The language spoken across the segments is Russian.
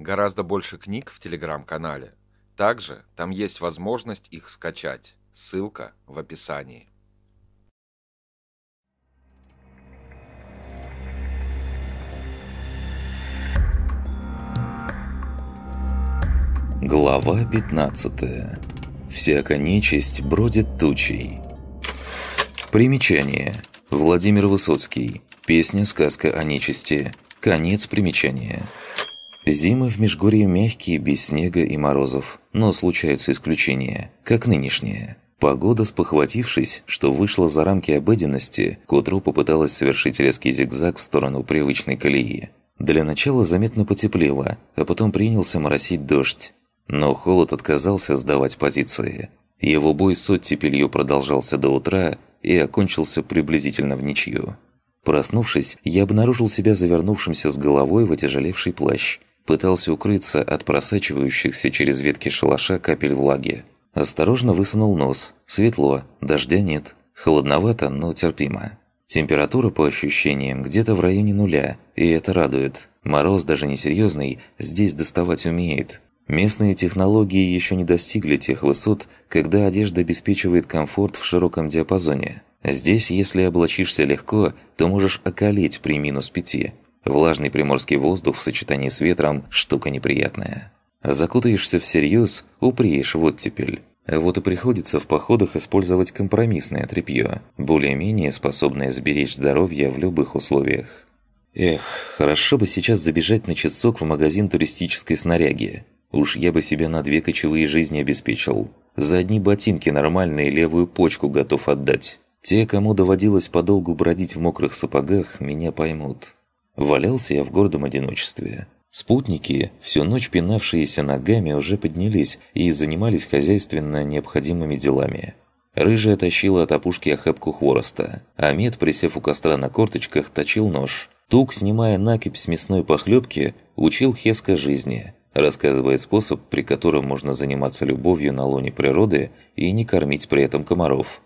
Гораздо больше книг в телеграм-канале. Также там есть возможность их скачать. Ссылка в описании. Глава 15. Всяка нечисть бродит тучей. Примечание. Владимир Высоцкий. Песня-сказка о нечисти. Конец примечания. Зимы в Межгорье мягкие, без снега и морозов, но случаются исключения, как нынешние. Погода, спохватившись, что вышла за рамки обыденности, к утру попыталась совершить резкий зигзаг в сторону привычной колеи. Для начала заметно потеплело, а потом принялся моросить дождь. Но холод отказался сдавать позиции. Его бой с оттепелью продолжался до утра и окончился приблизительно в ничью. Проснувшись, я обнаружил себя завернувшимся с головой в отяжелевший плащ – пытался укрыться от просачивающихся через ветки шалаша капель влаги. Осторожно высунул нос. Светло, дождя нет. Холодновато, но терпимо. Температура, по ощущениям, где-то в районе нуля, и это радует. Мороз, даже несерьезный, здесь доставать умеет. Местные технологии еще не достигли тех высот, когда одежда обеспечивает комфорт в широком диапазоне. Здесь, если облачишься легко, то можешь околеть при минус пяти, Влажный приморский воздух в сочетании с ветром – штука неприятная. Закутаешься всерьез, упреешь в оттепель. Вот и приходится в походах использовать компромиссное тряпье, более-менее способное сберечь здоровье в любых условиях. Эх, хорошо бы сейчас забежать на часок в магазин туристической снаряги. Уж я бы себе на две кочевые жизни обеспечил. За одни ботинки нормальные левую почку готов отдать. Те, кому доводилось подолгу бродить в мокрых сапогах, меня поймут. Валялся я в гордом одиночестве. Спутники, всю ночь пинавшиеся ногами, уже поднялись и занимались хозяйственно необходимыми делами. Рыжая тащила от опушки охапку хвороста. Амед, присев у костра на корточках, точил нож. Тук, снимая накипь с мясной похлебки, учил Хеска жизни, рассказывая способ, при котором можно заниматься любовью на лоне природы и не кормить при этом комаров.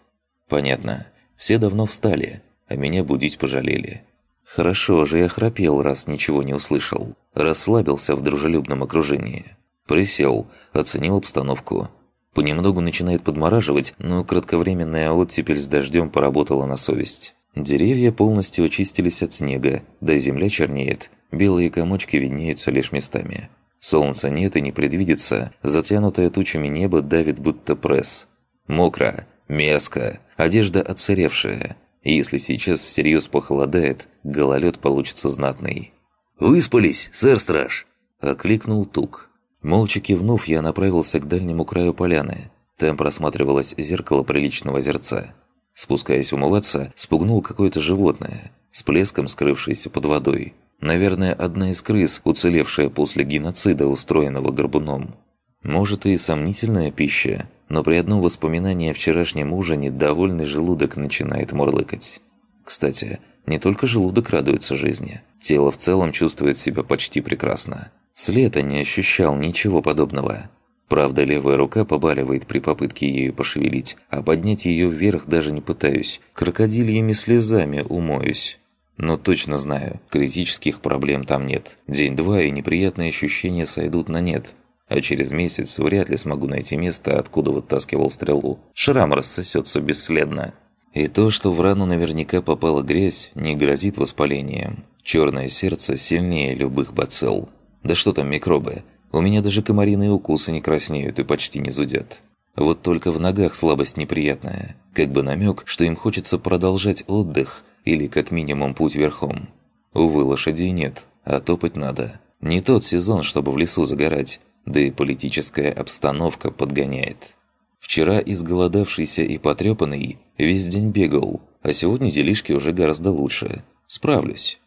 Понятно, все давно встали, а меня будить пожалели. Хорошо же я храпел, раз ничего не услышал. Расслабился в дружелюбном окружении. Присел, оценил обстановку. Понемногу начинает подмораживать, но кратковременная оттепель с дождем поработала на совесть. Деревья полностью очистились от снега, да и земля чернеет. Белые комочки виднеются лишь местами. Солнца нет и не предвидится, затянутое тучами небо давит будто пресс. Мокро, мерзко, одежда отсыревшая, если сейчас всерьез похолодает, гололед получится знатный. «Выспались, сэр-страж!» – окликнул Тук. Молча кивнув, я направился к дальнему краю поляны. Там просматривалось зеркало приличного зерца. Спускаясь умываться, спугнул какое-то животное, с плеском скрывшееся под водой. Наверное, одна из крыс, уцелевшая после геноцида, устроенного горбуном. Может, и сомнительная пища, но при одном воспоминании о вчерашнем ужине довольный желудок начинает мурлыкать. Кстати, не только желудок радуется жизни, тело в целом чувствует себя почти прекрасно. С лета не ощущал ничего подобного. Правда, левая рука побаливает при попытке ею пошевелить, а поднять ее вверх даже не пытаюсь, крокодильями слезами умоюсь. Но точно знаю, критических проблем там нет. День-два и неприятные ощущения сойдут на нет – а через месяц вряд ли смогу найти место, откуда вытаскивал стрелу. Шрам рассосется бесследно. И то, что в рану наверняка попала грязь, не грозит воспалением. Черное сердце сильнее любых бацилл. Да что там микробы? У меня даже комариные укусы не краснеют и почти не зудят. Вот только в ногах слабость неприятная. Как бы намек, что им хочется продолжать отдых или как минимум путь верхом. Увы, лошадей нет, а топать надо. Не тот сезон, чтобы в лесу загорать да и политическая обстановка подгоняет. Вчера изголодавшийся и потрепанный весь день бегал, а сегодня делишки уже гораздо лучше. Справлюсь.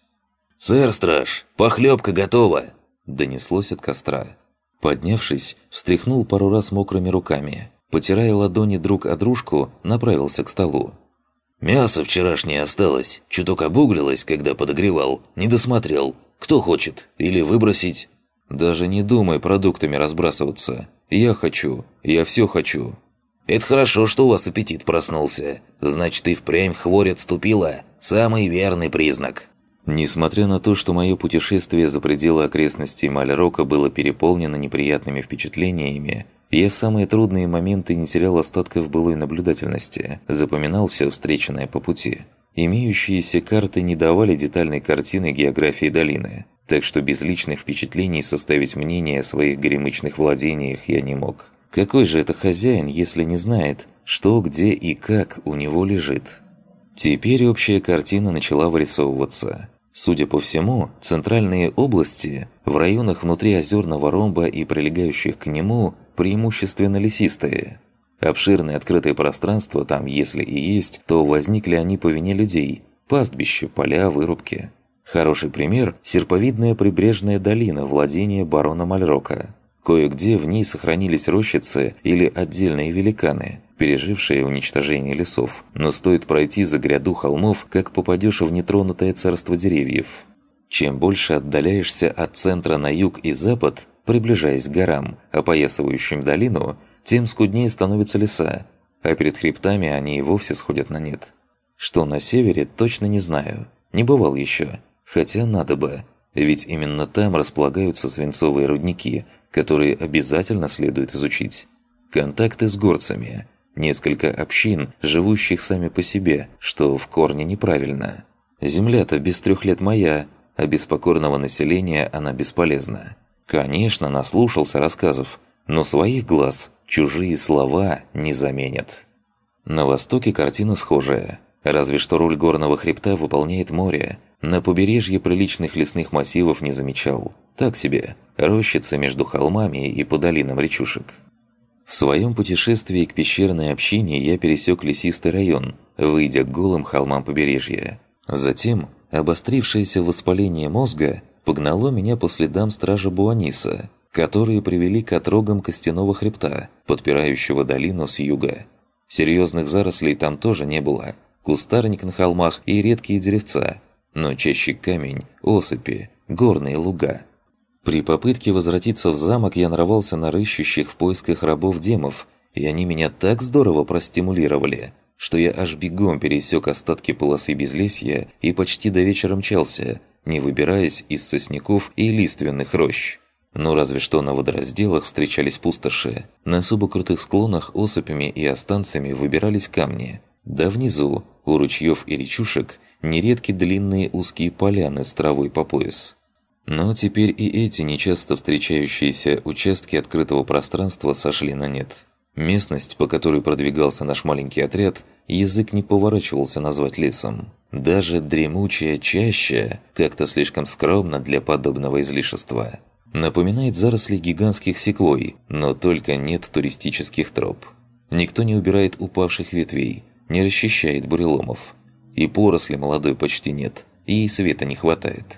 «Сэр, страж, похлебка готова!» – донеслось от костра. Поднявшись, встряхнул пару раз мокрыми руками. Потирая ладони друг о дружку, направился к столу. «Мясо вчерашнее осталось, чуток обуглилось, когда подогревал, не досмотрел. Кто хочет, или выбросить?» Даже не думай продуктами разбрасываться. Я хочу, я все хочу. Это хорошо, что у вас аппетит проснулся. Значит, ты впрямь хворь отступила. Самый верный признак. Несмотря на то, что мое путешествие за пределы окрестностей Мальрока было переполнено неприятными впечатлениями, я в самые трудные моменты не терял остатков былой наблюдательности, запоминал все встреченное по пути. Имеющиеся карты не давали детальной картины географии долины – так что без личных впечатлений составить мнение о своих горемычных владениях я не мог. Какой же это хозяин, если не знает, что, где и как у него лежит? Теперь общая картина начала вырисовываться. Судя по всему, центральные области в районах внутри озерного ромба и прилегающих к нему преимущественно лесистые. Обширные открытые пространства там, если и есть, то возникли они по вине людей – пастбище, поля, вырубки – Хороший пример – серповидная прибрежная долина владения барона Мальрока. Кое-где в ней сохранились рощицы или отдельные великаны, пережившие уничтожение лесов, но стоит пройти за гряду холмов, как попадешь в нетронутое царство деревьев. Чем больше отдаляешься от центра на юг и запад, приближаясь к горам, опоясывающим долину, тем скуднее становятся леса, а перед хребтами они и вовсе сходят на нет. Что на севере, точно не знаю, не бывал еще. Хотя надо бы, ведь именно там располагаются свинцовые рудники, которые обязательно следует изучить. Контакты с горцами. Несколько общин, живущих сами по себе, что в корне неправильно. Земля-то без трех лет моя, а без покорного населения она бесполезна. Конечно, наслушался рассказов, но своих глаз чужие слова не заменят. На востоке картина схожая. Разве что роль горного хребта выполняет море, на побережье приличных лесных массивов не замечал. Так себе, рощица между холмами и по долинам речушек. В своем путешествии к пещерной общине я пересек лесистый район, выйдя к голым холмам побережья. Затем обострившееся воспаление мозга погнало меня по следам стража Буаниса, которые привели к отрогам костяного хребта, подпирающего долину с юга. Серьезных зарослей там тоже не было. Кустарник на холмах и редкие деревца – но чаще камень, осыпи, горные луга. При попытке возвратиться в замок я нарвался на рыщущих в поисках рабов-демов, и они меня так здорово простимулировали, что я аж бегом пересек остатки полосы безлесья и почти до вечера мчался, не выбираясь из сосняков и лиственных рощ. Но ну, разве что на водоразделах встречались пустоши. На особо крутых склонах осыпями и останцами выбирались камни. Да внизу, у ручьев и речушек, нередки длинные узкие поляны с травой по пояс. Но теперь и эти нечасто встречающиеся участки открытого пространства сошли на нет. Местность, по которой продвигался наш маленький отряд, язык не поворачивался назвать лесом. Даже дремучая чаще, как-то слишком скромно для подобного излишества. Напоминает заросли гигантских секвой, но только нет туристических троп. Никто не убирает упавших ветвей, не расчищает буреломов, и поросли молодой почти нет, и света не хватает.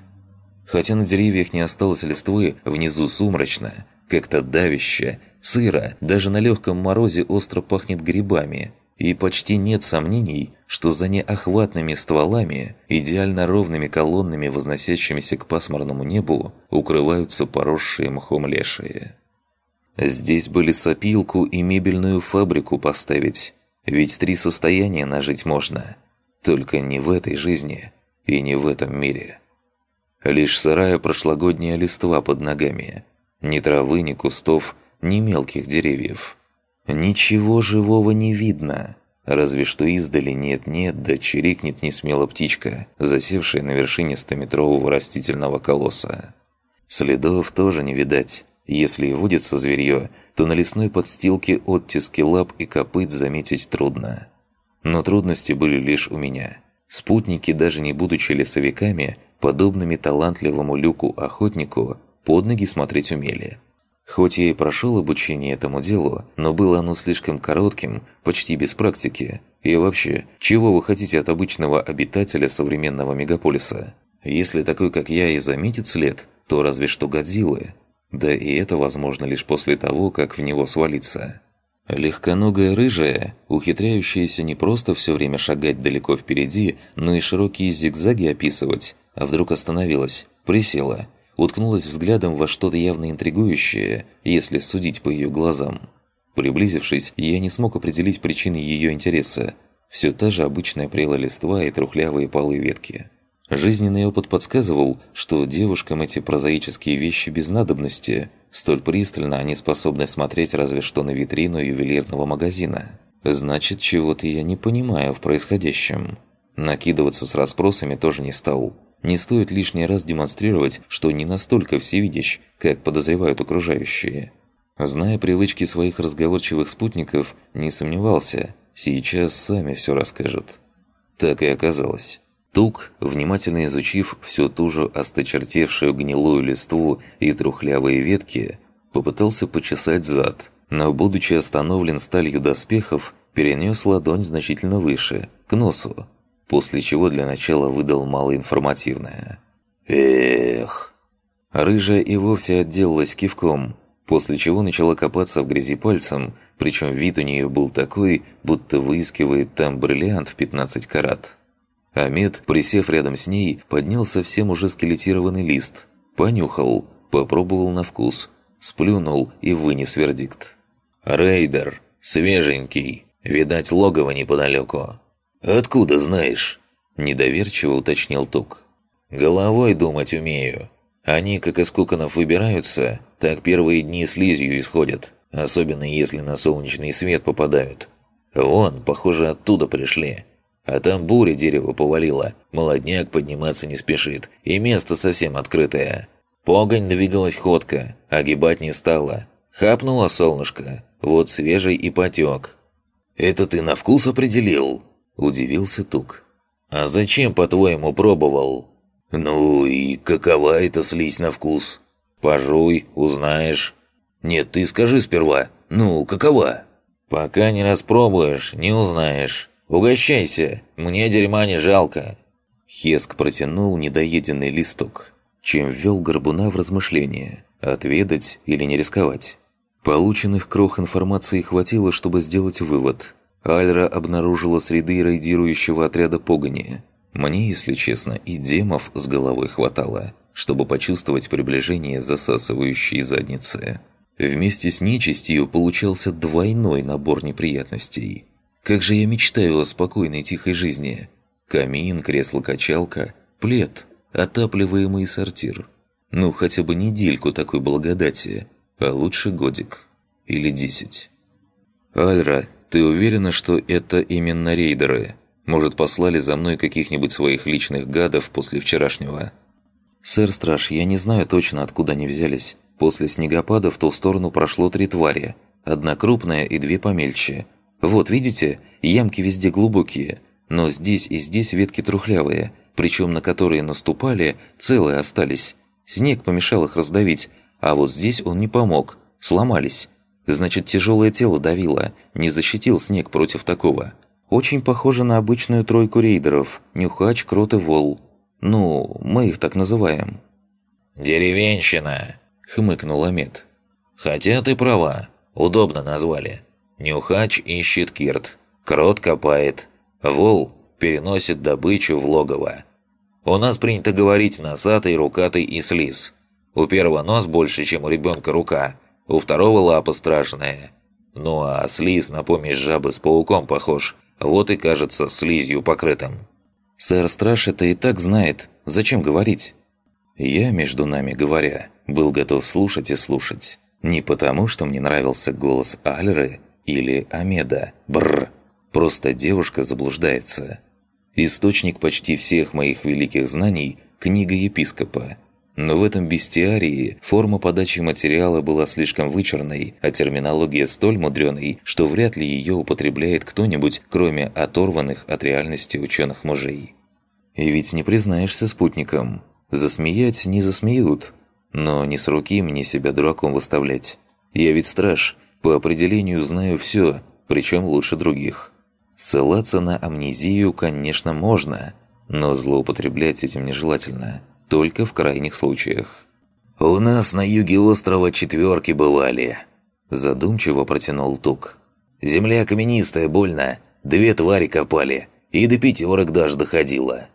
Хотя на деревьях не осталось листвы, внизу сумрачно, как-то давяще, сыро, даже на легком морозе остро пахнет грибами. И почти нет сомнений, что за неохватными стволами, идеально ровными колоннами, возносящимися к пасмурному небу, укрываются поросшие мхом лешие. Здесь были сопилку и мебельную фабрику поставить, ведь три состояния нажить можно – только не в этой жизни и не в этом мире. Лишь сырая прошлогодняя листва под ногами. Ни травы, ни кустов, ни мелких деревьев. Ничего живого не видно, разве что издали нет-нет, да чирикнет несмело птичка, засевшая на вершине стометрового растительного колосса. Следов тоже не видать. Если и водится зверье, то на лесной подстилке оттиски лап и копыт заметить трудно. Но трудности были лишь у меня. Спутники, даже не будучи лесовиками, подобными талантливому люку-охотнику, под ноги смотреть умели. Хоть я и прошел обучение этому делу, но было оно слишком коротким, почти без практики. И вообще, чего вы хотите от обычного обитателя современного мегаполиса? Если такой, как я, и заметит след, то разве что Годзиллы. Да и это возможно лишь после того, как в него свалиться. Легконогая рыжая, ухитряющаяся не просто все время шагать далеко впереди, но и широкие зигзаги описывать, а вдруг остановилась, присела, уткнулась взглядом во что-то явно интригующее, если судить по ее глазам. Приблизившись, я не смог определить причины ее интереса. Всё та же обычная прела листва и трухлявые полы ветки. Жизненный опыт подсказывал, что девушкам эти прозаические вещи без надобности, столь пристально они способны смотреть разве что на витрину ювелирного магазина. Значит, чего-то я не понимаю в происходящем. Накидываться с расспросами тоже не стал. Не стоит лишний раз демонстрировать, что не настолько всевидящ, как подозревают окружающие. Зная привычки своих разговорчивых спутников, не сомневался, сейчас сами все расскажут. Так и оказалось. Тук, внимательно изучив всю ту же осточертевшую гнилую листву и трухлявые ветки, попытался почесать зад, но, будучи остановлен сталью доспехов, перенес ладонь значительно выше, к носу, после чего для начала выдал малоинформативное. «Эх!» Рыжая и вовсе отделалась кивком, после чего начала копаться в грязи пальцем, причем вид у нее был такой, будто выискивает там бриллиант в 15 карат. Амед, присев рядом с ней, поднял совсем уже скелетированный лист. Понюхал, попробовал на вкус, сплюнул и вынес вердикт. «Рейдер, свеженький, видать, логово неподалеку». «Откуда знаешь?» – недоверчиво уточнил Тук. «Головой думать умею. Они, как из куконов, выбираются, так первые дни слизью исходят, особенно если на солнечный свет попадают. Вон, похоже, оттуда пришли». А там буря дерево повалило, молодняк подниматься не спешит, и место совсем открытое. Погонь двигалась ходка, а огибать не стала. Хапнуло солнышко, вот свежий и потек. «Это ты на вкус определил?» – удивился Тук. «А зачем, по-твоему, пробовал?» «Ну и какова эта слизь на вкус?» «Пожуй, узнаешь». «Нет, ты скажи сперва. Ну, какова?» «Пока не распробуешь, не узнаешь». «Угощайся! Мне дерьма не жалко!» Хеск протянул недоеденный листок, чем ввел Горбуна в размышления – отведать или не рисковать. Полученных крох информации хватило, чтобы сделать вывод. Альра обнаружила среды рейдирующего отряда погони. Мне, если честно, и демов с головой хватало, чтобы почувствовать приближение засасывающей задницы. Вместе с нечистью получался двойной набор неприятностей – как же я мечтаю о спокойной тихой жизни. Камин, кресло-качалка, плед, отапливаемый сортир. Ну, хотя бы недельку такой благодати, а лучше годик. Или десять. «Альра, ты уверена, что это именно рейдеры? Может, послали за мной каких-нибудь своих личных гадов после вчерашнего?» «Сэр Страж, я не знаю точно, откуда они взялись. После снегопада в ту сторону прошло три твари. Одна крупная и две помельче. Вот, видите, ямки везде глубокие, но здесь и здесь ветки трухлявые, причем на которые наступали, целые остались. Снег помешал их раздавить, а вот здесь он не помог, сломались. Значит, тяжелое тело давило, не защитил снег против такого. Очень похоже на обычную тройку рейдеров – Нюхач, Крот и Вол. Ну, мы их так называем. «Деревенщина!» – хмыкнул Амет. «Хотя ты права, удобно назвали. Нюхач ищет кирт, крот копает, вол переносит добычу в логово. У нас принято говорить носатый, рукатый и слиз. У первого нос больше, чем у ребенка рука, у второго лапа страшная. Ну а слиз на помесь жабы с пауком похож, вот и кажется слизью покрытым. Сэр Страш это и так знает, зачем говорить? Я, между нами говоря, был готов слушать и слушать. Не потому, что мне нравился голос Альры, или Амеда. Бррр. Просто девушка заблуждается. Источник почти всех моих великих знаний – книга епископа. Но в этом бестиарии форма подачи материала была слишком вычурной, а терминология столь мудреной, что вряд ли ее употребляет кто-нибудь, кроме оторванных от реальности ученых мужей. И ведь не признаешься спутником. Засмеять не засмеют, но не с руки мне себя дураком выставлять. Я ведь страж – по определению знаю все, причем лучше других. Ссылаться на амнезию, конечно, можно, но злоупотреблять этим нежелательно, только в крайних случаях. «У нас на юге острова четверки бывали», – задумчиво протянул Тук. «Земля каменистая, больно, две твари копали, и до пятерок даже доходило».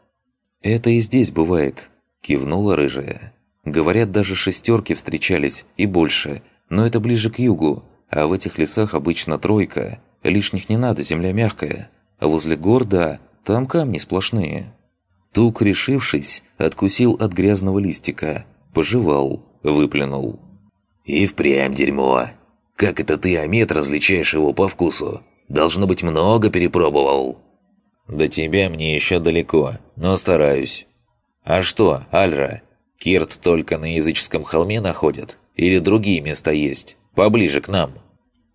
«Это и здесь бывает», – кивнула рыжая. «Говорят, даже шестерки встречались, и больше, но это ближе к югу, а в этих лесах обычно тройка. Лишних не надо, земля мягкая. А возле гор, да, там камни сплошные. Тук, решившись, откусил от грязного листика. Пожевал, выплюнул. «И впрямь дерьмо! Как это ты, Амет, различаешь его по вкусу? Должно быть, много перепробовал!» «До тебя мне еще далеко, но стараюсь». «А что, Альра, Кирт только на языческом холме находит? Или другие места есть? Поближе к нам?»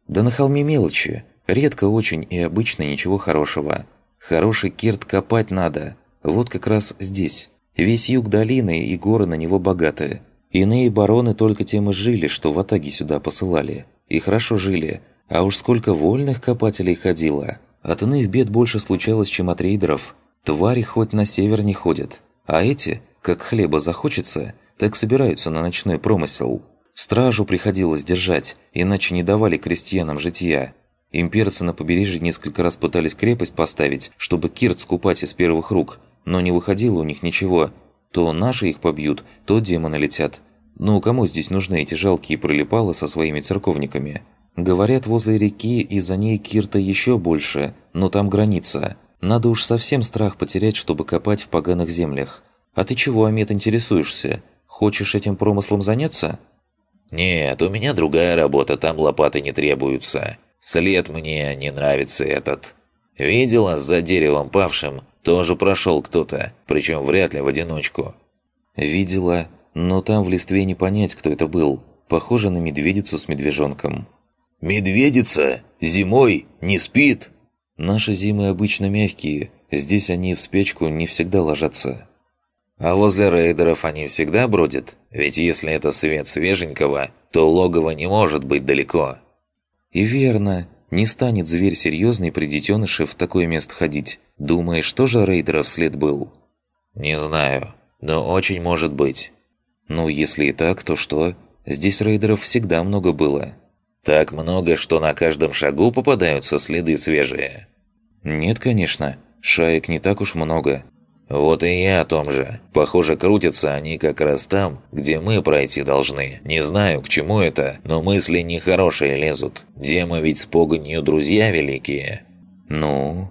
Да на холме мелочи. Редко очень и обычно ничего хорошего. Хороший кирт копать надо. Вот как раз здесь. Весь юг долины и горы на него богаты. Иные бароны только тем и жили, что в атаге сюда посылали. И хорошо жили. А уж сколько вольных копателей ходило. От иных бед больше случалось, чем от рейдеров. Твари хоть на север не ходят. А эти, как хлеба захочется, так собираются на ночной промысел. Стражу приходилось держать, иначе не давали крестьянам житья. Имперцы на побережье несколько раз пытались крепость поставить, чтобы кирт скупать из первых рук, но не выходило у них ничего. То наши их побьют, то демоны летят. Ну, кому здесь нужны эти жалкие пролипалы со своими церковниками? Говорят, возле реки и за ней кирта еще больше, но там граница. Надо уж совсем страх потерять, чтобы копать в поганых землях. А ты чего, Амет, интересуешься? Хочешь этим промыслом заняться?» «Нет, у меня другая работа, там лопаты не требуются. След мне не нравится этот». Видела, за деревом павшим тоже прошел кто-то, причем вряд ли в одиночку. Видела, но там в листве не понять, кто это был. Похоже на медведицу с медвежонком. «Медведица? Зимой? Не спит?» Наши зимы обычно мягкие, здесь они в спячку не всегда ложатся. А возле рейдеров они всегда бродят, ведь если это свет свеженького, то логово не может быть далеко. И верно, не станет зверь серьезный при детеныше в такое место ходить. Думаешь, тоже рейдеров след был? Не знаю, но очень может быть. Ну, если и так, то что? Здесь рейдеров всегда много было. Так много, что на каждом шагу попадаются следы свежие. Нет, конечно, шаек не так уж много. Вот и я о том же. Похоже, крутятся они как раз там, где мы пройти должны. Не знаю, к чему это, но мысли нехорошие лезут. Демы ведь с погонью друзья великие. Ну?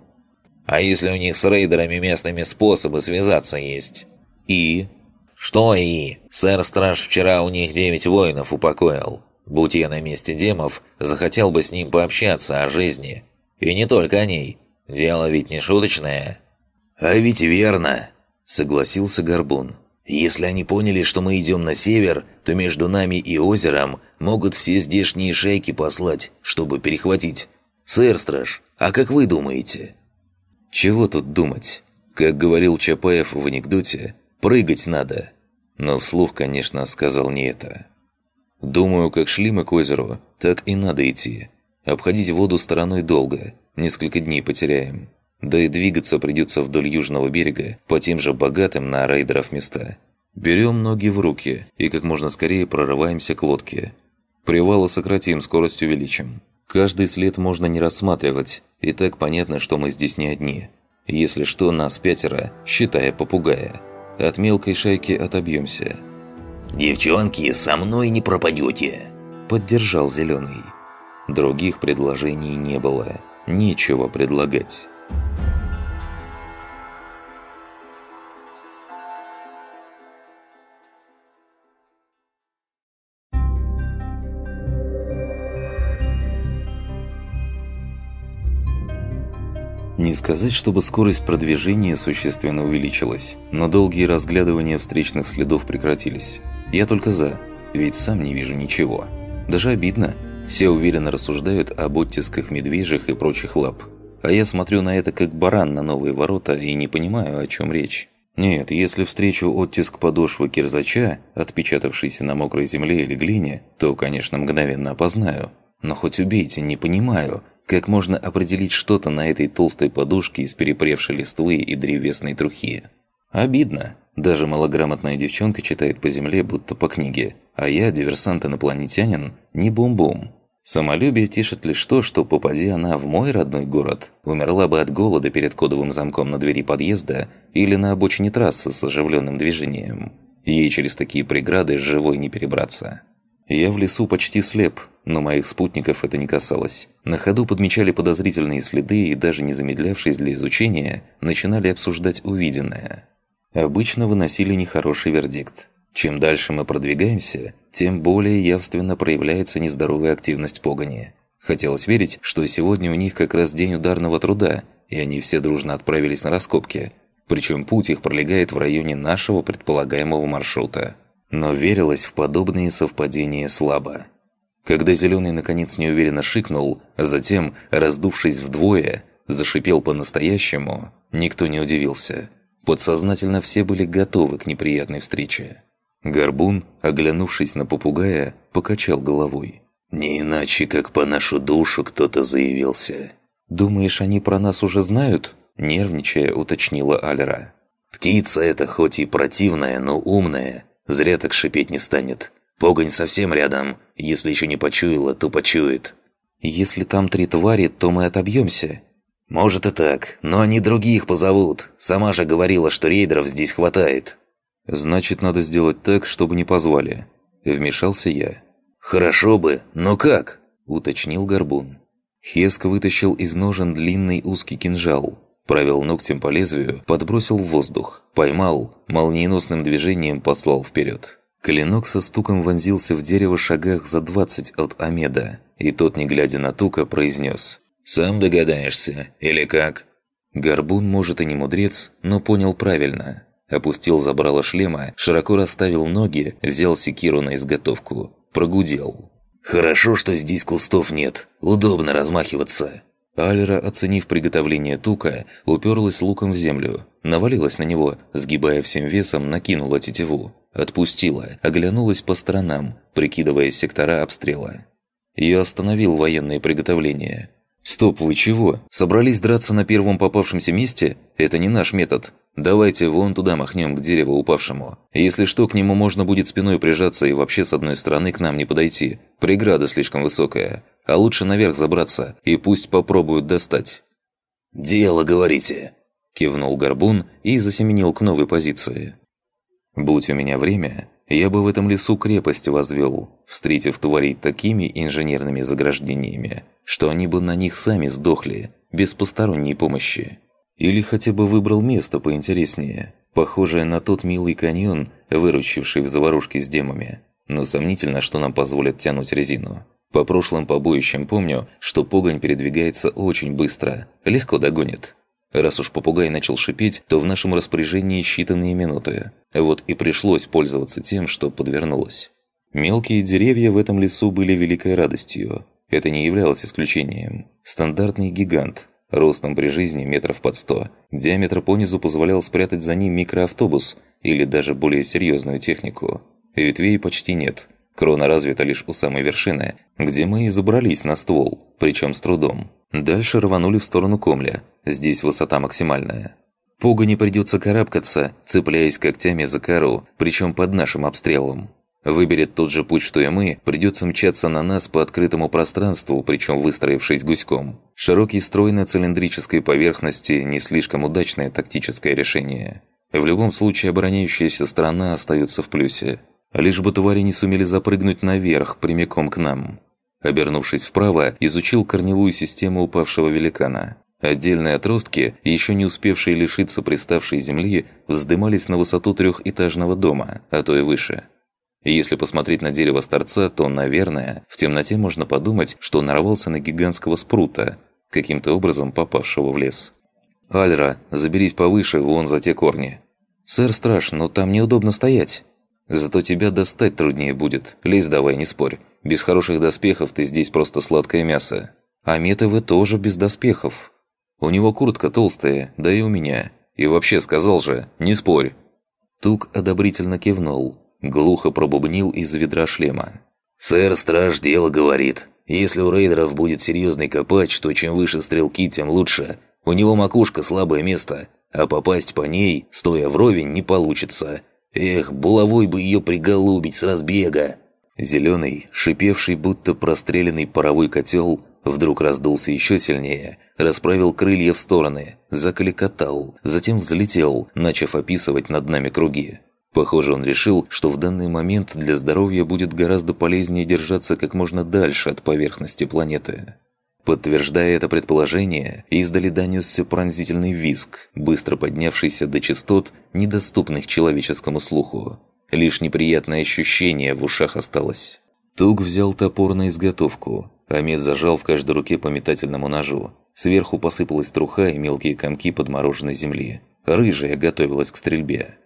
А если у них с рейдерами местными способы связаться есть? И? Что и? Сэр-страж вчера у них девять воинов упокоил. Будь я на месте демов, захотел бы с ним пообщаться о жизни. И не только о ней. Дело ведь не шуточное. «А ведь верно!» – согласился Горбун. «Если они поняли, что мы идем на север, то между нами и озером могут все здешние шайки послать, чтобы перехватить. Сэр Страж, а как вы думаете?» «Чего тут думать? Как говорил Чапаев в анекдоте, прыгать надо!» Но вслух, конечно, сказал не это. «Думаю, как шли мы к озеру, так и надо идти. Обходить воду стороной долго, несколько дней потеряем» да и двигаться придется вдоль южного берега по тем же богатым на рейдеров места. Берем ноги в руки и как можно скорее прорываемся к лодке. Привалы сократим, скорость увеличим. Каждый след можно не рассматривать, и так понятно, что мы здесь не одни. Если что, нас пятеро, считая попугая. От мелкой шайки отобьемся. «Девчонки, со мной не пропадете!» Поддержал Зеленый. Других предложений не было. Нечего предлагать. Не сказать, чтобы скорость продвижения существенно увеличилась, но долгие разглядывания встречных следов прекратились. Я только за, ведь сам не вижу ничего. Даже обидно. Все уверенно рассуждают об оттисках медвежьих и прочих лап. А я смотрю на это как баран на новые ворота и не понимаю, о чем речь. Нет, если встречу оттиск подошвы кирзача, отпечатавшийся на мокрой земле или глине, то, конечно, мгновенно опознаю. Но хоть убейте, не понимаю, как можно определить что-то на этой толстой подушке из перепревшей листвы и древесной трухи. Обидно. Даже малограмотная девчонка читает по земле, будто по книге. А я, диверсант-инопланетянин, не бум-бум. Самолюбие тишит лишь то, что, попади она в мой родной город, умерла бы от голода перед кодовым замком на двери подъезда или на обочине трассы с оживленным движением. Ей через такие преграды живой не перебраться. Я в лесу почти слеп, но моих спутников это не касалось. На ходу подмечали подозрительные следы и, даже не замедлявшись для изучения, начинали обсуждать увиденное. Обычно выносили нехороший вердикт. Чем дальше мы продвигаемся, тем более явственно проявляется нездоровая активность погони. Хотелось верить, что сегодня у них как раз день ударного труда, и они все дружно отправились на раскопки. Причем путь их пролегает в районе нашего предполагаемого маршрута. Но верилось в подобные совпадения слабо. Когда зеленый наконец неуверенно шикнул, а затем, раздувшись вдвое, зашипел по-настоящему, никто не удивился. Подсознательно все были готовы к неприятной встрече. Горбун, оглянувшись на попугая, покачал головой. «Не иначе, как по нашу душу кто-то заявился». «Думаешь, они про нас уже знают?» – нервничая уточнила Алера. «Птица эта хоть и противная, но умная. Зря так шипеть не станет. Погонь совсем рядом. Если еще не почуяла, то почует». «Если там три твари, то мы отобьемся». «Может и так, но они других позовут. Сама же говорила, что рейдеров здесь хватает». «Значит, надо сделать так, чтобы не позвали». Вмешался я. «Хорошо бы, но как?» – уточнил Горбун. Хеск вытащил из ножен длинный узкий кинжал, провел ногтем по лезвию, подбросил в воздух, поймал, молниеносным движением послал вперед. Клинок со стуком вонзился в дерево шагах за 20 от Амеда, и тот, не глядя на Тука, произнес «Сам догадаешься, или как?» Горбун, может, и не мудрец, но понял правильно – Опустил забрало шлема, широко расставил ноги, взял секиру на изготовку. Прогудел. «Хорошо, что здесь кустов нет. Удобно размахиваться». Алера, оценив приготовление тука, уперлась луком в землю, навалилась на него, сгибая всем весом, накинула тетиву. Отпустила, оглянулась по сторонам, прикидывая сектора обстрела. Я остановил военные приготовления. «Стоп, вы чего? Собрались драться на первом попавшемся месте? Это не наш метод. Давайте вон туда махнем к дереву упавшему. Если что, к нему можно будет спиной прижаться и вообще с одной стороны к нам не подойти. Преграда слишком высокая. А лучше наверх забраться, и пусть попробуют достать». «Дело, говорите!» – кивнул Горбун и засеменил к новой позиции. «Будь у меня время, я бы в этом лесу крепость возвел, встретив тварей такими инженерными заграждениями, что они бы на них сами сдохли, без посторонней помощи. Или хотя бы выбрал место поинтереснее, похожее на тот милый каньон, выручивший в заварушке с демами. Но сомнительно, что нам позволят тянуть резину. По прошлым побоищам помню, что погонь передвигается очень быстро, легко догонит. Раз уж попугай начал шипеть, то в нашем распоряжении считанные минуты. Вот и пришлось пользоваться тем, что подвернулось. Мелкие деревья в этом лесу были великой радостью. Это не являлось исключением. Стандартный гигант – Ростом при жизни метров под сто. Диаметр понизу позволял спрятать за ним микроавтобус или даже более серьезную технику. Ветвей почти нет. Крона развита лишь у самой вершины, где мы и забрались на ствол, причем с трудом. Дальше рванули в сторону комля. Здесь высота максимальная. Пугу не придется карабкаться, цепляясь когтями за кору, причем под нашим обстрелом. Выберет тот же путь, что и мы, придется мчаться на нас по открытому пространству, причем выстроившись гуськом. Широкий строй на цилиндрической поверхности – не слишком удачное тактическое решение. В любом случае, обороняющаяся сторона остается в плюсе. Лишь бы твари не сумели запрыгнуть наверх, прямиком к нам. Обернувшись вправо, изучил корневую систему упавшего великана. Отдельные отростки, еще не успевшие лишиться приставшей земли, вздымались на высоту трехэтажного дома, а то и выше – если посмотреть на дерево с торца, то, наверное, в темноте можно подумать, что нарвался на гигантского спрута, каким-то образом попавшего в лес. «Альра, заберись повыше, вон за те корни». «Сэр Страж, но там неудобно стоять». «Зато тебя достать труднее будет. Лезь давай, не спорь. Без хороших доспехов ты здесь просто сладкое мясо». «А Метовы тоже без доспехов». «У него куртка толстая, да и у меня. И вообще, сказал же, не спорь». Тук одобрительно кивнул. – глухо пробубнил из ведра шлема. «Сэр, страж дело говорит. Если у рейдеров будет серьезный копач, то чем выше стрелки, тем лучше. У него макушка – слабое место, а попасть по ней, стоя вровень, не получится. Эх, булавой бы ее приголубить с разбега!» Зеленый, шипевший, будто простреленный паровой котел, вдруг раздулся еще сильнее, расправил крылья в стороны, закликотал, затем взлетел, начав описывать над нами круги. Похоже, он решил, что в данный момент для здоровья будет гораздо полезнее держаться как можно дальше от поверхности планеты. Подтверждая это предположение, издали донесся пронзительный визг, быстро поднявшийся до частот, недоступных человеческому слуху. Лишь неприятное ощущение в ушах осталось. Туг взял топор на изготовку, Амид зажал в каждой руке по метательному ножу. Сверху посыпалась труха и мелкие комки подмороженной земли. Рыжая готовилась к стрельбе.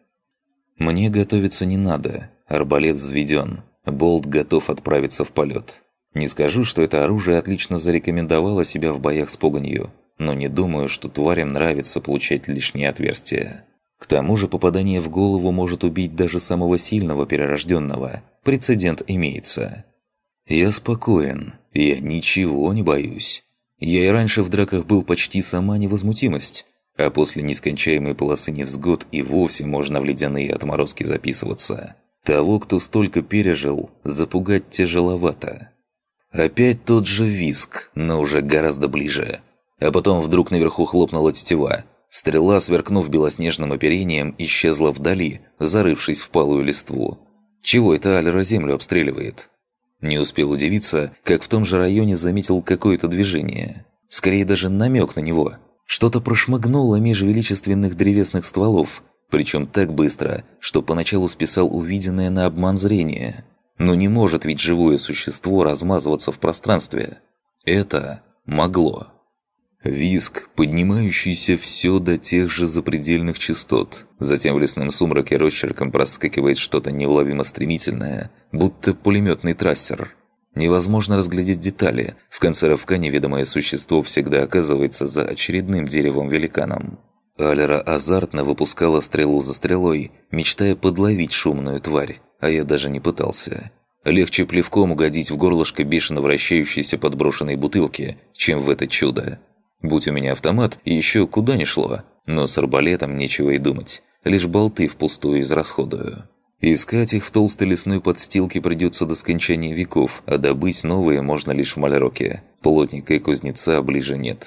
Мне готовиться не надо, арбалет взведен, болт готов отправиться в полет. Не скажу, что это оружие отлично зарекомендовало себя в боях с погонью, но не думаю, что тварям нравится получать лишние отверстия. К тому же попадание в голову может убить даже самого сильного перерожденного. Прецедент имеется. Я спокоен. Я ничего не боюсь. Я и раньше в драках был почти сама невозмутимость а после нескончаемой полосы невзгод и вовсе можно в ледяные отморозки записываться. Того, кто столько пережил, запугать тяжеловато. Опять тот же виск, но уже гораздо ближе. А потом вдруг наверху хлопнула тетива. Стрела, сверкнув белоснежным оперением, исчезла вдали, зарывшись в палую листву. Чего это Альра землю обстреливает? Не успел удивиться, как в том же районе заметил какое-то движение. Скорее даже намек на него – что-то прошмыгнуло меж величественных древесных стволов, причем так быстро, что поначалу списал увиденное на обман зрения. Но не может ведь живое существо размазываться в пространстве. Это могло. Виск, поднимающийся все до тех же запредельных частот. Затем в лесном сумраке росчерком проскакивает что-то неуловимо стремительное, будто пулеметный трассер – Невозможно разглядеть детали. В конце ровка неведомое существо всегда оказывается за очередным деревом-великаном. Алера азартно выпускала стрелу за стрелой, мечтая подловить шумную тварь, а я даже не пытался. Легче плевком угодить в горлышко бешено вращающейся подброшенной бутылки, чем в это чудо. Будь у меня автомат, еще куда ни шло, но с арбалетом нечего и думать, лишь болты впустую израсходую. Искать их в толстой лесной подстилке придется до скончания веков, а добыть новые можно лишь в Мальроке. Плотника и кузнеца ближе нет.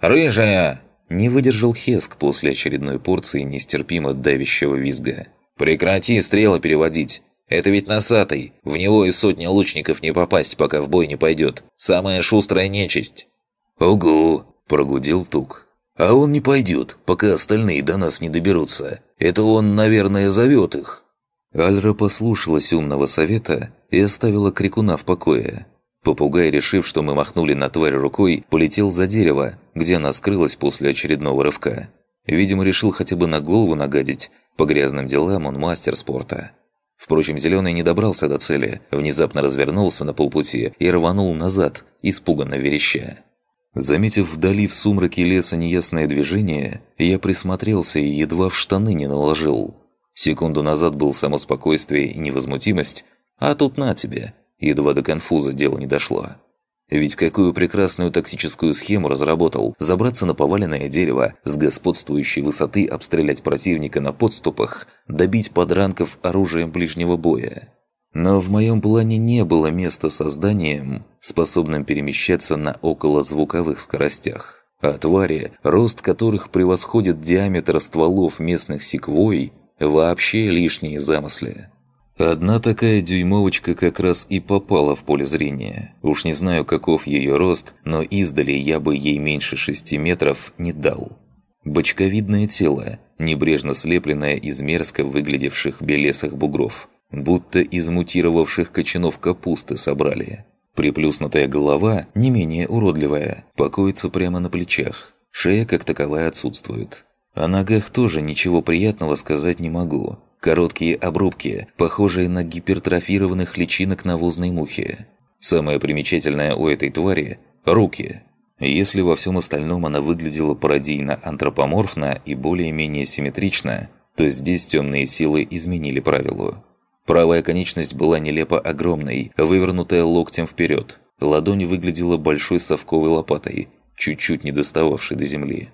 «Рыжая!» Не выдержал Хеск после очередной порции нестерпимо давящего визга. «Прекрати стрелы переводить! Это ведь носатый! В него и сотни лучников не попасть, пока в бой не пойдет! Самая шустрая нечисть!» «Угу!» – прогудил Тук. «А он не пойдет, пока остальные до нас не доберутся. Это он, наверное, зовет их!» Альра послушалась умного совета и оставила крикуна в покое. Попугай, решив, что мы махнули на тварь рукой, полетел за дерево, где она скрылась после очередного рывка. Видимо, решил хотя бы на голову нагадить. По грязным делам он мастер спорта. Впрочем, Зеленый не добрался до цели, внезапно развернулся на полпути и рванул назад, испуганно вереща. Заметив вдали в сумраке леса неясное движение, я присмотрелся и едва в штаны не наложил – Секунду назад был само спокойствие и невозмутимость, а тут на тебе, едва до конфуза дело не дошло. Ведь какую прекрасную тактическую схему разработал забраться на поваленное дерево, с господствующей высоты обстрелять противника на подступах, добить подранков оружием ближнего боя. Но в моем плане не было места созданием, способным перемещаться на околозвуковых скоростях. А твари, рост которых превосходит диаметр стволов местных секвой, Вообще лишние замысли. Одна такая дюймовочка как раз и попала в поле зрения. Уж не знаю, каков ее рост, но издали я бы ей меньше 6 метров не дал. Бочковидное тело, небрежно слепленное из мерзко выглядевших белесых бугров, будто из мутировавших кочанов капусты собрали. Приплюснутая голова, не менее уродливая, покоится прямо на плечах, шея как таковая отсутствует. О ногах тоже ничего приятного сказать не могу. Короткие обрубки, похожие на гипертрофированных личинок навозной мухи. Самое примечательное у этой твари – руки. Если во всем остальном она выглядела пародийно-антропоморфно и более-менее симметрично, то здесь темные силы изменили правило. Правая конечность была нелепо огромной, вывернутая локтем вперед. Ладонь выглядела большой совковой лопатой, чуть-чуть не достававшей до земли.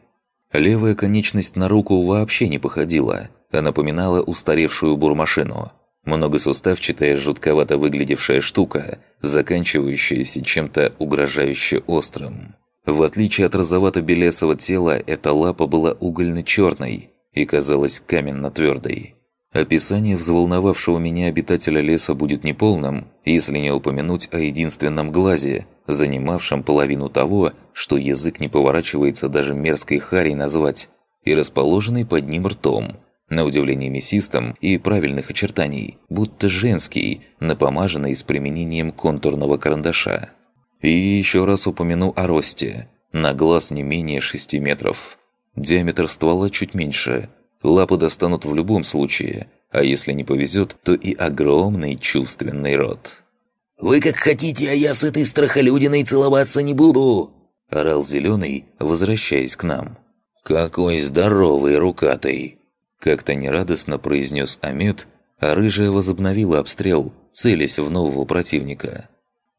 Левая конечность на руку вообще не походила, а напоминала устаревшую бурмашину. Многосуставчатая, жутковато выглядевшая штука, заканчивающаяся чем-то угрожающе острым. В отличие от розовато-белесого тела, эта лапа была угольно-черной и казалась каменно-твердой. Описание взволновавшего меня обитателя леса будет неполным, если не упомянуть о единственном глазе, занимавшем половину того, что язык не поворачивается даже мерзкой харей назвать, и расположенный под ним ртом, на удивление мясистым и правильных очертаний, будто женский, напомаженный с применением контурного карандаша. И еще раз упомяну о росте, на глаз не менее 6 метров. Диаметр ствола чуть меньше – Лапу достанут в любом случае, а если не повезет, то и огромный чувственный рот. «Вы как хотите, а я с этой страхолюдиной целоваться не буду!» – орал Зеленый, возвращаясь к нам. «Какой здоровый рукатый!» – как-то нерадостно произнес Амет, а Рыжая возобновила обстрел, целясь в нового противника.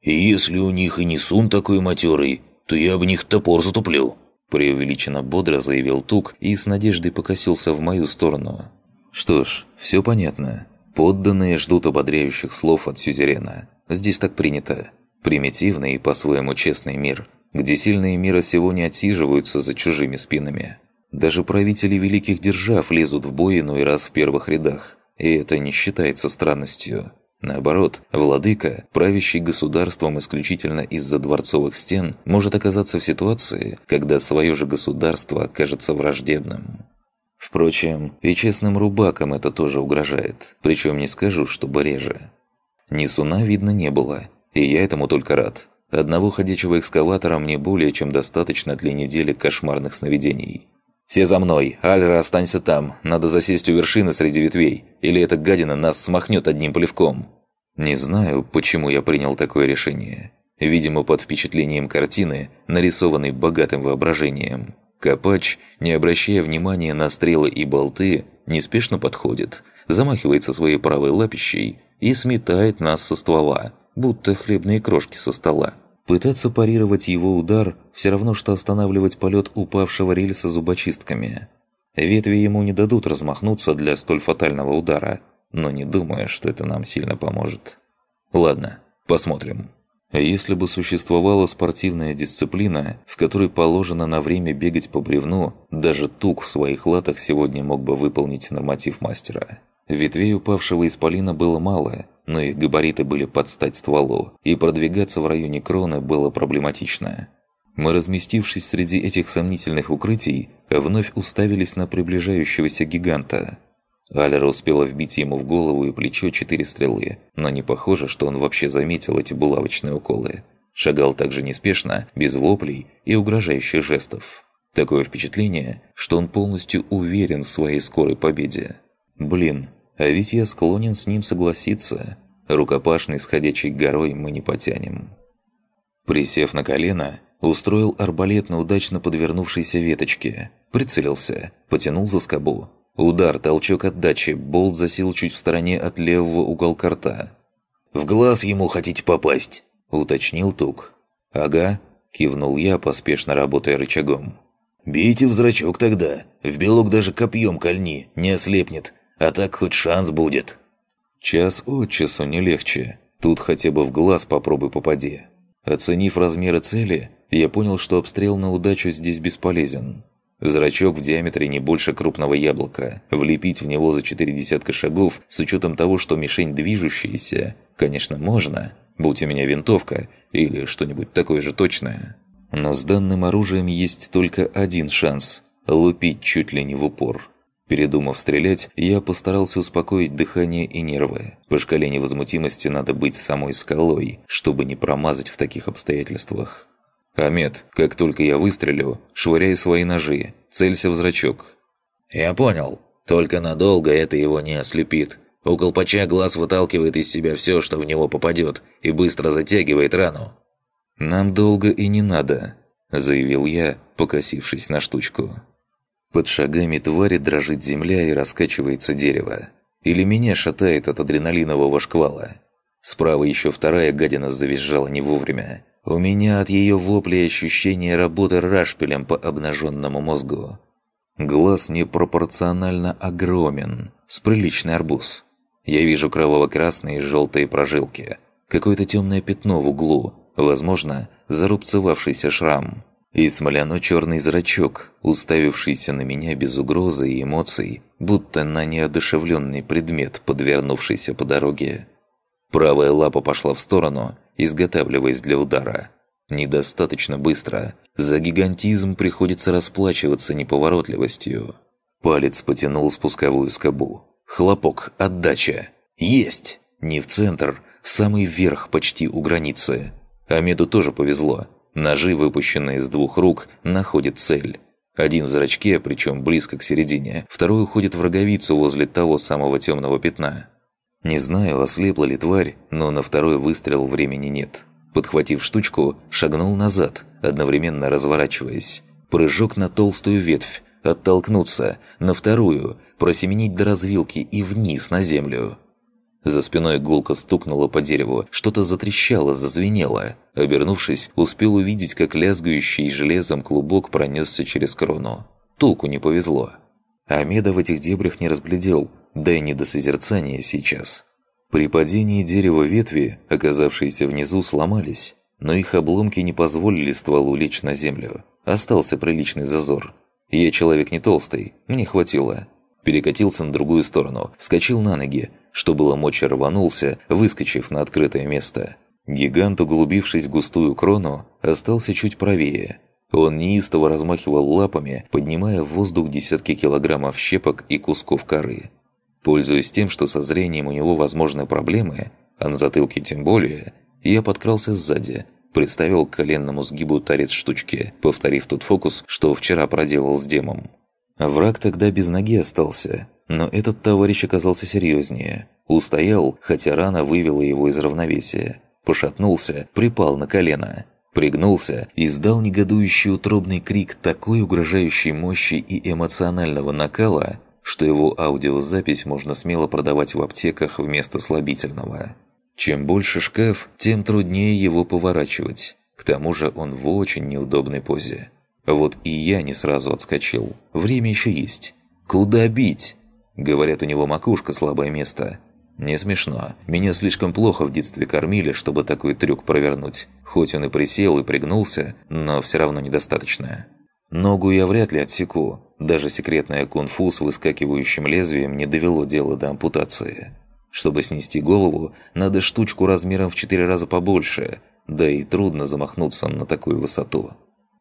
«Если у них и не сун такой матерый, то я об них топор затуплю!» Преувеличенно бодро заявил Тук и с надеждой покосился в мою сторону. «Что ж, все понятно. Подданные ждут ободряющих слов от сюзерена. Здесь так принято. Примитивный и по-своему честный мир, где сильные мира сего не отсиживаются за чужими спинами. Даже правители великих держав лезут в бой иной раз в первых рядах, и это не считается странностью. Наоборот, владыка, правящий государством исключительно из-за дворцовых стен, может оказаться в ситуации, когда свое же государство кажется враждебным. Впрочем, и честным рубакам это тоже угрожает, причем не скажу, чтобы реже. Несуна видно не было, и я этому только рад. Одного ходячего экскаватора мне более чем достаточно для недели кошмарных сновидений. «Все за мной! Альра, останься там! Надо засесть у вершины среди ветвей, или эта гадина нас смахнет одним плевком!» Не знаю, почему я принял такое решение. Видимо, под впечатлением картины, нарисованной богатым воображением. Копач, не обращая внимания на стрелы и болты, неспешно подходит, замахивается своей правой лапищей и сметает нас со ствола, будто хлебные крошки со стола. Пытаться парировать его удар – все равно, что останавливать полет упавшего рельса зубочистками. Ветви ему не дадут размахнуться для столь фатального удара, но не думаю, что это нам сильно поможет. Ладно, посмотрим. Если бы существовала спортивная дисциплина, в которой положено на время бегать по бревну, даже тук в своих латах сегодня мог бы выполнить норматив мастера. Ветвей упавшего исполина было мало, но их габариты были под стать стволу, и продвигаться в районе кроны было проблематично. Мы, разместившись среди этих сомнительных укрытий, вновь уставились на приближающегося гиганта. Алера успела вбить ему в голову и плечо четыре стрелы, но не похоже, что он вообще заметил эти булавочные уколы. Шагал также неспешно, без воплей и угрожающих жестов. Такое впечатление, что он полностью уверен в своей скорой победе. Блин, а ведь я склонен с ним согласиться. Рукопашный с горой мы не потянем. Присев на колено, устроил арбалет на удачно подвернувшейся веточке. Прицелился, потянул за скобу. Удар, толчок отдачи, болт засел чуть в стороне от левого уголка рта. «В глаз ему хотите попасть?» – уточнил Тук. «Ага», – кивнул я, поспешно работая рычагом. «Бейте в зрачок тогда. В белок даже копьем кольни, не ослепнет. А так хоть шанс будет. Час от часу не легче. Тут хотя бы в глаз попробуй попади. Оценив размеры цели, я понял, что обстрел на удачу здесь бесполезен. Зрачок в диаметре не больше крупного яблока. Влепить в него за четыре десятка шагов, с учетом того, что мишень движущаяся, конечно, можно, будь у меня винтовка или что-нибудь такое же точное. Но с данным оружием есть только один шанс – лупить чуть ли не в упор. Передумав стрелять, я постарался успокоить дыхание и нервы. По шкале невозмутимости надо быть самой скалой, чтобы не промазать в таких обстоятельствах. Амед, как только я выстрелю, швыряй свои ножи, целься в зрачок». «Я понял. Только надолго это его не ослепит. У колпача глаз выталкивает из себя все, что в него попадет, и быстро затягивает рану». «Нам долго и не надо», – заявил я, покосившись на штучку. Под шагами твари дрожит земля и раскачивается дерево. Или меня шатает от адреналинового шквала. Справа еще вторая гадина завизжала не вовремя. У меня от ее вопли ощущение работы рашпилем по обнаженному мозгу. Глаз непропорционально огромен, с приличный арбуз. Я вижу кроваво-красные и желтые прожилки. Какое-то темное пятно в углу, возможно, зарубцевавшийся шрам и смоляно-черный зрачок, уставившийся на меня без угрозы и эмоций, будто на неодушевленный предмет, подвернувшийся по дороге. Правая лапа пошла в сторону, изготавливаясь для удара. Недостаточно быстро. За гигантизм приходится расплачиваться неповоротливостью. Палец потянул спусковую скобу. Хлопок, отдача. Есть! Не в центр, в самый верх почти у границы. Амеду тоже повезло. Ножи, выпущенные из двух рук, находят цель. Один в зрачке, причем близко к середине, второй уходит в роговицу возле того самого темного пятна. Не знаю, ослепла ли тварь, но на второй выстрел времени нет. Подхватив штучку, шагнул назад, одновременно разворачиваясь. Прыжок на толстую ветвь, оттолкнуться, на вторую, просеменить до развилки и вниз на землю. За спиной гулко стукнуло по дереву, что-то затрещало, зазвенело – Обернувшись, успел увидеть, как лязгающий железом клубок пронесся через крону. Толку не повезло. Амеда в этих дебрях не разглядел, да и не до созерцания сейчас. При падении дерева ветви, оказавшиеся внизу, сломались, но их обломки не позволили стволу лечь на землю. Остался приличный зазор. Я человек не толстый, мне хватило. Перекатился на другую сторону, вскочил на ноги, что было мочи рванулся, выскочив на открытое место – Гигант, углубившись в густую крону, остался чуть правее. Он неистово размахивал лапами, поднимая в воздух десятки килограммов щепок и кусков коры. Пользуясь тем, что со зрением у него возможны проблемы, а на затылке тем более, я подкрался сзади, приставил к коленному сгибу торец штучки, повторив тот фокус, что вчера проделал с демом. Враг тогда без ноги остался, но этот товарищ оказался серьезнее. Устоял, хотя рана вывела его из равновесия пошатнулся, припал на колено, пригнулся и издал негодующий утробный крик такой угрожающей мощи и эмоционального накала, что его аудиозапись можно смело продавать в аптеках вместо слабительного. Чем больше шкаф, тем труднее его поворачивать. К тому же он в очень неудобной позе. Вот и я не сразу отскочил. Время еще есть. «Куда бить?» Говорят, у него макушка слабое место. Не смешно. Меня слишком плохо в детстве кормили, чтобы такой трюк провернуть. Хоть он и присел и пригнулся, но все равно недостаточно. Ногу я вряд ли отсеку. Даже секретное кунг-фу с выскакивающим лезвием не довело дело до ампутации. Чтобы снести голову, надо штучку размером в четыре раза побольше, да и трудно замахнуться на такую высоту.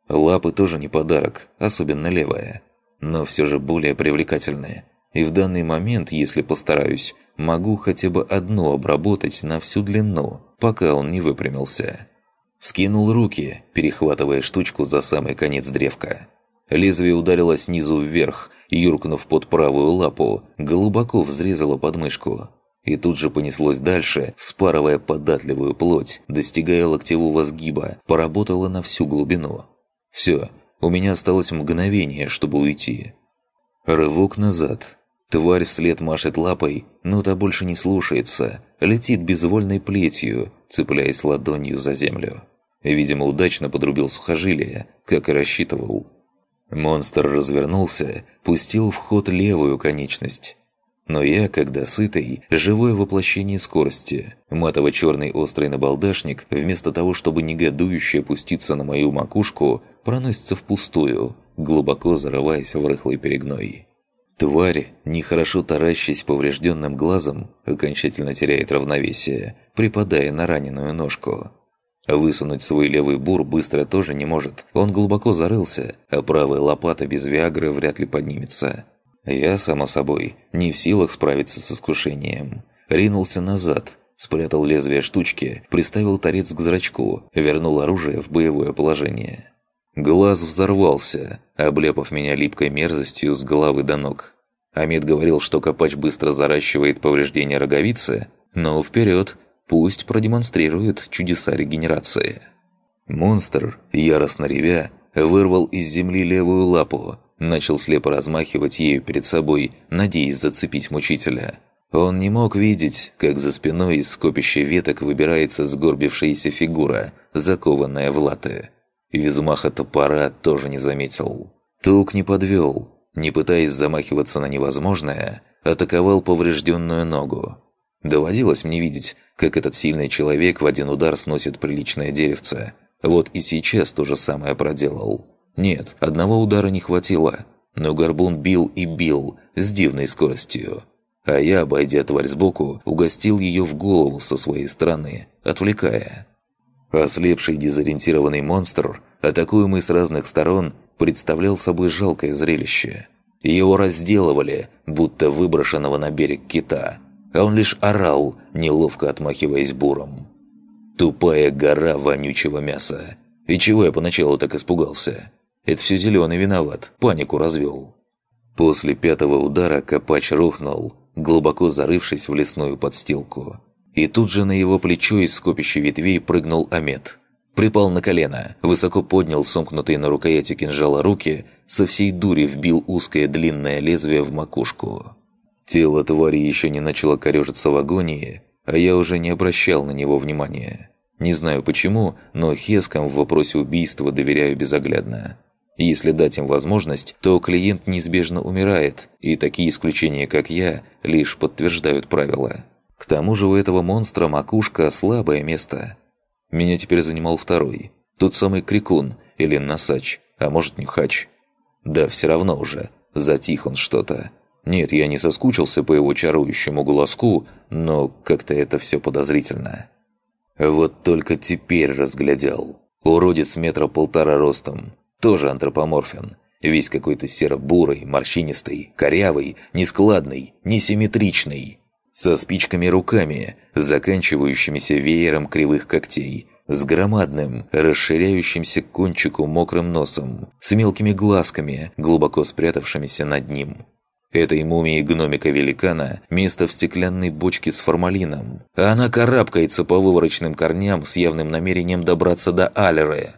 Лапы тоже не подарок, особенно левая. Но все же более привлекательные. И в данный момент, если постараюсь, могу хотя бы одно обработать на всю длину, пока он не выпрямился. Вскинул руки, перехватывая штучку за самый конец древка. Лезвие ударило снизу вверх, юркнув под правую лапу, глубоко взрезало подмышку. И тут же понеслось дальше, вспарывая податливую плоть, достигая локтевого сгиба, поработало на всю глубину. Все, у меня осталось мгновение, чтобы уйти. Рывок назад, Тварь вслед машет лапой, но та больше не слушается, летит безвольной плетью, цепляясь ладонью за землю. Видимо, удачно подрубил сухожилие, как и рассчитывал. Монстр развернулся, пустил в ход левую конечность. Но я, когда сытый, живое воплощение скорости. Матово-черный острый набалдашник, вместо того, чтобы негодующе опуститься на мою макушку, проносится впустую, глубоко зарываясь в рыхлый перегной. Тварь, нехорошо таращась поврежденным глазом, окончательно теряет равновесие, припадая на раненую ножку. Высунуть свой левый бур быстро тоже не может, он глубоко зарылся, а правая лопата без виагры вряд ли поднимется. Я, само собой, не в силах справиться с искушением. Ринулся назад, спрятал лезвие штучки, приставил торец к зрачку, вернул оружие в боевое положение. Глаз взорвался, облепав меня липкой мерзостью с головы до ног. Амид говорил, что копач быстро заращивает повреждения роговицы, но вперед, пусть продемонстрирует чудеса регенерации. Монстр, яростно ревя, вырвал из земли левую лапу, начал слепо размахивать ею перед собой, надеясь зацепить мучителя. Он не мог видеть, как за спиной из скопища веток выбирается сгорбившаяся фигура, закованная в латы и взмаха топора тоже не заметил. Тук не подвел, не пытаясь замахиваться на невозможное, атаковал поврежденную ногу. Доводилось мне видеть, как этот сильный человек в один удар сносит приличное деревце. Вот и сейчас то же самое проделал. Нет, одного удара не хватило, но горбун бил и бил с дивной скоростью. А я, обойдя тварь сбоку, угостил ее в голову со своей стороны, отвлекая. Ослепший дезориентированный монстр, атакуемый с разных сторон, представлял собой жалкое зрелище. Его разделывали, будто выброшенного на берег кита, а он лишь орал, неловко отмахиваясь буром. Тупая гора вонючего мяса. И чего я поначалу так испугался? Это все зеленый виноват, панику развел. После пятого удара Копач рухнул, глубоко зарывшись в лесную подстилку. И тут же на его плечо из скопища ветвей прыгнул Амет. Припал на колено, высоко поднял сомкнутые на рукояти кинжала руки, со всей дури вбил узкое длинное лезвие в макушку. Тело твари еще не начало корежиться в агонии, а я уже не обращал на него внимания. Не знаю почему, но Хескам в вопросе убийства доверяю безоглядно. Если дать им возможность, то клиент неизбежно умирает, и такие исключения, как я, лишь подтверждают правила. К тому же у этого монстра макушка – слабое место. Меня теперь занимал второй. Тот самый крикун или носач, а может нюхач. Да все равно уже, затих он что-то. Нет, я не соскучился по его чарующему глазку, но как-то это все подозрительно. Вот только теперь разглядел. Уродец метра полтора ростом, тоже антропоморфен. Весь какой-то серо-бурый, морщинистый, корявый, нескладный, несимметричный со спичками руками, заканчивающимися веером кривых когтей, с громадным, расширяющимся к кончику мокрым носом, с мелкими глазками, глубоко спрятавшимися над ним. Этой мумии гномика-великана место в стеклянной бочке с формалином, а она карабкается по выворочным корням с явным намерением добраться до Алеры.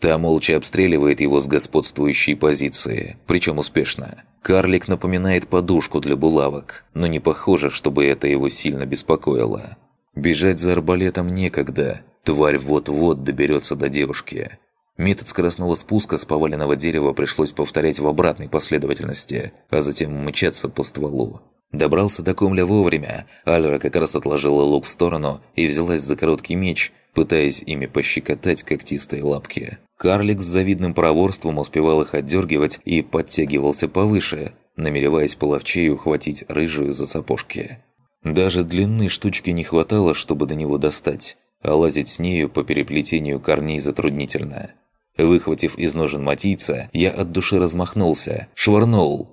Та молча обстреливает его с господствующей позиции, причем успешно. Карлик напоминает подушку для булавок, но не похоже, чтобы это его сильно беспокоило. Бежать за арбалетом некогда, тварь вот-вот доберется до девушки. Метод скоростного спуска с поваленного дерева пришлось повторять в обратной последовательности, а затем мчаться по стволу. Добрался до комля вовремя, Альра как раз отложила лук в сторону и взялась за короткий меч, пытаясь ими пощекотать когтистые лапки. Карлик с завидным проворством успевал их отдергивать и подтягивался повыше, намереваясь половчей ухватить рыжую за сапожки. Даже длины штучки не хватало, чтобы до него достать, а лазить с нею по переплетению корней затруднительно. Выхватив из ножен матийца, я от души размахнулся, швырнул.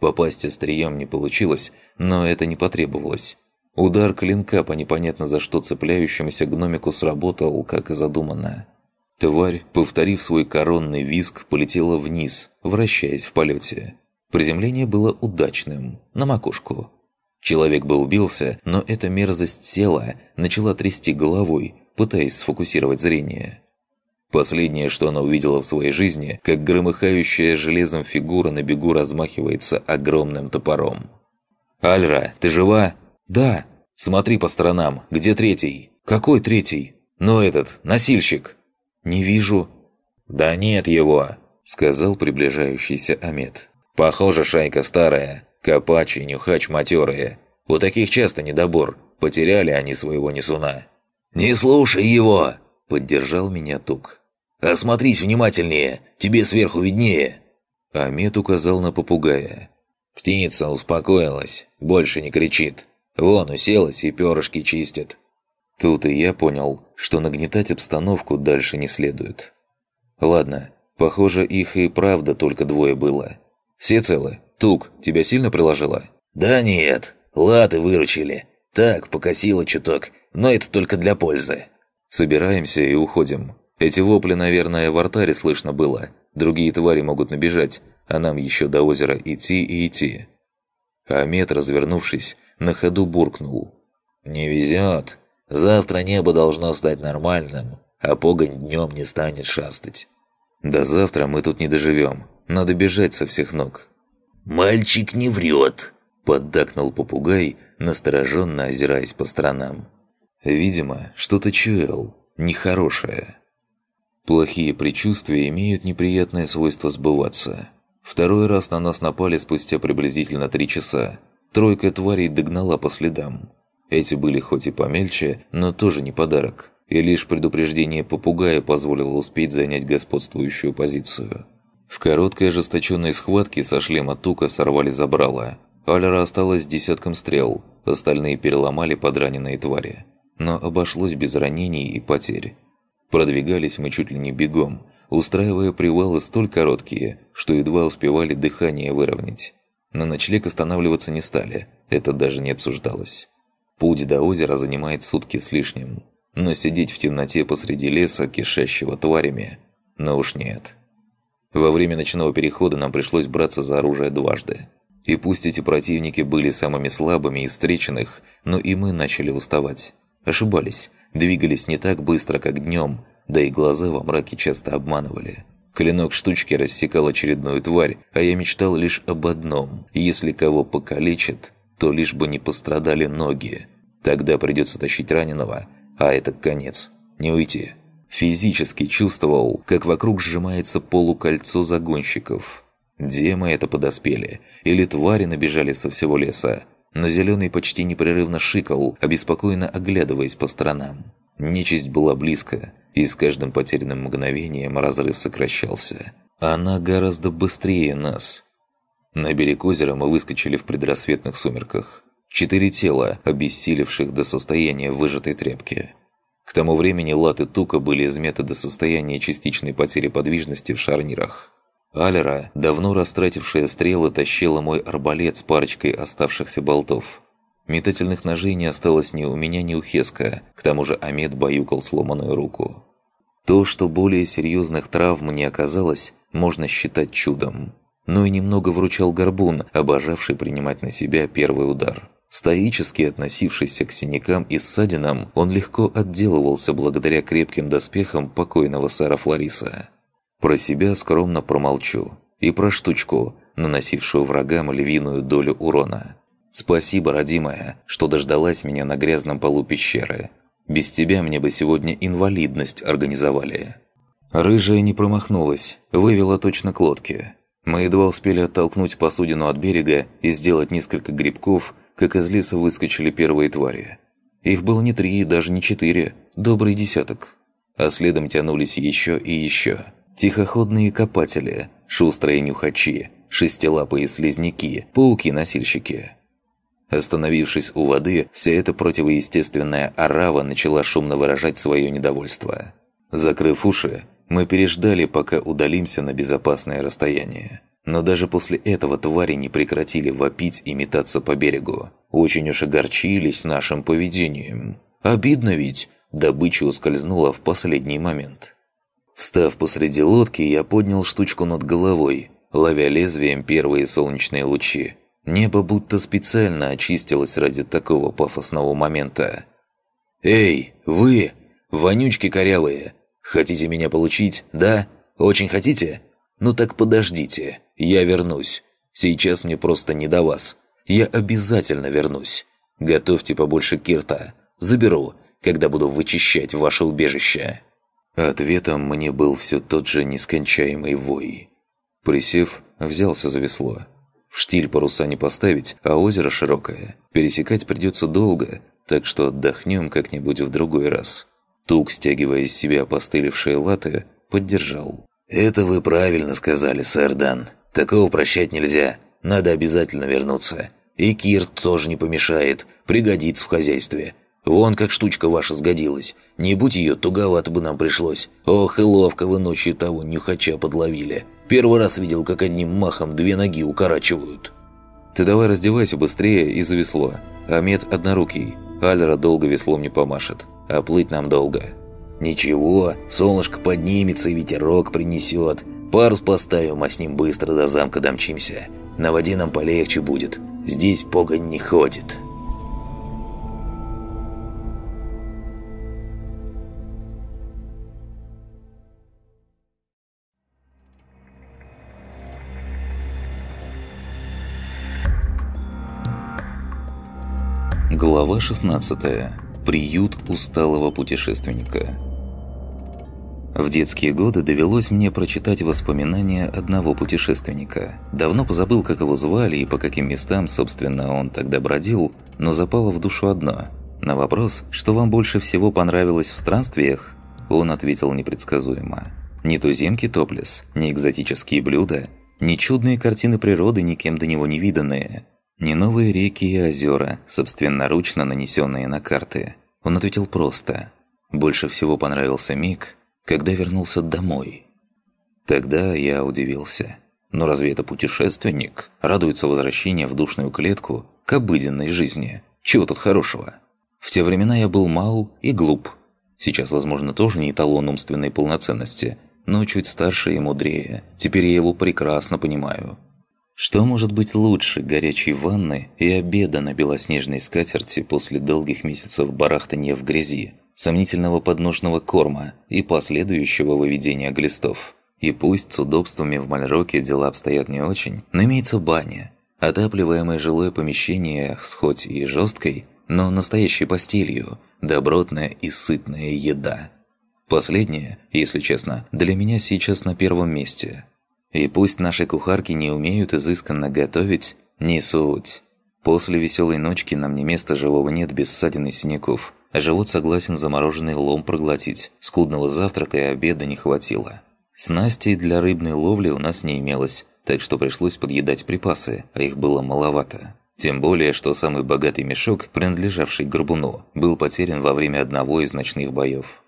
Попасть острием не получилось, но это не потребовалось. Удар клинка по непонятно за что цепляющемуся гномику сработал, как и задумано. Тварь, повторив свой коронный визг, полетела вниз, вращаясь в полете. Приземление было удачным, на макушку. Человек бы убился, но эта мерзость тела начала трясти головой, пытаясь сфокусировать зрение. Последнее, что она увидела в своей жизни, как громыхающая железом фигура на бегу размахивается огромным топором. «Альра, ты жива?» «Да». «Смотри по сторонам. Где третий?» «Какой третий?» «Ну этот, носильщик». «Не вижу». «Да нет его», – сказал приближающийся Амет. «Похоже, шайка старая. Копач и нюхач матерые. У таких часто недобор. Потеряли они своего несуна». «Не слушай его!» – поддержал меня Тук. «Осмотрись внимательнее. Тебе сверху виднее». Амет указал на попугая. «Птица успокоилась. Больше не кричит. Вон уселась и перышки чистит. Тут и я понял, что нагнетать обстановку дальше не следует. Ладно, похоже, их и правда только двое было. Все целы? Тук, тебя сильно приложило? Да нет, латы выручили. Так, покосило чуток, но это только для пользы. Собираемся и уходим. Эти вопли, наверное, в артаре слышно было. Другие твари могут набежать, а нам еще до озера идти и идти а развернувшись, на ходу буркнул. «Не везет. Завтра небо должно стать нормальным, а погонь днем не станет шастать». «До завтра мы тут не доживем. Надо бежать со всех ног». «Мальчик не врет», – поддакнул попугай, настороженно озираясь по сторонам. «Видимо, что-то чуял. Нехорошее». Плохие предчувствия имеют неприятное свойство сбываться – Второй раз на нас напали спустя приблизительно три часа. Тройка тварей догнала по следам. Эти были хоть и помельче, но тоже не подарок. И лишь предупреждение попугая позволило успеть занять господствующую позицию. В короткой ожесточенной схватке со шлема Тука сорвали забрало. Альра осталась с десятком стрел, остальные переломали подраненные твари. Но обошлось без ранений и потерь. Продвигались мы чуть ли не бегом, устраивая привалы столь короткие, что едва успевали дыхание выровнять. На ночлег останавливаться не стали, это даже не обсуждалось. Путь до озера занимает сутки с лишним, но сидеть в темноте посреди леса, кишащего тварями, но ну уж нет. Во время ночного перехода нам пришлось браться за оружие дважды. И пусть эти противники были самыми слабыми из встреченных, но и мы начали уставать. Ошибались, двигались не так быстро, как днем, да и глаза во мраке часто обманывали. Клинок штучки рассекал очередную тварь, а я мечтал лишь об одном. Если кого покалечит, то лишь бы не пострадали ноги. Тогда придется тащить раненого, а это конец. Не уйти. Физически чувствовал, как вокруг сжимается полукольцо загонщиков. Демы это подоспели, или твари набежали со всего леса. Но зеленый почти непрерывно шикал, обеспокоенно оглядываясь по сторонам. Нечисть была близкая и с каждым потерянным мгновением разрыв сокращался. Она гораздо быстрее нас. На берег озера мы выскочили в предрассветных сумерках. Четыре тела, обессилевших до состояния выжатой тряпки. К тому времени лад и тука были изметы до состояния частичной потери подвижности в шарнирах. Алера, давно растратившая стрелы, тащила мой арбалет с парочкой оставшихся болтов – Метательных ножей не осталось ни у меня, ни у Хеска, к тому же Амед баюкал сломанную руку. То, что более серьезных травм не оказалось, можно считать чудом. Но ну и немного вручал горбун, обожавший принимать на себя первый удар. Стоически относившийся к синякам и ссадинам, он легко отделывался благодаря крепким доспехам покойного Сара Флориса. Про себя скромно промолчу. И про штучку, наносившую врагам львиную долю урона – Спасибо, родимая, что дождалась меня на грязном полу пещеры. Без тебя мне бы сегодня инвалидность организовали». Рыжая не промахнулась, вывела точно к лодке. Мы едва успели оттолкнуть посудину от берега и сделать несколько грибков, как из леса выскочили первые твари. Их было не три, даже не четыре, добрый десяток. А следом тянулись еще и еще. Тихоходные копатели, шустрые нюхачи, шестилапые слизняки, пауки-носильщики. Остановившись у воды, вся эта противоестественная арава начала шумно выражать свое недовольство. Закрыв уши, мы переждали, пока удалимся на безопасное расстояние. Но даже после этого твари не прекратили вопить и метаться по берегу. Очень уж огорчились нашим поведением. Обидно ведь, добыча ускользнула в последний момент. Встав посреди лодки, я поднял штучку над головой, ловя лезвием первые солнечные лучи, Небо будто специально очистилось ради такого пафосного момента. «Эй, вы! Вонючки корявые! Хотите меня получить, да? Очень хотите? Ну так подождите, я вернусь. Сейчас мне просто не до вас. Я обязательно вернусь. Готовьте побольше кирта. Заберу, когда буду вычищать ваше убежище». Ответом мне был все тот же нескончаемый вой. Присев, взялся за весло. В штиль паруса не поставить, а озеро широкое. Пересекать придется долго, так что отдохнем как-нибудь в другой раз». Тук, стягивая из себя постылившие латы, поддержал. «Это вы правильно сказали, сэр Дан. Такого прощать нельзя. Надо обязательно вернуться. И Кирт тоже не помешает, пригодится в хозяйстве. Вон как штучка ваша сгодилась. Не будь ее, туговато бы нам пришлось. Ох, и ловко вы ночью того нюхача подловили. Первый раз видел, как одним махом две ноги укорачивают». «Ты давай раздевайся быстрее и за весло. Амет однорукий. Альра долго веслом не помашет. А плыть нам долго». «Ничего, солнышко поднимется и ветерок принесет. Парус поставим, а с ним быстро до замка домчимся. На воде нам полегче будет. Здесь погонь не ходит». Глава 16. Приют усталого путешественника. В детские годы довелось мне прочитать воспоминания одного путешественника. Давно позабыл, как его звали и по каким местам, собственно, он тогда бродил, но запало в душу одно. На вопрос, что вам больше всего понравилось в странствиях, он ответил непредсказуемо. Ни туземки топлес, ни экзотические блюда, ни чудные картины природы, никем до него не виданные – не новые реки и озера, собственноручно нанесенные на карты. Он ответил просто. Больше всего понравился миг, когда вернулся домой. Тогда я удивился. Но разве это путешественник радуется возвращению в душную клетку к обыденной жизни? Чего тут хорошего? В те времена я был мал и глуп. Сейчас, возможно, тоже не эталон умственной полноценности, но чуть старше и мудрее. Теперь я его прекрасно понимаю. Что может быть лучше горячей ванны и обеда на белоснежной скатерти после долгих месяцев барахтания в грязи, сомнительного подножного корма и последующего выведения глистов? И пусть с удобствами в Мальроке дела обстоят не очень, но имеется баня, отапливаемое жилое помещение с хоть и жесткой, но настоящей постелью, добротная и сытная еда. Последнее, если честно, для меня сейчас на первом месте – и пусть наши кухарки не умеют изысканно готовить, не суть. После веселой ночки нам не места живого нет без ссадин и синяков. Живот согласен замороженный лом проглотить. Скудного завтрака и обеда не хватило. Снастей для рыбной ловли у нас не имелось, так что пришлось подъедать припасы, а их было маловато. Тем более, что самый богатый мешок, принадлежавший Горбуну, был потерян во время одного из ночных боев.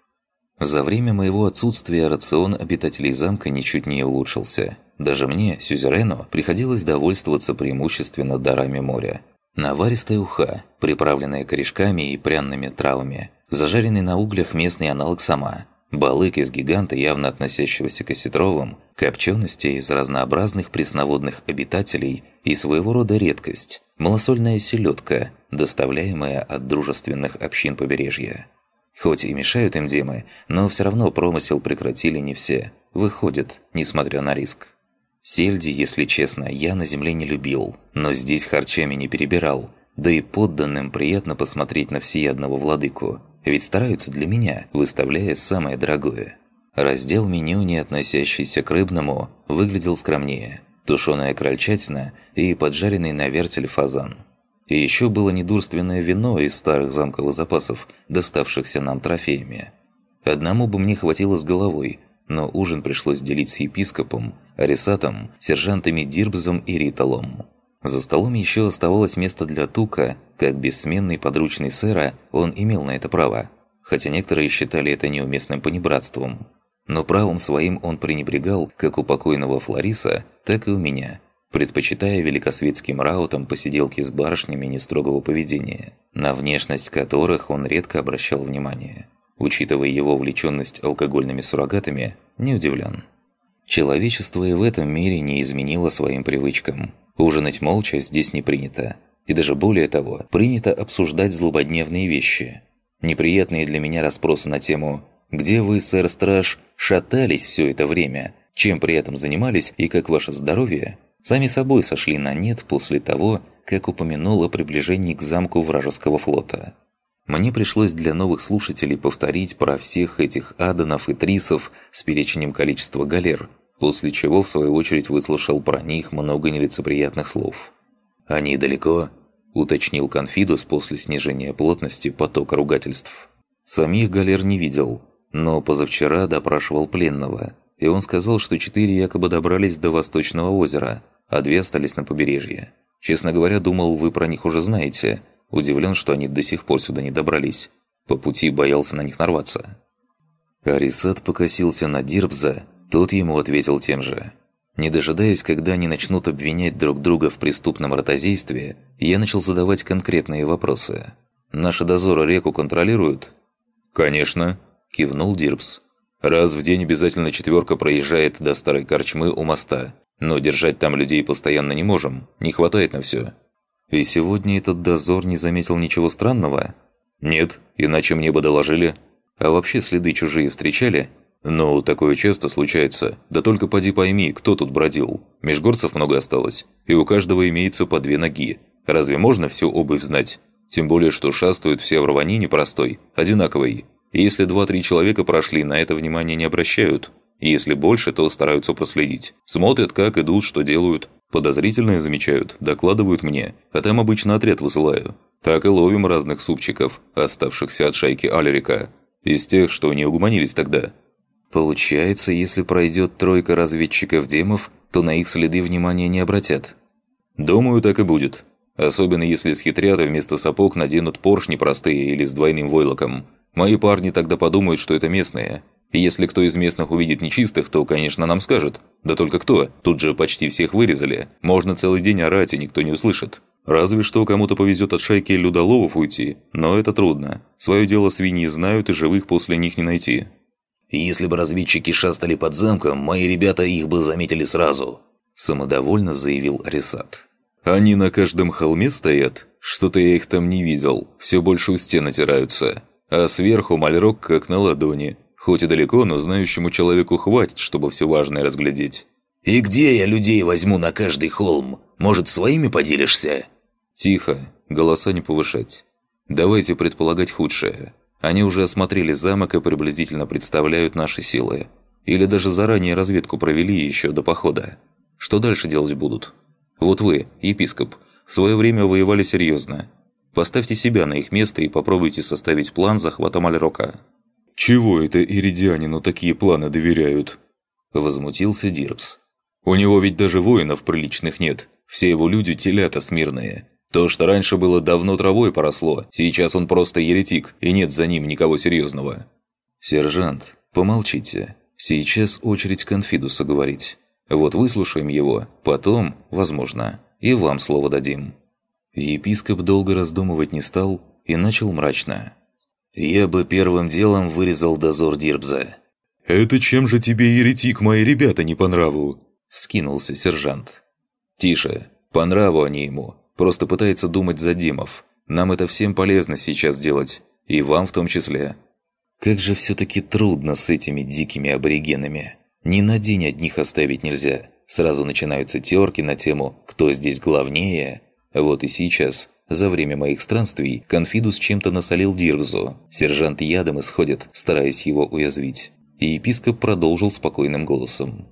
За время моего отсутствия рацион обитателей замка ничуть не улучшился. Даже мне, сюзерену, приходилось довольствоваться преимущественно дарами моря. Наваристая уха, приправленная корешками и пряными травами, зажаренный на углях местный аналог сама, балык из гиганта, явно относящегося к осетровым, копчености из разнообразных пресноводных обитателей и своего рода редкость – малосольная селедка, доставляемая от дружественных общин побережья. Хоть и мешают им димы, но все равно промысел прекратили не все. Выходит, несмотря на риск. Сельди, если честно, я на земле не любил, но здесь харчами не перебирал. Да и подданным приятно посмотреть на всеядного владыку, ведь стараются для меня, выставляя самое дорогое. Раздел меню, не относящийся к рыбному, выглядел скромнее. Тушеная крольчатина и поджаренный на вертеле фазан – и еще было недурственное вино из старых замковых запасов, доставшихся нам трофеями. Одному бы мне хватило с головой, но ужин пришлось делить с епископом, аресатом, сержантами Дирбзом и Риталом. За столом еще оставалось место для Тука, как бессменный подручный сэра он имел на это право, хотя некоторые считали это неуместным понебратством. Но правом своим он пренебрегал как у покойного Флориса, так и у меня – предпочитая великосветским раутам посиделки с барышнями нестрогого поведения, на внешность которых он редко обращал внимание. Учитывая его увлеченность алкогольными суррогатами, не удивлен. Человечество и в этом мире не изменило своим привычкам. Ужинать молча здесь не принято. И даже более того, принято обсуждать злободневные вещи. Неприятные для меня расспросы на тему «Где вы, сэр-страж, шатались все это время? Чем при этом занимались и как ваше здоровье?» сами собой сошли на нет после того, как упомянул о приближении к замку вражеского флота. Мне пришлось для новых слушателей повторить про всех этих аденов и трисов с перечнем количества галер, после чего в свою очередь выслушал про них много нелицеприятных слов. «Они далеко?» – уточнил Конфидус после снижения плотности потока ругательств. Самих галер не видел, но позавчера допрашивал пленного, и он сказал, что четыре якобы добрались до Восточного озера – а две остались на побережье. Честно говоря, думал, вы про них уже знаете. Удивлен, что они до сих пор сюда не добрались. По пути боялся на них нарваться. Арисат покосился на Дирбза, тот ему ответил тем же. Не дожидаясь, когда они начнут обвинять друг друга в преступном ротозействе, я начал задавать конкретные вопросы. «Наши дозоры реку контролируют?» «Конечно», – кивнул Дирбс. «Раз в день обязательно четверка проезжает до старой корчмы у моста. Но держать там людей постоянно не можем, не хватает на все. И сегодня этот дозор не заметил ничего странного? Нет, иначе мне бы доложили. А вообще следы чужие встречали? Ну, такое часто случается. Да только поди пойми, кто тут бродил. Межгорцев много осталось, и у каждого имеется по две ноги. Разве можно всю обувь знать? Тем более, что шастают все в рванине простой, одинаковой. И если два-три человека прошли, на это внимание не обращают. Если больше, то стараются проследить. Смотрят, как идут, что делают. Подозрительное замечают, докладывают мне, а там обычно отряд высылаю. Так и ловим разных супчиков, оставшихся от шайки Алерика. Из тех, что не угомонились тогда. Получается, если пройдет тройка разведчиков-демов, то на их следы внимания не обратят. Думаю, так и будет. Особенно если схитрят и вместо сапог наденут поршни простые или с двойным войлоком. Мои парни тогда подумают, что это местные, если кто из местных увидит нечистых, то, конечно, нам скажет. Да только кто? Тут же почти всех вырезали. Можно целый день орать, и никто не услышит. Разве что кому-то повезет от шайки людоловов уйти, но это трудно. Свое дело свиньи знают, и живых после них не найти. Если бы разведчики шастали под замком, мои ребята их бы заметили сразу», – самодовольно заявил Арисат. «Они на каждом холме стоят? Что-то я их там не видел. Все больше у стен отираются. А сверху мальрок как на ладони. Хоть и далеко, но знающему человеку хватит, чтобы все важное разглядеть. «И где я людей возьму на каждый холм? Может, своими поделишься?» «Тихо, голоса не повышать. Давайте предполагать худшее. Они уже осмотрели замок и приблизительно представляют наши силы. Или даже заранее разведку провели еще до похода. Что дальше делать будут? Вот вы, епископ, в свое время воевали серьезно. Поставьте себя на их место и попробуйте составить план захвата Мальрока. «Чего это иридианину такие планы доверяют?» – возмутился Дирбс. «У него ведь даже воинов приличных нет. Все его люди – телята смирные. То, что раньше было давно травой поросло, сейчас он просто еретик, и нет за ним никого серьезного». «Сержант, помолчите. Сейчас очередь Конфидуса говорить. Вот выслушаем его, потом, возможно, и вам слово дадим». Епископ долго раздумывать не стал и начал мрачно. Я бы первым делом вырезал дозор Дирбза. «Это чем же тебе, еретик, мои ребята не по нраву?» – вскинулся сержант. «Тише. По нраву они ему. Просто пытается думать за Димов. Нам это всем полезно сейчас делать. И вам в том числе». «Как же все-таки трудно с этими дикими аборигенами. Ни на день одних оставить нельзя. Сразу начинаются терки на тему «Кто здесь главнее?». Вот и сейчас за время моих странствий Конфидус чем-то насолил Дирвзу. Сержант ядом исходит, стараясь его уязвить. И епископ продолжил спокойным голосом.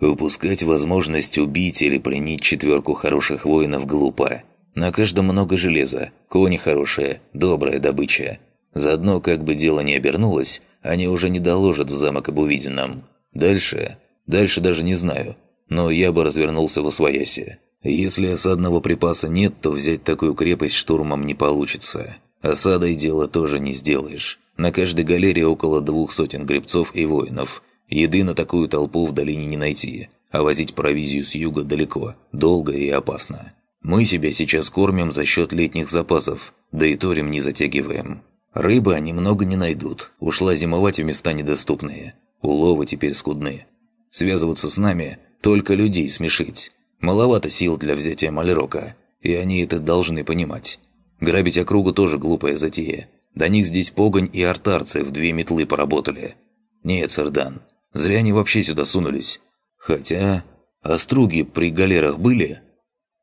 «Упускать возможность убить или пленить четверку хороших воинов глупо. На каждом много железа, кони хорошие, добрая добыча. Заодно, как бы дело ни обернулось, они уже не доложат в замок об увиденном. Дальше... Дальше даже не знаю, но я бы развернулся во своясе. Если осадного припаса нет, то взять такую крепость штурмом не получится. Осадой дело тоже не сделаешь. На каждой галерее около двух сотен гребцов и воинов. Еды на такую толпу в долине не найти, а возить провизию с юга далеко, долго и опасно. Мы себя сейчас кормим за счет летних запасов, да и торим не затягиваем. Рыбы они много не найдут, ушла зимовать в места недоступные. Уловы теперь скудны. Связываться с нами – только людей смешить. Маловато сил для взятия Малерока, и они это должны понимать. Грабить округу тоже глупая затея. До них здесь погонь и артарцы в две метлы поработали. Нет, Сардан, зря они вообще сюда сунулись. Хотя... Оструги при галерах были?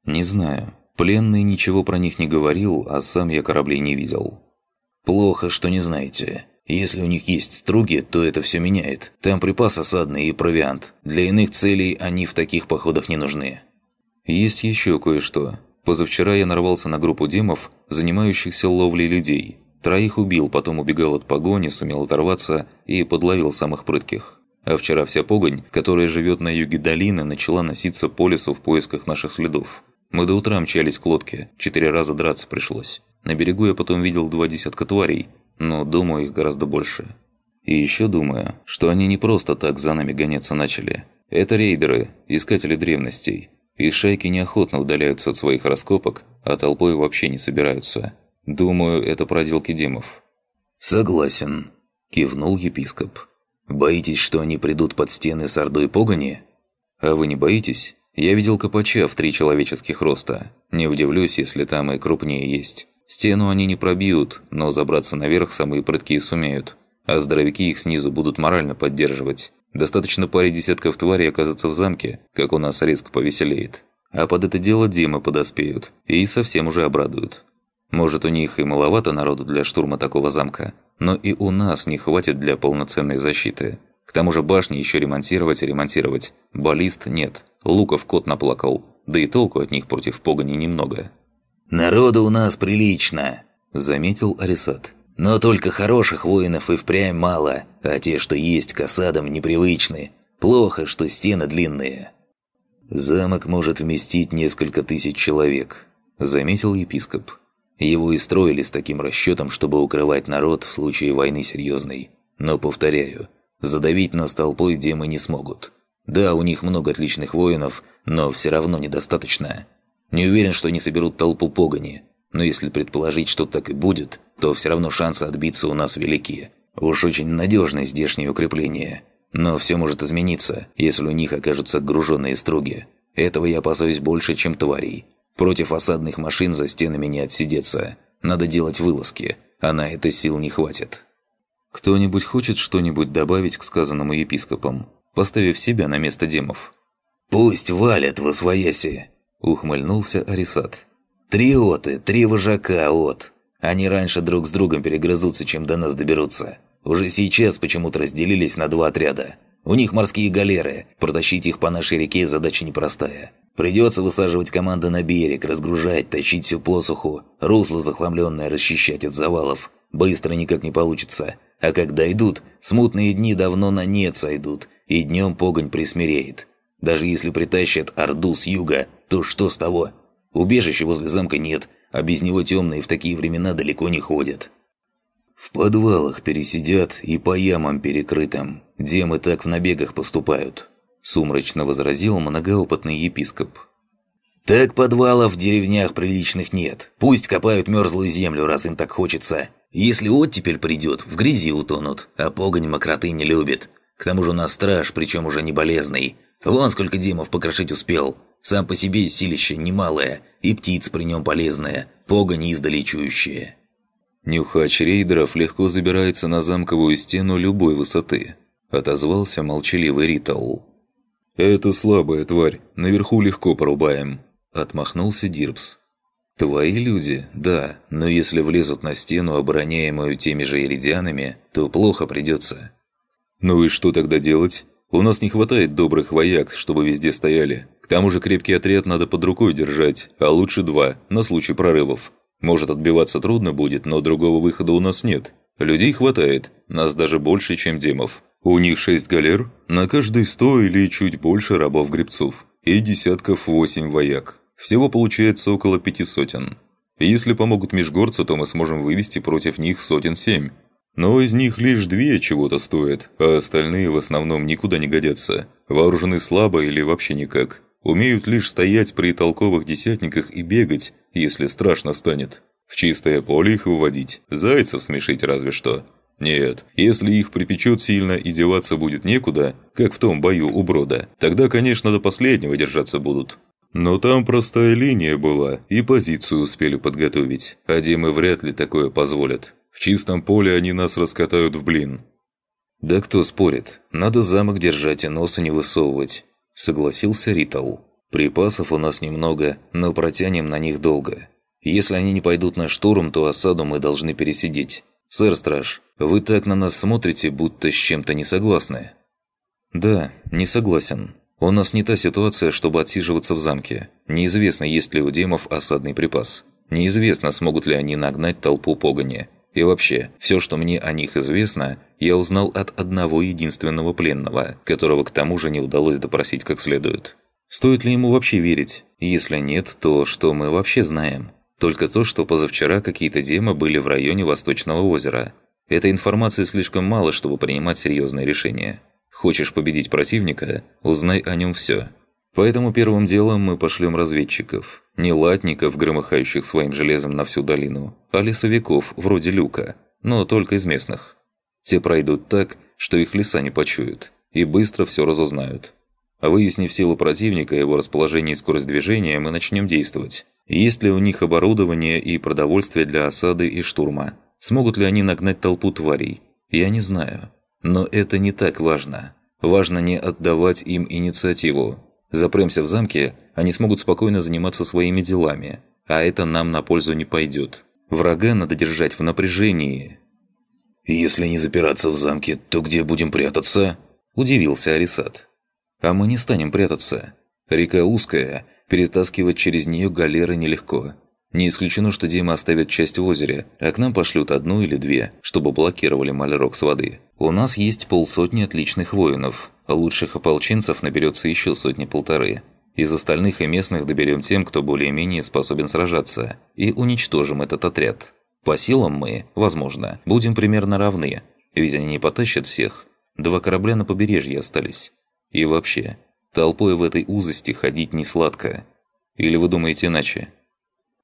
Не знаю. Пленный ничего про них не говорил, а сам я кораблей не видел. Плохо, что не знаете. Если у них есть струги, то это все меняет. Там припас осадный и провиант. Для иных целей они в таких походах не нужны. Есть еще кое-что. Позавчера я нарвался на группу демов, занимающихся ловлей людей. Троих убил, потом убегал от погони, сумел оторваться и подловил самых прытких. А вчера вся погонь, которая живет на юге долины, начала носиться по лесу в поисках наших следов. Мы до утра мчались к лодке, четыре раза драться пришлось. На берегу я потом видел два десятка тварей, но думаю, их гораздо больше. И еще думаю, что они не просто так за нами гоняться начали. Это рейдеры, искатели древностей. И шайки неохотно удаляются от своих раскопок, а толпой вообще не собираются. Думаю, это проделки Димов. «Согласен», – кивнул епископ. «Боитесь, что они придут под стены с ордой погони?» «А вы не боитесь? Я видел копача в три человеческих роста. Не удивлюсь, если там и крупнее есть. Стену они не пробьют, но забраться наверх самые прыткие сумеют. А здоровяки их снизу будут морально поддерживать. Достаточно паре десятков тварей оказаться в замке, как у нас резко повеселеет. А под это дело Димы подоспеют и совсем уже обрадуют. Может, у них и маловато народу для штурма такого замка, но и у нас не хватит для полноценной защиты. К тому же башни еще ремонтировать и ремонтировать. Баллист нет, луков кот наплакал, да и толку от них против погони немного. «Народу у нас прилично», – заметил Арисат. Но только хороших воинов и впрямь мало, а те, что есть, к осадам непривычны. Плохо, что стены длинные. «Замок может вместить несколько тысяч человек», – заметил епископ. Его и строили с таким расчетом, чтобы укрывать народ в случае войны серьезной. Но, повторяю, задавить нас толпой демы не смогут. Да, у них много отличных воинов, но все равно недостаточно. Не уверен, что они соберут толпу погони, но если предположить, что так и будет – то все равно шансы отбиться у нас велики. Уж очень надежны здешние укрепления. Но все может измениться, если у них окажутся груженные струги. Этого я опасаюсь больше, чем тварей. Против осадных машин за стенами не отсидеться. Надо делать вылазки, а на это сил не хватит. Кто-нибудь хочет что-нибудь добавить к сказанному епископам поставив себя на место демов? «Пусть валят во свояси!» – ухмыльнулся Арисат. «Три оты, три вожака от! Они раньше друг с другом перегрызутся, чем до нас доберутся. Уже сейчас почему-то разделились на два отряда. У них морские галеры, протащить их по нашей реке задача непростая. Придется высаживать команды на берег, разгружать, тащить всю посуху, русло захламленное расчищать от завалов. Быстро никак не получится. А когда идут, смутные дни давно на нет сойдут, и днем погонь присмиреет. Даже если притащат Орду с юга, то что с того? Убежища возле замка нет – а без него темные в такие времена далеко не ходят. В подвалах пересидят и по ямам перекрытым, демы так в набегах поступают», – сумрачно возразил многоопытный епископ. «Так подвалов в деревнях приличных нет. Пусть копают мерзлую землю, раз им так хочется. Если оттепель придет, в грязи утонут, а погонь мокроты не любит. К тому же у нас страж, причем уже не болезный. Вон сколько демов покрошить успел. Сам по себе силище немалое, и птиц при нем полезная, погонь издалечующая. Нюхач рейдеров легко забирается на замковую стену любой высоты. Отозвался молчаливый Ритл. «Это слабая тварь, наверху легко порубаем», – отмахнулся Дирбс. «Твои люди, да, но если влезут на стену, обороняемую теми же иридианами, то плохо придется». «Ну и что тогда делать?» У нас не хватает добрых вояк, чтобы везде стояли. К тому же крепкий отряд надо под рукой держать, а лучше два, на случай прорывов. Может, отбиваться трудно будет, но другого выхода у нас нет. Людей хватает, нас даже больше, чем демов. У них шесть галер, на каждой сто или чуть больше рабов-гребцов, и десятков восемь вояк. Всего получается около пяти сотен. Если помогут межгорцы, то мы сможем вывести против них сотен семь, но из них лишь две чего-то стоят, а остальные в основном никуда не годятся. Вооружены слабо или вообще никак. Умеют лишь стоять при толковых десятниках и бегать, если страшно станет. В чистое поле их выводить, зайцев смешить разве что. Нет, если их припечет сильно и деваться будет некуда, как в том бою у Брода, тогда, конечно, до последнего держаться будут. Но там простая линия была, и позицию успели подготовить, а Димы вряд ли такое позволят. В чистом поле они нас раскатают в блин». «Да кто спорит, надо замок держать и носа не высовывать», – согласился Ритл. «Припасов у нас немного, но протянем на них долго. Если они не пойдут на штурм, то осаду мы должны пересидеть. Сэр Страж, вы так на нас смотрите, будто с чем-то не согласны». «Да, не согласен. У нас не та ситуация, чтобы отсиживаться в замке. Неизвестно, есть ли у демов осадный припас. Неизвестно, смогут ли они нагнать толпу погони. И вообще, все, что мне о них известно, я узнал от одного единственного пленного, которого к тому же не удалось допросить как следует. Стоит ли ему вообще верить? Если нет, то что мы вообще знаем? Только то, что позавчера какие-то демы были в районе Восточного озера. Этой информации слишком мало, чтобы принимать серьезные решения. Хочешь победить противника – узнай о нем все. Поэтому первым делом мы пошлем разведчиков. Не латников, громыхающих своим железом на всю долину, а лесовиков, вроде люка, но только из местных. Те пройдут так, что их леса не почуют, и быстро все разузнают. А Выяснив силу противника, его расположение и скорость движения, мы начнем действовать. Есть ли у них оборудование и продовольствие для осады и штурма? Смогут ли они нагнать толпу тварей? Я не знаю. Но это не так важно. Важно не отдавать им инициативу, Запремся в замке, они смогут спокойно заниматься своими делами, а это нам на пользу не пойдет. Врага надо держать в напряжении». «Если не запираться в замке, то где будем прятаться?» – удивился Арисат. «А мы не станем прятаться. Река узкая, перетаскивать через нее галеры нелегко. Не исключено, что Дима оставит часть в озере, а к нам пошлют одну или две, чтобы блокировали малярок с воды. У нас есть полсотни отличных воинов, Лучших ополченцев наберется еще сотни-полторы. Из остальных и местных доберем тем, кто более-менее способен сражаться, и уничтожим этот отряд. По силам мы, возможно, будем примерно равны, ведь они не потащат всех. Два корабля на побережье остались. И вообще, толпой в этой узости ходить не сладко. Или вы думаете иначе?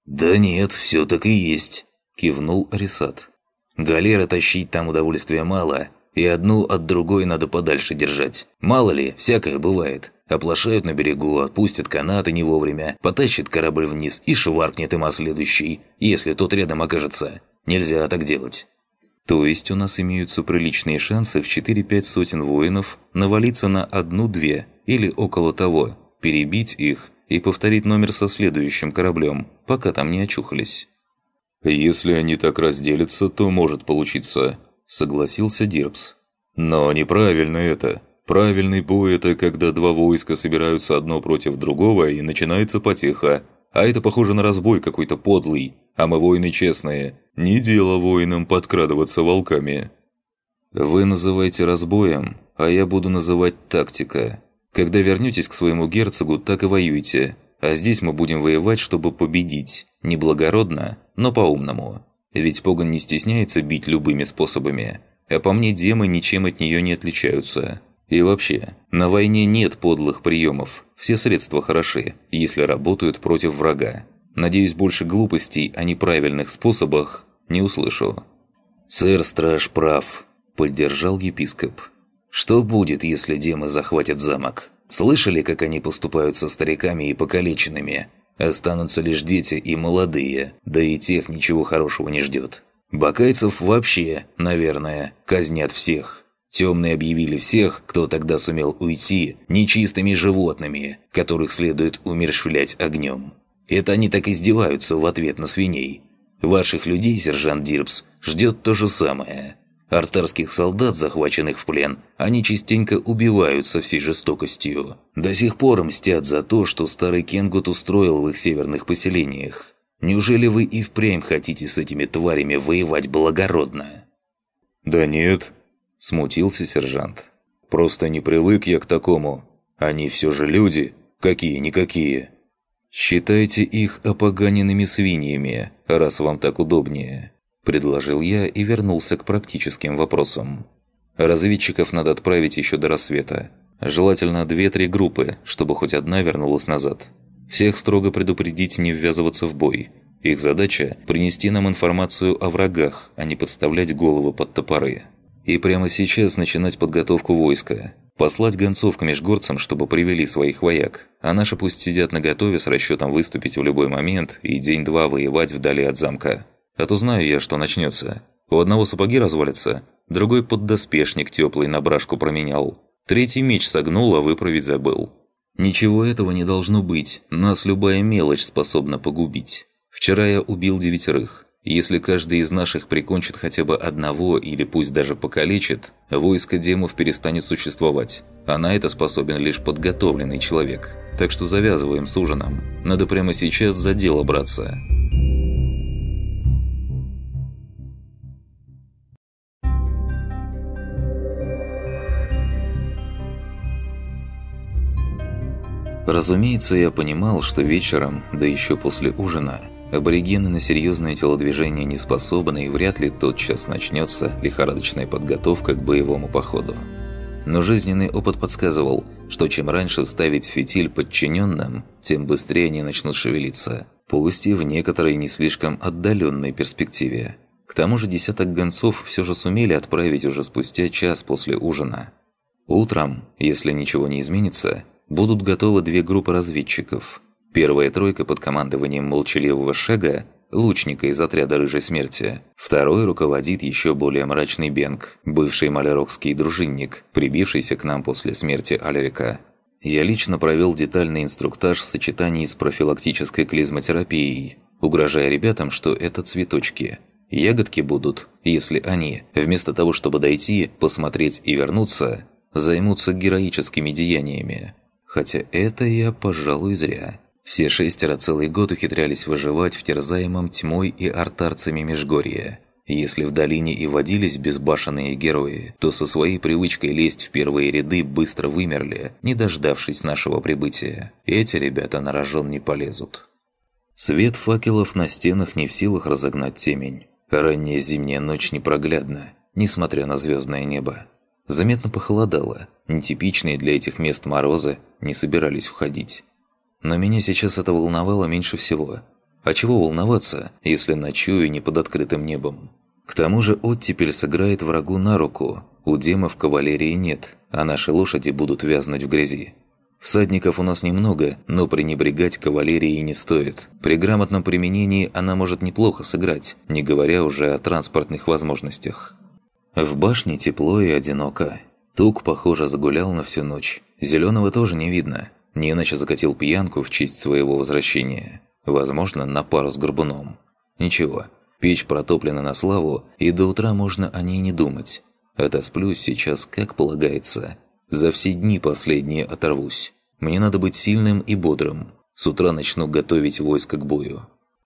«Да нет, все так и есть», – кивнул Арисат. «Галера тащить там удовольствия мало, и одну от другой надо подальше держать. Мало ли, всякое бывает. Оплошают на берегу, отпустят канаты не вовремя, потащит корабль вниз и шваркнет им о следующий, если тот рядом окажется. Нельзя так делать. То есть у нас имеются приличные шансы в 4-5 сотен воинов навалиться на одну-две или около того, перебить их и повторить номер со следующим кораблем, пока там не очухались. «Если они так разделятся, то может получиться», согласился Дирбс. «Но неправильно это. Правильный бой – это а когда два войска собираются одно против другого и начинается потеха. А это похоже на разбой какой-то подлый. А мы воины честные. Не дело воинам подкрадываться волками». «Вы называете разбоем, а я буду называть тактика. Когда вернетесь к своему герцогу, так и воюйте. А здесь мы будем воевать, чтобы победить. Неблагородно, но по-умному». Ведь Поган не стесняется бить любыми способами. А по мне демы ничем от нее не отличаются. И вообще, на войне нет подлых приемов. Все средства хороши, если работают против врага. Надеюсь, больше глупостей о неправильных способах не услышу. «Сэр Страж прав», – поддержал епископ. «Что будет, если демы захватят замок? Слышали, как они поступают со стариками и покалеченными? Останутся лишь дети и молодые, да и тех ничего хорошего не ждет. Бакайцев вообще, наверное, казнят всех. Темные объявили всех, кто тогда сумел уйти, нечистыми животными, которых следует умершвлять огнем. Это они так издеваются в ответ на свиней. Ваших людей, сержант Дирбс, ждет то же самое. Артарских солдат, захваченных в плен, они частенько убивают со всей жестокостью. До сих пор мстят за то, что старый Кенгут устроил в их северных поселениях. Неужели вы и впрямь хотите с этими тварями воевать благородно?» «Да нет», – смутился сержант. «Просто не привык я к такому. Они все же люди, какие-никакие. Считайте их опоганенными свиньями, раз вам так удобнее». – предложил я и вернулся к практическим вопросам. Разведчиков надо отправить еще до рассвета. Желательно две-три группы, чтобы хоть одна вернулась назад. Всех строго предупредить не ввязываться в бой. Их задача – принести нам информацию о врагах, а не подставлять головы под топоры. И прямо сейчас начинать подготовку войска. Послать гонцов к межгорцам, чтобы привели своих вояк. А наши пусть сидят наготове с расчетом выступить в любой момент и день-два воевать вдали от замка. А то знаю я, что начнется. У одного сапоги развалится, другой поддоспешник теплый на брашку променял, третий меч согнул, а выправить забыл. Ничего этого не должно быть, нас любая мелочь способна погубить. Вчера я убил девятерых. Если каждый из наших прикончит хотя бы одного или пусть даже покалечит, войско демов перестанет существовать, а на это способен лишь подготовленный человек. Так что завязываем с ужином. Надо прямо сейчас за дело браться. Разумеется, я понимал, что вечером, да еще после ужина, аборигены на серьезное телодвижение не способны и вряд ли тотчас начнется лихорадочная подготовка к боевому походу. Но жизненный опыт подсказывал, что чем раньше вставить фитиль подчиненным, тем быстрее они начнут шевелиться, пусть и в некоторой не слишком отдаленной перспективе. К тому же десяток гонцов все же сумели отправить уже спустя час после ужина. Утром, если ничего не изменится, будут готовы две группы разведчиков. Первая тройка под командованием молчаливого Шега, лучника из отряда Рыжей Смерти. Второй руководит еще более мрачный Бенг, бывший малярокский дружинник, прибившийся к нам после смерти Алерика. Я лично провел детальный инструктаж в сочетании с профилактической клизмотерапией, угрожая ребятам, что это цветочки. Ягодки будут, если они, вместо того, чтобы дойти, посмотреть и вернуться, займутся героическими деяниями. Хотя это я, пожалуй, зря. Все шестеро целый год ухитрялись выживать в терзаемом тьмой и артарцами Межгорье. Если в долине и водились безбашенные герои, то со своей привычкой лезть в первые ряды быстро вымерли, не дождавшись нашего прибытия. Эти ребята на рожон не полезут. Свет факелов на стенах не в силах разогнать темень. Ранняя зимняя ночь непроглядна, несмотря на звездное небо. Заметно похолодало – Нетипичные для этих мест морозы не собирались уходить. Но меня сейчас это волновало меньше всего. А чего волноваться, если ночую не под открытым небом? К тому же оттепель сыграет врагу на руку. У демов кавалерии нет, а наши лошади будут вязнуть в грязи. Всадников у нас немного, но пренебрегать кавалерией не стоит. При грамотном применении она может неплохо сыграть, не говоря уже о транспортных возможностях. В башне тепло и одиноко. Тук, похоже, загулял на всю ночь. Зеленого тоже не видно. Не иначе закатил пьянку в честь своего возвращения. Возможно, на пару с горбуном. Ничего, печь протоплена на славу, и до утра можно о ней не думать. Отосплюсь сейчас, как полагается. За все дни последние оторвусь. Мне надо быть сильным и бодрым. С утра начну готовить войско к бою.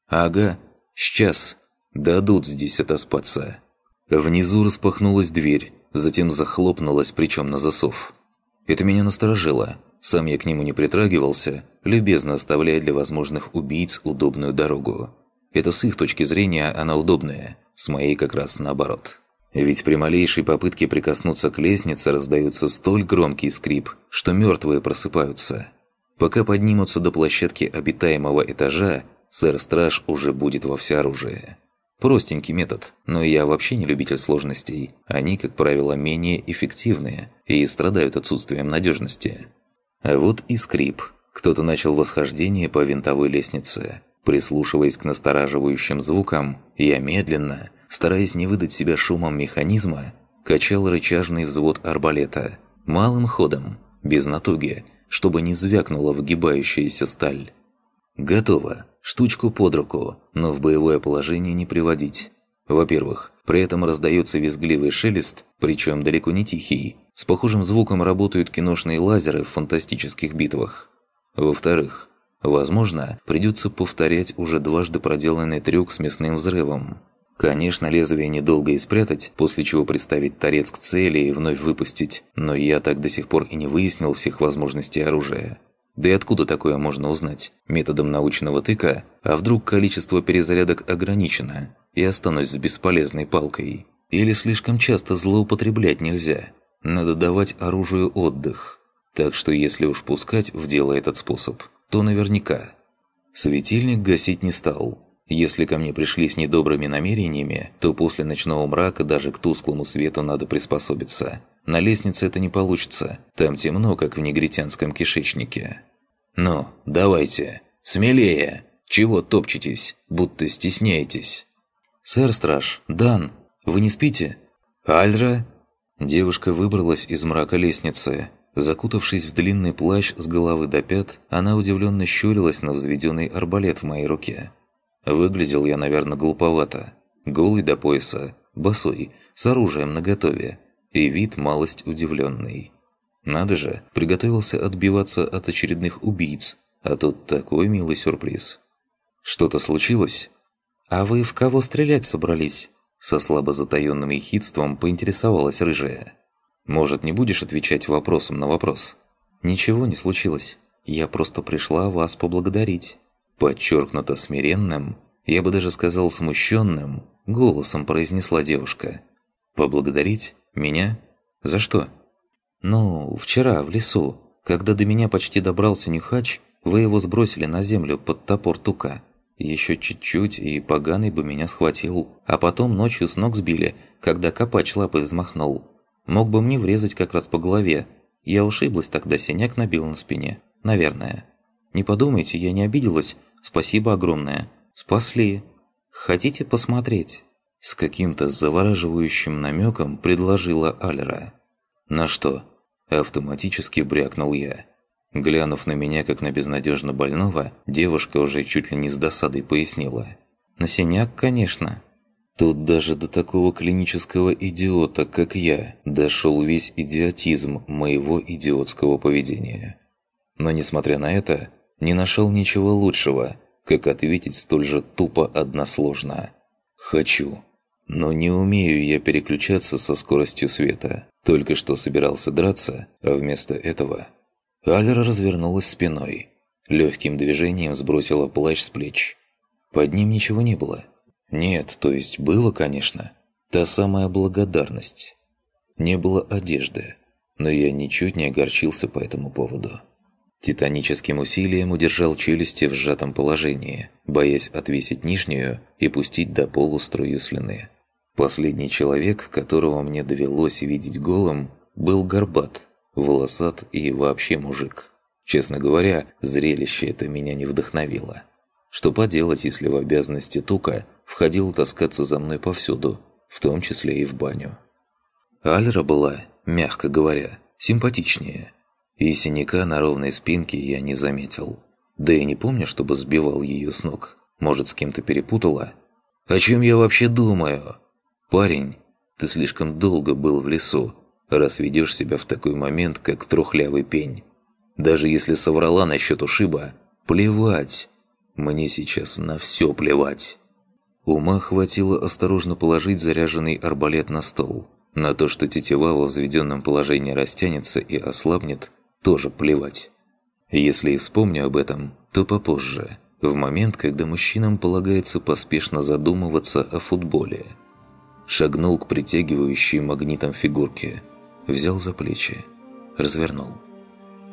Ага, сейчас. Дадут здесь отоспаться. Внизу распахнулась дверь, затем захлопнулась, причем на засов. Это меня насторожило. Сам я к нему не притрагивался, любезно оставляя для возможных убийц удобную дорогу. Это с их точки зрения она удобная, с моей как раз наоборот. Ведь при малейшей попытке прикоснуться к лестнице раздается столь громкий скрип, что мертвые просыпаются. Пока поднимутся до площадки обитаемого этажа, сэр-страж уже будет во всеоружии. Простенький метод, но я вообще не любитель сложностей. Они, как правило, менее эффективные и страдают отсутствием надежности. А вот и скрип. Кто-то начал восхождение по винтовой лестнице. Прислушиваясь к настораживающим звукам, я медленно, стараясь не выдать себя шумом механизма, качал рычажный взвод арбалета. Малым ходом, без натуги, чтобы не звякнула вгибающаяся сталь. Готово. Штучку под руку, но в боевое положение не приводить. Во-первых, при этом раздается визгливый шелест, причем далеко не тихий. С похожим звуком работают киношные лазеры в фантастических битвах. Во-вторых, возможно, придется повторять уже дважды проделанный трюк с мясным взрывом. Конечно, лезвие недолго и спрятать, после чего приставить торец к цели и вновь выпустить, но я так до сих пор и не выяснил всех возможностей оружия. Да и откуда такое можно узнать? Методом научного тыка? А вдруг количество перезарядок ограничено? И останусь с бесполезной палкой? Или слишком часто злоупотреблять нельзя? Надо давать оружию отдых. Так что если уж пускать в дело этот способ, то наверняка. Светильник гасить не стал. Если ко мне пришли с недобрыми намерениями, то после ночного мрака даже к тусклому свету надо приспособиться. На лестнице это не получится, там темно, как в негритянском кишечнике. «Ну, давайте, смелее! Чего топчетесь, будто стесняетесь?» «Сэр-страж, Дан, вы не спите?» «Альра?» Девушка выбралась из мрака лестницы. Закутавшись в длинный плащ с головы до пят, она удивленно щурилась на взведенный арбалет в моей руке. Выглядел я, наверное, глуповато. Голый до пояса, босой, с оружием наготове, и вид малость удивленный. Надо же, приготовился отбиваться от очередных убийц, а тут такой милый сюрприз. Что-то случилось? А вы в кого стрелять собрались? Со слабо затаённым ехидством поинтересовалась рыжая. Может, не будешь отвечать вопросом на вопрос? Ничего не случилось. Я просто пришла вас поблагодарить. Подчеркнуто смиренным, я бы даже сказал смущенным, голосом произнесла девушка. Поблагодарить? «Меня? За что?» «Ну, вчера, в лесу, когда до меня почти добрался нюхач, вы его сбросили на землю под топор тука. Еще чуть-чуть, и поганый бы меня схватил. А потом ночью с ног сбили, когда копач лапой взмахнул. Мог бы мне врезать как раз по голове. Я ушиблась тогда, синяк набил на спине. Наверное. Не подумайте, я не обиделась. Спасибо огромное. Спасли. Хотите посмотреть?» С каким-то завораживающим намеком предложила Альра. «На что?» – автоматически брякнул я. Глянув на меня, как на безнадежно больного, девушка уже чуть ли не с досадой пояснила. «На синяк, конечно». Тут даже до такого клинического идиота, как я, дошел весь идиотизм моего идиотского поведения. Но, несмотря на это, не нашел ничего лучшего, как ответить столь же тупо односложно. «Хочу». Но не умею я переключаться со скоростью света. Только что собирался драться, а вместо этого... Альра развернулась спиной. Легким движением сбросила плащ с плеч. Под ним ничего не было. Нет, то есть было, конечно. Та самая благодарность. Не было одежды. Но я ничуть не огорчился по этому поводу. Титаническим усилием удержал челюсти в сжатом положении, боясь отвесить нижнюю и пустить до полу струю слюны. Последний человек, которого мне довелось видеть голым, был горбат, волосат и вообще мужик. Честно говоря, зрелище это меня не вдохновило. Что поделать, если в обязанности Тука входил таскаться за мной повсюду, в том числе и в баню. Альра была, мягко говоря, симпатичнее. И синяка на ровной спинке я не заметил. Да и не помню, чтобы сбивал ее с ног. Может, с кем-то перепутала? «О чем я вообще думаю?» «Парень, ты слишком долго был в лесу, раз ведешь себя в такой момент, как трухлявый пень. Даже если соврала насчет ушиба, плевать. Мне сейчас на все плевать». Ума хватило осторожно положить заряженный арбалет на стол. На то, что тетива во взведенном положении растянется и ослабнет, тоже плевать. Если и вспомню об этом, то попозже, в момент, когда мужчинам полагается поспешно задумываться о футболе – шагнул к притягивающей магнитом фигурке, взял за плечи, развернул.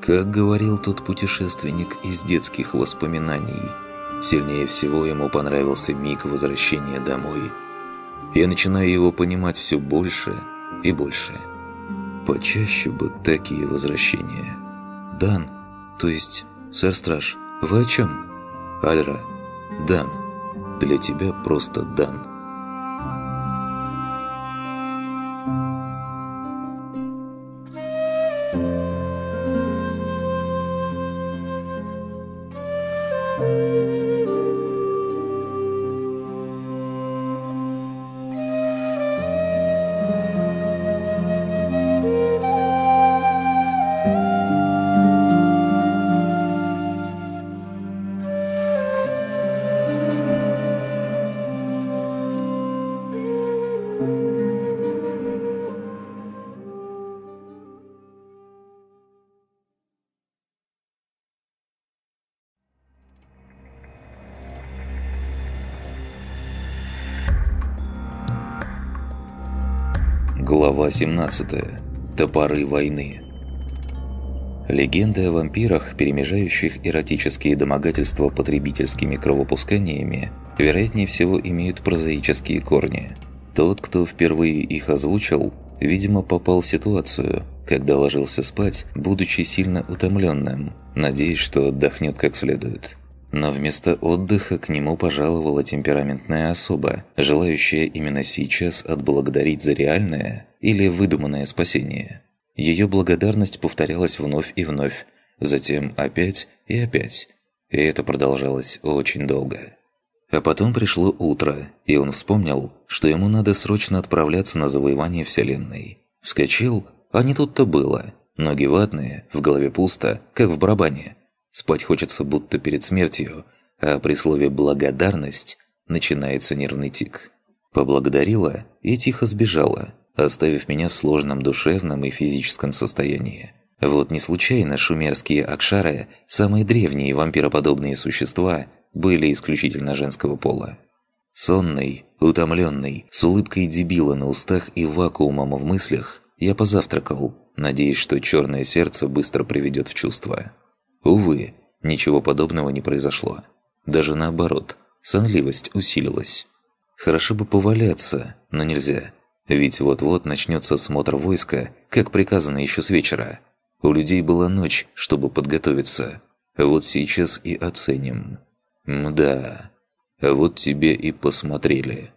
Как говорил тот путешественник из детских воспоминаний, сильнее всего ему понравился миг возвращения домой. Я начинаю его понимать все больше и больше. Почаще бы такие возвращения. «Дан, то есть, сэр-страж, вы о чем?» «Альра, Дан, для тебя просто Дан». Глава 17. Топоры войны. Легенды о вампирах, перемежающих эротические домогательства потребительскими кровопусканиями, вероятнее всего имеют прозаические корни. Тот, кто впервые их озвучил, видимо, попал в ситуацию, когда ложился спать, будучи сильно утомленным, надеясь, что отдохнет как следует. Но вместо отдыха к нему пожаловала темпераментная особа, желающая именно сейчас отблагодарить за реальное или выдуманное спасение. Ее благодарность повторялась вновь и вновь, затем опять и опять. И это продолжалось очень долго. А потом пришло утро, и он вспомнил, что ему надо срочно отправляться на завоевание Вселенной. Вскочил, а не тут-то было. Ноги ватные, в голове пусто, как в барабане. Спать хочется будто перед смертью, а при слове «благодарность» начинается нервный тик. Поблагодарила и тихо сбежала – оставив меня в сложном душевном и физическом состоянии. Вот не случайно шумерские акшары, самые древние вампироподобные существа, были исключительно женского пола. Сонный, утомленный, с улыбкой дебила на устах и вакуумом в мыслях, я позавтракал, надеясь, что черное сердце быстро приведет в чувство. Увы, ничего подобного не произошло. Даже наоборот, сонливость усилилась. Хорошо бы поваляться, но нельзя – ведь вот-вот начнется смотр войска, как приказано еще с вечера. У людей была ночь, чтобы подготовиться. Вот сейчас и оценим. Мда, вот тебе и посмотрели.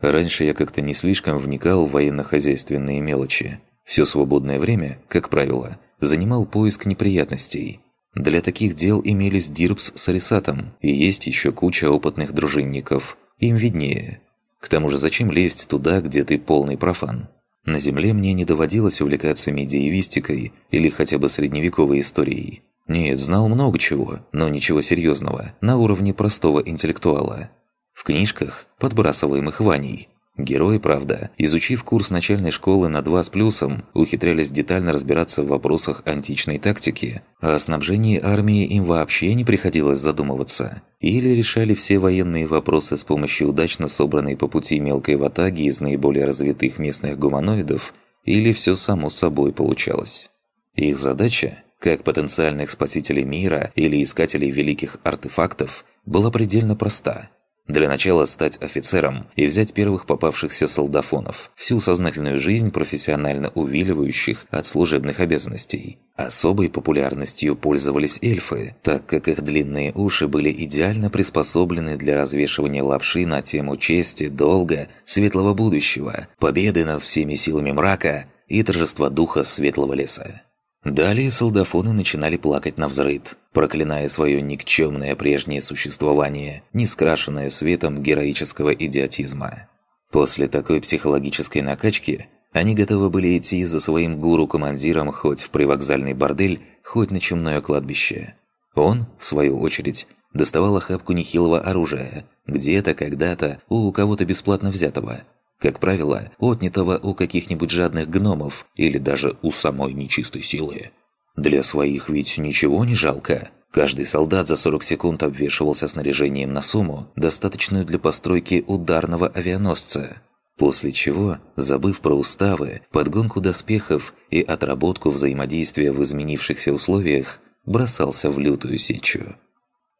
Раньше я как-то не слишком вникал в военно-хозяйственные мелочи. Все свободное время, как правило, занимал поиск неприятностей. Для таких дел имелись Дирбс с Арисатом, и есть еще куча опытных дружинников. Им виднее – к тому же зачем лезть туда, где ты полный профан? На Земле мне не доводилось увлекаться медиевистикой или хотя бы средневековой историей. Нет, знал много чего, но ничего серьезного, на уровне простого интеллектуала. В книжках, подбрасываемых Ваней, Герои, правда, изучив курс начальной школы на 2 с плюсом, ухитрялись детально разбираться в вопросах античной тактики, а о снабжении армии им вообще не приходилось задумываться. Или решали все военные вопросы с помощью удачно собранной по пути мелкой ватаги из наиболее развитых местных гуманоидов, или все само собой получалось. Их задача, как потенциальных спасителей мира или искателей великих артефактов, была предельно проста – для начала стать офицером и взять первых попавшихся солдафонов, всю сознательную жизнь профессионально увиливающих от служебных обязанностей. Особой популярностью пользовались эльфы, так как их длинные уши были идеально приспособлены для развешивания лапши на тему чести, долга, светлого будущего, победы над всеми силами мрака и торжества духа светлого леса. Далее солдафоны начинали плакать на взрыд, проклиная свое никчемное прежнее существование, не скрашенное светом героического идиотизма. После такой психологической накачки они готовы были идти за своим гуру-командиром хоть в привокзальный бордель, хоть на чумное кладбище. Он, в свою очередь, доставал охапку нехилого оружия, где-то когда-то у кого-то бесплатно взятого – как правило, отнятого у каких-нибудь жадных гномов или даже у самой нечистой силы. Для своих ведь ничего не жалко. Каждый солдат за 40 секунд обвешивался снаряжением на сумму, достаточную для постройки ударного авианосца. После чего, забыв про уставы, подгонку доспехов и отработку взаимодействия в изменившихся условиях, бросался в лютую сечу.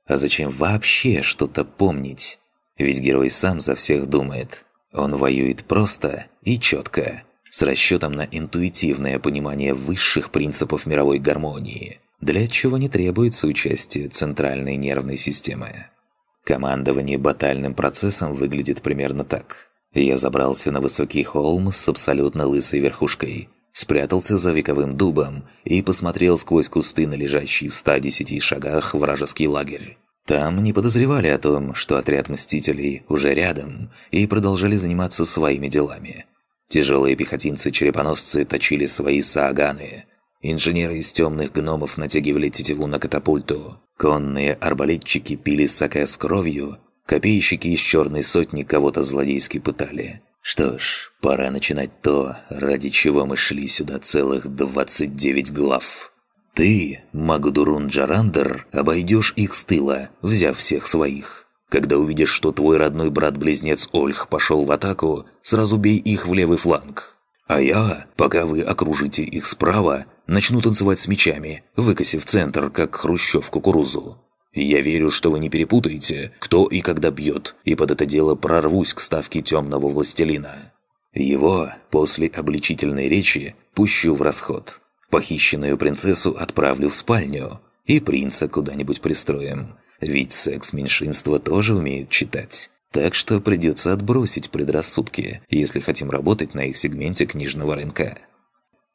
А зачем вообще что-то помнить? Ведь герой сам за всех думает – он воюет просто и четко, с расчетом на интуитивное понимание высших принципов мировой гармонии, для чего не требуется участие центральной нервной системы. Командование батальным процессом выглядит примерно так. Я забрался на высокий холм с абсолютно лысой верхушкой, спрятался за вековым дубом и посмотрел сквозь кусты на лежащий в 110 шагах вражеский лагерь. Там не подозревали о том, что отряд «Мстителей» уже рядом и продолжали заниматься своими делами. Тяжелые пехотинцы-черепоносцы точили свои сааганы. Инженеры из темных гномов натягивали тетиву на катапульту. Конные арбалетчики пили саке с кровью. Копейщики из черной сотни кого-то злодейски пытали. Что ж, пора начинать то, ради чего мы шли сюда целых 29 глав. Ты, Магдурун Джарандер, обойдешь их с тыла, взяв всех своих. Когда увидишь, что твой родной брат-близнец Ольх пошел в атаку, сразу бей их в левый фланг. А я, пока вы окружите их справа, начну танцевать с мечами, выкосив центр, как хрущев кукурузу. Я верю, что вы не перепутаете, кто и когда бьет, и под это дело прорвусь к ставке темного властелина. Его, после обличительной речи, пущу в расход». Похищенную принцессу отправлю в спальню, и принца куда-нибудь пристроим. Ведь секс-меньшинство тоже умеет читать. Так что придется отбросить предрассудки, если хотим работать на их сегменте книжного рынка.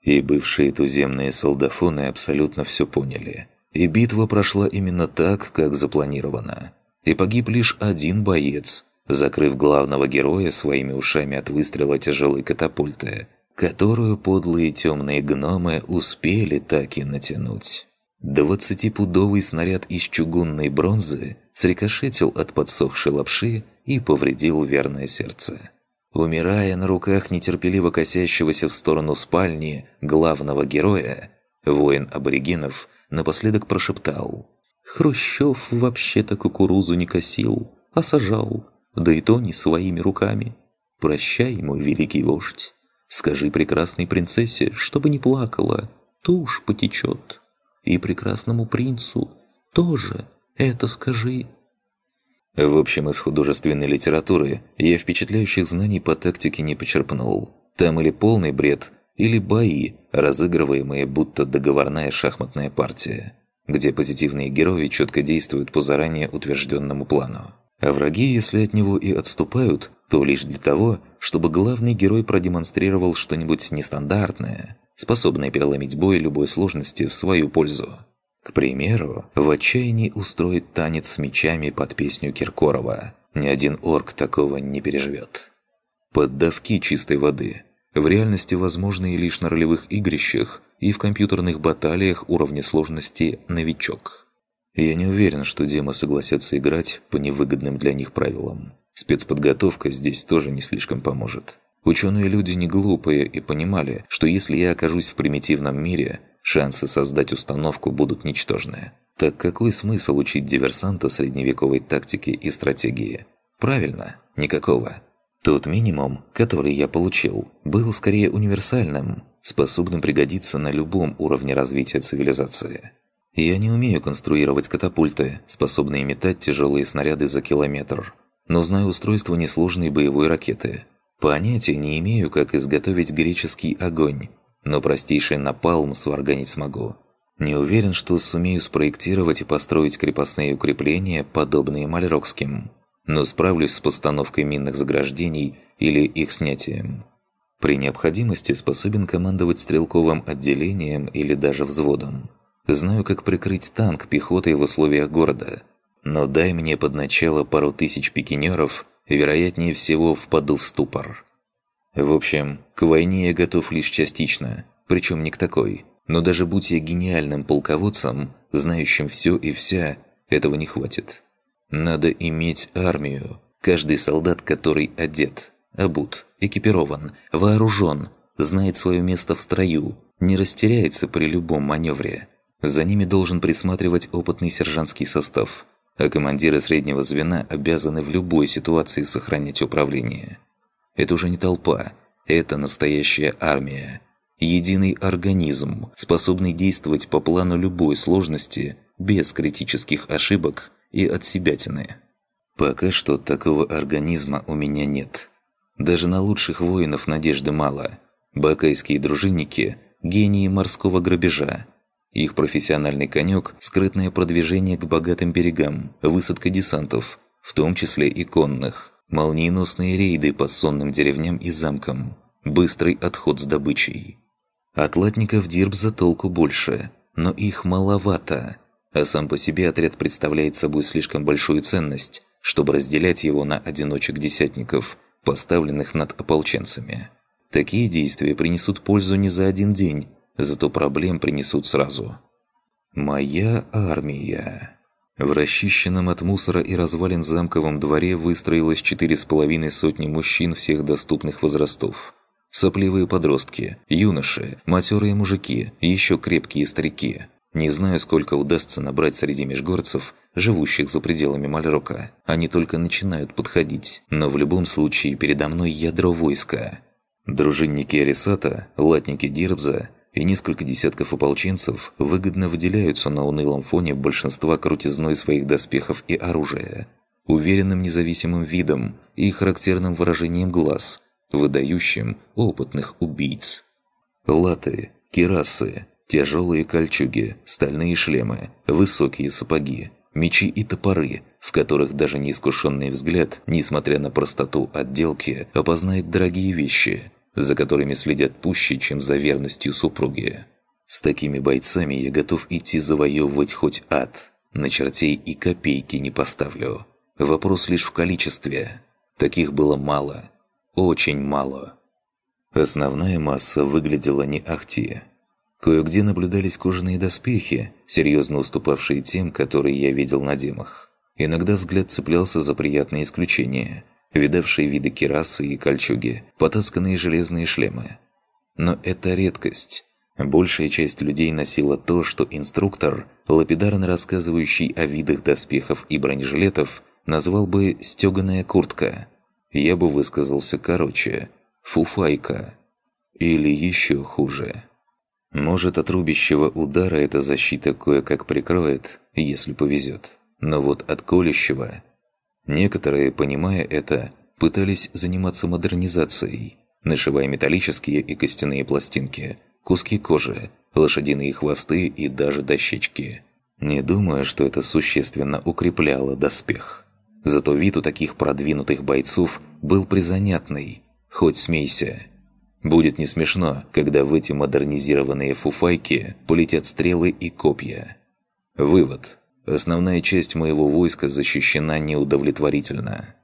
И бывшие туземные солдафоны абсолютно все поняли. И битва прошла именно так, как запланировано. И погиб лишь один боец, закрыв главного героя своими ушами от выстрела тяжелой катапульты – которую подлые темные гномы успели так и натянуть. Двадцатипудовый снаряд из чугунной бронзы срикошетил от подсохшей лапши и повредил верное сердце. Умирая на руках нетерпеливо косящегося в сторону спальни главного героя, воин аборигенов напоследок прошептал «Хрущев вообще-то кукурузу не косил, а сажал, да и то не своими руками. Прощай, мой великий вождь». Скажи прекрасной принцессе, чтобы не плакала, то уж потечет. И прекрасному принцу тоже это скажи. В общем, из художественной литературы я впечатляющих знаний по тактике не почерпнул. Там или полный бред, или бои, разыгрываемые будто договорная шахматная партия, где позитивные герои четко действуют по заранее утвержденному плану. А враги, если от него и отступают, то лишь для того, чтобы главный герой продемонстрировал что-нибудь нестандартное, способное переломить бой любой сложности в свою пользу. К примеру, в отчаянии устроит танец с мечами под песню Киркорова. Ни один орк такого не переживет. Поддавки чистой воды в реальности возможны лишь на ролевых игрищах и в компьютерных баталиях уровня сложности «Новичок». Я не уверен, что демо согласятся играть по невыгодным для них правилам. Спецподготовка здесь тоже не слишком поможет. Ученые люди не глупые и понимали, что если я окажусь в примитивном мире, шансы создать установку будут ничтожные. Так какой смысл учить диверсанта средневековой тактики и стратегии? Правильно, никакого. Тот минимум, который я получил, был скорее универсальным, способным пригодиться на любом уровне развития цивилизации. Я не умею конструировать катапульты, способные метать тяжелые снаряды за километр – но знаю устройство несложной боевой ракеты. Понятия не имею, как изготовить греческий огонь, но простейший напалм сварганить смогу. Не уверен, что сумею спроектировать и построить крепостные укрепления, подобные мальрокским, но справлюсь с постановкой минных заграждений или их снятием. При необходимости способен командовать стрелковым отделением или даже взводом. Знаю, как прикрыть танк пехотой в условиях города – но дай мне под начало пару тысяч пикинеров, вероятнее всего впаду в ступор. В общем, к войне я готов лишь частично, причем не к такой. Но даже будь я гениальным полководцем, знающим все и вся, этого не хватит. Надо иметь армию, каждый солдат, который одет, обут, экипирован, вооружен, знает свое место в строю, не растеряется при любом маневре. За ними должен присматривать опытный сержантский состав – а командиры среднего звена обязаны в любой ситуации сохранить управление. Это уже не толпа, это настоящая армия. Единый организм, способный действовать по плану любой сложности, без критических ошибок и отсебятины. Пока что такого организма у меня нет. Даже на лучших воинов надежды мало. Бакайские дружинники – гении морского грабежа, их профессиональный конек – скрытное продвижение к богатым берегам, высадка десантов, в том числе и конных, молниеносные рейды по сонным деревням и замкам, быстрый отход с добычей. Атлатников Дирбза толку больше, но их маловато, а сам по себе отряд представляет собой слишком большую ценность, чтобы разделять его на одиночек-десятников, поставленных над ополченцами. Такие действия принесут пользу не за один день, зато проблем принесут сразу. «Моя армия». В расчищенном от мусора и развалин замковом дворе выстроилось четыре с половиной сотни мужчин всех доступных возрастов. Сопливые подростки, юноши, матерые мужики, еще крепкие старики. Не знаю, сколько удастся набрать среди межгорцев, живущих за пределами Мальрока. Они только начинают подходить, но в любом случае передо мной ядро войска. Дружинники Арисата, латники Дирбза – и несколько десятков ополченцев выгодно выделяются на унылом фоне большинства крутизной своих доспехов и оружия, уверенным независимым видом и характерным выражением глаз, выдающим опытных убийц. Латы, кирасы, тяжелые кольчуги, стальные шлемы, высокие сапоги, мечи и топоры, в которых даже неискушенный взгляд, несмотря на простоту отделки, опознает дорогие вещи – за которыми следят пуще, чем за верностью супруги. С такими бойцами я готов идти завоевывать хоть ад. На чертей и копейки не поставлю. Вопрос лишь в количестве. Таких было мало. Очень мало. Основная масса выглядела не ахти. Кое-где наблюдались кожаные доспехи, серьезно уступавшие тем, которые я видел на демах. Иногда взгляд цеплялся за приятные исключения – видавшие виды кирасы и кольчуги, потасканные железные шлемы. Но это редкость. Большая часть людей носила то, что инструктор, лапидарно рассказывающий о видах доспехов и бронежилетов, назвал бы «стёганая куртка». Я бы высказался короче – «фуфайка». Или еще хуже. Может, от рубящего удара эта защита кое-как прикроет, если повезет. Но вот от колющего – Некоторые, понимая это, пытались заниматься модернизацией, нашивая металлические и костяные пластинки, куски кожи, лошадиные хвосты и даже дощечки. Не думаю, что это существенно укрепляло доспех. Зато вид у таких продвинутых бойцов был призанятный. Хоть смейся. Будет не смешно, когда в эти модернизированные фуфайки полетят стрелы и копья. Вывод. Основная часть моего войска защищена неудовлетворительно.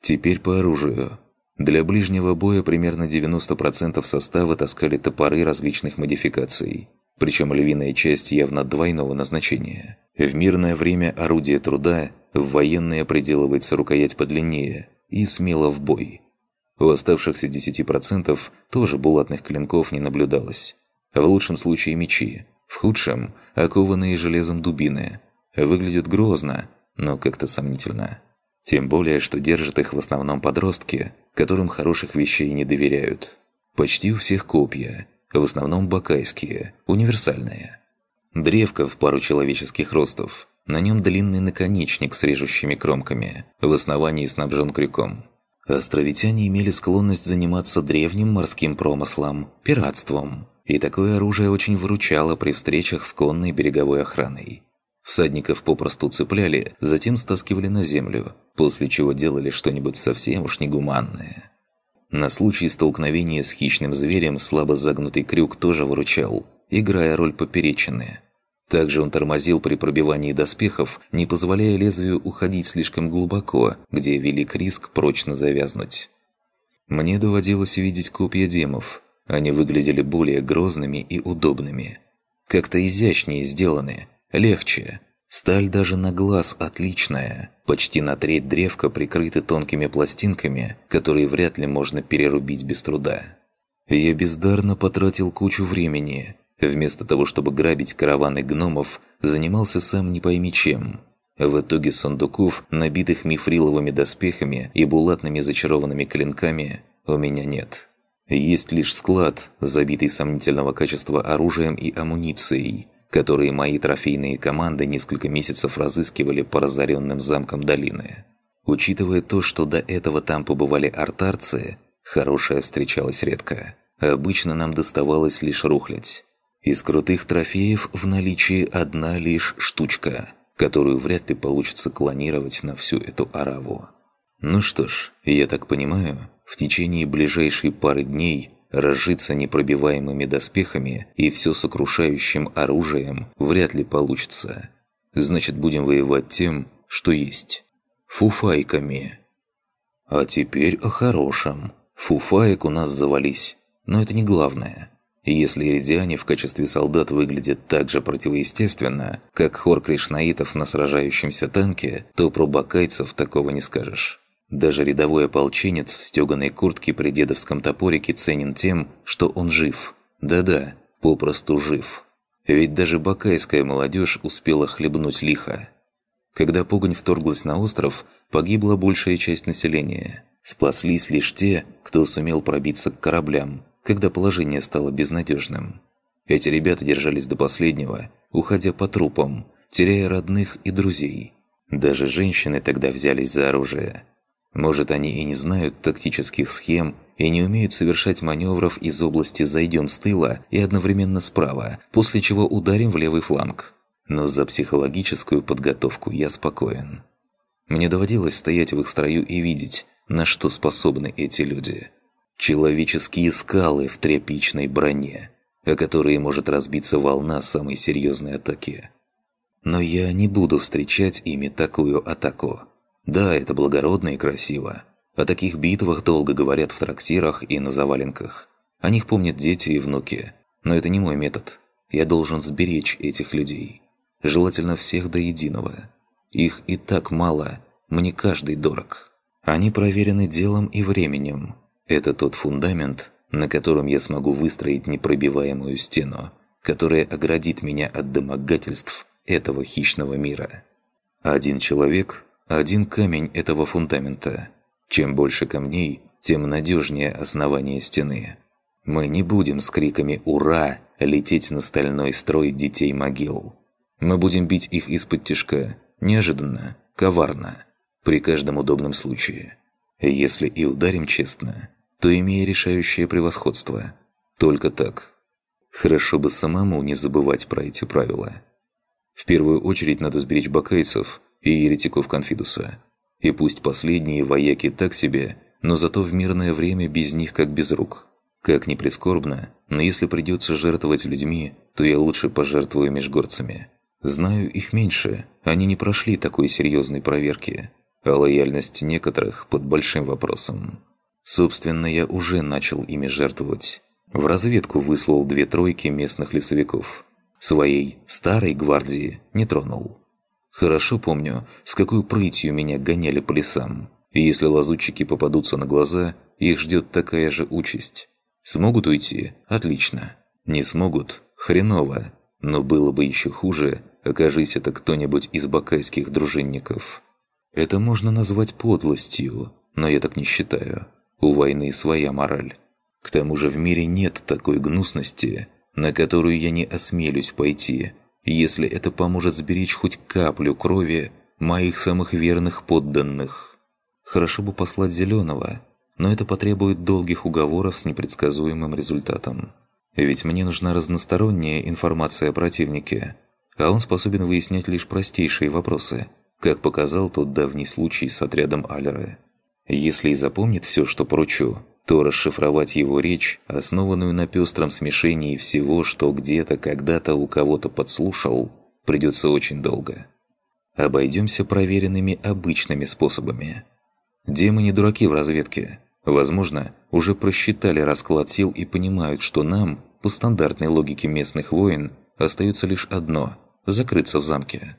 Теперь по оружию. Для ближнего боя примерно 90% состава таскали топоры различных модификаций. Причем львиная часть явно двойного назначения. В мирное время орудие труда, в военное приделывается рукоять подлиннее и смело в бой. У оставшихся 10% тоже булатных клинков не наблюдалось. В лучшем случае мечи, в худшем – окованные железом дубины, Выглядят грозно, но как-то сомнительно. Тем более, что держат их в основном подростки, которым хороших вещей не доверяют. Почти у всех копья, в основном бакайские, универсальные. Древко в пару человеческих ростов, на нем длинный наконечник с режущими кромками, в основании снабжен крюком. Островитяне имели склонность заниматься древним морским промыслом, пиратством, и такое оружие очень выручало при встречах с конной береговой охраной. Всадников попросту цепляли, затем стаскивали на землю, после чего делали что-нибудь совсем уж негуманное. На случай столкновения с хищным зверем слабо загнутый крюк тоже выручал, играя роль поперечины. Также он тормозил при пробивании доспехов, не позволяя лезвию уходить слишком глубоко, где велик риск прочно завязнуть. Мне доводилось видеть копья демов. Они выглядели более грозными и удобными. Как-то изящнее сделанные. Легче. Сталь даже на глаз отличная. Почти на треть древка прикрыты тонкими пластинками, которые вряд ли можно перерубить без труда. Я бездарно потратил кучу времени. Вместо того, чтобы грабить караваны гномов, занимался сам не пойми чем. В итоге сундуков, набитых мифриловыми доспехами и булатными зачарованными клинками, у меня нет. Есть лишь склад, забитый сомнительного качества оружием и амуницией, которые мои трофейные команды несколько месяцев разыскивали по разоренным замкам долины. Учитывая то, что до этого там побывали артарцы, хорошая встречалась редко. Обычно нам доставалось лишь рухлядь. Из крутых трофеев в наличии одна лишь штучка, которую вряд ли получится клонировать на всю эту ораву. Ну что ж, я так понимаю, в течение ближайшей пары дней – Разжиться непробиваемыми доспехами и все сокрушающим оружием вряд ли получится. Значит, будем воевать тем, что есть. Фуфайками. А теперь о хорошем. Фуфаек у нас завались. Но это не главное. Если иридиане в качестве солдат выглядят так же противоестественно, как хор кришнаитов на сражающемся танке, то про бакайцев такого не скажешь. Даже рядовой ополченец в стёганой куртке при дедовском топорике ценен тем, что он жив. Да-да, попросту жив. Ведь даже бакайская молодежь успела хлебнуть лихо. Когда погонь вторглась на остров, погибла большая часть населения. Спаслись лишь те, кто сумел пробиться к кораблям, когда положение стало безнадежным. Эти ребята держались до последнего, уходя по трупам, теряя родных и друзей. Даже женщины тогда взялись за оружие – может, они и не знают тактических схем, и не умеют совершать маневров из области «зайдем с тыла» и одновременно справа, после чего ударим в левый фланг. Но за психологическую подготовку я спокоен. Мне доводилось стоять в их строю и видеть, на что способны эти люди. Человеческие скалы в тряпичной броне, о которые может разбиться волна самой серьезной атаки. Но я не буду встречать ими такую атаку. Да, это благородно и красиво. О таких битвах долго говорят в трактирах и на заваленках. О них помнят дети и внуки. Но это не мой метод. Я должен сберечь этих людей. Желательно всех до единого. Их и так мало, мне каждый дорог. Они проверены делом и временем. Это тот фундамент, на котором я смогу выстроить непробиваемую стену, которая оградит меня от домогательств этого хищного мира. Один человек один камень этого фундамента. Чем больше камней, тем надежнее основание стены. Мы не будем с криками «Ура!» лететь на стальной строй детей могил. Мы будем бить их из-под тишка, неожиданно, коварно, при каждом удобном случае. Если и ударим честно, то имея решающее превосходство. Только так. Хорошо бы самому не забывать про эти правила. В первую очередь надо сберечь бакайцев и еретиков Конфидуса. И пусть последние вояки так себе, но зато в мирное время без них как без рук. Как ни прискорбно, но если придется жертвовать людьми, то я лучше пожертвую межгорцами. Знаю их меньше, они не прошли такой серьезной проверки, а лояльность некоторых под большим вопросом. Собственно, я уже начал ими жертвовать. В разведку выслал две тройки местных лесовиков. Своей «старой гвардии» не тронул. Хорошо помню, с какой прытью меня гоняли по лесам. И если лазутчики попадутся на глаза, их ждет такая же участь. Смогут уйти? Отлично. Не смогут? Хреново. Но было бы еще хуже, окажись это кто-нибудь из бакайских дружинников. Это можно назвать подлостью, но я так не считаю. У войны своя мораль. К тому же в мире нет такой гнусности, на которую я не осмелюсь пойти – если это поможет сберечь хоть каплю крови моих самых верных подданных. Хорошо бы послать зеленого, но это потребует долгих уговоров с непредсказуемым результатом. Ведь мне нужна разносторонняя информация о противнике, а он способен выяснять лишь простейшие вопросы, как показал тот давний случай с отрядом Алеры. Если и запомнит все, что поручу, то расшифровать его речь, основанную на пестром смешении всего, что где-то когда-то у кого-то подслушал, придется очень долго. Обойдемся проверенными обычными способами. Демы не дураки в разведке. Возможно, уже просчитали расклад сил и понимают, что нам, по стандартной логике местных войн, остается лишь одно – закрыться в замке.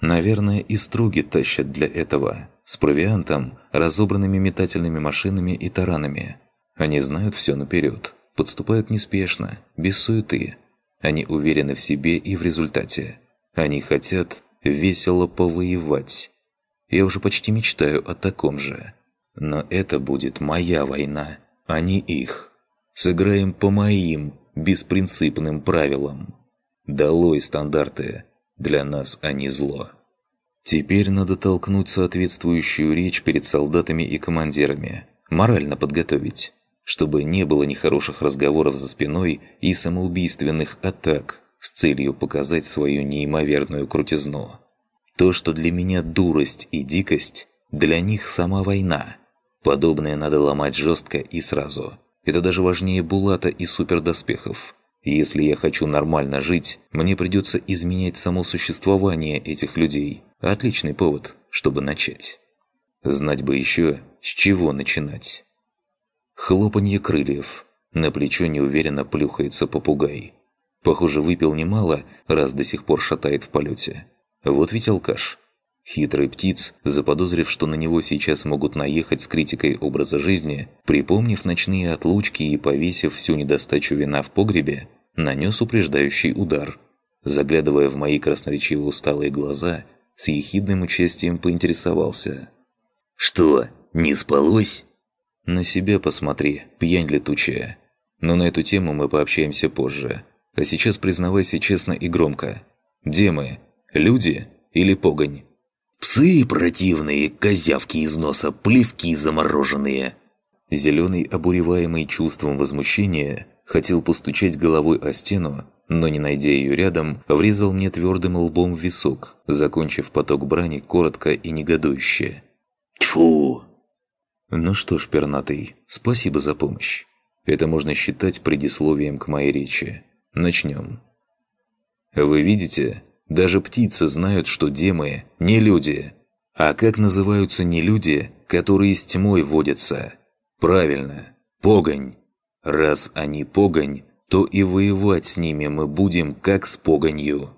Наверное, и струги тащат для этого, с провиантом, разобранными метательными машинами и таранами – они знают все наперед, подступают неспешно, без суеты. Они уверены в себе и в результате. Они хотят весело повоевать. Я уже почти мечтаю о таком же. Но это будет моя война, а не их. Сыграем по моим беспринципным правилам. Долой стандарты. Для нас они зло. Теперь надо толкнуть соответствующую речь перед солдатами и командирами. Морально подготовить чтобы не было нехороших разговоров за спиной и самоубийственных атак с целью показать свою неимоверную крутизну. То, что для меня дурость и дикость, для них сама война. Подобное надо ломать жестко и сразу. Это даже важнее Булата и супердоспехов. Если я хочу нормально жить, мне придется изменять само существование этих людей. Отличный повод, чтобы начать. Знать бы еще, с чего начинать. Хлопанье крыльев. На плечо неуверенно плюхается попугай. Похоже, выпил немало, раз до сих пор шатает в полете. Вот ведь алкаш. Хитрый птиц, заподозрив, что на него сейчас могут наехать с критикой образа жизни, припомнив ночные отлучки и повесив всю недостачу вина в погребе, нанес упреждающий удар. Заглядывая в мои красноречиво усталые глаза, с ехидным участием поинтересовался. «Что, не спалось?» На себя посмотри, пьянь летучая. Но на эту тему мы пообщаемся позже. А сейчас признавайся честно и громко. Где мы? Люди или погонь? Псы противные, козявки из носа, плевки замороженные. Зеленый, обуреваемый чувством возмущения, хотел постучать головой о стену, но не найдя ее рядом, врезал мне твердым лбом в висок, закончив поток брани коротко и негодующе. «Тьфу!» Ну что ж, пернатый, спасибо за помощь. Это можно считать предисловием к моей речи. Начнем. Вы видите, даже птицы знают, что демы – не люди. А как называются не люди, которые с тьмой водятся? Правильно, погонь. Раз они погонь, то и воевать с ними мы будем, как с погонью.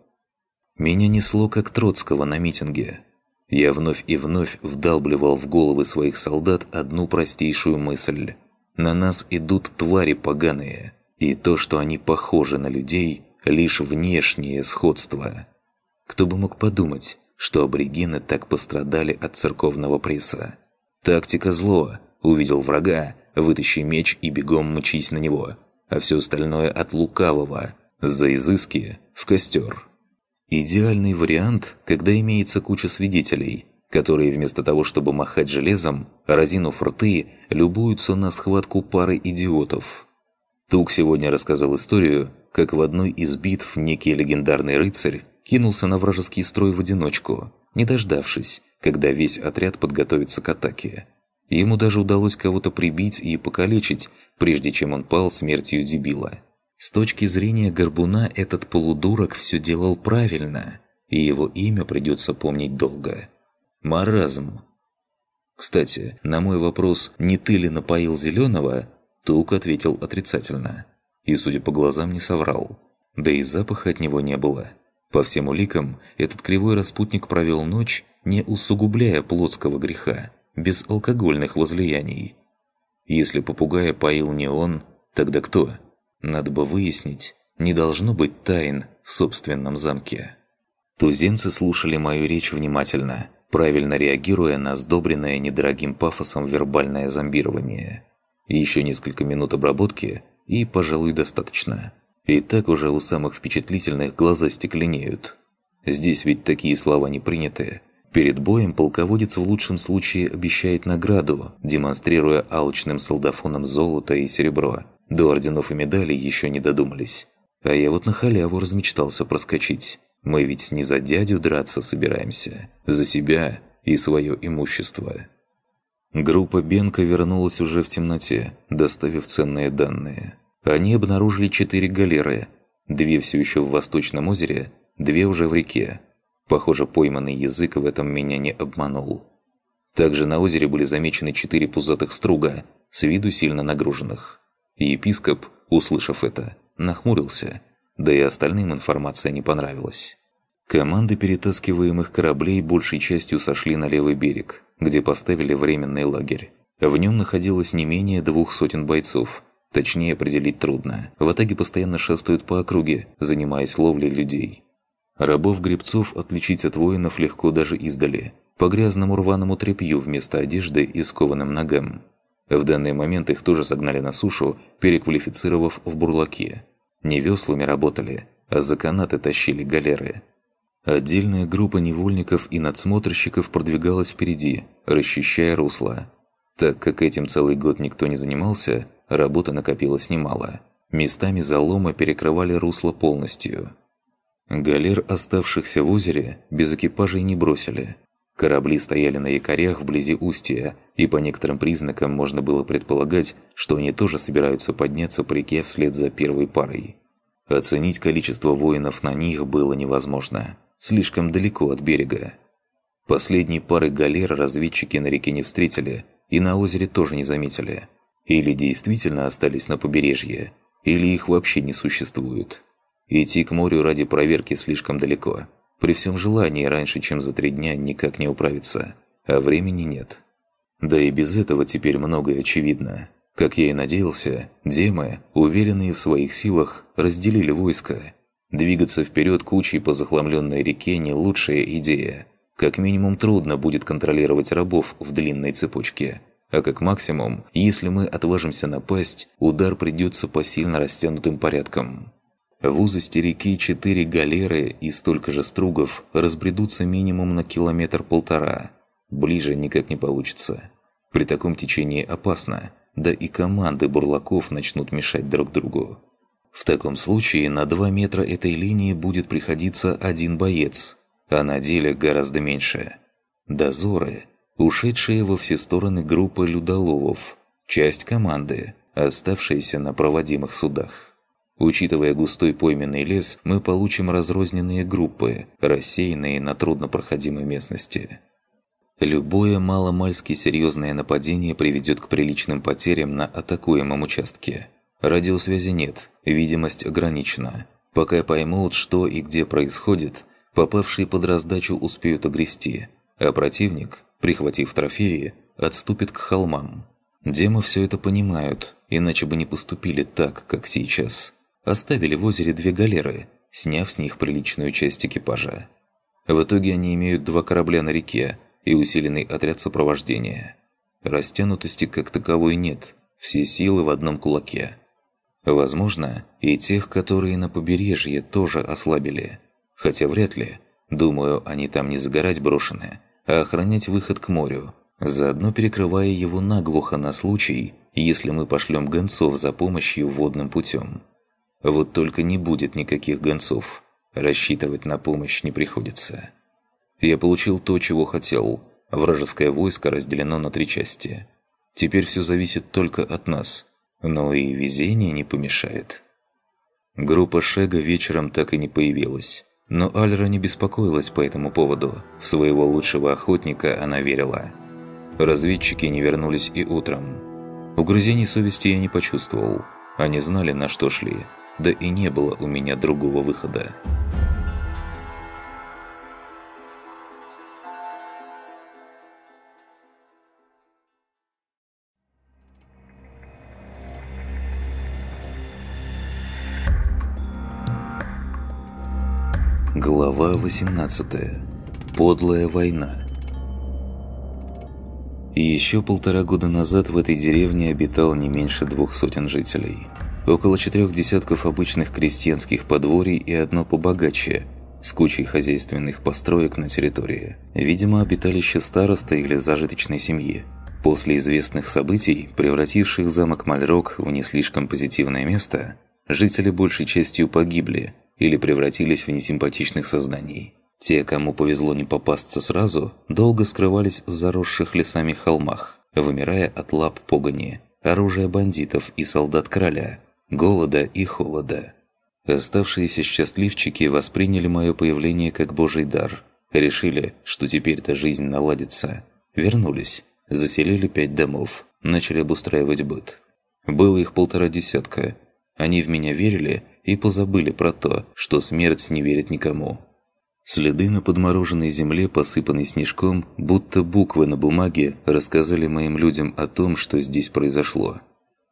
Меня несло, как Троцкого на митинге. Я вновь и вновь вдалбливал в головы своих солдат одну простейшую мысль. На нас идут твари поганые, и то, что они похожи на людей, лишь внешнее сходство. Кто бы мог подумать, что аборигены так пострадали от церковного пресса. Тактика зло. Увидел врага, вытащи меч и бегом мчись на него. А все остальное от лукавого. За изыски в костер. Идеальный вариант, когда имеется куча свидетелей, которые вместо того, чтобы махать железом, разинув рты, любуются на схватку пары идиотов. Тук сегодня рассказал историю, как в одной из битв некий легендарный рыцарь кинулся на вражеский строй в одиночку, не дождавшись, когда весь отряд подготовится к атаке. Ему даже удалось кого-то прибить и покалечить, прежде чем он пал смертью дебила. С точки зрения Горбуна этот полудурок все делал правильно, и его имя придется помнить долго. Маразм. Кстати, на мой вопрос «не ты ли напоил зеленого?» Тук ответил отрицательно. И, судя по глазам, не соврал. Да и запаха от него не было. По всем уликам, этот кривой распутник провел ночь, не усугубляя плотского греха, без алкогольных возлияний. Если попугая поил не он, тогда кто? Надо бы выяснить, не должно быть тайн в собственном замке. Туземцы слушали мою речь внимательно, правильно реагируя на сдобренное недорогим пафосом вербальное зомбирование. Еще несколько минут обработки, и, пожалуй, достаточно. И так уже у самых впечатлительных глаза стекленеют. Здесь ведь такие слова не приняты, Перед боем полководец в лучшем случае обещает награду, демонстрируя алчным солдафонам золото и серебро. До орденов и медалей еще не додумались. А я вот на халяву размечтался проскочить. Мы ведь не за дядю драться собираемся, за себя и свое имущество. Группа Бенка вернулась уже в темноте, доставив ценные данные. Они обнаружили четыре галеры, две все еще в Восточном озере, две уже в реке, Похоже, пойманный язык в этом меня не обманул. Также на озере были замечены четыре пузатых струга, с виду сильно нагруженных. Епископ, услышав это, нахмурился, да и остальным информация не понравилась. Команды перетаскиваемых кораблей большей частью сошли на левый берег, где поставили временный лагерь. В нем находилось не менее двух сотен бойцов, точнее определить трудно. В атаге постоянно шастают по округе, занимаясь ловлей людей. Рабов-гребцов отличить от воинов легко даже издали, по грязному рваному тряпью вместо одежды и скованным ногам. В данный момент их тоже согнали на сушу, переквалифицировав в бурлаки. Не веслами работали, а за канаты тащили галеры. Отдельная группа невольников и надсмотрщиков продвигалась впереди, расчищая русло. Так как этим целый год никто не занимался, работа накопилась немало. Местами залома перекрывали русло полностью – Галер, оставшихся в озере, без экипажей не бросили. Корабли стояли на якорях вблизи устья, и по некоторым признакам можно было предполагать, что они тоже собираются подняться по реке вслед за первой парой. Оценить количество воинов на них было невозможно. Слишком далеко от берега. Последней пары галер разведчики на реке не встретили, и на озере тоже не заметили. Или действительно остались на побережье, или их вообще не существует. Идти к морю ради проверки слишком далеко. При всем желании раньше, чем за три дня, никак не управиться. А времени нет. Да и без этого теперь многое очевидно. Как я и надеялся, демы, уверенные в своих силах, разделили войско. Двигаться вперед кучей по захламленной реке – не лучшая идея. Как минимум трудно будет контролировать рабов в длинной цепочке. А как максимум, если мы отважимся напасть, удар придется по сильно растянутым порядкам. В узости реки четыре галеры и столько же стругов разбредутся минимум на километр-полтора. Ближе никак не получится. При таком течении опасно, да и команды бурлаков начнут мешать друг другу. В таком случае на 2 метра этой линии будет приходиться один боец, а на деле гораздо меньше. Дозоры, ушедшие во все стороны группы людоловов, часть команды, оставшиеся на проводимых судах. Учитывая густой пойменный лес, мы получим разрозненные группы, рассеянные на труднопроходимой местности. Любое маломальски серьезное нападение приведет к приличным потерям на атакуемом участке. Радиосвязи нет, видимость ограничена. Пока поймут, что и где происходит, попавшие под раздачу успеют огрести, а противник, прихватив трофеи, отступит к холмам. Демы все это понимают, иначе бы не поступили так, как сейчас оставили в озере две галеры, сняв с них приличную часть экипажа. В итоге они имеют два корабля на реке и усиленный отряд сопровождения. Растянутости как таковой нет, все силы в одном кулаке. Возможно, и тех, которые на побережье, тоже ослабили. Хотя вряд ли. Думаю, они там не загорать брошены, а охранять выход к морю, заодно перекрывая его наглухо на случай, если мы пошлем гонцов за помощью водным путем. Вот только не будет никаких гонцов. Рассчитывать на помощь не приходится. Я получил то, чего хотел. Вражеское войско разделено на три части. Теперь все зависит только от нас. Но и везение не помешает. Группа Шега вечером так и не появилась. Но Альра не беспокоилась по этому поводу. В своего лучшего охотника она верила. Разведчики не вернулись и утром. Угрызений совести я не почувствовал. Они знали, на что шли да и не было у меня другого выхода. Глава 18. Подлая война. Еще полтора года назад в этой деревне обитал не меньше двух сотен жителей – около четырех десятков обычных крестьянских подворий и одно побогаче, с кучей хозяйственных построек на территории. Видимо, обиталище староста или зажиточной семьи. После известных событий, превративших замок Мальрок в не слишком позитивное место, жители большей частью погибли или превратились в несимпатичных созданий. Те, кому повезло не попасться сразу, долго скрывались в заросших лесами холмах, вымирая от лап погони, оружия бандитов и солдат короля – голода и холода. Оставшиеся счастливчики восприняли мое появление как божий дар. Решили, что теперь-то жизнь наладится. Вернулись, заселили пять домов, начали обустраивать быт. Было их полтора десятка. Они в меня верили и позабыли про то, что смерть не верит никому. Следы на подмороженной земле, посыпанной снежком, будто буквы на бумаге, рассказали моим людям о том, что здесь произошло.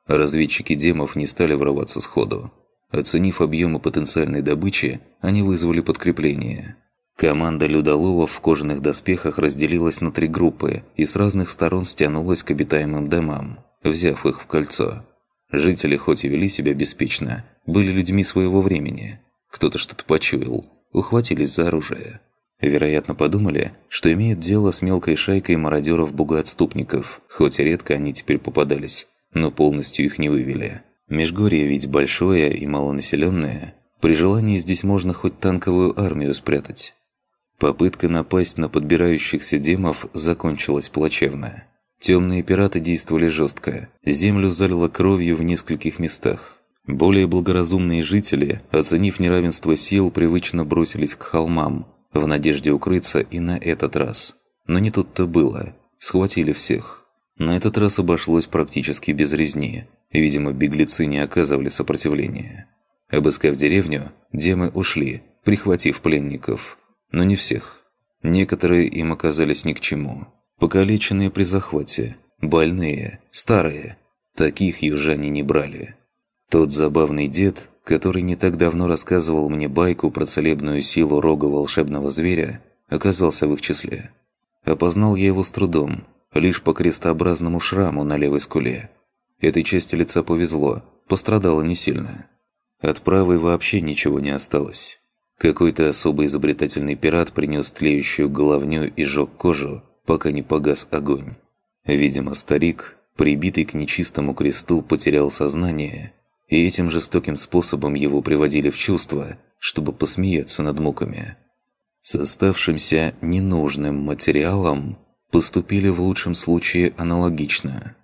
Разведчики демов не стали врываться сходу. Оценив объемы потенциальной добычи, они вызвали подкрепление. Команда людоловов в кожаных доспехах разделилась на три группы и с разных сторон стянулась к обитаемым домам, взяв их в кольцо. Жители хоть и вели себя беспечно, были людьми своего времени. Кто-то что-то почуял, ухватились за оружие. Вероятно, подумали, что имеют дело с мелкой шайкой мародеров-богоотступников, хоть редко они теперь попадались но полностью их не вывели. Межгорье ведь большое и малонаселенное. При желании здесь можно хоть танковую армию спрятать. Попытка напасть на подбирающихся демов закончилась плачевно. Темные пираты действовали жестко. Землю залило кровью в нескольких местах. Более благоразумные жители, оценив неравенство сил, привычно бросились к холмам, в надежде укрыться и на этот раз. Но не тут-то было. Схватили всех. На этот раз обошлось практически без резни. Видимо, беглецы не оказывали сопротивления. Обыскав деревню, демы ушли, прихватив пленников. Но не всех. Некоторые им оказались ни к чему. Покалеченные при захвате, больные, старые. Таких южане не брали. Тот забавный дед, который не так давно рассказывал мне байку про целебную силу рога волшебного зверя, оказался в их числе. Опознал я его с трудом – лишь по крестообразному шраму на левой скуле. Этой части лица повезло, пострадала не сильно. От правой вообще ничего не осталось. Какой-то особо изобретательный пират принёс тлеющую головню и сжег кожу, пока не погас огонь. Видимо, старик, прибитый к нечистому кресту, потерял сознание, и этим жестоким способом его приводили в чувство, чтобы посмеяться над муками. С оставшимся ненужным материалом поступили в лучшем случае аналогично.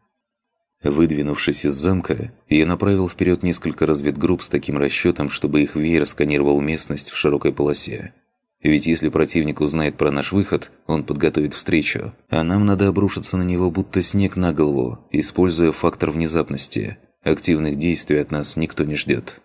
Выдвинувшись из замка, я направил вперед несколько разведгрупп с таким расчетом, чтобы их веер сканировал местность в широкой полосе. Ведь если противник узнает про наш выход, он подготовит встречу, а нам надо обрушиться на него будто снег на голову, используя фактор внезапности. Активных действий от нас никто не ждет.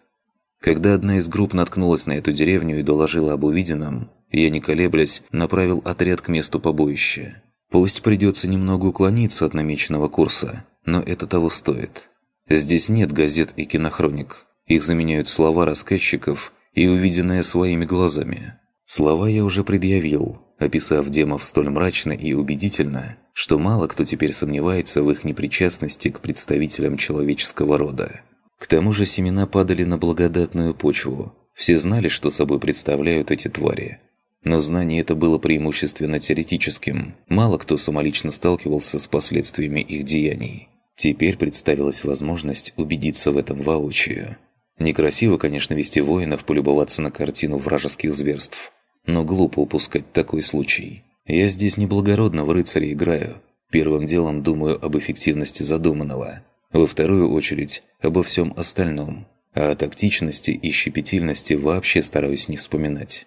Когда одна из групп наткнулась на эту деревню и доложила об увиденном, я, не колеблясь, направил отряд к месту побоища. Пусть придется немного уклониться от намеченного курса, но это того стоит. Здесь нет газет и кинохроник. Их заменяют слова рассказчиков и увиденное своими глазами. Слова я уже предъявил, описав демов столь мрачно и убедительно, что мало кто теперь сомневается в их непричастности к представителям человеческого рода. К тому же семена падали на благодатную почву. Все знали, что собой представляют эти твари, но знание это было преимущественно теоретическим. Мало кто самолично сталкивался с последствиями их деяний. Теперь представилась возможность убедиться в этом воочию. Некрасиво, конечно, вести воинов полюбоваться на картину вражеских зверств, но глупо упускать такой случай. Я здесь неблагородно в рыцаре играю. Первым делом думаю об эффективности задуманного. Во вторую очередь, обо всем остальном. А о тактичности и щепетильности вообще стараюсь не вспоминать.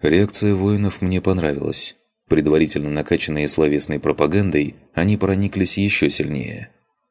Реакция воинов мне понравилась. Предварительно накачанные словесной пропагандой, они прониклись еще сильнее.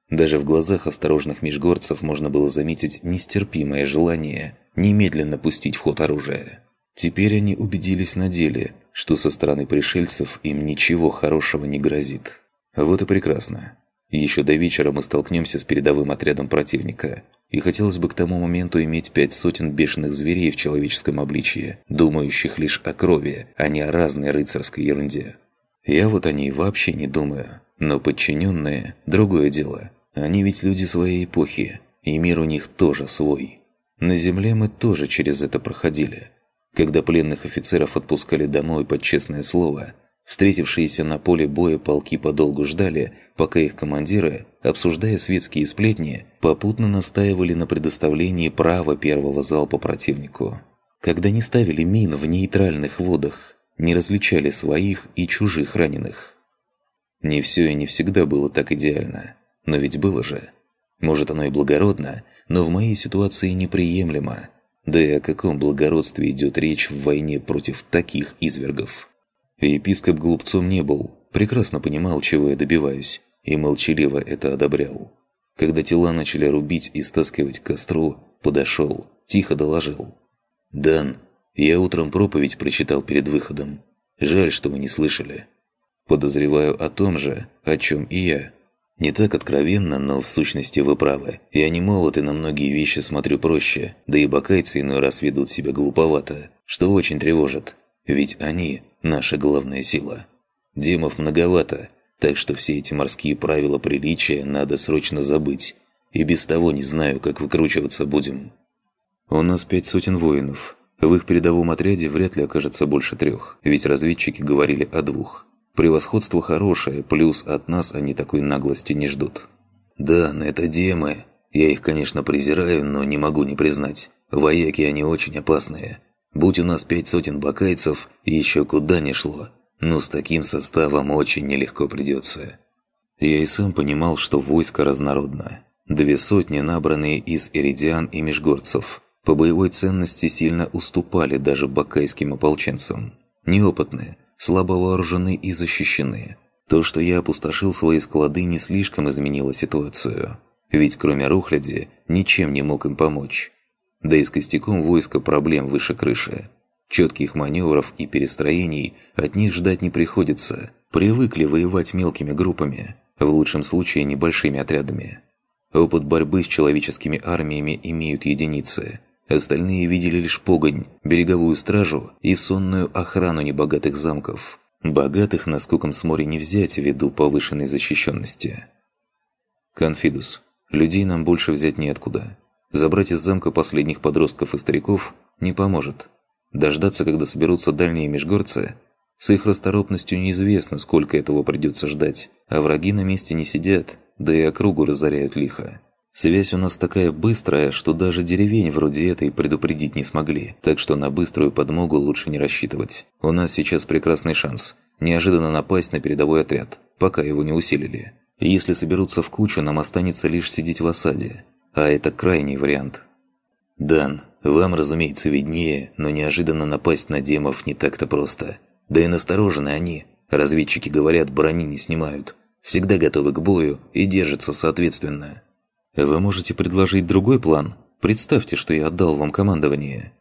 Даже в глазах осторожных межгорцев можно было заметить нестерпимое желание немедленно пустить в ход оружие. Теперь они убедились на деле, что со стороны пришельцев им ничего хорошего не грозит. Вот и прекрасно. Еще до вечера мы столкнемся с передовым отрядом противника – и хотелось бы к тому моменту иметь пять сотен бешеных зверей в человеческом обличье, думающих лишь о крови, а не о разной рыцарской ерунде. Я вот о ней вообще не думаю. Но подчиненные – другое дело. Они ведь люди своей эпохи, и мир у них тоже свой. На земле мы тоже через это проходили. Когда пленных офицеров отпускали домой под честное слово – Встретившиеся на поле боя полки подолгу ждали, пока их командиры, обсуждая светские сплетни, попутно настаивали на предоставлении права первого залпа противнику. Когда не ставили мин в нейтральных водах, не различали своих и чужих раненых. Не все и не всегда было так идеально. Но ведь было же. Может, оно и благородно, но в моей ситуации неприемлемо. Да и о каком благородстве идет речь в войне против таких извергов? Епископ глупцом не был, прекрасно понимал, чего я добиваюсь, и молчаливо это одобрял. Когда тела начали рубить и стаскивать к костру, подошел, тихо доложил. «Дан, я утром проповедь прочитал перед выходом. Жаль, что вы не слышали. Подозреваю о том же, о чем и я. Не так откровенно, но в сущности вы правы. Я не молод и на многие вещи смотрю проще, да и бакайцы иной раз ведут себя глуповато, что очень тревожит. Ведь они – наша главная сила. Демов многовато, так что все эти морские правила приличия надо срочно забыть. И без того не знаю, как выкручиваться будем. У нас пять сотен воинов. В их передовом отряде вряд ли окажется больше трех, ведь разведчики говорили о двух. Превосходство хорошее, плюс от нас они такой наглости не ждут. Да, но это демы. Я их, конечно, презираю, но не могу не признать. Вояки они очень опасные. Будь у нас пять сотен бакайцев, еще куда ни шло, но с таким составом очень нелегко придется. Я и сам понимал, что войско разнородно. Две сотни, набранные из иридиан и межгорцев, по боевой ценности сильно уступали даже бакайским ополченцам. Неопытные, слабо вооружены и защищены. То, что я опустошил свои склады, не слишком изменило ситуацию. Ведь кроме рухляди, ничем не мог им помочь. Да и с костяком войска проблем выше крыши. Четких маневров и перестроений от них ждать не приходится. Привыкли воевать мелкими группами, в лучшем случае небольшими отрядами. Опыт борьбы с человеческими армиями имеют единицы. Остальные видели лишь погонь, береговую стражу и сонную охрану небогатых замков. Богатых на наскоком с моря не взять ввиду повышенной защищенности. Конфидус. Людей нам больше взять неоткуда. Забрать из замка последних подростков и стариков не поможет. Дождаться, когда соберутся дальние межгорцы, с их расторопностью неизвестно, сколько этого придется ждать, а враги на месте не сидят, да и округу разоряют лихо. Связь у нас такая быстрая, что даже деревень вроде этой предупредить не смогли, так что на быструю подмогу лучше не рассчитывать. У нас сейчас прекрасный шанс неожиданно напасть на передовой отряд, пока его не усилили. Если соберутся в кучу, нам останется лишь сидеть в осаде, а это крайний вариант. «Дан, вам, разумеется, виднее, но неожиданно напасть на демов не так-то просто. Да и насторожены они. Разведчики говорят, брони не снимают. Всегда готовы к бою и держатся соответственно». «Вы можете предложить другой план? Представьте, что я отдал вам командование».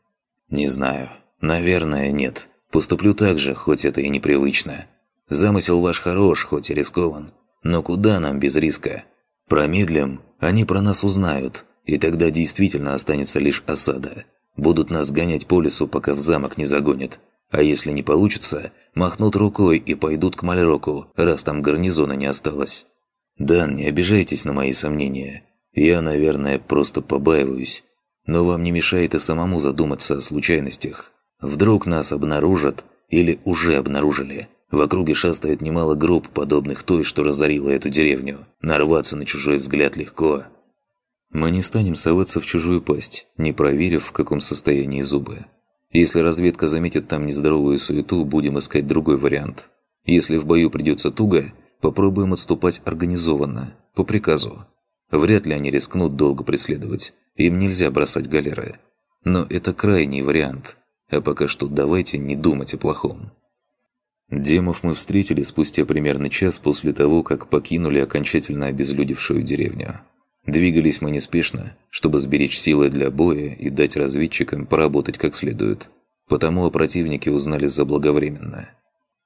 «Не знаю. Наверное, нет. Поступлю так же, хоть это и непривычно. Замысел ваш хорош, хоть и рискован. Но куда нам без риска?» Промедлим, они про нас узнают, и тогда действительно останется лишь осада. Будут нас гонять по лесу, пока в замок не загонят. А если не получится, махнут рукой и пойдут к Мальроку, раз там гарнизона не осталось. Дан, не обижайтесь на мои сомнения. Я, наверное, просто побаиваюсь. Но вам не мешает и самому задуматься о случайностях. Вдруг нас обнаружат или уже обнаружили – в округе шастает немало групп, подобных той, что разорила эту деревню. Нарваться на чужой взгляд легко. Мы не станем соваться в чужую пасть, не проверив, в каком состоянии зубы. Если разведка заметит там нездоровую суету, будем искать другой вариант. Если в бою придется туго, попробуем отступать организованно, по приказу. Вряд ли они рискнут долго преследовать. Им нельзя бросать галеры. Но это крайний вариант. А пока что давайте не думать о плохом. Демов мы встретили спустя примерно час после того, как покинули окончательно обезлюдевшую деревню. Двигались мы неспешно, чтобы сберечь силы для боя и дать разведчикам поработать как следует. Потому о противнике узнали заблаговременно.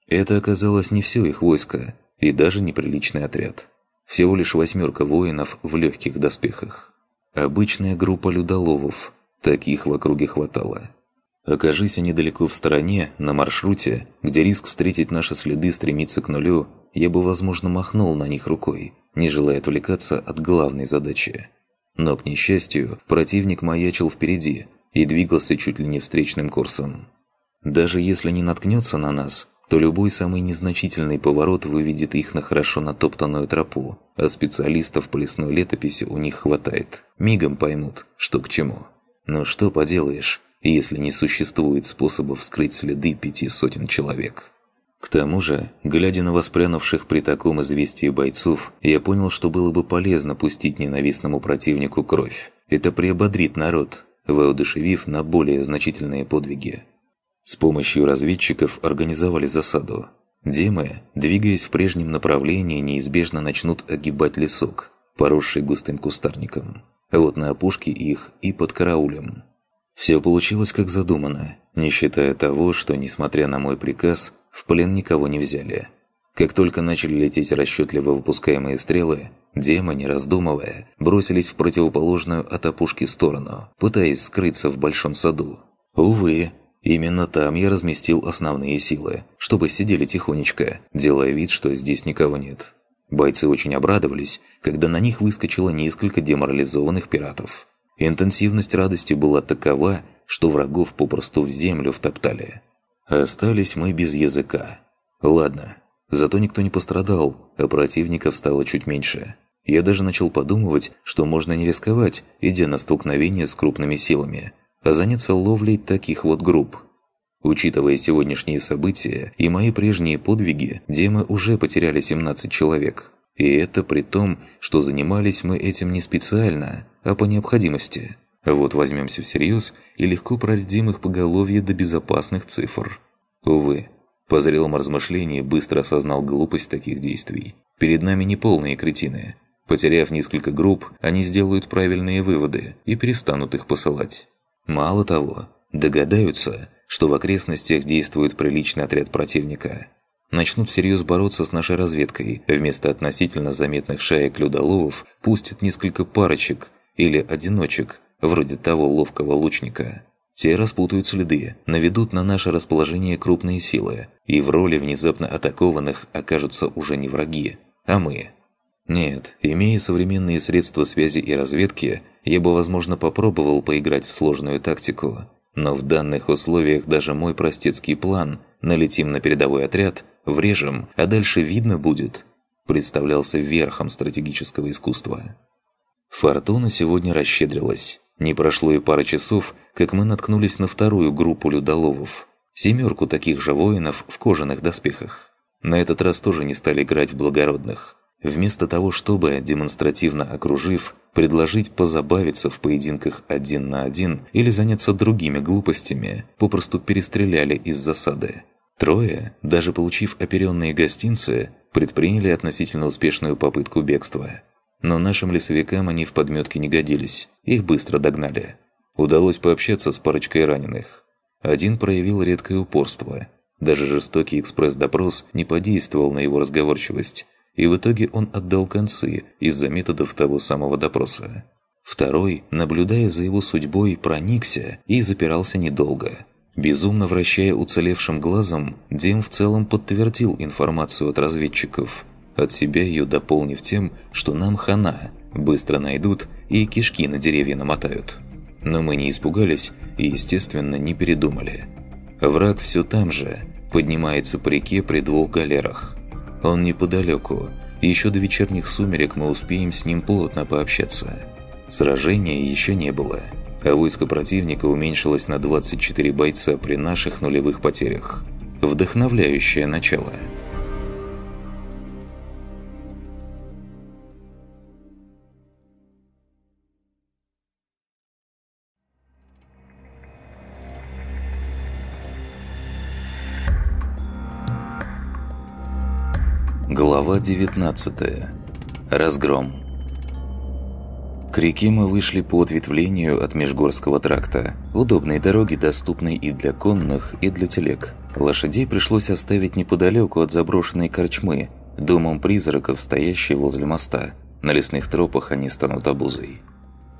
Это оказалось не все их войско, и даже неприличный отряд. Всего лишь восьмерка воинов в легких доспехах. Обычная группа людоловов, таких в округе хватало. Окажись они далеко в стороне, на маршруте, где риск встретить наши следы стремится к нулю, я бы, возможно, махнул на них рукой, не желая отвлекаться от главной задачи. Но, к несчастью, противник маячил впереди и двигался чуть ли не встречным курсом. Даже если не наткнется на нас, то любой самый незначительный поворот выведет их на хорошо натоптанную тропу, а специалистов по лесной летописи у них хватает. Мигом поймут, что к чему. Но ну что поделаешь, если не существует способа вскрыть следы пяти сотен человек. К тому же, глядя на воспрянувших при таком известии бойцов, я понял, что было бы полезно пустить ненавистному противнику кровь. Это приободрит народ, воодушевив на более значительные подвиги. С помощью разведчиков организовали засаду. Демы, двигаясь в прежнем направлении, неизбежно начнут огибать лесок, поросший густым кустарником. вот на опушке их и под караулем. Все получилось как задумано, не считая того, что, несмотря на мой приказ, в плен никого не взяли. Как только начали лететь расчетливо выпускаемые стрелы, демы, не раздумывая, бросились в противоположную от опушки сторону, пытаясь скрыться в большом саду. Увы, именно там я разместил основные силы, чтобы сидели тихонечко, делая вид, что здесь никого нет. Бойцы очень обрадовались, когда на них выскочило несколько деморализованных пиратов. Интенсивность радости была такова, что врагов попросту в землю втоптали. Остались мы без языка. Ладно, зато никто не пострадал, а противников стало чуть меньше. Я даже начал подумывать, что можно не рисковать, идя на столкновение с крупными силами, а заняться ловлей таких вот групп. Учитывая сегодняшние события и мои прежние подвиги, демы уже потеряли 17 человек. И это при том, что занимались мы этим не специально, а по необходимости. Вот возьмемся всерьез и легко прольдим их поголовье до безопасных цифр. Увы, по зрелом размышлении быстро осознал глупость таких действий. Перед нами не полные кретины. Потеряв несколько групп, они сделают правильные выводы и перестанут их посылать. Мало того, догадаются, что в окрестностях действует приличный отряд противника – начнут всерьез бороться с нашей разведкой, вместо относительно заметных шаек людоловов пустят несколько парочек или одиночек, вроде того ловкого лучника. Те распутают следы, наведут на наше расположение крупные силы, и в роли внезапно атакованных окажутся уже не враги, а мы. Нет, имея современные средства связи и разведки, я бы, возможно, попробовал поиграть в сложную тактику. Но в данных условиях даже мой простецкий план «налетим на передовой отряд» врежем, а дальше видно будет, представлялся верхом стратегического искусства. Фортуна сегодня расщедрилась. Не прошло и пары часов, как мы наткнулись на вторую группу людоловов. Семерку таких же воинов в кожаных доспехах. На этот раз тоже не стали играть в благородных. Вместо того, чтобы, демонстративно окружив, предложить позабавиться в поединках один на один или заняться другими глупостями, попросту перестреляли из засады. Трое, даже получив оперенные гостинцы, предприняли относительно успешную попытку бегства. Но нашим лесовикам они в подметке не годились, их быстро догнали. Удалось пообщаться с парочкой раненых. Один проявил редкое упорство. Даже жестокий экспресс-допрос не подействовал на его разговорчивость, и в итоге он отдал концы из-за методов того самого допроса. Второй, наблюдая за его судьбой, проникся и запирался недолго – Безумно вращая уцелевшим глазом, Дем в целом подтвердил информацию от разведчиков, от себя ее дополнив тем, что нам хана, быстро найдут и кишки на деревья намотают. Но мы не испугались и, естественно, не передумали. Враг все там же, поднимается по реке при двух галерах. Он неподалеку, еще до вечерних сумерек мы успеем с ним плотно пообщаться. Сражения еще не было – а войско противника уменьшилось на 24 бойца при наших нулевых потерях. Вдохновляющее начало. Глава 19. Разгром. К реке мы вышли по ответвлению от Межгорского тракта, Удобные дороги, доступны и для конных, и для телег. Лошадей пришлось оставить неподалеку от заброшенной корчмы, домом призраков, стоящей возле моста. На лесных тропах они станут обузой.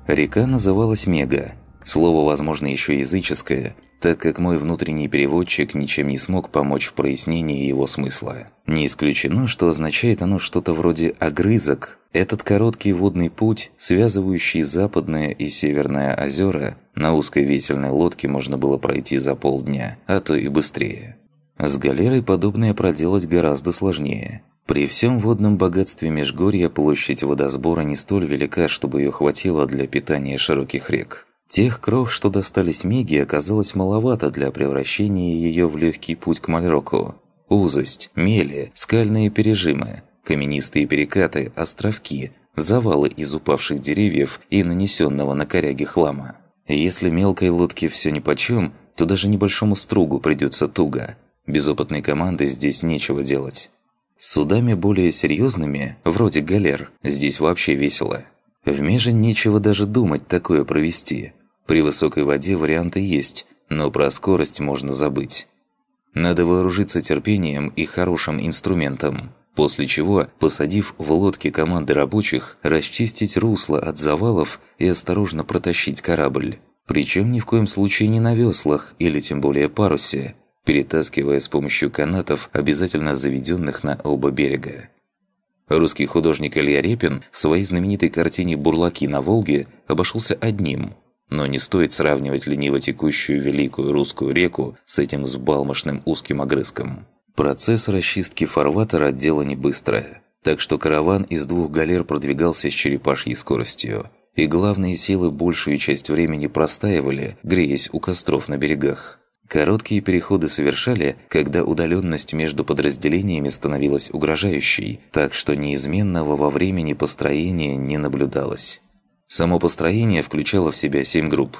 Река называлась Мега. Слово, возможно, еще языческое – так как мой внутренний переводчик ничем не смог помочь в прояснении его смысла. Не исключено, что означает оно что-то вроде «огрызок». Этот короткий водный путь, связывающий западное и северное озера, на узкой весельной лодке можно было пройти за полдня, а то и быстрее. С галерой подобное проделать гораздо сложнее. При всем водном богатстве Межгорья площадь водосбора не столь велика, чтобы ее хватило для питания широких рек. Тех кров, что достались Меги, оказалось маловато для превращения ее в легкий путь к Мальроку. Узость, мели, скальные пережимы, каменистые перекаты, островки, завалы из упавших деревьев и нанесенного на коряги хлама. Если мелкой лодке все нипочем, то даже небольшому стругу придется туго. Безопытной команды здесь нечего делать. С судами более серьезными, вроде галер, здесь вообще весело. В Меже нечего даже думать такое провести – при высокой воде варианты есть, но про скорость можно забыть. Надо вооружиться терпением и хорошим инструментом. После чего, посадив в лодке команды рабочих, расчистить русло от завалов и осторожно протащить корабль. Причем ни в коем случае не на веслах или тем более парусе, перетаскивая с помощью канатов, обязательно заведенных на оба берега. Русский художник Илья Репин в своей знаменитой картине «Бурлаки на Волге» обошелся одним – но не стоит сравнивать лениво текущую великую русскую реку с этим сбалмошным узким огрызком. Процесс расчистки фарватера – дело не быстрое. Так что караван из двух галер продвигался с черепашьей скоростью. И главные силы большую часть времени простаивали, греясь у костров на берегах. Короткие переходы совершали, когда удаленность между подразделениями становилась угрожающей, так что неизменного во времени построения не наблюдалось. Само построение включало в себя семь групп.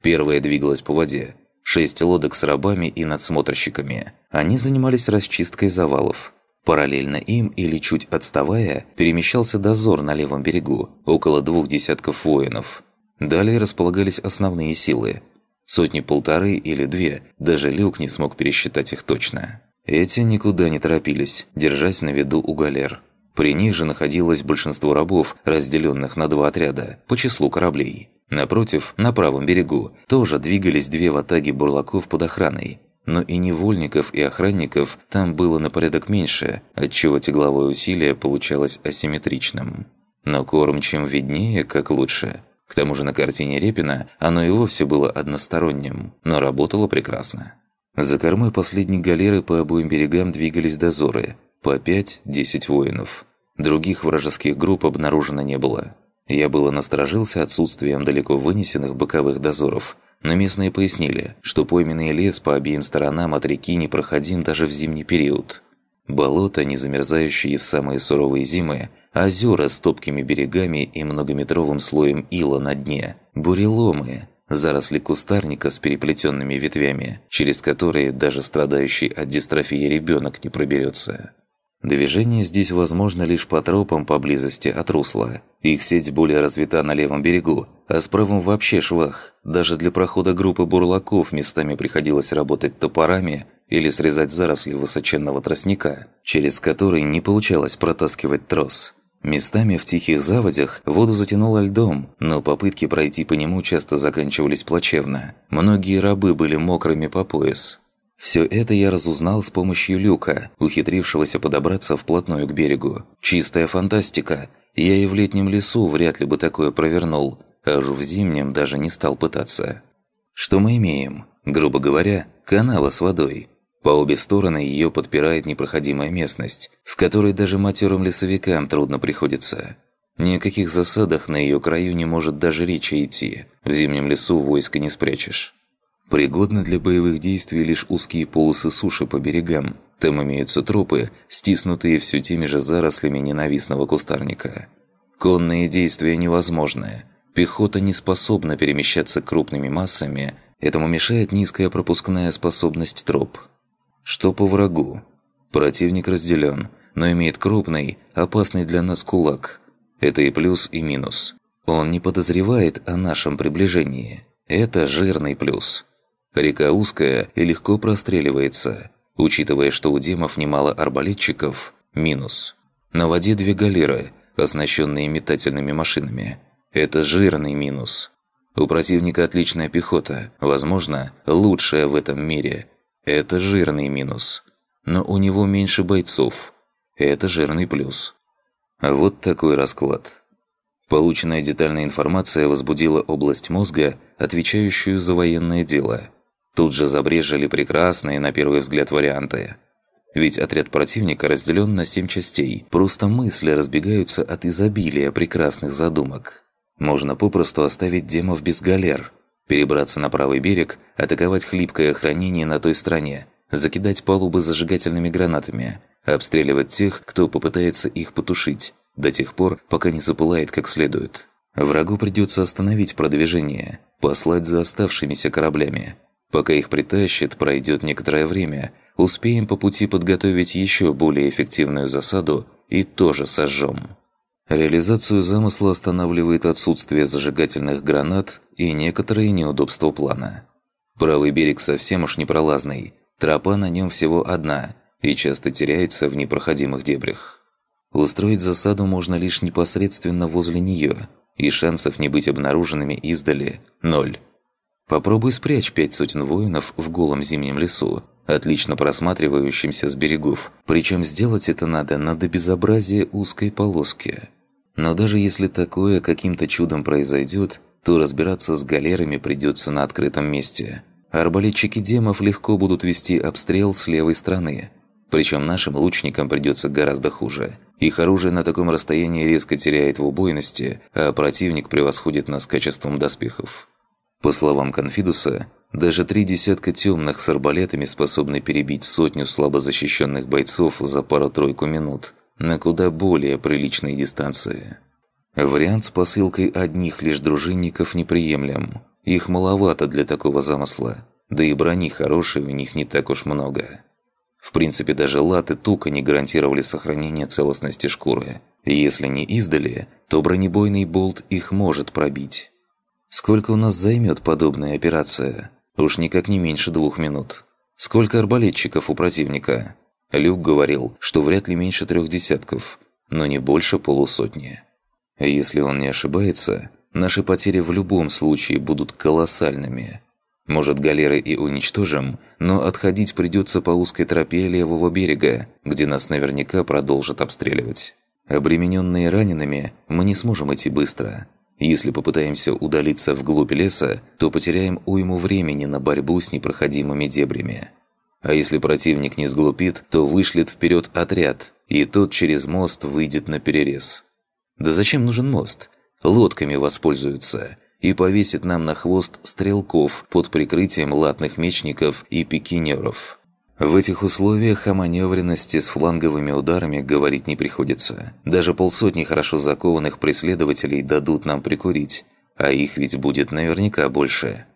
Первая двигалась по воде. Шесть лодок с рабами и надсмотрщиками. Они занимались расчисткой завалов. Параллельно им или чуть отставая, перемещался дозор на левом берегу, около двух десятков воинов. Далее располагались основные силы. Сотни-полторы или две, даже Люк не смог пересчитать их точно. Эти никуда не торопились, держась на виду у галер. При ней же находилось большинство рабов, разделенных на два отряда, по числу кораблей. Напротив, на правом берегу, тоже двигались две ватаги бурлаков под охраной. Но и невольников, и охранников там было на порядок меньше, отчего тягловое усилие получалось асимметричным. Но корм чем виднее, как лучше. К тому же на картине Репина оно и вовсе было односторонним, но работало прекрасно. За кормой последней галеры по обоим берегам двигались дозоры – по 5-10 воинов. Других вражеских групп обнаружено не было. Я было насторожился отсутствием далеко вынесенных боковых дозоров, но местные пояснили, что пойменный лес по обеим сторонам от реки не проходим даже в зимний период. Болота, не замерзающие в самые суровые зимы, озера с топкими берегами и многометровым слоем ила на дне, буреломы, заросли кустарника с переплетенными ветвями, через которые даже страдающий от дистрофии ребенок не проберется. Движение здесь возможно лишь по тропам поблизости от русла. Их сеть более развита на левом берегу, а с правым вообще швах. Даже для прохода группы бурлаков местами приходилось работать топорами или срезать заросли высоченного тростника, через который не получалось протаскивать трос. Местами в тихих заводях воду затянуло льдом, но попытки пройти по нему часто заканчивались плачевно. Многие рабы были мокрыми по пояс. Все это я разузнал с помощью люка, ухитрившегося подобраться вплотную к берегу. Чистая фантастика! Я и в летнем лесу вряд ли бы такое провернул, аж в зимнем даже не стал пытаться. Что мы имеем? Грубо говоря, канала с водой. По обе стороны ее подпирает непроходимая местность, в которой даже матерым лесовикам трудно приходится. Ни о каких засадах на ее краю не может даже речи идти. В зимнем лесу войска не спрячешь. Пригодны для боевых действий лишь узкие полосы суши по берегам. Там имеются тропы, стиснутые все теми же зарослями ненавистного кустарника. Конные действия невозможны. Пехота не способна перемещаться крупными массами, этому мешает низкая пропускная способность троп. Что по врагу? Противник разделен, но имеет крупный, опасный для нас кулак. Это и плюс, и минус. Он не подозревает о нашем приближении. Это жирный плюс. Река узкая и легко простреливается. Учитывая, что у демов немало арбалетчиков, минус. На воде две галеры, оснащенные метательными машинами. Это жирный минус. У противника отличная пехота, возможно, лучшая в этом мире. Это жирный минус. Но у него меньше бойцов. Это жирный плюс. Вот такой расклад. Полученная детальная информация возбудила область мозга, отвечающую за военное дело – Тут же забрежили прекрасные, на первый взгляд, варианты. Ведь отряд противника разделен на семь частей. Просто мысли разбегаются от изобилия прекрасных задумок. Можно попросту оставить демов без галер, перебраться на правый берег, атаковать хлипкое охранение на той стороне, закидать палубы зажигательными гранатами, обстреливать тех, кто попытается их потушить, до тех пор, пока не запылает как следует. Врагу придется остановить продвижение, послать за оставшимися кораблями, Пока их притащит, пройдет некоторое время. Успеем по пути подготовить еще более эффективную засаду и тоже сожжем. Реализацию замысла останавливает отсутствие зажигательных гранат и некоторые неудобства плана. Правый берег совсем уж непролазный, тропа на нем всего одна и часто теряется в непроходимых дебрях. Устроить засаду можно лишь непосредственно возле нее, и шансов не быть обнаруженными издали – ноль. Попробуй спрячь пять сотен воинов в голом зимнем лесу, отлично просматривающимся с берегов. Причем сделать это надо на до безобразия узкой полоски. Но даже если такое каким-то чудом произойдет, то разбираться с галерами придется на открытом месте. Арбалетчики демов легко будут вести обстрел с левой стороны. Причем нашим лучникам придется гораздо хуже. Их оружие на таком расстоянии резко теряет в убойности, а противник превосходит нас качеством доспехов. По словам Конфидуса, даже три десятка темных с арбалетами способны перебить сотню слабо бойцов за пару-тройку минут на куда более приличной дистанции. Вариант с посылкой одних лишь дружинников неприемлем. Их маловато для такого замысла, да и брони хорошей у них не так уж много. В принципе, даже латы тука не гарантировали сохранение целостности шкуры. Если не издали, то бронебойный болт их может пробить. Сколько у нас займет подобная операция? Уж никак не меньше двух минут. Сколько арбалетчиков у противника? Люк говорил, что вряд ли меньше трех десятков, но не больше полусотни. Если он не ошибается, наши потери в любом случае будут колоссальными. Может, галеры и уничтожим, но отходить придется по узкой тропе левого берега, где нас наверняка продолжат обстреливать. Обремененные ранеными, мы не сможем идти быстро – если попытаемся удалиться вглубь леса, то потеряем уйму времени на борьбу с непроходимыми дебрями. А если противник не сглупит, то вышлет вперед отряд, и тот через мост выйдет на перерез. Да зачем нужен мост? Лодками воспользуются и повесит нам на хвост стрелков под прикрытием латных мечников и пикинеров. В этих условиях о маневренности с фланговыми ударами говорить не приходится. Даже полсотни хорошо закованных преследователей дадут нам прикурить, а их ведь будет наверняка больше.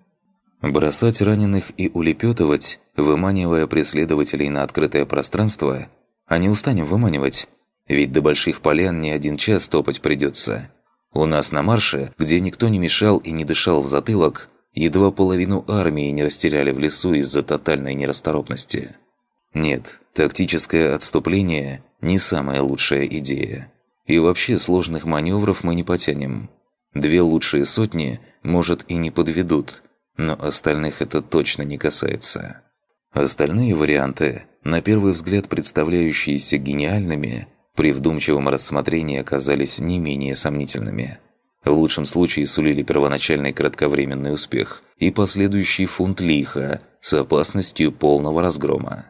Бросать раненых и улепетывать, выманивая преследователей на открытое пространство, а не устанем выманивать, ведь до больших полян не один час топать придется. У нас на марше, где никто не мешал и не дышал в затылок, Едва половину армии не растеряли в лесу из-за тотальной нерасторопности. Нет, тактическое отступление – не самая лучшая идея. И вообще сложных маневров мы не потянем. Две лучшие сотни, может, и не подведут, но остальных это точно не касается. Остальные варианты, на первый взгляд представляющиеся гениальными, при вдумчивом рассмотрении оказались не менее сомнительными – в лучшем случае сулили первоначальный кратковременный успех и последующий фунт лиха с опасностью полного разгрома.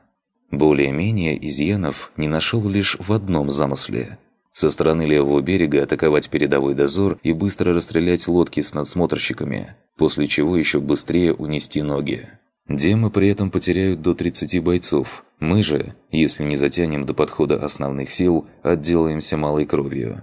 Более-менее изъянов не нашел лишь в одном замысле. Со стороны левого берега атаковать передовой дозор и быстро расстрелять лодки с надсмотрщиками, после чего еще быстрее унести ноги. Демы при этом потеряют до 30 бойцов. Мы же, если не затянем до подхода основных сил, отделаемся малой кровью.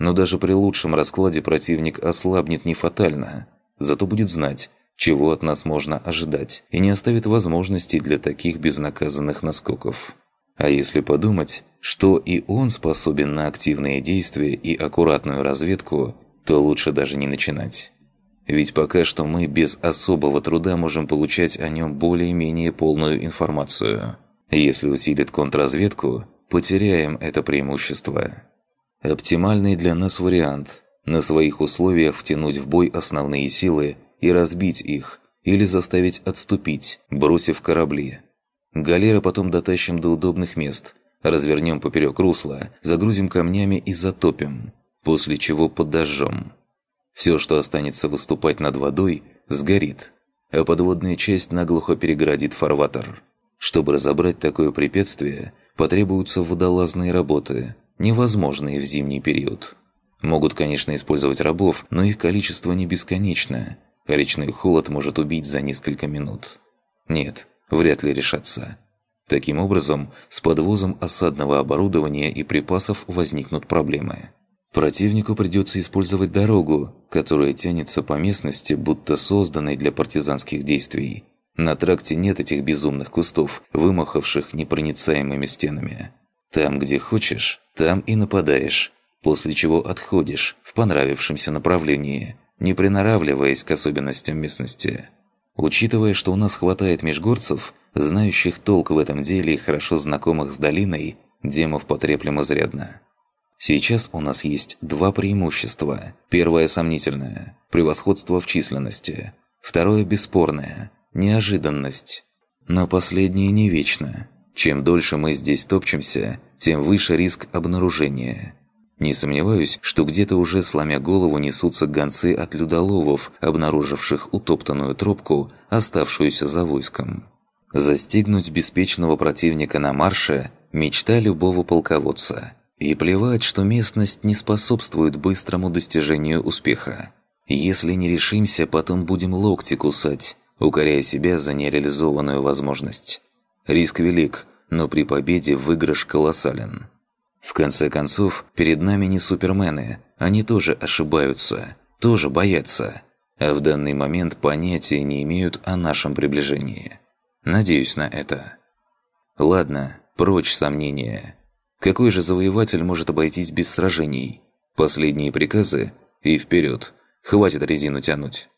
Но даже при лучшем раскладе противник ослабнет не фатально, зато будет знать, чего от нас можно ожидать, и не оставит возможностей для таких безнаказанных наскоков. А если подумать, что и он способен на активные действия и аккуратную разведку, то лучше даже не начинать. Ведь пока что мы без особого труда можем получать о нем более-менее полную информацию. Если усилит контрразведку, потеряем это преимущество. Оптимальный для нас вариант – на своих условиях втянуть в бой основные силы и разбить их, или заставить отступить, бросив корабли. Галеры потом дотащим до удобных мест, развернем поперек русла, загрузим камнями и затопим, после чего подожжем. Все, что останется выступать над водой, сгорит, а подводная часть наглухо переградит фарватер. Чтобы разобрать такое препятствие, потребуются водолазные работы – невозможные в зимний период. Могут, конечно, использовать рабов, но их количество не бесконечное. Речной холод может убить за несколько минут. Нет, вряд ли решатся. Таким образом, с подвозом осадного оборудования и припасов возникнут проблемы. Противнику придется использовать дорогу, которая тянется по местности, будто созданной для партизанских действий. На тракте нет этих безумных кустов, вымахавших непроницаемыми стенами. Там, где хочешь, там и нападаешь, после чего отходишь в понравившемся направлении, не приноравливаясь к особенностям местности. Учитывая, что у нас хватает межгорцев, знающих толк в этом деле и хорошо знакомых с долиной, демов потреплем изрядно. Сейчас у нас есть два преимущества. Первое – сомнительное – превосходство в численности. Второе – бесспорное – неожиданность. Но последнее не вечно – чем дольше мы здесь топчемся, тем выше риск обнаружения. Не сомневаюсь, что где-то уже сломя голову несутся гонцы от людоловов, обнаруживших утоптанную тропку, оставшуюся за войском. Застигнуть беспечного противника на марше – мечта любого полководца. И плевать, что местность не способствует быстрому достижению успеха. Если не решимся, потом будем локти кусать, укоряя себя за нереализованную возможность. Риск велик, но при победе выигрыш колоссален. В конце концов, перед нами не супермены, они тоже ошибаются, тоже боятся, а в данный момент понятия не имеют о нашем приближении. Надеюсь на это. Ладно, прочь сомнения. Какой же завоеватель может обойтись без сражений? Последние приказы и вперед. Хватит резину тянуть.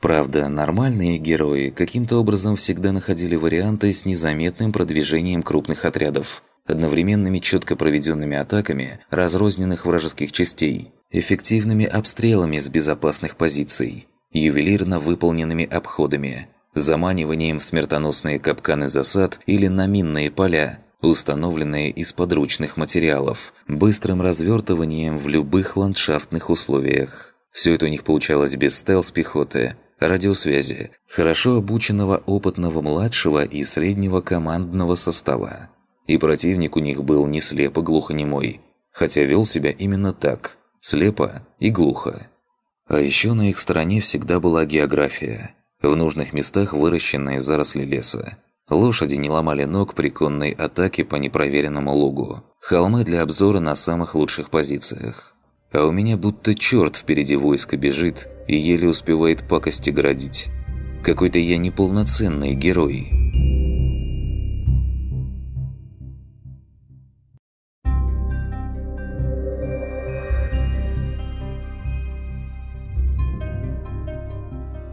Правда, нормальные герои каким-то образом всегда находили варианты с незаметным продвижением крупных отрядов, одновременными четко проведенными атаками разрозненных вражеских частей, эффективными обстрелами с безопасных позиций, ювелирно выполненными обходами, заманиванием в смертоносные капканы засад или на минные поля, установленные из подручных материалов, быстрым развертыванием в любых ландшафтных условиях. Все это у них получалось без стелс-пехоты – радиосвязи, хорошо обученного опытного младшего и среднего командного состава. И противник у них был не слепо глухонемой, хотя вел себя именно так – слепо и глухо. А еще на их стороне всегда была география. В нужных местах выращенные заросли леса. Лошади не ломали ног при конной атаке по непроверенному лугу. Холмы для обзора на самых лучших позициях. А у меня будто черт впереди войска бежит и еле успевает пакости градить. Какой-то я неполноценный герой.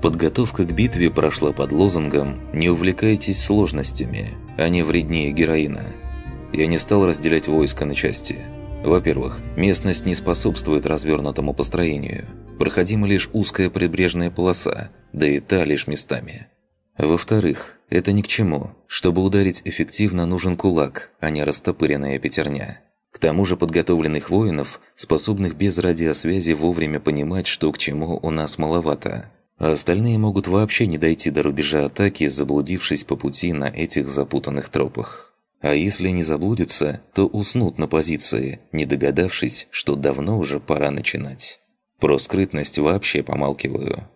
Подготовка к битве прошла под лозунгом «Не увлекайтесь сложностями, они а вреднее героина». Я не стал разделять войско на части – во-первых, местность не способствует развернутому построению. Проходима лишь узкая прибрежная полоса, да и та лишь местами. Во-вторых, это ни к чему. Чтобы ударить эффективно, нужен кулак, а не растопыренная пятерня. К тому же подготовленных воинов, способных без радиосвязи вовремя понимать, что к чему у нас маловато. А остальные могут вообще не дойти до рубежа атаки, заблудившись по пути на этих запутанных тропах. А если не заблудится, то уснут на позиции, не догадавшись, что давно уже пора начинать. Про скрытность вообще помалкиваю.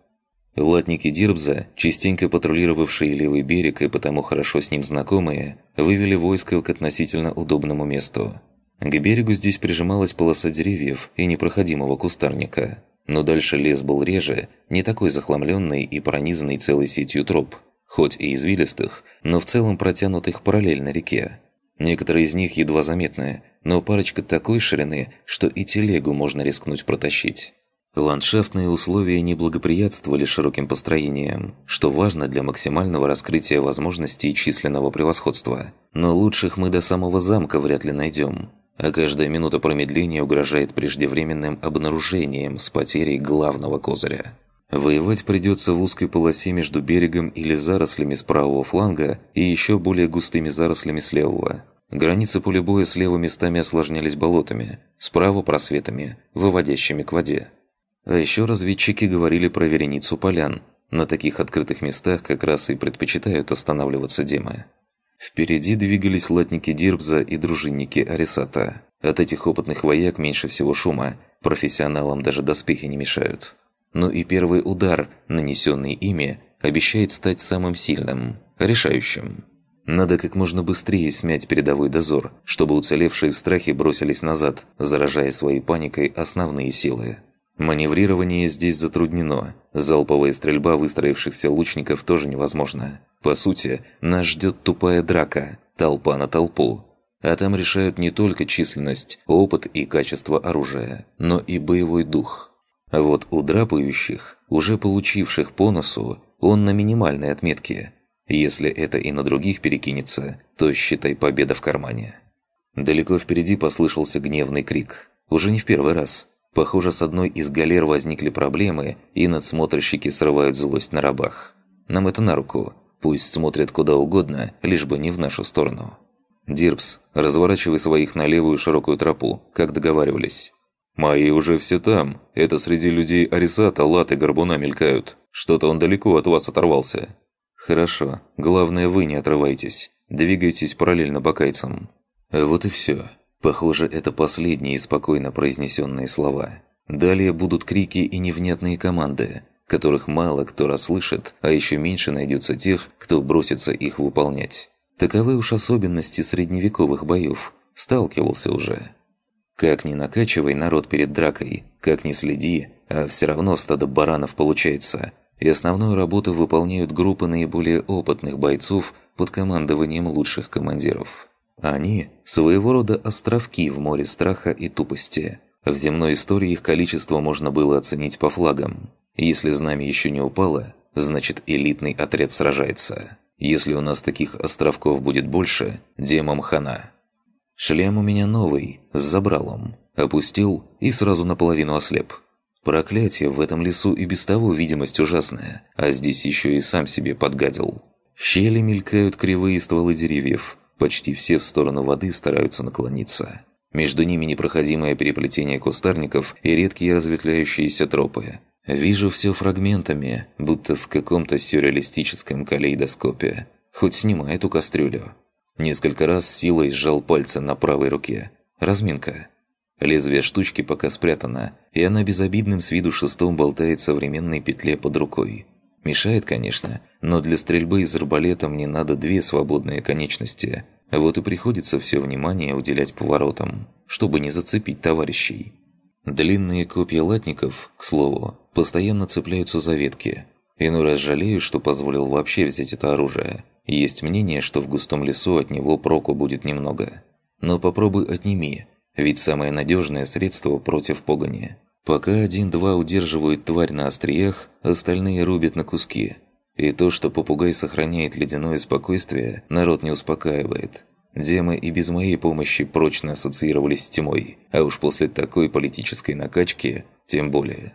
Латники Дирбза, частенько патрулировавшие левый берег и потому хорошо с ним знакомые, вывели войско к относительно удобному месту. К берегу здесь прижималась полоса деревьев и непроходимого кустарника. Но дальше лес был реже, не такой захламленный и пронизанный целой сетью троп, хоть и извилистых, но в целом протянутых параллельно реке. Некоторые из них едва заметные, но парочка такой ширины, что и телегу можно рискнуть протащить. Ландшафтные условия не благоприятствовали широким построениям, что важно для максимального раскрытия возможностей численного превосходства. Но лучших мы до самого замка вряд ли найдем. А каждая минута промедления угрожает преждевременным обнаружением с потерей главного козыря. Воевать придется в узкой полосе между берегом или зарослями с правого фланга и еще более густыми зарослями с левого. Границы поля боя слева местами осложнялись болотами, справа – просветами, выводящими к воде. А еще разведчики говорили про вереницу полян. На таких открытых местах как раз и предпочитают останавливаться демы. Впереди двигались латники Дирбза и дружинники Арисата. От этих опытных вояк меньше всего шума, профессионалам даже доспехи не мешают но и первый удар, нанесенный ими, обещает стать самым сильным, решающим. Надо как можно быстрее смять передовой дозор, чтобы уцелевшие в страхе бросились назад, заражая своей паникой основные силы. Маневрирование здесь затруднено, залповая стрельба выстроившихся лучников тоже невозможно. По сути, нас ждет тупая драка, толпа на толпу. А там решают не только численность, опыт и качество оружия, но и боевой дух – а вот у драпающих, уже получивших по носу, он на минимальной отметке. Если это и на других перекинется, то считай победа в кармане. Далеко впереди послышался гневный крик. Уже не в первый раз. Похоже, с одной из галер возникли проблемы, и надсмотрщики срывают злость на рабах. Нам это на руку. Пусть смотрят куда угодно, лишь бы не в нашу сторону. «Дирбс, разворачивай своих на левую широкую тропу, как договаривались». «Мои уже все там. Это среди людей Арисата латы горбуна мелькают. Что-то он далеко от вас оторвался». «Хорошо. Главное, вы не отрывайтесь. Двигайтесь параллельно бакайцам». Вот и все. Похоже, это последние спокойно произнесенные слова. Далее будут крики и невнятные команды, которых мало кто расслышит, а еще меньше найдется тех, кто бросится их выполнять. Таковы уж особенности средневековых боев. Сталкивался уже. Как ни накачивай народ перед дракой, как ни следи, а все равно стадо баранов получается. И основную работу выполняют группы наиболее опытных бойцов под командованием лучших командиров. Они – своего рода островки в море страха и тупости. В земной истории их количество можно было оценить по флагам. Если знамя еще не упало, значит элитный отряд сражается. Если у нас таких островков будет больше, демом хана. Шлем у меня новый, с забралом. Опустил и сразу наполовину ослеп. Проклятие в этом лесу и без того видимость ужасная, а здесь еще и сам себе подгадил. В щели мелькают кривые стволы деревьев, почти все в сторону воды стараются наклониться. Между ними непроходимое переплетение кустарников и редкие разветвляющиеся тропы. Вижу все фрагментами, будто в каком-то сюрреалистическом калейдоскопе. Хоть снимай эту кастрюлю. Несколько раз силой сжал пальцы на правой руке. Разминка. Лезвие штучки пока спрятано, и она безобидным с виду шестом болтает в современной петле под рукой. Мешает, конечно, но для стрельбы из арбалета мне надо две свободные конечности. Вот и приходится все внимание уделять поворотам, чтобы не зацепить товарищей. Длинные копья латников, к слову, постоянно цепляются за ветки. Иной раз жалею, что позволил вообще взять это оружие. Есть мнение, что в густом лесу от него проку будет немного. Но попробуй отними, ведь самое надежное средство против погони. Пока один-два удерживают тварь на остриях, остальные рубят на куски. И то, что попугай сохраняет ледяное спокойствие, народ не успокаивает. Демы и без моей помощи прочно ассоциировались с тьмой, а уж после такой политической накачки тем более.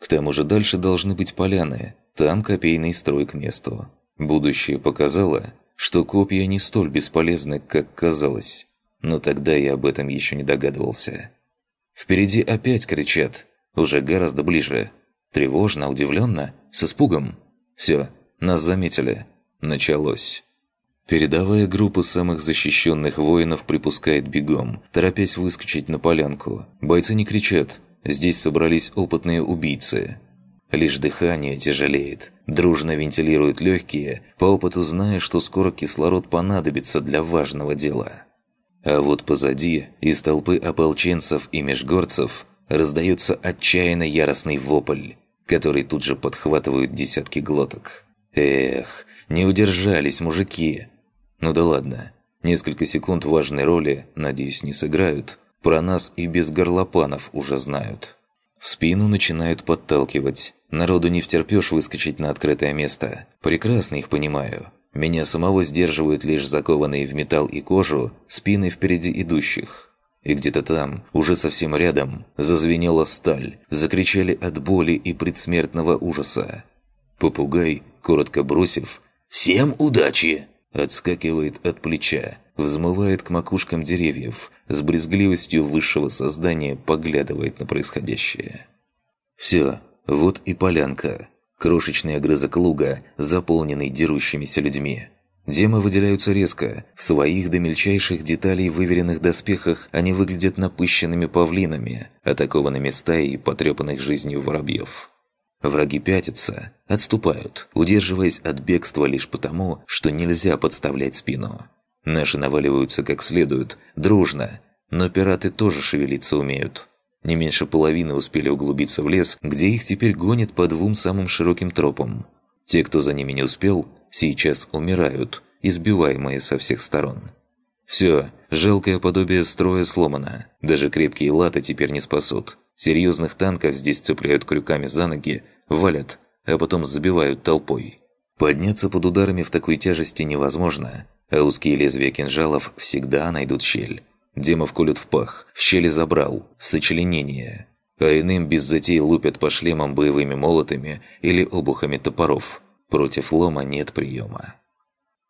К тому же дальше должны быть поляны, там копейный строй к месту. Будущее показало, что копья не столь бесполезны, как казалось. Но тогда я об этом еще не догадывался. Впереди опять кричат, уже гораздо ближе. Тревожно, удивленно, с испугом. Все, нас заметили. Началось. Передовая группа самых защищенных воинов припускает бегом, торопясь выскочить на полянку. Бойцы не кричат. Здесь собрались опытные убийцы. Лишь дыхание тяжелеет. Дружно вентилируют легкие, по опыту зная, что скоро кислород понадобится для важного дела. А вот позади, из толпы ополченцев и межгорцев, раздается отчаянно яростный вопль, который тут же подхватывают десятки глоток. Эх, не удержались мужики. Ну да ладно, несколько секунд важной роли, надеюсь, не сыграют. Про нас и без горлопанов уже знают. В спину начинают подталкивать. Народу не втерпёшь выскочить на открытое место. Прекрасно их понимаю. Меня самого сдерживают лишь закованные в металл и кожу спины впереди идущих. И где-то там, уже совсем рядом, зазвенела сталь, закричали от боли и предсмертного ужаса. Попугай, коротко бросив «Всем удачи!» отскакивает от плеча, взмывает к макушкам деревьев, с брезгливостью высшего создания поглядывает на происходящее. Все, вот и полянка. Крошечный огрызок луга, заполненный дерущимися людьми. Демы выделяются резко. В своих до мельчайших деталей выверенных доспехах они выглядят напыщенными павлинами, атакованными стаей потрепанных жизнью воробьев. Враги пятятся, отступают, удерживаясь от бегства лишь потому, что нельзя подставлять спину. Наши наваливаются как следует, дружно, но пираты тоже шевелиться умеют. Не меньше половины успели углубиться в лес, где их теперь гонят по двум самым широким тропам. Те, кто за ними не успел, сейчас умирают, избиваемые со всех сторон. Все, жалкое подобие строя сломано. Даже крепкие латы теперь не спасут. Серьезных танков здесь цепляют крюками за ноги, валят, а потом забивают толпой. Подняться под ударами в такой тяжести невозможно, а узкие лезвия кинжалов всегда найдут щель. Демов колют в пах, в щели забрал, в сочленение. А иным без затей лупят по шлемам боевыми молотами или обухами топоров. Против лома нет приема.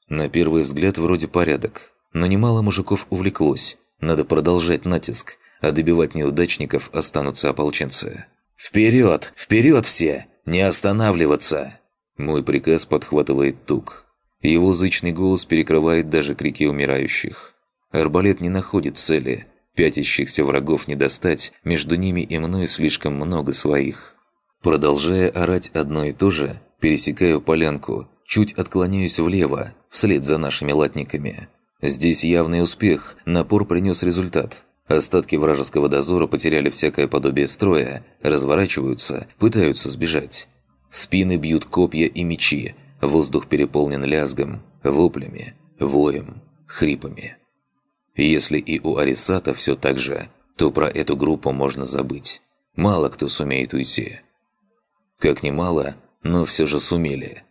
На первый взгляд вроде порядок, но немало мужиков увлеклось. Надо продолжать натиск, а добивать неудачников останутся ополченцы. «Вперед! Вперед все! Не останавливаться!» Мой приказ подхватывает тук. Его зычный голос перекрывает даже крики умирающих. Арбалет не находит цели. Пятящихся врагов не достать, между ними и мной слишком много своих. Продолжая орать одно и то же, пересекаю полянку, чуть отклоняюсь влево, вслед за нашими латниками. Здесь явный успех, напор принес результат. Остатки вражеского дозора потеряли всякое подобие строя, разворачиваются, пытаются сбежать. В спины бьют копья и мечи, Воздух переполнен лязгом, воплями, воем, хрипами. Если и у Арисата все так же, то про эту группу можно забыть. Мало кто сумеет уйти. Как мало, но все же сумели.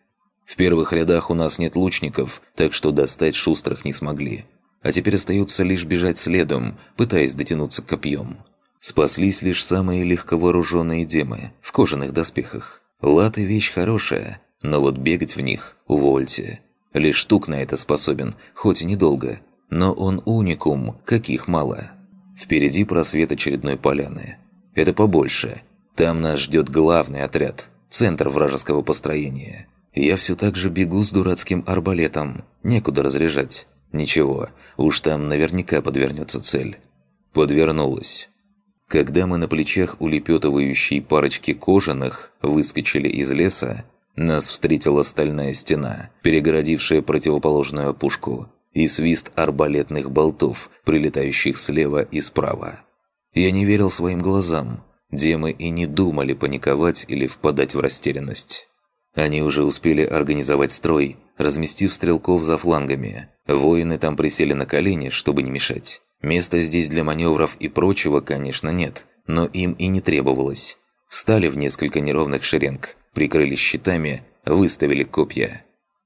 В первых рядах у нас нет лучников, так что достать шустрых не смогли. А теперь остается лишь бежать следом, пытаясь дотянуться копьем. Спаслись лишь самые легковооруженные демы в кожаных доспехах. Латы – вещь хорошая, но вот бегать в них – увольте. Лишь штук на это способен, хоть и недолго. Но он уникум, каких мало. Впереди просвет очередной поляны. Это побольше. Там нас ждет главный отряд, центр вражеского построения. Я все так же бегу с дурацким арбалетом. Некуда разряжать. Ничего, уж там наверняка подвернется цель. Подвернулась. Когда мы на плечах улепетывающей парочки кожаных выскочили из леса, нас встретила стальная стена, перегородившая противоположную опушку, и свист арбалетных болтов, прилетающих слева и справа. Я не верил своим глазам. Демы и не думали паниковать или впадать в растерянность. Они уже успели организовать строй, разместив стрелков за флангами. Воины там присели на колени, чтобы не мешать. Места здесь для маневров и прочего, конечно, нет, но им и не требовалось встали в несколько неровных шеренг, прикрылись щитами, выставили копья.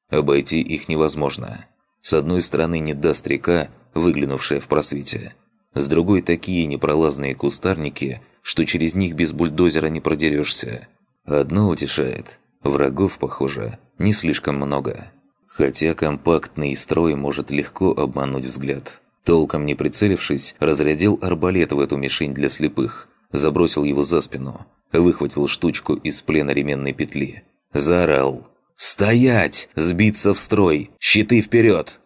Обойти их невозможно. С одной стороны не даст река, выглянувшая в просвете. С другой такие непролазные кустарники, что через них без бульдозера не продерешься. Одно утешает. Врагов, похоже, не слишком много. Хотя компактный строй может легко обмануть взгляд. Толком не прицелившись, разрядил арбалет в эту мишень для слепых, забросил его за спину – выхватил штучку из плена ременной петли. Заорал. «Стоять! Сбиться в строй! Щиты вперед!»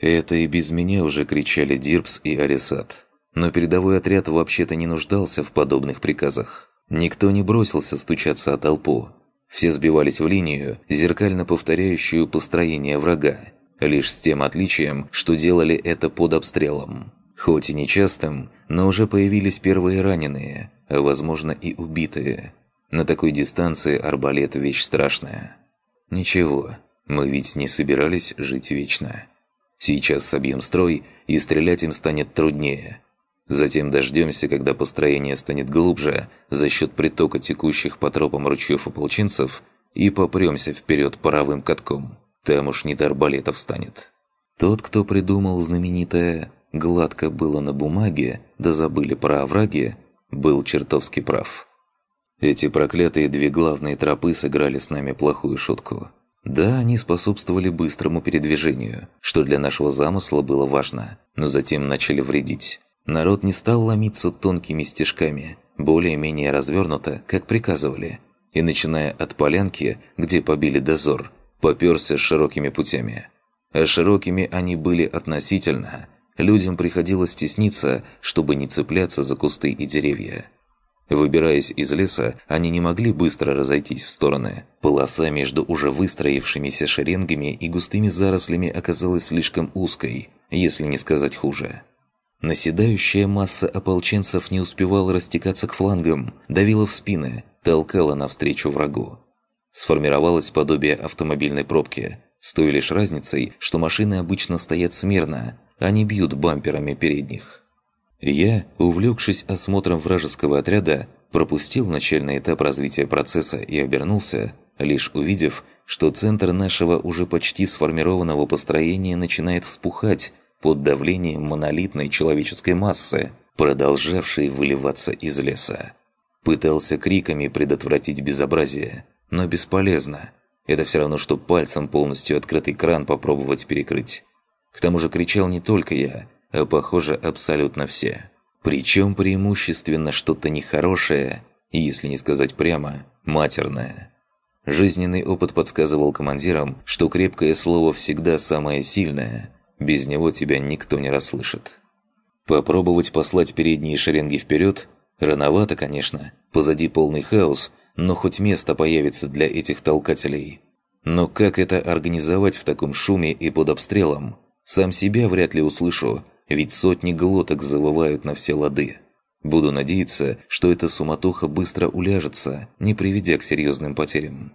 Это и без меня уже кричали Дирбс и Арисат. Но передовой отряд вообще-то не нуждался в подобных приказах. Никто не бросился стучаться о толпу. Все сбивались в линию, зеркально повторяющую построение врага. Лишь с тем отличием, что делали это под обстрелом. Хоть и нечастым, но уже появились первые раненые – а возможно и убитые. На такой дистанции арбалет – вещь страшная. Ничего, мы ведь не собирались жить вечно. Сейчас собьем строй, и стрелять им станет труднее. Затем дождемся, когда построение станет глубже за счет притока текущих по тропам ручьев ополченцев, и попремся вперед паровым катком. Там уж не до арбалетов станет. Тот, кто придумал знаменитое «гладко было на бумаге, да забыли про овраги», был чертовски прав. Эти проклятые две главные тропы сыграли с нами плохую шутку. Да, они способствовали быстрому передвижению, что для нашего замысла было важно, но затем начали вредить. Народ не стал ломиться тонкими стежками, более-менее развернуто, как приказывали, и, начиная от полянки, где побили дозор, попёрся широкими путями. А широкими они были относительно – людям приходилось тесниться, чтобы не цепляться за кусты и деревья. Выбираясь из леса, они не могли быстро разойтись в стороны. Полоса между уже выстроившимися шеренгами и густыми зарослями оказалась слишком узкой, если не сказать хуже. Наседающая масса ополченцев не успевала растекаться к флангам, давила в спины, толкала навстречу врагу. Сформировалось подобие автомобильной пробки, с той лишь разницей, что машины обычно стоят смирно, они бьют бамперами передних. Я, увлекшись осмотром вражеского отряда, пропустил начальный этап развития процесса и обернулся, лишь увидев, что центр нашего уже почти сформированного построения начинает вспухать под давлением монолитной человеческой массы, продолжавшей выливаться из леса. Пытался криками предотвратить безобразие, но бесполезно. Это все равно, что пальцем полностью открытый кран попробовать перекрыть. К тому же кричал не только я, а, похоже, абсолютно все. Причем преимущественно что-то нехорошее, если не сказать прямо, матерное. Жизненный опыт подсказывал командирам, что крепкое слово всегда самое сильное, без него тебя никто не расслышит. Попробовать послать передние шеренги вперед? Рановато, конечно, позади полный хаос, но хоть место появится для этих толкателей. Но как это организовать в таком шуме и под обстрелом? Сам себя вряд ли услышу, ведь сотни глоток завывают на все лады. Буду надеяться, что эта суматоха быстро уляжется, не приведя к серьезным потерям.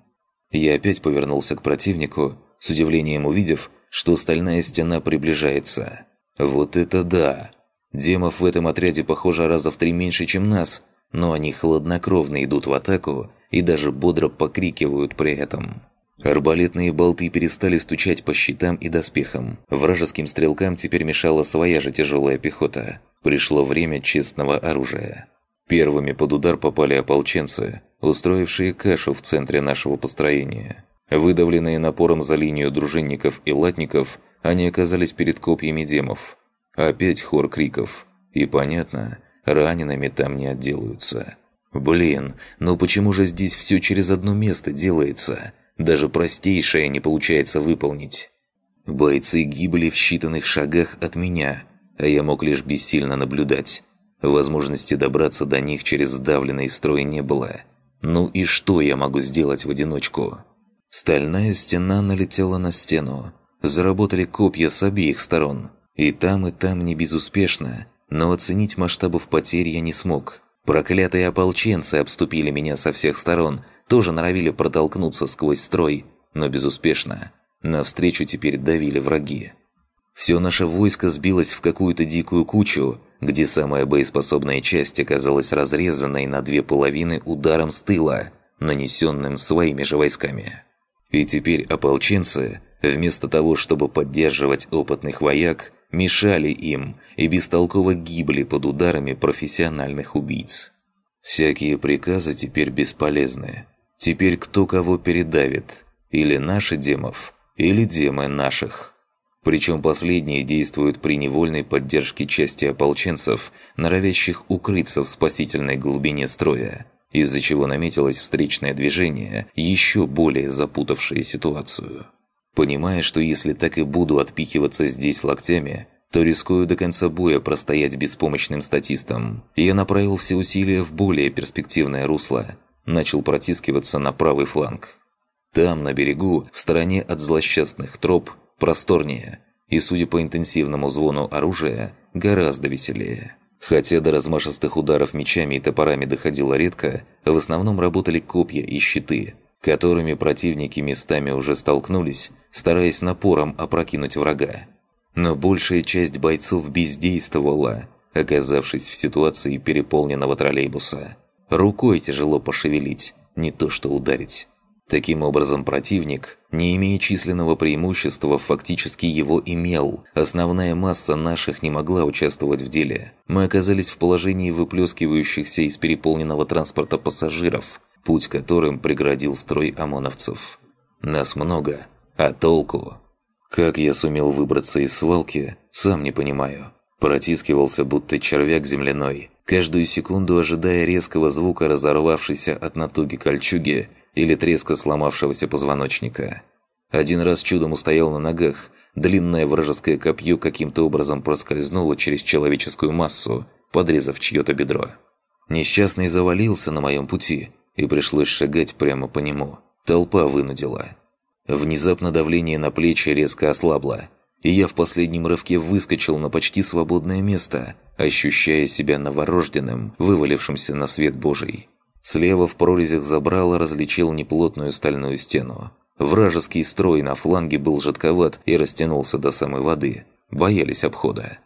Я опять повернулся к противнику, с удивлением увидев, что стальная стена приближается. Вот это да! Демов в этом отряде, похоже, раза в три меньше, чем нас, но они хладнокровно идут в атаку и даже бодро покрикивают при этом. Арбалетные болты перестали стучать по щитам и доспехам. Вражеским стрелкам теперь мешала своя же тяжелая пехота. Пришло время честного оружия. Первыми под удар попали ополченцы, устроившие кашу в центре нашего построения. Выдавленные напором за линию дружинников и латников, они оказались перед копьями демов. Опять хор криков. И понятно, ранеными там не отделаются. «Блин, но ну почему же здесь все через одно место делается?» Даже простейшее не получается выполнить. Бойцы гибли в считанных шагах от меня, а я мог лишь бессильно наблюдать. Возможности добраться до них через сдавленный строй не было. Ну и что я могу сделать в одиночку? Стальная стена налетела на стену. Заработали копья с обеих сторон. И там, и там не безуспешно. Но оценить масштабов потерь я не смог. Проклятые ополченцы обступили меня со всех сторон, тоже норовили протолкнуться сквозь строй, но безуспешно. Навстречу теперь давили враги. Все наше войско сбилось в какую-то дикую кучу, где самая боеспособная часть оказалась разрезанной на две половины ударом с тыла, нанесенным своими же войсками. И теперь ополченцы, вместо того, чтобы поддерживать опытных вояк, мешали им и бестолково гибли под ударами профессиональных убийц. Всякие приказы теперь бесполезны. Теперь кто кого передавит? Или наши демов, или демы наших. Причем последние действуют при невольной поддержке части ополченцев, норовящих укрыться в спасительной глубине строя, из-за чего наметилось встречное движение, еще более запутавшее ситуацию. Понимая, что если так и буду отпихиваться здесь локтями, то рискую до конца боя простоять беспомощным статистом, я направил все усилия в более перспективное русло – начал протискиваться на правый фланг. Там, на берегу, в стороне от злосчастных троп, просторнее, и, судя по интенсивному звону оружия, гораздо веселее. Хотя до размашистых ударов мечами и топорами доходило редко, в основном работали копья и щиты, которыми противники местами уже столкнулись, стараясь напором опрокинуть врага. Но большая часть бойцов бездействовала, оказавшись в ситуации переполненного троллейбуса – Рукой тяжело пошевелить, не то что ударить. Таким образом, противник, не имея численного преимущества, фактически его имел. Основная масса наших не могла участвовать в деле. Мы оказались в положении выплескивающихся из переполненного транспорта пассажиров, путь которым преградил строй ОМОНовцев. Нас много, а толку? Как я сумел выбраться из свалки, сам не понимаю. Протискивался, будто червяк земляной, каждую секунду ожидая резкого звука разорвавшейся от натуги кольчуги или треска сломавшегося позвоночника. Один раз чудом устоял на ногах, длинное вражеское копье каким-то образом проскользнуло через человеческую массу, подрезав чье-то бедро. Несчастный завалился на моем пути, и пришлось шагать прямо по нему. Толпа вынудила. Внезапно давление на плечи резко ослабло, и я в последнем рывке выскочил на почти свободное место, ощущая себя новорожденным, вывалившимся на свет Божий. Слева в прорезях забрала различил неплотную стальную стену. Вражеский строй на фланге был жидковат и растянулся до самой воды. Боялись обхода.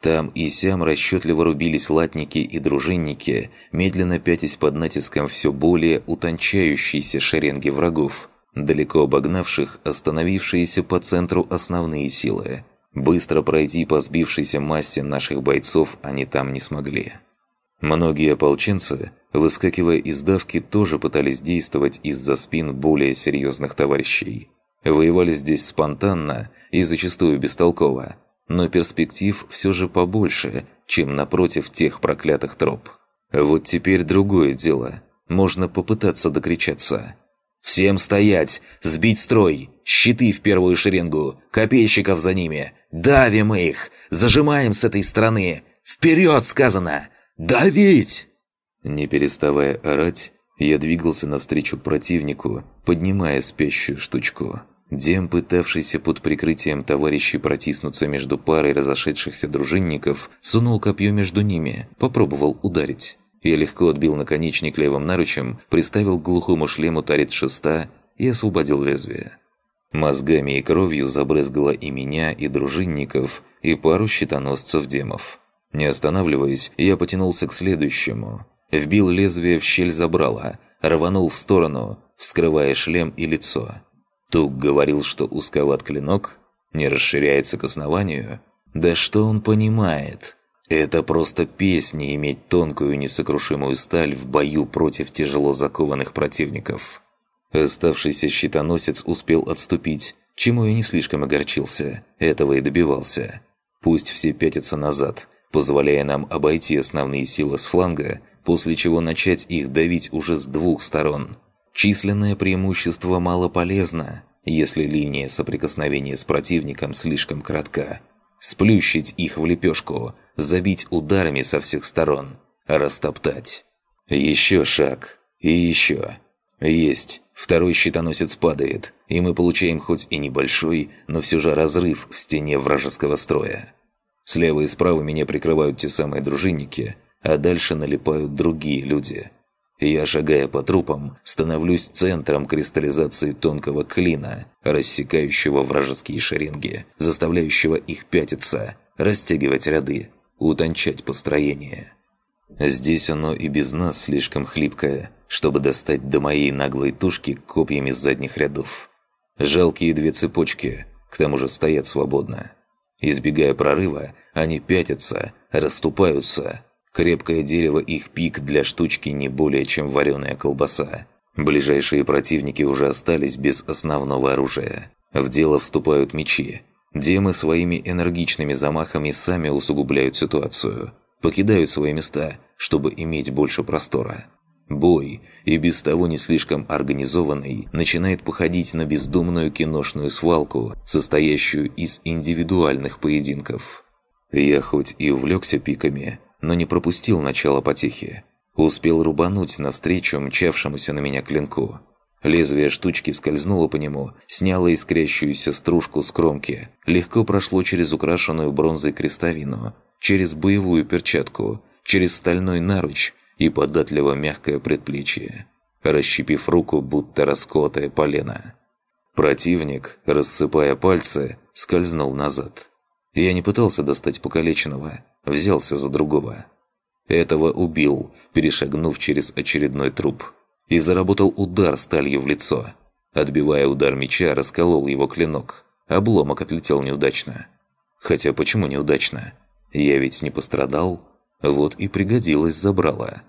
Там и сям расчетливо рубились латники и дружинники, медленно пятясь под натиском все более утончающейся шеренги врагов – далеко обогнавших остановившиеся по центру основные силы. Быстро пройти по сбившейся массе наших бойцов они там не смогли. Многие ополченцы, выскакивая из давки, тоже пытались действовать из-за спин более серьезных товарищей. Воевали здесь спонтанно и зачастую бестолково, но перспектив все же побольше, чем напротив тех проклятых троп. Вот теперь другое дело. Можно попытаться докричаться – «Всем стоять! Сбить строй! Щиты в первую шеренгу! Копейщиков за ними! Давим их! Зажимаем с этой стороны! Вперед, сказано! Давить!» Не переставая орать, я двигался навстречу противнику, поднимая спящую штучку. Дем, пытавшийся под прикрытием товарищей протиснуться между парой разошедшихся дружинников, сунул копье между ними, попробовал ударить. Я легко отбил наконечник левым наручем, приставил к глухому шлему тарит шеста и освободил лезвие. Мозгами и кровью забрызгало и меня, и дружинников, и пару щитоносцев-демов. Не останавливаясь, я потянулся к следующему. Вбил лезвие в щель забрала, рванул в сторону, вскрывая шлем и лицо. Тук говорил, что узковат клинок, не расширяется к основанию. «Да что он понимает?» Это просто песни иметь тонкую несокрушимую сталь в бою против тяжело закованных противников. Оставшийся щитоносец успел отступить, чему я не слишком огорчился, этого и добивался. Пусть все пятятся назад, позволяя нам обойти основные силы с фланга, после чего начать их давить уже с двух сторон. Численное преимущество мало полезно, если линия соприкосновения с противником слишком кратка. Сплющить их в лепешку – забить ударами со всех сторон, растоптать. Еще шаг. И еще. Есть. Второй щитоносец падает, и мы получаем хоть и небольшой, но все же разрыв в стене вражеского строя. Слева и справа меня прикрывают те самые дружинники, а дальше налипают другие люди. Я, шагая по трупам, становлюсь центром кристаллизации тонкого клина, рассекающего вражеские шеренги, заставляющего их пятиться, растягивать ряды, утончать построение. Здесь оно и без нас слишком хлипкое, чтобы достать до моей наглой тушки копьями с задних рядов. Жалкие две цепочки, к тому же стоят свободно. Избегая прорыва, они пятятся, расступаются. Крепкое дерево их пик для штучки не более чем вареная колбаса. Ближайшие противники уже остались без основного оружия. В дело вступают мечи, Демы своими энергичными замахами сами усугубляют ситуацию, покидают свои места, чтобы иметь больше простора. Бой, и без того не слишком организованный, начинает походить на бездумную киношную свалку, состоящую из индивидуальных поединков. Я хоть и увлекся пиками, но не пропустил начало потехи. Успел рубануть навстречу мчавшемуся на меня клинку – Лезвие штучки скользнуло по нему, сняло искрящуюся стружку с кромки, легко прошло через украшенную бронзой крестовину, через боевую перчатку, через стальной наруч и податливо мягкое предплечье, расщепив руку, будто расколотое полено. Противник, рассыпая пальцы, скользнул назад. Я не пытался достать покалеченного, взялся за другого. Этого убил, перешагнув через очередной труп – и заработал удар сталью в лицо. Отбивая удар меча, расколол его клинок. Обломок отлетел неудачно. Хотя почему неудачно? Я ведь не пострадал. Вот и пригодилось забрало.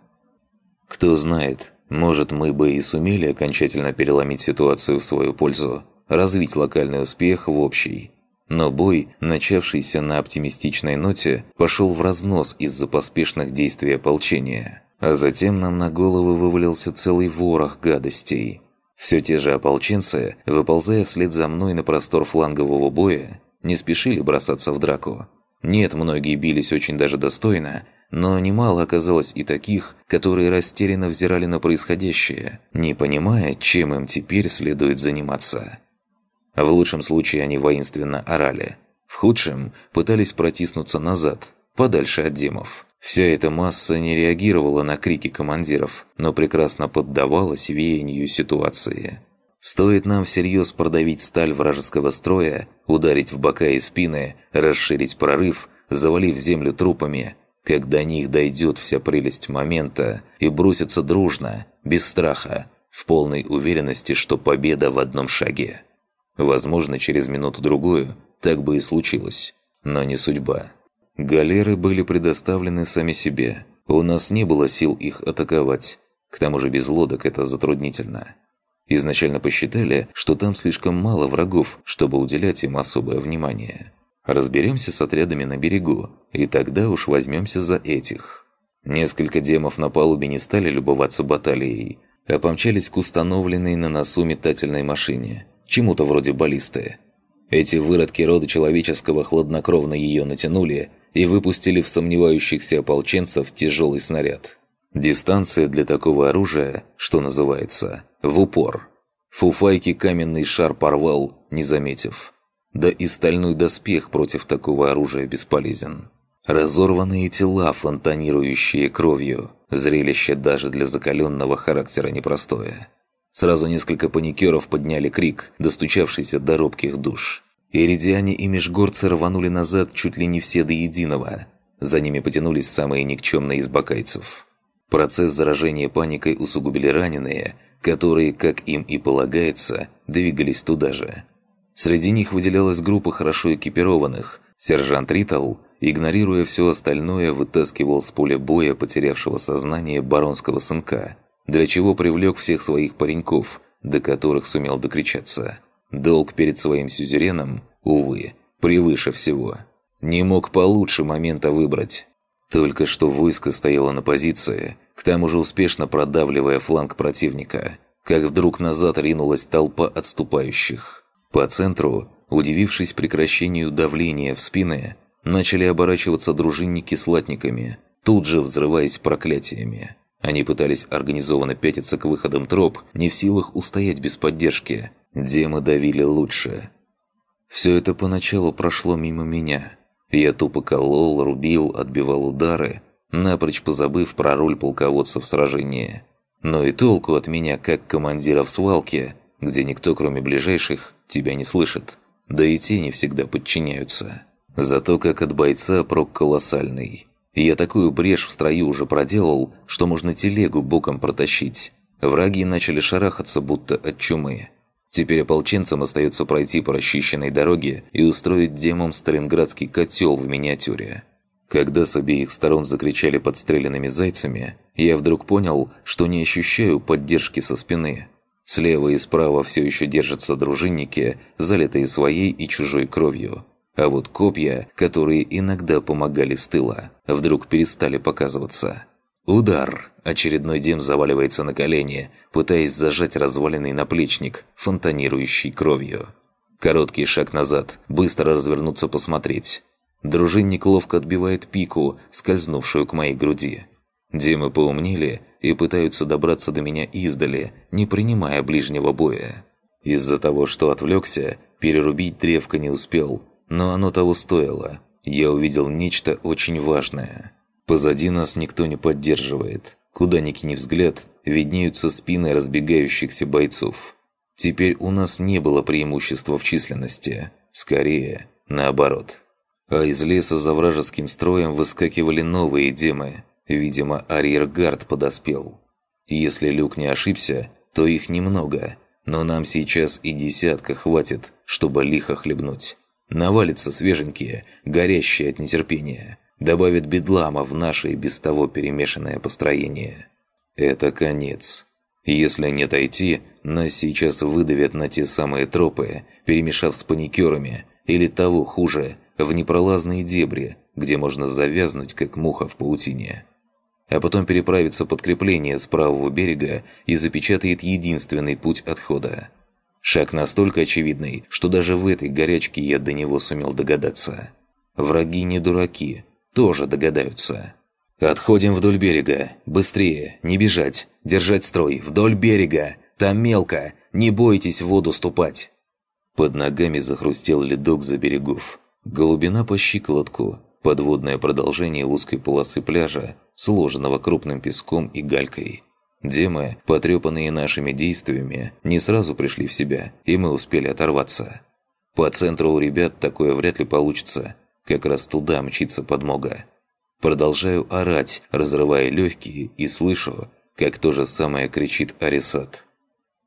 Кто знает, может, мы бы и сумели окончательно переломить ситуацию в свою пользу, развить локальный успех в общий. Но бой, начавшийся на оптимистичной ноте, пошел в разнос из-за поспешных действий ополчения. А затем нам на головы вывалился целый ворох гадостей. Все те же ополченцы, выползая вслед за мной на простор флангового боя, не спешили бросаться в драку. Нет, многие бились очень даже достойно, но немало оказалось и таких, которые растерянно взирали на происходящее, не понимая, чем им теперь следует заниматься. В лучшем случае они воинственно орали, в худшем пытались протиснуться назад – подальше от демов. Вся эта масса не реагировала на крики командиров, но прекрасно поддавалась веянию ситуации. Стоит нам всерьез продавить сталь вражеского строя, ударить в бока и спины, расширить прорыв, завалив землю трупами, когда до них дойдет вся прелесть момента и бросится дружно, без страха, в полной уверенности, что победа в одном шаге. Возможно, через минуту-другую так бы и случилось, но не судьба. Галеры были предоставлены сами себе. У нас не было сил их атаковать. К тому же без лодок это затруднительно. Изначально посчитали, что там слишком мало врагов, чтобы уделять им особое внимание. Разберемся с отрядами на берегу, и тогда уж возьмемся за этих. Несколько демов на палубе не стали любоваться баталией, а помчались к установленной на носу метательной машине, чему-то вроде баллисты. Эти выродки рода человеческого хладнокровно ее натянули – и выпустили в сомневающихся ополченцев тяжелый снаряд. Дистанция для такого оружия, что называется, в упор. Фуфайки каменный шар порвал, не заметив. Да и стальной доспех против такого оружия бесполезен. Разорванные тела, фонтанирующие кровью. Зрелище даже для закаленного характера непростое. Сразу несколько паникеров подняли крик, достучавшийся до робких душ. Иридиане и межгорцы рванули назад чуть ли не все до единого. За ними потянулись самые никчемные из бакайцев. Процесс заражения паникой усугубили раненые, которые, как им и полагается, двигались туда же. Среди них выделялась группа хорошо экипированных. Сержант Ритл, игнорируя все остальное, вытаскивал с поля боя потерявшего сознание баронского сынка, для чего привлек всех своих пареньков, до которых сумел докричаться. Долг перед своим сюзереном, увы, превыше всего. Не мог получше момента выбрать. Только что войско стояло на позиции, к тому же успешно продавливая фланг противника, как вдруг назад ринулась толпа отступающих. По центру, удивившись прекращению давления в спины, начали оборачиваться дружинники с латниками, тут же взрываясь проклятиями. Они пытались организованно пятиться к выходам троп, не в силах устоять без поддержки, Демы давили лучше. Все это поначалу прошло мимо меня. Я тупо колол, рубил, отбивал удары, напрочь позабыв про роль полководца в сражении. Но и толку от меня, как командира в свалке, где никто, кроме ближайших, тебя не слышит. Да и те не всегда подчиняются. Зато как от бойца прок колоссальный. Я такую брешь в строю уже проделал, что можно телегу боком протащить. Враги начали шарахаться, будто от чумы. Теперь ополченцам остается пройти по расчищенной дороге и устроить демом сталинградский котел в миниатюре. Когда с обеих сторон закричали подстреленными зайцами, я вдруг понял, что не ощущаю поддержки со спины. Слева и справа все еще держатся дружинники, залитые своей и чужой кровью. А вот копья, которые иногда помогали с тыла, вдруг перестали показываться. Удар! Очередной Дим заваливается на колени, пытаясь зажать разваленный наплечник, фонтанирующий кровью. Короткий шаг назад, быстро развернуться посмотреть. Дружинник ловко отбивает пику, скользнувшую к моей груди. Димы поумнели и пытаются добраться до меня издали, не принимая ближнего боя. Из-за того, что отвлекся, перерубить древко не успел, но оно того стоило. Я увидел нечто очень важное. Позади нас никто не поддерживает. Куда ни кини взгляд, виднеются спины разбегающихся бойцов. Теперь у нас не было преимущества в численности. Скорее, наоборот. А из леса за вражеским строем выскакивали новые демы. Видимо, арьергард подоспел. Если Люк не ошибся, то их немного. Но нам сейчас и десятка хватит, чтобы лихо хлебнуть. Навалятся свеженькие, горящие от нетерпения добавит бедлама в наше и без того перемешанное построение. Это конец. Если не отойти, нас сейчас выдавят на те самые тропы, перемешав с паникерами, или того хуже, в непролазные дебри, где можно завязнуть, как муха в паутине. А потом переправится подкрепление с правого берега и запечатает единственный путь отхода. Шаг настолько очевидный, что даже в этой горячке я до него сумел догадаться. Враги не дураки, тоже догадаются. «Отходим вдоль берега. Быстрее. Не бежать. Держать строй. Вдоль берега. Там мелко. Не бойтесь в воду ступать». Под ногами захрустел ледок за берегов. Глубина по щиколотку. Подводное продолжение узкой полосы пляжа, сложенного крупным песком и галькой. Демы, потрепанные нашими действиями, не сразу пришли в себя, и мы успели оторваться. По центру у ребят такое вряд ли получится – как раз туда мчится подмога. Продолжаю орать, разрывая легкие, и слышу, как то же самое кричит Арисат.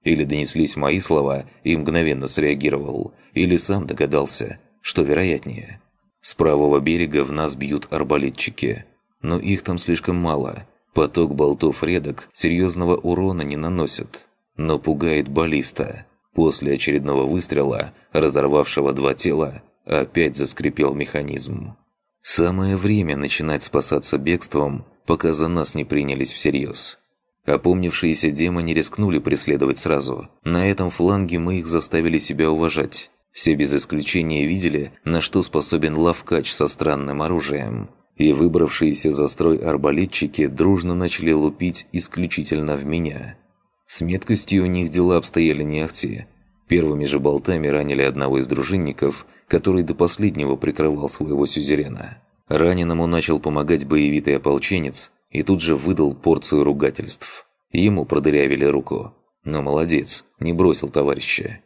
Или донеслись мои слова и мгновенно среагировал, или сам догадался, что вероятнее. С правого берега в нас бьют арбалетчики, но их там слишком мало. Поток болтов редок серьезного урона не наносит, но пугает баллиста. После очередного выстрела, разорвавшего два тела, Опять заскрипел механизм. Самое время начинать спасаться бегством, пока за нас не принялись всерьез. Опомнившиеся демоны рискнули преследовать сразу. На этом фланге мы их заставили себя уважать. Все без исключения видели, на что способен лавкач со странным оружием. И выбравшиеся за строй арбалетчики дружно начали лупить исключительно в меня. С меткостью у них дела обстояли не ахти. Первыми же болтами ранили одного из дружинников – который до последнего прикрывал своего сюзерена. Раненому начал помогать боевитый ополченец и тут же выдал порцию ругательств. Ему продырявили руку. Но молодец, не бросил товарища.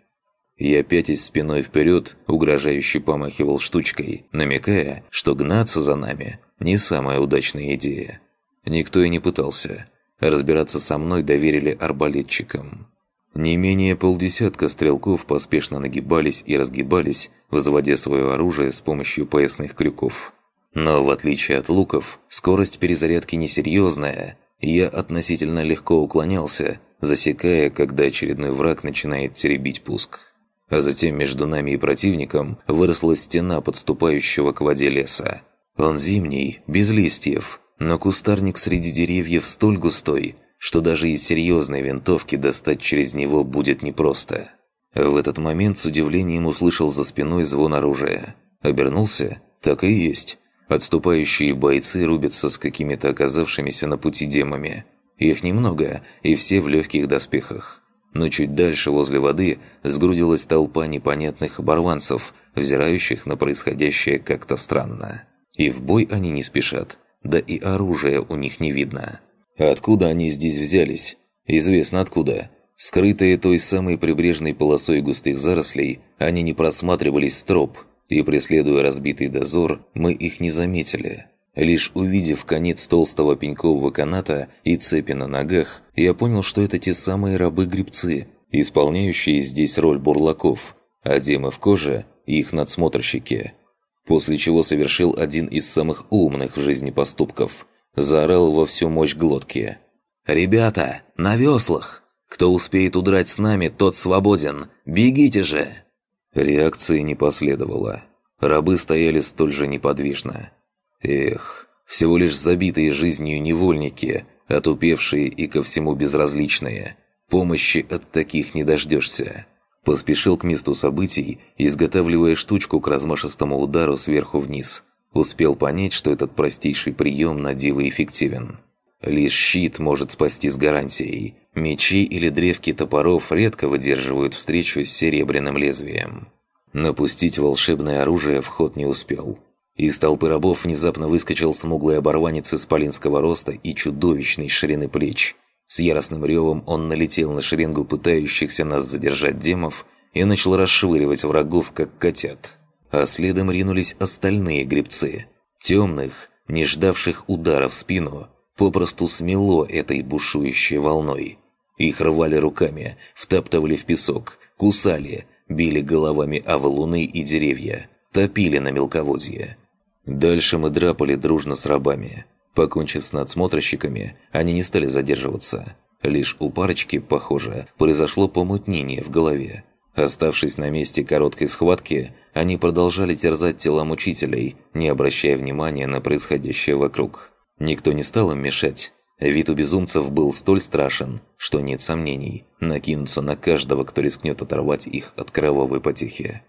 Я, пятясь спиной вперед, угрожающе помахивал штучкой, намекая, что гнаться за нами – не самая удачная идея. Никто и не пытался. Разбираться со мной доверили арбалетчикам. Не менее полдесятка стрелков поспешно нагибались и разгибались, возводя свое оружие с помощью поясных крюков. Но в отличие от луков, скорость перезарядки несерьезная. и Я относительно легко уклонялся, засекая, когда очередной враг начинает теребить пуск. А затем между нами и противником выросла стена подступающего к воде леса. Он зимний, без листьев, но кустарник среди деревьев столь густой, что даже из серьезной винтовки достать через него будет непросто. В этот момент с удивлением услышал за спиной звон оружия. Обернулся? Так и есть. Отступающие бойцы рубятся с какими-то оказавшимися на пути демами. Их немного, и все в легких доспехах. Но чуть дальше, возле воды, сгрудилась толпа непонятных оборванцев, взирающих на происходящее как-то странно. И в бой они не спешат, да и оружия у них не видно. А откуда они здесь взялись? Известно откуда. Скрытые той самой прибрежной полосой густых зарослей, они не просматривались с троп, и, преследуя разбитый дозор, мы их не заметили. Лишь увидев конец толстого пенькового каната и цепи на ногах, я понял, что это те самые рабы-гребцы, исполняющие здесь роль бурлаков, а демы в коже – их надсмотрщики. После чего совершил один из самых умных в жизни поступков – Заорал во всю мощь глотки. «Ребята, на веслах! Кто успеет удрать с нами, тот свободен! Бегите же!» Реакции не последовало. Рабы стояли столь же неподвижно. Эх, всего лишь забитые жизнью невольники, отупевшие и ко всему безразличные. Помощи от таких не дождешься. Поспешил к месту событий, изготавливая штучку к размашистому удару сверху вниз – успел понять, что этот простейший прием на диво эффективен. Лишь щит может спасти с гарантией. Мечи или древки топоров редко выдерживают встречу с серебряным лезвием. Напустить волшебное оружие в ход не успел. Из толпы рабов внезапно выскочил смуглый оборванец исполинского роста и чудовищной ширины плеч. С яростным ревом он налетел на шеренгу пытающихся нас задержать демов и начал расшвыривать врагов, как котят а следом ринулись остальные гребцы. Темных, не ждавших удара в спину, попросту смело этой бушующей волной. Их рвали руками, втаптывали в песок, кусали, били головами о валуны и деревья, топили на мелководье. Дальше мы драпали дружно с рабами. Покончив с надсмотрщиками, они не стали задерживаться. Лишь у парочки, похоже, произошло помутнение в голове. Оставшись на месте короткой схватки, они продолжали терзать тела мучителей, не обращая внимания на происходящее вокруг. Никто не стал им мешать. Вид у безумцев был столь страшен, что нет сомнений, накинутся на каждого, кто рискнет оторвать их от кровавой потехи.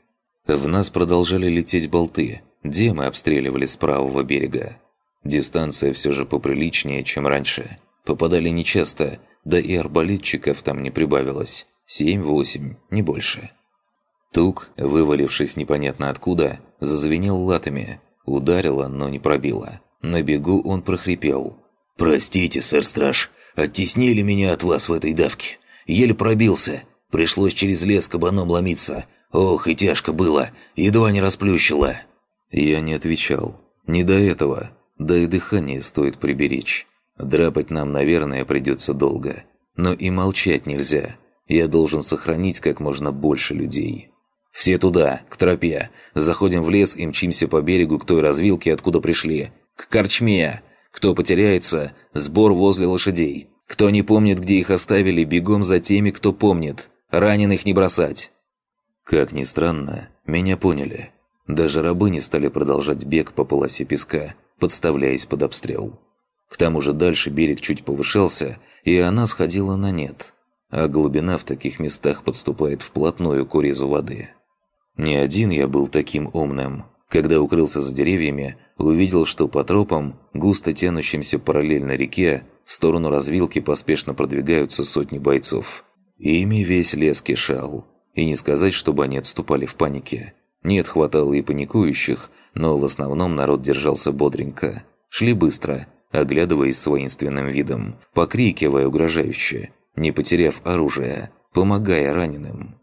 В нас продолжали лететь болты, демы обстреливали с правого берега. Дистанция все же поприличнее, чем раньше. Попадали нечасто, да и арбалетчиков там не прибавилось семь восемь не больше. Тук, вывалившись непонятно откуда, зазвенел латами. Ударило, но не пробило. На бегу он прохрипел. «Простите, сэр-страж, оттеснили меня от вас в этой давке. Еле пробился. Пришлось через лес кабаном ломиться. Ох, и тяжко было. Едва не расплющило». Я не отвечал. «Не до этого. Да и дыхание стоит приберечь. Драпать нам, наверное, придется долго. Но и молчать нельзя. Я должен сохранить как можно больше людей. Все туда, к тропе. Заходим в лес и мчимся по берегу к той развилке, откуда пришли. К корчме. Кто потеряется, сбор возле лошадей. Кто не помнит, где их оставили, бегом за теми, кто помнит. Раненых не бросать. Как ни странно, меня поняли. Даже рабы не стали продолжать бег по полосе песка, подставляясь под обстрел. К тому же дальше берег чуть повышался, и она сходила на нет а глубина в таких местах подступает вплотную к урезу воды. Не один я был таким умным. Когда укрылся за деревьями, увидел, что по тропам, густо тянущимся параллельно реке, в сторону развилки поспешно продвигаются сотни бойцов. Ими весь лес кишал. И не сказать, чтобы они отступали в панике. Нет, хватало и паникующих, но в основном народ держался бодренько. Шли быстро, оглядываясь с воинственным видом, покрикивая угрожающе – не потеряв оружие, помогая раненым.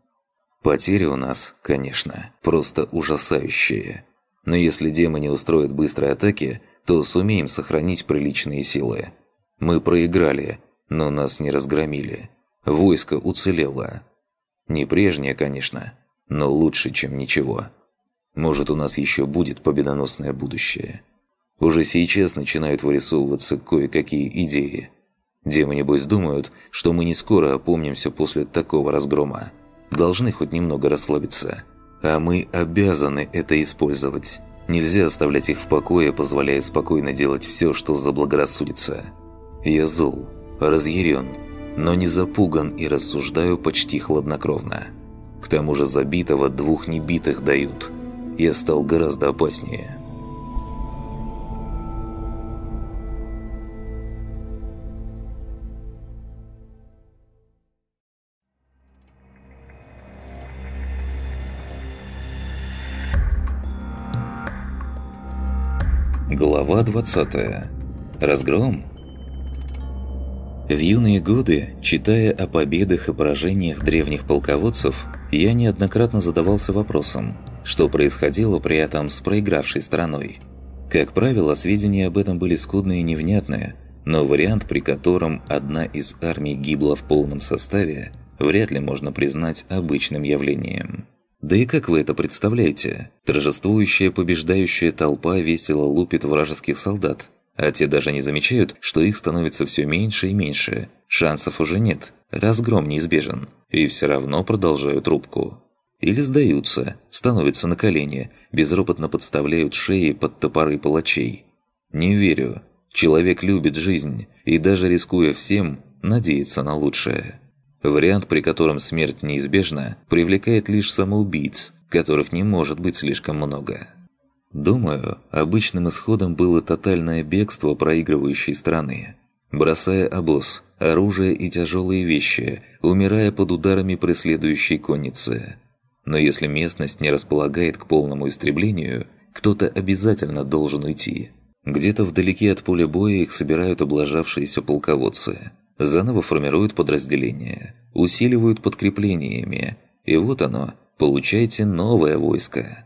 Потери у нас, конечно, просто ужасающие. Но если демоны устроят быстрые атаки, то сумеем сохранить приличные силы. Мы проиграли, но нас не разгромили. Войско уцелело. Не прежнее, конечно, но лучше, чем ничего. Может, у нас еще будет победоносное будущее. Уже сейчас начинают вырисовываться кое-какие идеи – Демы, нибудь думают, что мы не скоро опомнимся после такого разгрома. Должны хоть немного расслабиться. А мы обязаны это использовать. Нельзя оставлять их в покое, позволяя спокойно делать все, что заблагорассудится. Я зол, разъярен, но не запуган и рассуждаю почти хладнокровно. К тому же забитого двух небитых дают. Я стал гораздо опаснее». Глава 20. Разгром. В юные годы, читая о победах и поражениях древних полководцев, я неоднократно задавался вопросом, что происходило при этом с проигравшей страной. Как правило, сведения об этом были скудные и невнятные, но вариант, при котором одна из армий гибла в полном составе, вряд ли можно признать обычным явлением. Да и как вы это представляете? Торжествующая побеждающая толпа весело лупит вражеских солдат, а те даже не замечают, что их становится все меньше и меньше. Шансов уже нет, разгром неизбежен. И все равно продолжают рубку. Или сдаются, становятся на колени, безропотно подставляют шеи под топоры палачей. Не верю. Человек любит жизнь и даже рискуя всем, надеется на лучшее. Вариант, при котором смерть неизбежна, привлекает лишь самоубийц, которых не может быть слишком много. Думаю, обычным исходом было тотальное бегство проигрывающей страны. Бросая обоз, оружие и тяжелые вещи, умирая под ударами преследующей конницы. Но если местность не располагает к полному истреблению, кто-то обязательно должен уйти. Где-то вдалеке от поля боя их собирают облажавшиеся полководцы – заново формируют подразделения, усиливают подкреплениями, и вот оно, получайте новое войско.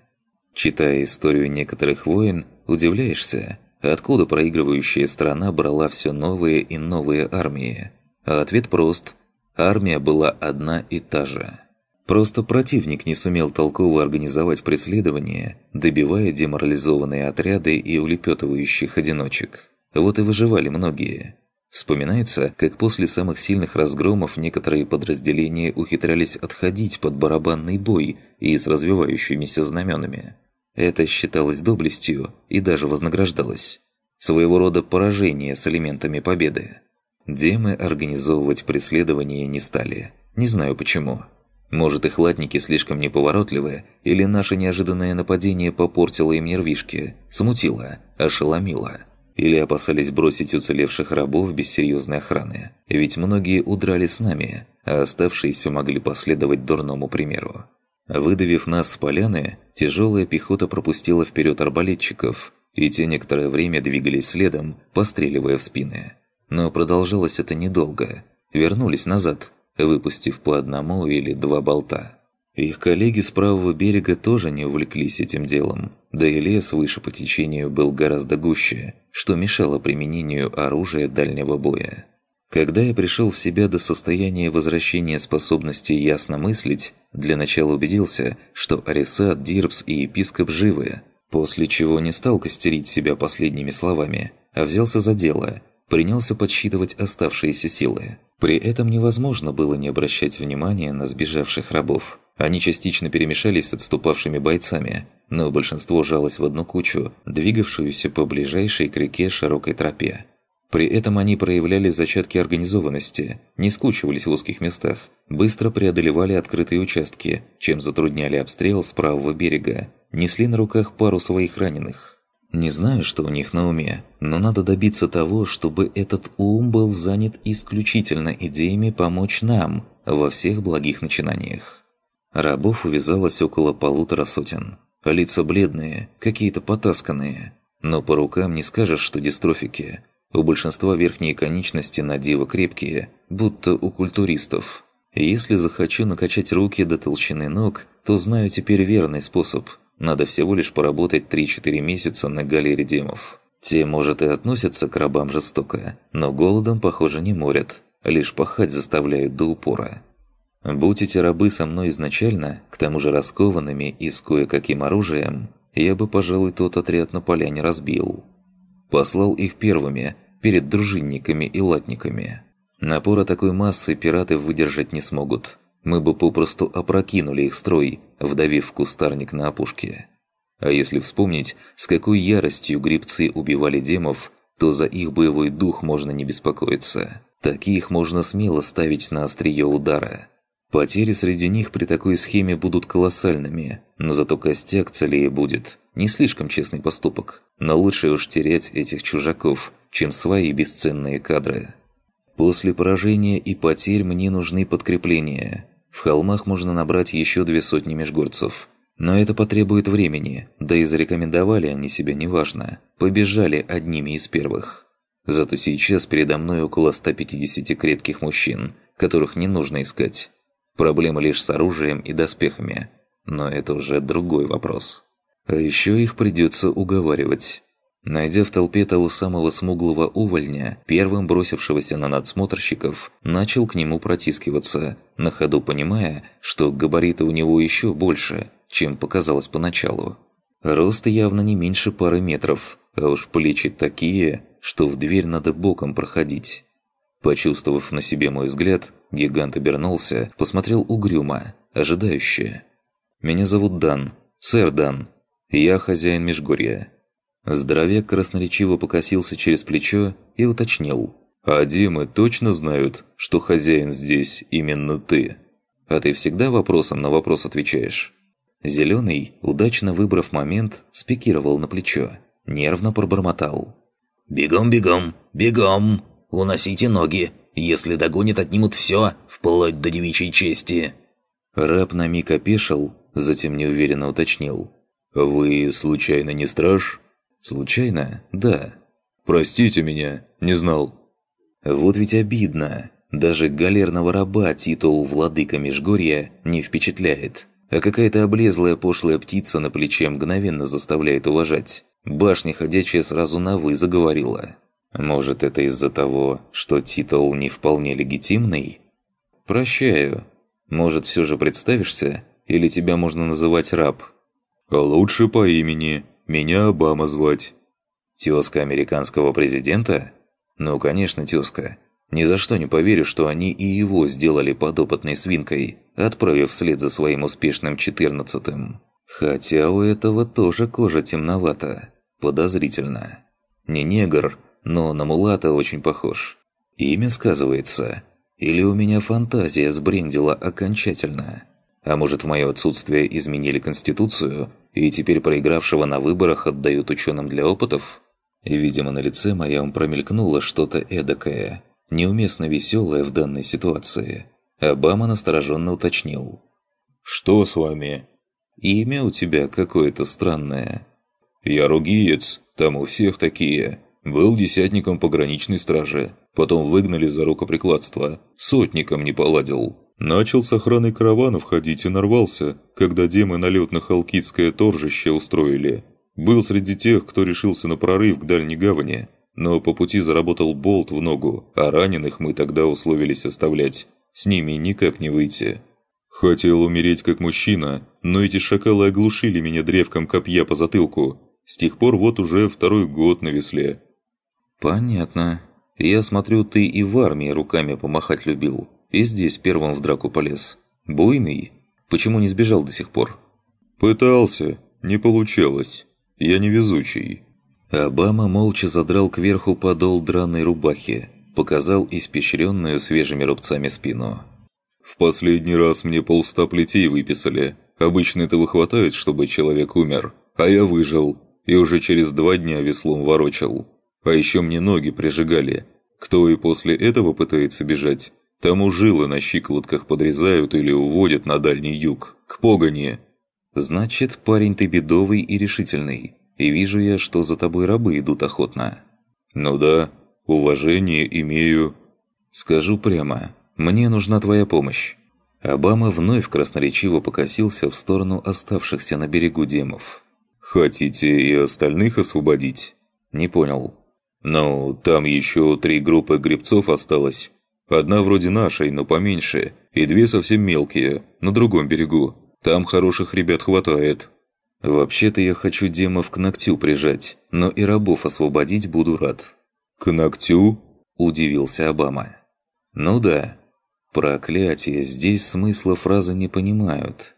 Читая историю некоторых войн, удивляешься, откуда проигрывающая страна брала все новые и новые армии. А ответ прост – армия была одна и та же. Просто противник не сумел толково организовать преследование, добивая деморализованные отряды и улепетывающих одиночек. Вот и выживали многие – Вспоминается, как после самых сильных разгромов некоторые подразделения ухитрялись отходить под барабанный бой и с развивающимися знаменами. Это считалось доблестью и даже вознаграждалось. Своего рода поражение с элементами победы. Демы организовывать преследование не стали. Не знаю почему. Может, их латники слишком неповоротливы, или наше неожиданное нападение попортило им нервишки, смутило, ошеломило – или опасались бросить уцелевших рабов без серьезной охраны. Ведь многие удрали с нами, а оставшиеся могли последовать дурному примеру. Выдавив нас с поляны, тяжелая пехота пропустила вперед арбалетчиков, и те некоторое время двигались следом, постреливая в спины. Но продолжалось это недолго. Вернулись назад, выпустив по одному или два болта. Их коллеги с правого берега тоже не увлеклись этим делом, да и лес выше по течению был гораздо гуще, что мешало применению оружия дальнего боя. Когда я пришел в себя до состояния возвращения способности ясно мыслить, для начала убедился, что Арисат, Дирбс и епископ живы, после чего не стал костерить себя последними словами, а взялся за дело, принялся подсчитывать оставшиеся силы. При этом невозможно было не обращать внимания на сбежавших рабов. Они частично перемешались с отступавшими бойцами, но большинство жалось в одну кучу, двигавшуюся по ближайшей к реке широкой тропе. При этом они проявляли зачатки организованности, не скучивались в узких местах, быстро преодолевали открытые участки, чем затрудняли обстрел с правого берега, несли на руках пару своих раненых. Не знаю, что у них на уме, но надо добиться того, чтобы этот ум был занят исключительно идеями помочь нам во всех благих начинаниях. Рабов увязалось около полутора сотен. А лица бледные, какие-то потасканные. Но по рукам не скажешь, что дистрофики. У большинства верхние конечности на диво крепкие, будто у культуристов. Если захочу накачать руки до толщины ног, то знаю теперь верный способ. Надо всего лишь поработать 3-4 месяца на галере демов. Те, может, и относятся к рабам жестоко, но голодом, похоже, не морят. Лишь пахать заставляют до упора. Будь эти рабы со мной изначально, к тому же раскованными и с кое-каким оружием, я бы, пожалуй, тот отряд на поляне разбил. Послал их первыми, перед дружинниками и латниками. Напора такой массы пираты выдержать не смогут. Мы бы попросту опрокинули их строй, вдавив кустарник на опушке. А если вспомнить, с какой яростью грибцы убивали демов, то за их боевой дух можно не беспокоиться. Таких можно смело ставить на острие удара. Потери среди них при такой схеме будут колоссальными, но зато костяк целее будет. Не слишком честный поступок, но лучше уж терять этих чужаков, чем свои бесценные кадры. После поражения и потерь мне нужны подкрепления. В холмах можно набрать еще две сотни межгорцев. Но это потребует времени, да и зарекомендовали они себя неважно. Побежали одними из первых. Зато сейчас передо мной около 150 крепких мужчин, которых не нужно искать. Проблема лишь с оружием и доспехами. Но это уже другой вопрос. А еще их придется уговаривать. Найдя в толпе того самого смуглого увольня, первым бросившегося на надсмотрщиков, начал к нему протискиваться, на ходу понимая, что габариты у него еще больше, чем показалось поначалу. Рост явно не меньше пары метров, а уж плечи такие, что в дверь надо боком проходить. Почувствовав на себе мой взгляд, гигант обернулся, посмотрел угрюмо, ожидающе. «Меня зовут Дан. Сэр Дан. Я хозяин Межгорья». Здоровяк красноречиво покосился через плечо и уточнил. «А Димы точно знают, что хозяин здесь именно ты?» «А ты всегда вопросом на вопрос отвечаешь?» Зеленый, удачно выбрав момент, спикировал на плечо. Нервно пробормотал. «Бегом, бегом, бегом!» «Уносите ноги! Если догонят, отнимут все, вплоть до девичьей чести!» Раб на миг опешил, затем неуверенно уточнил. «Вы, случайно, не страж?» «Случайно? Да». «Простите меня, не знал». «Вот ведь обидно. Даже галерного раба титул «Владыка Межгорья» не впечатляет. А какая-то облезлая пошлая птица на плече мгновенно заставляет уважать. Башня ходячая сразу на «вы» заговорила. Может, это из-за того, что титул не вполне легитимный? Прощаю. Может, все же представишься? Или тебя можно называть раб? Лучше по имени. Меня Обама звать. Тезка американского президента? Ну, конечно, тезка. Ни за что не поверю, что они и его сделали подопытной свинкой, отправив вслед за своим успешным четырнадцатым. Хотя у этого тоже кожа темновата. Подозрительно. Не негр, но на Мулата очень похож. Имя сказывается. Или у меня фантазия сбрендила окончательно. А может, в мое отсутствие изменили Конституцию, и теперь проигравшего на выборах отдают ученым для опытов? Видимо, на лице моем промелькнуло что-то эдакое, неуместно веселое в данной ситуации. Обама настороженно уточнил. «Что с вами?» «Имя у тебя какое-то странное». «Я ругиец, там у всех такие. Был десятником пограничной стражи. Потом выгнали за рукоприкладство. Сотником не поладил. Начал с охраной каравана входить и нарвался, когда демы налет на Халкидское торжище устроили. Был среди тех, кто решился на прорыв к дальней гавани. Но по пути заработал болт в ногу, а раненых мы тогда условились оставлять. С ними никак не выйти. Хотел умереть как мужчина, но эти шакалы оглушили меня древком копья по затылку. С тех пор вот уже второй год на весле, «Понятно. Я смотрю, ты и в армии руками помахать любил. И здесь первым в драку полез. Буйный? Почему не сбежал до сих пор?» «Пытался. Не получалось. Я невезучий». Обама молча задрал кверху подол драной рубахи, показал испещренную свежими рубцами спину. «В последний раз мне полста плетей выписали. Обычно этого хватает, чтобы человек умер. А я выжил. И уже через два дня веслом ворочал. А еще мне ноги прижигали. Кто и после этого пытается бежать, тому жилы на щиколотках подрезают или уводят на дальний юг, к погоне. Значит, парень ты бедовый и решительный. И вижу я, что за тобой рабы идут охотно. Ну да, уважение имею. Скажу прямо, мне нужна твоя помощь. Обама вновь красноречиво покосился в сторону оставшихся на берегу демов. «Хотите и остальных освободить?» «Не понял». Ну, там еще три группы грибцов осталось. Одна вроде нашей, но поменьше, и две совсем мелкие, на другом берегу. Там хороших ребят хватает. Вообще-то я хочу демов к ногтю прижать, но и рабов освободить буду рад. К ногтю? Удивился Обама. Ну да. Проклятие, здесь смысла фразы не понимают.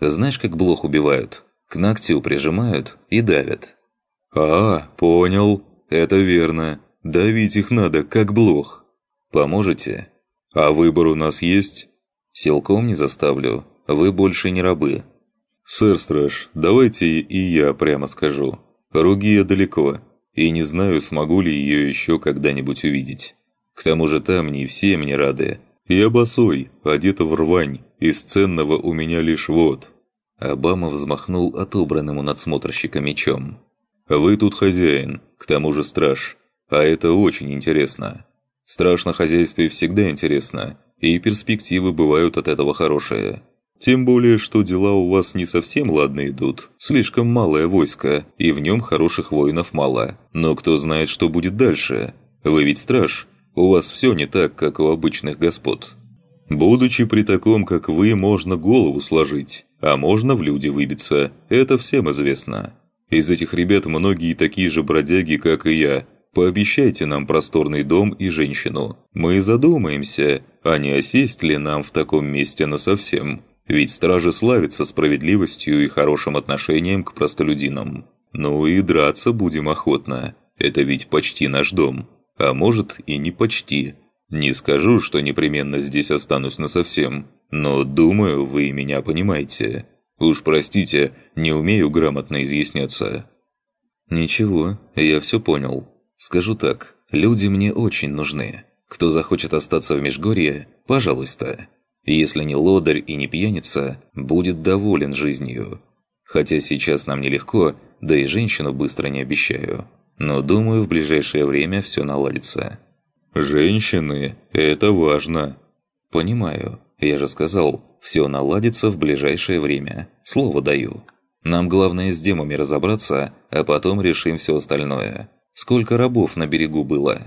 Знаешь, как блох убивают? К ногтю прижимают и давят. «А, понял», «Это верно. Давить их надо, как блох. Поможете? А выбор у нас есть?» «Силком не заставлю. Вы больше не рабы». «Сэр Страж, давайте и я прямо скажу. Ругия далеко, и не знаю, смогу ли ее еще когда-нибудь увидеть. К тому же там не все мне рады. Я босой, одета в рвань, из ценного у меня лишь вот». Обама взмахнул отобранному надсмотрщика мечом. «Вы тут хозяин, к тому же страж. А это очень интересно. Страж на хозяйстве всегда интересно, и перспективы бывают от этого хорошие. Тем более, что дела у вас не совсем ладно идут. Слишком малое войско, и в нем хороших воинов мало. Но кто знает, что будет дальше? Вы ведь страж. У вас все не так, как у обычных господ. Будучи при таком, как вы, можно голову сложить, а можно в люди выбиться. Это всем известно. Из этих ребят многие такие же бродяги, как и я. Пообещайте нам просторный дом и женщину. Мы задумаемся, а не осесть ли нам в таком месте насовсем. Ведь стражи славятся справедливостью и хорошим отношением к простолюдинам. Ну и драться будем охотно. Это ведь почти наш дом. А может и не почти. Не скажу, что непременно здесь останусь насовсем, но думаю, вы меня понимаете. Уж простите, не умею грамотно изъясняться». «Ничего, я все понял. Скажу так, люди мне очень нужны. Кто захочет остаться в Межгорье, пожалуйста. Если не лодырь и не пьяница, будет доволен жизнью. Хотя сейчас нам нелегко, да и женщину быстро не обещаю. Но думаю, в ближайшее время все наладится». «Женщины – это важно». «Понимаю. Я же сказал, все наладится в ближайшее время. Слово даю. Нам главное с демами разобраться, а потом решим все остальное. Сколько рабов на берегу было?»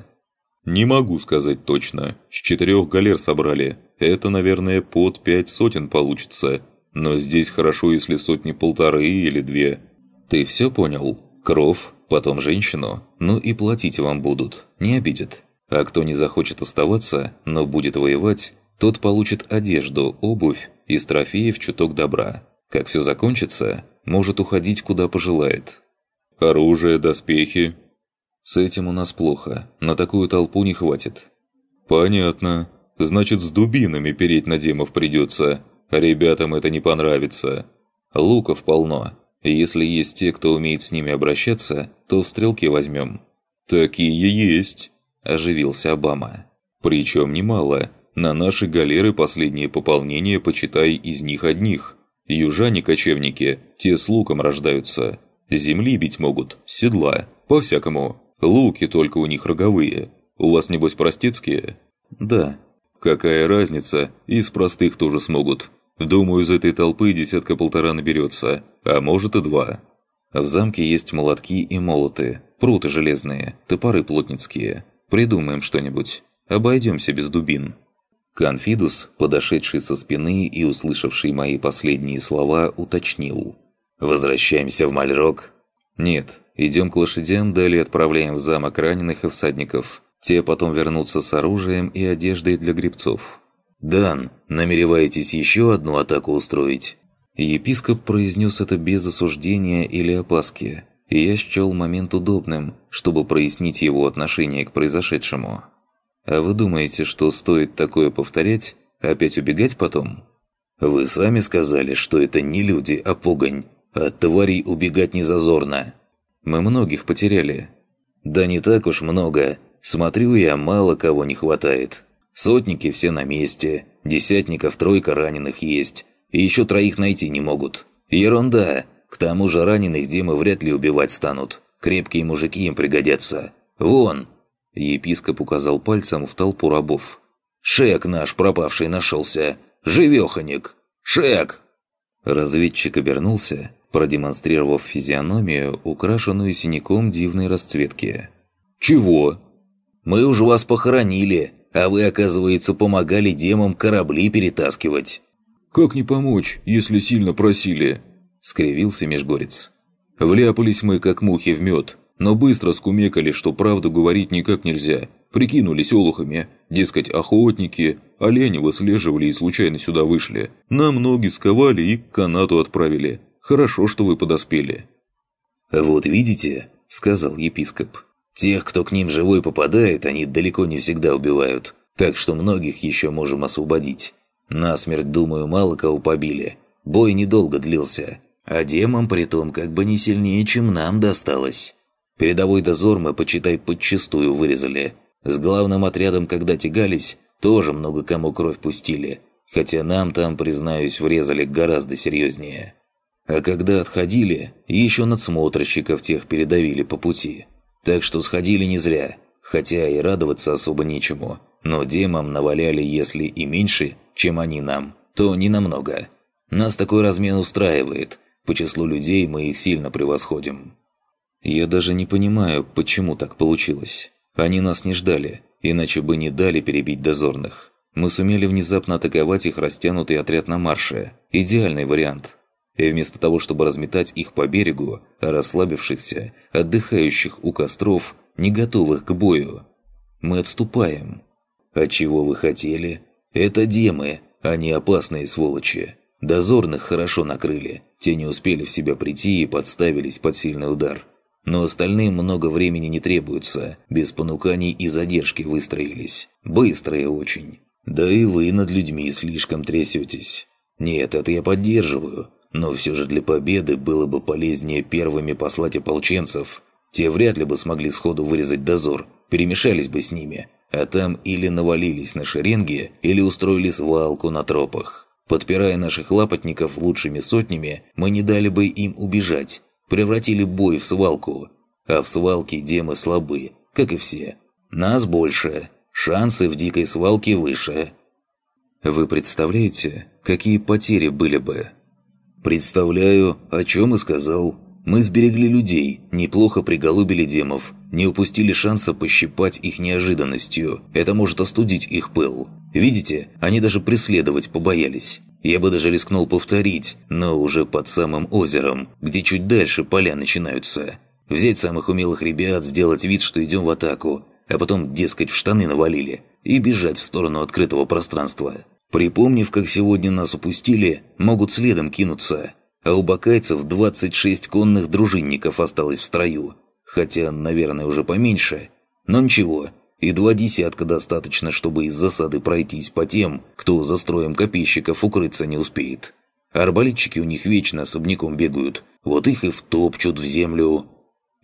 «Не могу сказать точно. С четырех галер собрали. Это, наверное, под пять сотен получится. Но здесь хорошо, если сотни полторы или две». «Ты все понял? Кров, потом женщину. Ну и платить вам будут. Не обидят. А кто не захочет оставаться, но будет воевать, тот получит одежду, обувь, и из трофеев чуток добра. Как все закончится, может уходить куда пожелает. Оружие, доспехи. С этим у нас плохо, на такую толпу не хватит. Понятно. Значит, с дубинами переть на демов придется. Ребятам это не понравится. Луков полно. Если есть те, кто умеет с ними обращаться, то в стрелки возьмем. Такие есть, оживился Обама. Причем немало, на наши галеры последние пополнения, почитай, из них одних. Южане-кочевники, те с луком рождаются. Земли бить могут, седла, по-всякому. Луки только у них роговые. У вас, небось, простецкие?» «Да». «Какая разница, из простых тоже смогут. Думаю, из этой толпы десятка-полтора наберется, а может и два». В замке есть молотки и молоты, пруты железные, топоры плотницкие. Придумаем что-нибудь. Обойдемся без дубин. Конфидус, подошедший со спины и услышавший мои последние слова, уточнил. «Возвращаемся в Мальрок?» «Нет, идем к лошадям, далее отправляем в замок раненых и всадников. Те потом вернутся с оружием и одеждой для грибцов». «Дан, намереваетесь еще одну атаку устроить?» Епископ произнес это без осуждения или опаски, и я счел момент удобным, чтобы прояснить его отношение к произошедшему. А вы думаете, что стоит такое повторять, опять убегать потом? Вы сами сказали, что это не люди, а погонь. От а тварей убегать не зазорно. Мы многих потеряли. Да не так уж много. Смотрю я, мало кого не хватает. Сотники все на месте, десятников тройка раненых есть, и еще троих найти не могут. Ерунда. К тому же раненых Дима вряд ли убивать станут. Крепкие мужики им пригодятся. Вон, Епископ указал пальцем в толпу рабов. «Шек наш пропавший нашелся! Живеханик! Шек!» Разведчик обернулся, продемонстрировав физиономию, украшенную синяком дивной расцветки. «Чего?» «Мы уже вас похоронили, а вы, оказывается, помогали демам корабли перетаскивать». «Как не помочь, если сильно просили?» – скривился Межгорец. «Вляпались мы, как мухи в мед но быстро скумекали, что правду говорить никак нельзя. Прикинулись олухами, дескать, охотники, олени выслеживали и случайно сюда вышли. Нам ноги сковали и к канату отправили. Хорошо, что вы подоспели». «Вот видите», – сказал епископ, – «тех, кто к ним живой попадает, они далеко не всегда убивают, так что многих еще можем освободить. Насмерть, думаю, мало кого побили. Бой недолго длился, а демам том как бы не сильнее, чем нам досталось». Передовой дозор мы, почитай, подчистую вырезали. С главным отрядом, когда тягались, тоже много кому кровь пустили. Хотя нам там, признаюсь, врезали гораздо серьезнее. А когда отходили, еще надсмотрщиков тех передавили по пути. Так что сходили не зря, хотя и радоваться особо нечему. Но демам наваляли, если и меньше, чем они нам, то не намного. Нас такой размен устраивает. По числу людей мы их сильно превосходим. Я даже не понимаю, почему так получилось. Они нас не ждали, иначе бы не дали перебить дозорных. Мы сумели внезапно атаковать их растянутый отряд на марше. Идеальный вариант. И вместо того, чтобы разметать их по берегу, расслабившихся, отдыхающих у костров, не готовых к бою, мы отступаем. А чего вы хотели? Это демы, они а опасные сволочи. Дозорных хорошо накрыли, те не успели в себя прийти и подставились под сильный удар. Но остальным много времени не требуется, без понуканий и задержки выстроились. Быстрые очень. Да и вы над людьми слишком трясетесь. Нет, это я поддерживаю. Но все же для победы было бы полезнее первыми послать ополченцев. Те вряд ли бы смогли сходу вырезать дозор, перемешались бы с ними, а там или навалились на шеренги, или устроили свалку на тропах. Подпирая наших лапотников лучшими сотнями, мы не дали бы им убежать, превратили бой в свалку. А в свалке демы слабы, как и все. Нас больше, шансы в дикой свалке выше. Вы представляете, какие потери были бы? Представляю, о чем и сказал. Мы сберегли людей, неплохо приголубили демов, не упустили шанса пощипать их неожиданностью. Это может остудить их пыл. Видите, они даже преследовать побоялись. Я бы даже рискнул повторить, но уже под самым озером, где чуть дальше поля начинаются. Взять самых умелых ребят, сделать вид, что идем в атаку, а потом, дескать, в штаны навалили, и бежать в сторону открытого пространства. Припомнив, как сегодня нас упустили, могут следом кинуться. А у бакайцев 26 конных дружинников осталось в строю. Хотя, наверное, уже поменьше. Но ничего, и два десятка достаточно, чтобы из засады пройтись по тем, кто за строем копейщиков укрыться не успеет. Арбалетчики у них вечно особняком бегают, вот их и втопчут в землю».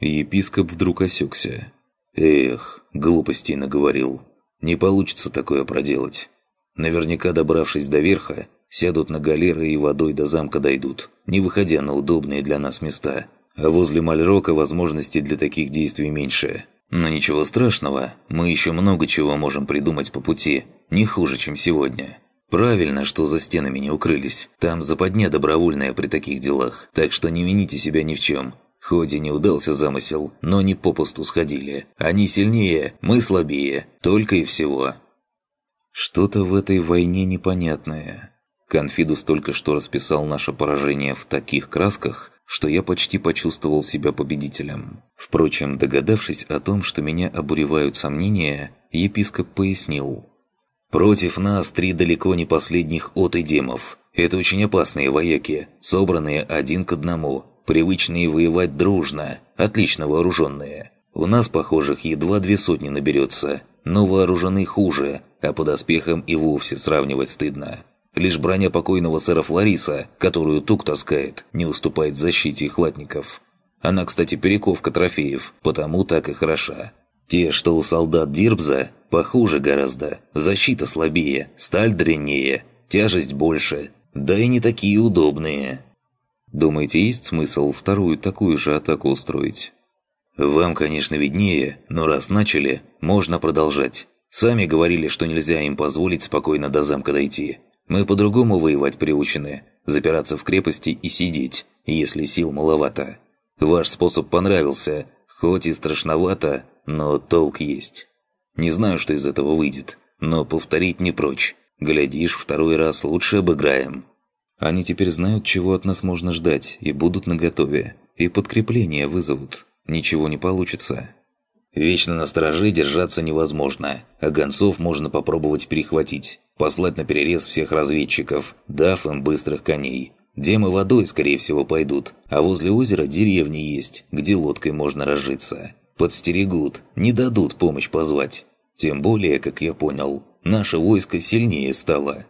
Епископ вдруг осекся. «Эх, глупостей наговорил. Не получится такое проделать. Наверняка, добравшись до верха, сядут на галеры и водой до замка дойдут, не выходя на удобные для нас места. А возле Мальрока возможности для таких действий меньше. Но ничего страшного, мы еще много чего можем придумать по пути, не хуже, чем сегодня. Правильно, что за стенами не укрылись. Там западня добровольная при таких делах, так что не вините себя ни в чем. Хоть не удался замысел, но не попусту сходили. Они сильнее, мы слабее, только и всего. Что-то в этой войне непонятное. Конфидус только что расписал наше поражение в таких красках, что я почти почувствовал себя победителем. Впрочем, догадавшись о том, что меня обуревают сомнения, епископ пояснил. «Против нас три далеко не последних от и демов. Это очень опасные вояки, собранные один к одному, привычные воевать дружно, отлично вооруженные. У нас похожих едва две сотни наберется, но вооружены хуже, а по доспехам и вовсе сравнивать стыдно. Лишь броня покойного сэра Флориса, которую Тук таскает, не уступает защите их латников. Она, кстати, перековка трофеев, потому так и хороша. Те, что у солдат Дирбза, похуже гораздо. Защита слабее, сталь дрянее, тяжесть больше, да и не такие удобные. Думаете, есть смысл вторую такую же атаку устроить? Вам, конечно, виднее, но раз начали, можно продолжать. Сами говорили, что нельзя им позволить спокойно до замка дойти. Мы по-другому воевать приучены, запираться в крепости и сидеть, если сил маловато. Ваш способ понравился, хоть и страшновато, но толк есть. Не знаю, что из этого выйдет, но повторить не прочь. Глядишь, второй раз лучше обыграем. Они теперь знают, чего от нас можно ждать, и будут наготове. И подкрепление вызовут. Ничего не получится. Вечно на страже держаться невозможно, а гонцов можно попробовать перехватить, послать на перерез всех разведчиков, дав им быстрых коней. Демы водой, скорее всего, пойдут, а возле озера деревни есть, где лодкой можно разжиться. Подстерегут, не дадут помощь позвать. Тем более, как я понял, наше войско сильнее стало.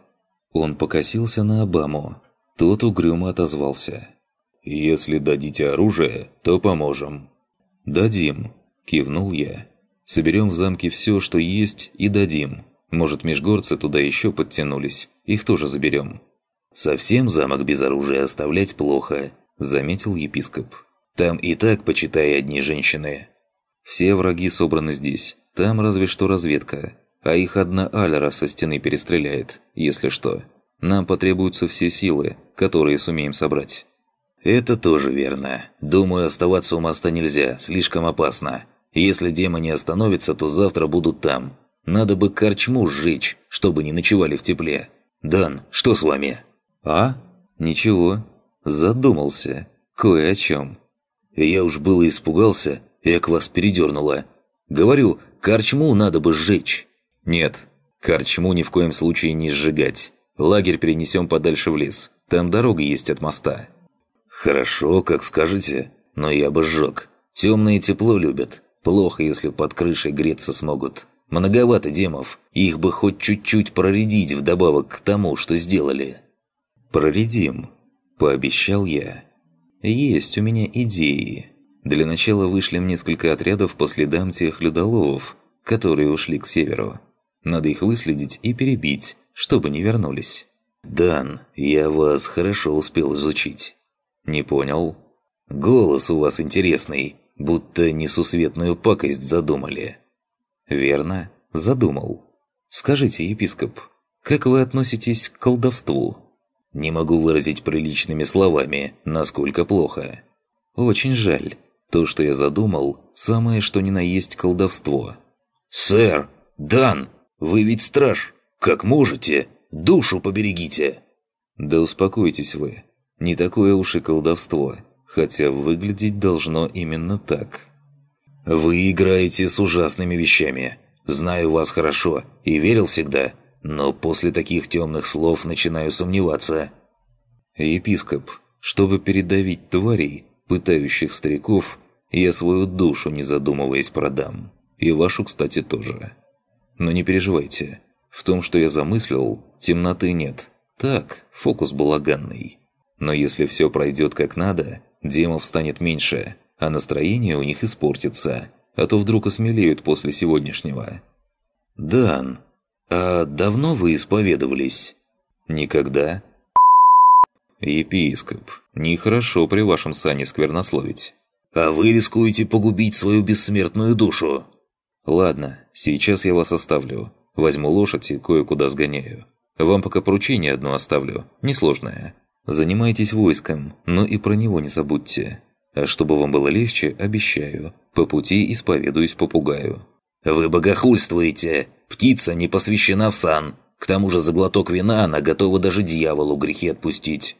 Он покосился на Обаму. Тот угрюмо отозвался. «Если дадите оружие, то поможем». «Дадим», Кивнул я. «Соберем в замке все, что есть, и дадим. Может, межгорцы туда еще подтянулись. Их тоже заберем». «Совсем замок без оружия оставлять плохо», – заметил епископ. «Там и так, почитай, одни женщины». «Все враги собраны здесь. Там разве что разведка. А их одна Алера со стены перестреляет, если что. Нам потребуются все силы, которые сумеем собрать». «Это тоже верно. Думаю, оставаться у моста нельзя, слишком опасно. Если демоны не остановятся, то завтра будут там. Надо бы корчму сжечь, чтобы не ночевали в тепле. Дан, что с вами?» «А? Ничего. Задумался. Кое о чем». Я уж было испугался, к вас передернуло. Говорю, корчму надо бы сжечь. «Нет, корчму ни в коем случае не сжигать. Лагерь перенесем подальше в лес. Там дорога есть от моста». «Хорошо, как скажете, но я бы сжег. Темное тепло любят. Плохо, если под крышей греться смогут. Многовато демов. Их бы хоть чуть-чуть проредить вдобавок к тому, что сделали». «Проредим», – пообещал я. «Есть у меня идеи». Для начала вышли несколько отрядов по следам тех людоловов, которые ушли к северу. Надо их выследить и перебить, чтобы не вернулись. «Дан, я вас хорошо успел изучить. «Не понял». «Голос у вас интересный, будто несусветную пакость задумали». «Верно, задумал. Скажите, епископ, как вы относитесь к колдовству?» «Не могу выразить приличными словами, насколько плохо». «Очень жаль. То, что я задумал, самое что ни на есть колдовство». «Сэр! Дан! Вы ведь страж! Как можете! Душу поберегите!» «Да успокойтесь вы. Не такое уж и колдовство, хотя выглядеть должно именно так. «Вы играете с ужасными вещами. Знаю вас хорошо и верил всегда, но после таких темных слов начинаю сомневаться». «Епископ, чтобы передавить тварей, пытающих стариков, я свою душу, не задумываясь, продам. И вашу, кстати, тоже. Но не переживайте. В том, что я замыслил, темноты нет. Так, фокус балаганный. Но если все пройдет как надо, демов станет меньше, а настроение у них испортится, а то вдруг осмелеют после сегодняшнего. «Дан, а давно вы исповедовались?» «Никогда». «Епископ, нехорошо при вашем сане сквернословить». «А вы рискуете погубить свою бессмертную душу». «Ладно, сейчас я вас оставлю. Возьму лошадь и кое-куда сгоняю. Вам пока поручение одно оставлю, несложное. Занимайтесь войском, но и про него не забудьте. А чтобы вам было легче, обещаю, по пути исповедуюсь попугаю». «Вы богохульствуете! Птица не посвящена в сан! К тому же за глоток вина она готова даже дьяволу грехи отпустить!»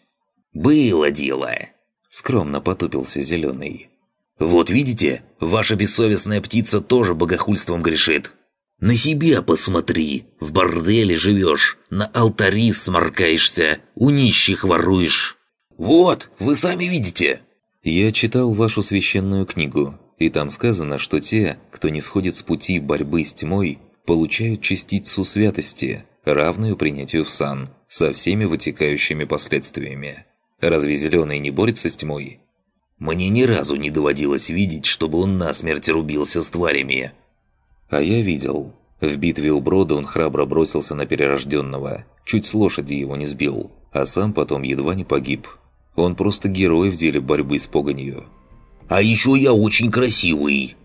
«Было дело!» – скромно потупился Зеленый. «Вот видите, ваша бессовестная птица тоже богохульством грешит!» На себя посмотри, в борделе живешь, на алтари сморкаешься, у нищих воруешь. Вот, вы сами видите. Я читал вашу священную книгу, и там сказано, что те, кто не сходит с пути борьбы с тьмой, получают частицу святости, равную принятию в сан, со всеми вытекающими последствиями. Разве зеленый не борется с тьмой? Мне ни разу не доводилось видеть, чтобы он насмерть рубился с тварями, а я видел. В битве у Брода он храбро бросился на перерожденного, чуть с лошади его не сбил, а сам потом едва не погиб. Он просто герой в деле борьбы с погонью. «А еще я очень красивый!»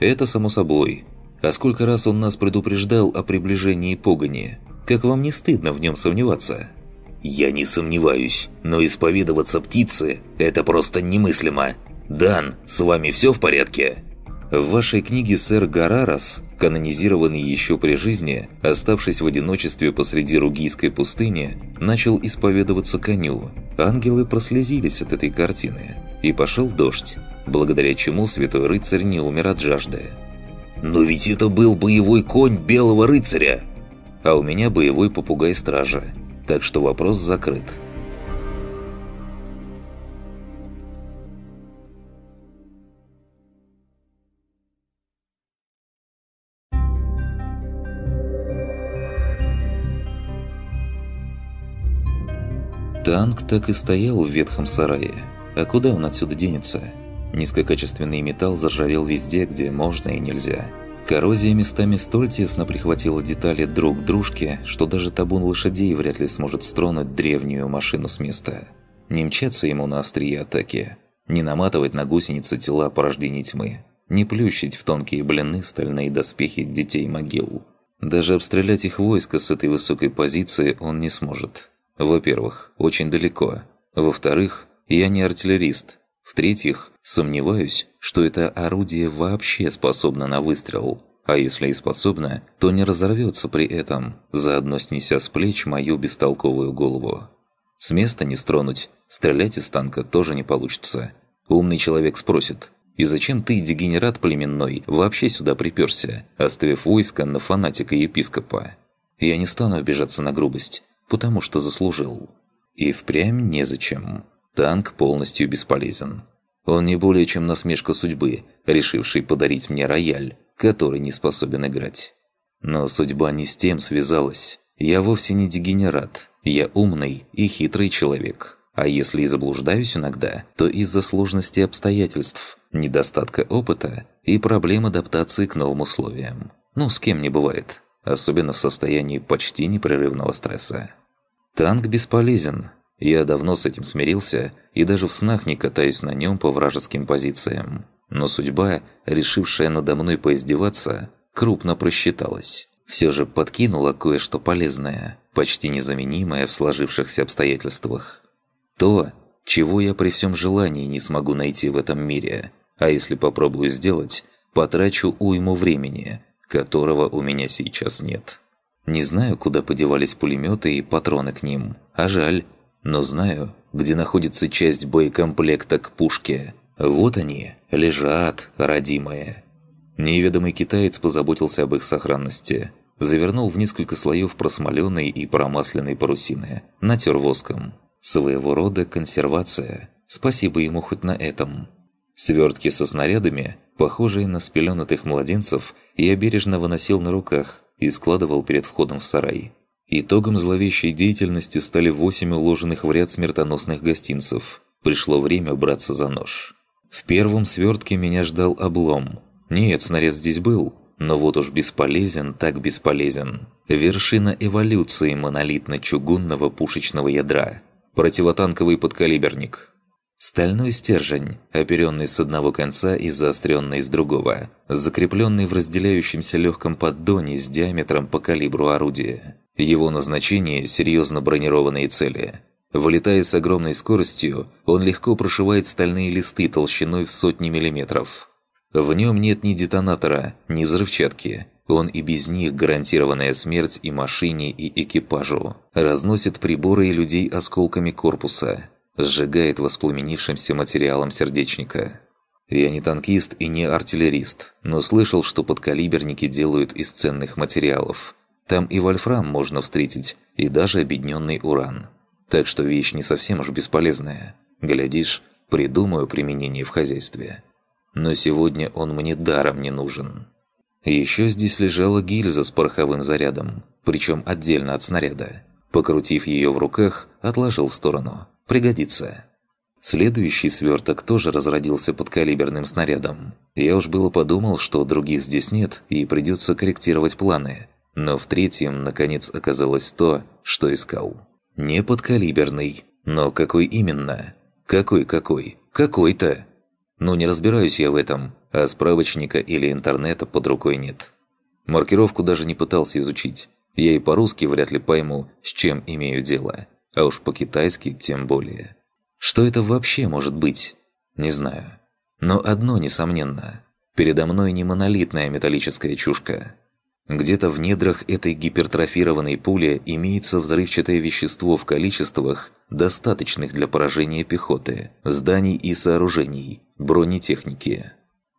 Это само собой. А сколько раз он нас предупреждал о приближении погони? Как вам не стыдно в нем сомневаться? Я не сомневаюсь, но исповедоваться птице – это просто немыслимо. Дан, с вами все в порядке? В вашей книге сэр Гарарас, канонизированный еще при жизни, оставшись в одиночестве посреди Ругийской пустыни, начал исповедоваться коню. Ангелы прослезились от этой картины. И пошел дождь, благодаря чему святой рыцарь не умер от жажды. «Но ведь это был боевой конь белого рыцаря!» «А у меня боевой попугай стража, так что вопрос закрыт». Танк так и стоял в ветхом сарае. А куда он отсюда денется? Низкокачественный металл заржавел везде, где можно и нельзя. Коррозия местами столь тесно прихватила детали друг к дружке, что даже табун лошадей вряд ли сможет стронуть древнюю машину с места. Не мчаться ему на острие атаки, не наматывать на гусеницы тела порождений тьмы, не плющить в тонкие блины стальные доспехи детей могил. Даже обстрелять их войско с этой высокой позиции он не сможет. Во-первых, очень далеко. Во-вторых, я не артиллерист. В-третьих, сомневаюсь, что это орудие вообще способно на выстрел. А если и способна, то не разорвется при этом, заодно снеся с плеч мою бестолковую голову. С места не стронуть, стрелять из танка тоже не получится. Умный человек спросит, «И зачем ты, дегенерат племенной, вообще сюда приперся, оставив войско на фанатика епископа?» Я не стану обижаться на грубость потому что заслужил. И впрямь незачем. Танк полностью бесполезен. Он не более чем насмешка судьбы, решившей подарить мне рояль, который не способен играть. Но судьба не с тем связалась. Я вовсе не дегенерат. Я умный и хитрый человек. А если и заблуждаюсь иногда, то из-за сложности обстоятельств, недостатка опыта и проблем адаптации к новым условиям. Ну, с кем не бывает особенно в состоянии почти непрерывного стресса. Танк бесполезен. Я давно с этим смирился и даже в снах не катаюсь на нем по вражеским позициям. Но судьба, решившая надо мной поиздеваться, крупно просчиталась. Все же подкинула кое-что полезное, почти незаменимое в сложившихся обстоятельствах. То, чего я при всем желании не смогу найти в этом мире, а если попробую сделать, потрачу уйму времени, которого у меня сейчас нет. Не знаю, куда подевались пулеметы и патроны к ним, а жаль. Но знаю, где находится часть боекомплекта к пушке. Вот они, лежат, родимые. Неведомый китаец позаботился об их сохранности. Завернул в несколько слоев просмоленной и промасленной парусины. Натер воском. Своего рода консервация. Спасибо ему хоть на этом. Свертки со снарядами Похожие на спеленатых младенцев я бережно выносил на руках и складывал перед входом в сарай. Итогом зловещей деятельности стали восемь уложенных в ряд смертоносных гостинцев. Пришло время браться за нож. В первом свертке меня ждал облом. Нет, снаряд здесь был, но вот уж бесполезен, так бесполезен. Вершина эволюции монолитно-чугунного пушечного ядра. Противотанковый подкалиберник. Стальной стержень, оперенный с одного конца и заостренный с другого, закрепленный в разделяющемся легком поддоне с диаметром по калибру орудия. Его назначение – серьезно бронированные цели. Вылетая с огромной скоростью, он легко прошивает стальные листы толщиной в сотни миллиметров. В нем нет ни детонатора, ни взрывчатки. Он и без них гарантированная смерть и машине, и экипажу. Разносит приборы и людей осколками корпуса – сжигает воспламенившимся материалом сердечника. Я не танкист и не артиллерист, но слышал, что подкалиберники делают из ценных материалов. Там и вольфрам можно встретить, и даже обедненный уран. Так что вещь не совсем уж бесполезная. Глядишь, придумаю применение в хозяйстве. Но сегодня он мне даром не нужен. Еще здесь лежала гильза с пороховым зарядом, причем отдельно от снаряда. Покрутив ее в руках, отложил в сторону. Пригодится. Следующий сверток тоже разродился под калиберным снарядом. Я уж было подумал, что других здесь нет и придется корректировать планы. Но в третьем, наконец, оказалось то, что искал. Не подкалиберный, но какой именно? Какой-какой? Какой-то! Ну, не разбираюсь я в этом, а справочника или интернета под рукой нет. Маркировку даже не пытался изучить. Я и по-русски вряд ли пойму, с чем имею дело а уж по-китайски тем более. Что это вообще может быть? Не знаю. Но одно несомненно. Передо мной не монолитная металлическая чушка. Где-то в недрах этой гипертрофированной пули имеется взрывчатое вещество в количествах, достаточных для поражения пехоты, зданий и сооружений, бронетехники.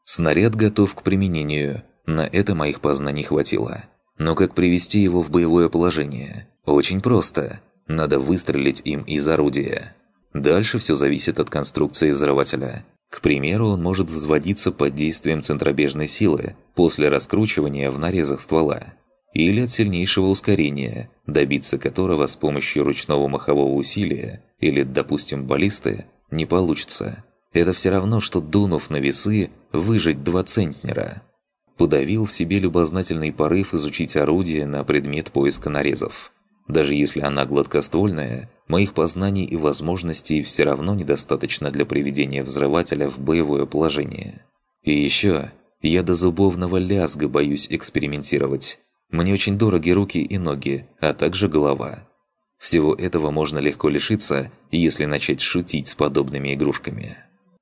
Снаряд готов к применению, на это моих познаний хватило. Но как привести его в боевое положение? Очень просто. Надо выстрелить им из орудия. Дальше все зависит от конструкции взрывателя. К примеру, он может взводиться под действием центробежной силы после раскручивания в нарезах ствола или от сильнейшего ускорения, добиться которого с помощью ручного махового усилия или, допустим, баллисты, не получится. Это все равно, что, дунув на весы, выжить два центнера. Подавил в себе любознательный порыв изучить орудие на предмет поиска нарезов. Даже если она гладкоствольная, моих познаний и возможностей все равно недостаточно для приведения взрывателя в боевое положение. И еще, я до зубовного лязга боюсь экспериментировать. Мне очень дороги руки и ноги, а также голова. Всего этого можно легко лишиться, если начать шутить с подобными игрушками.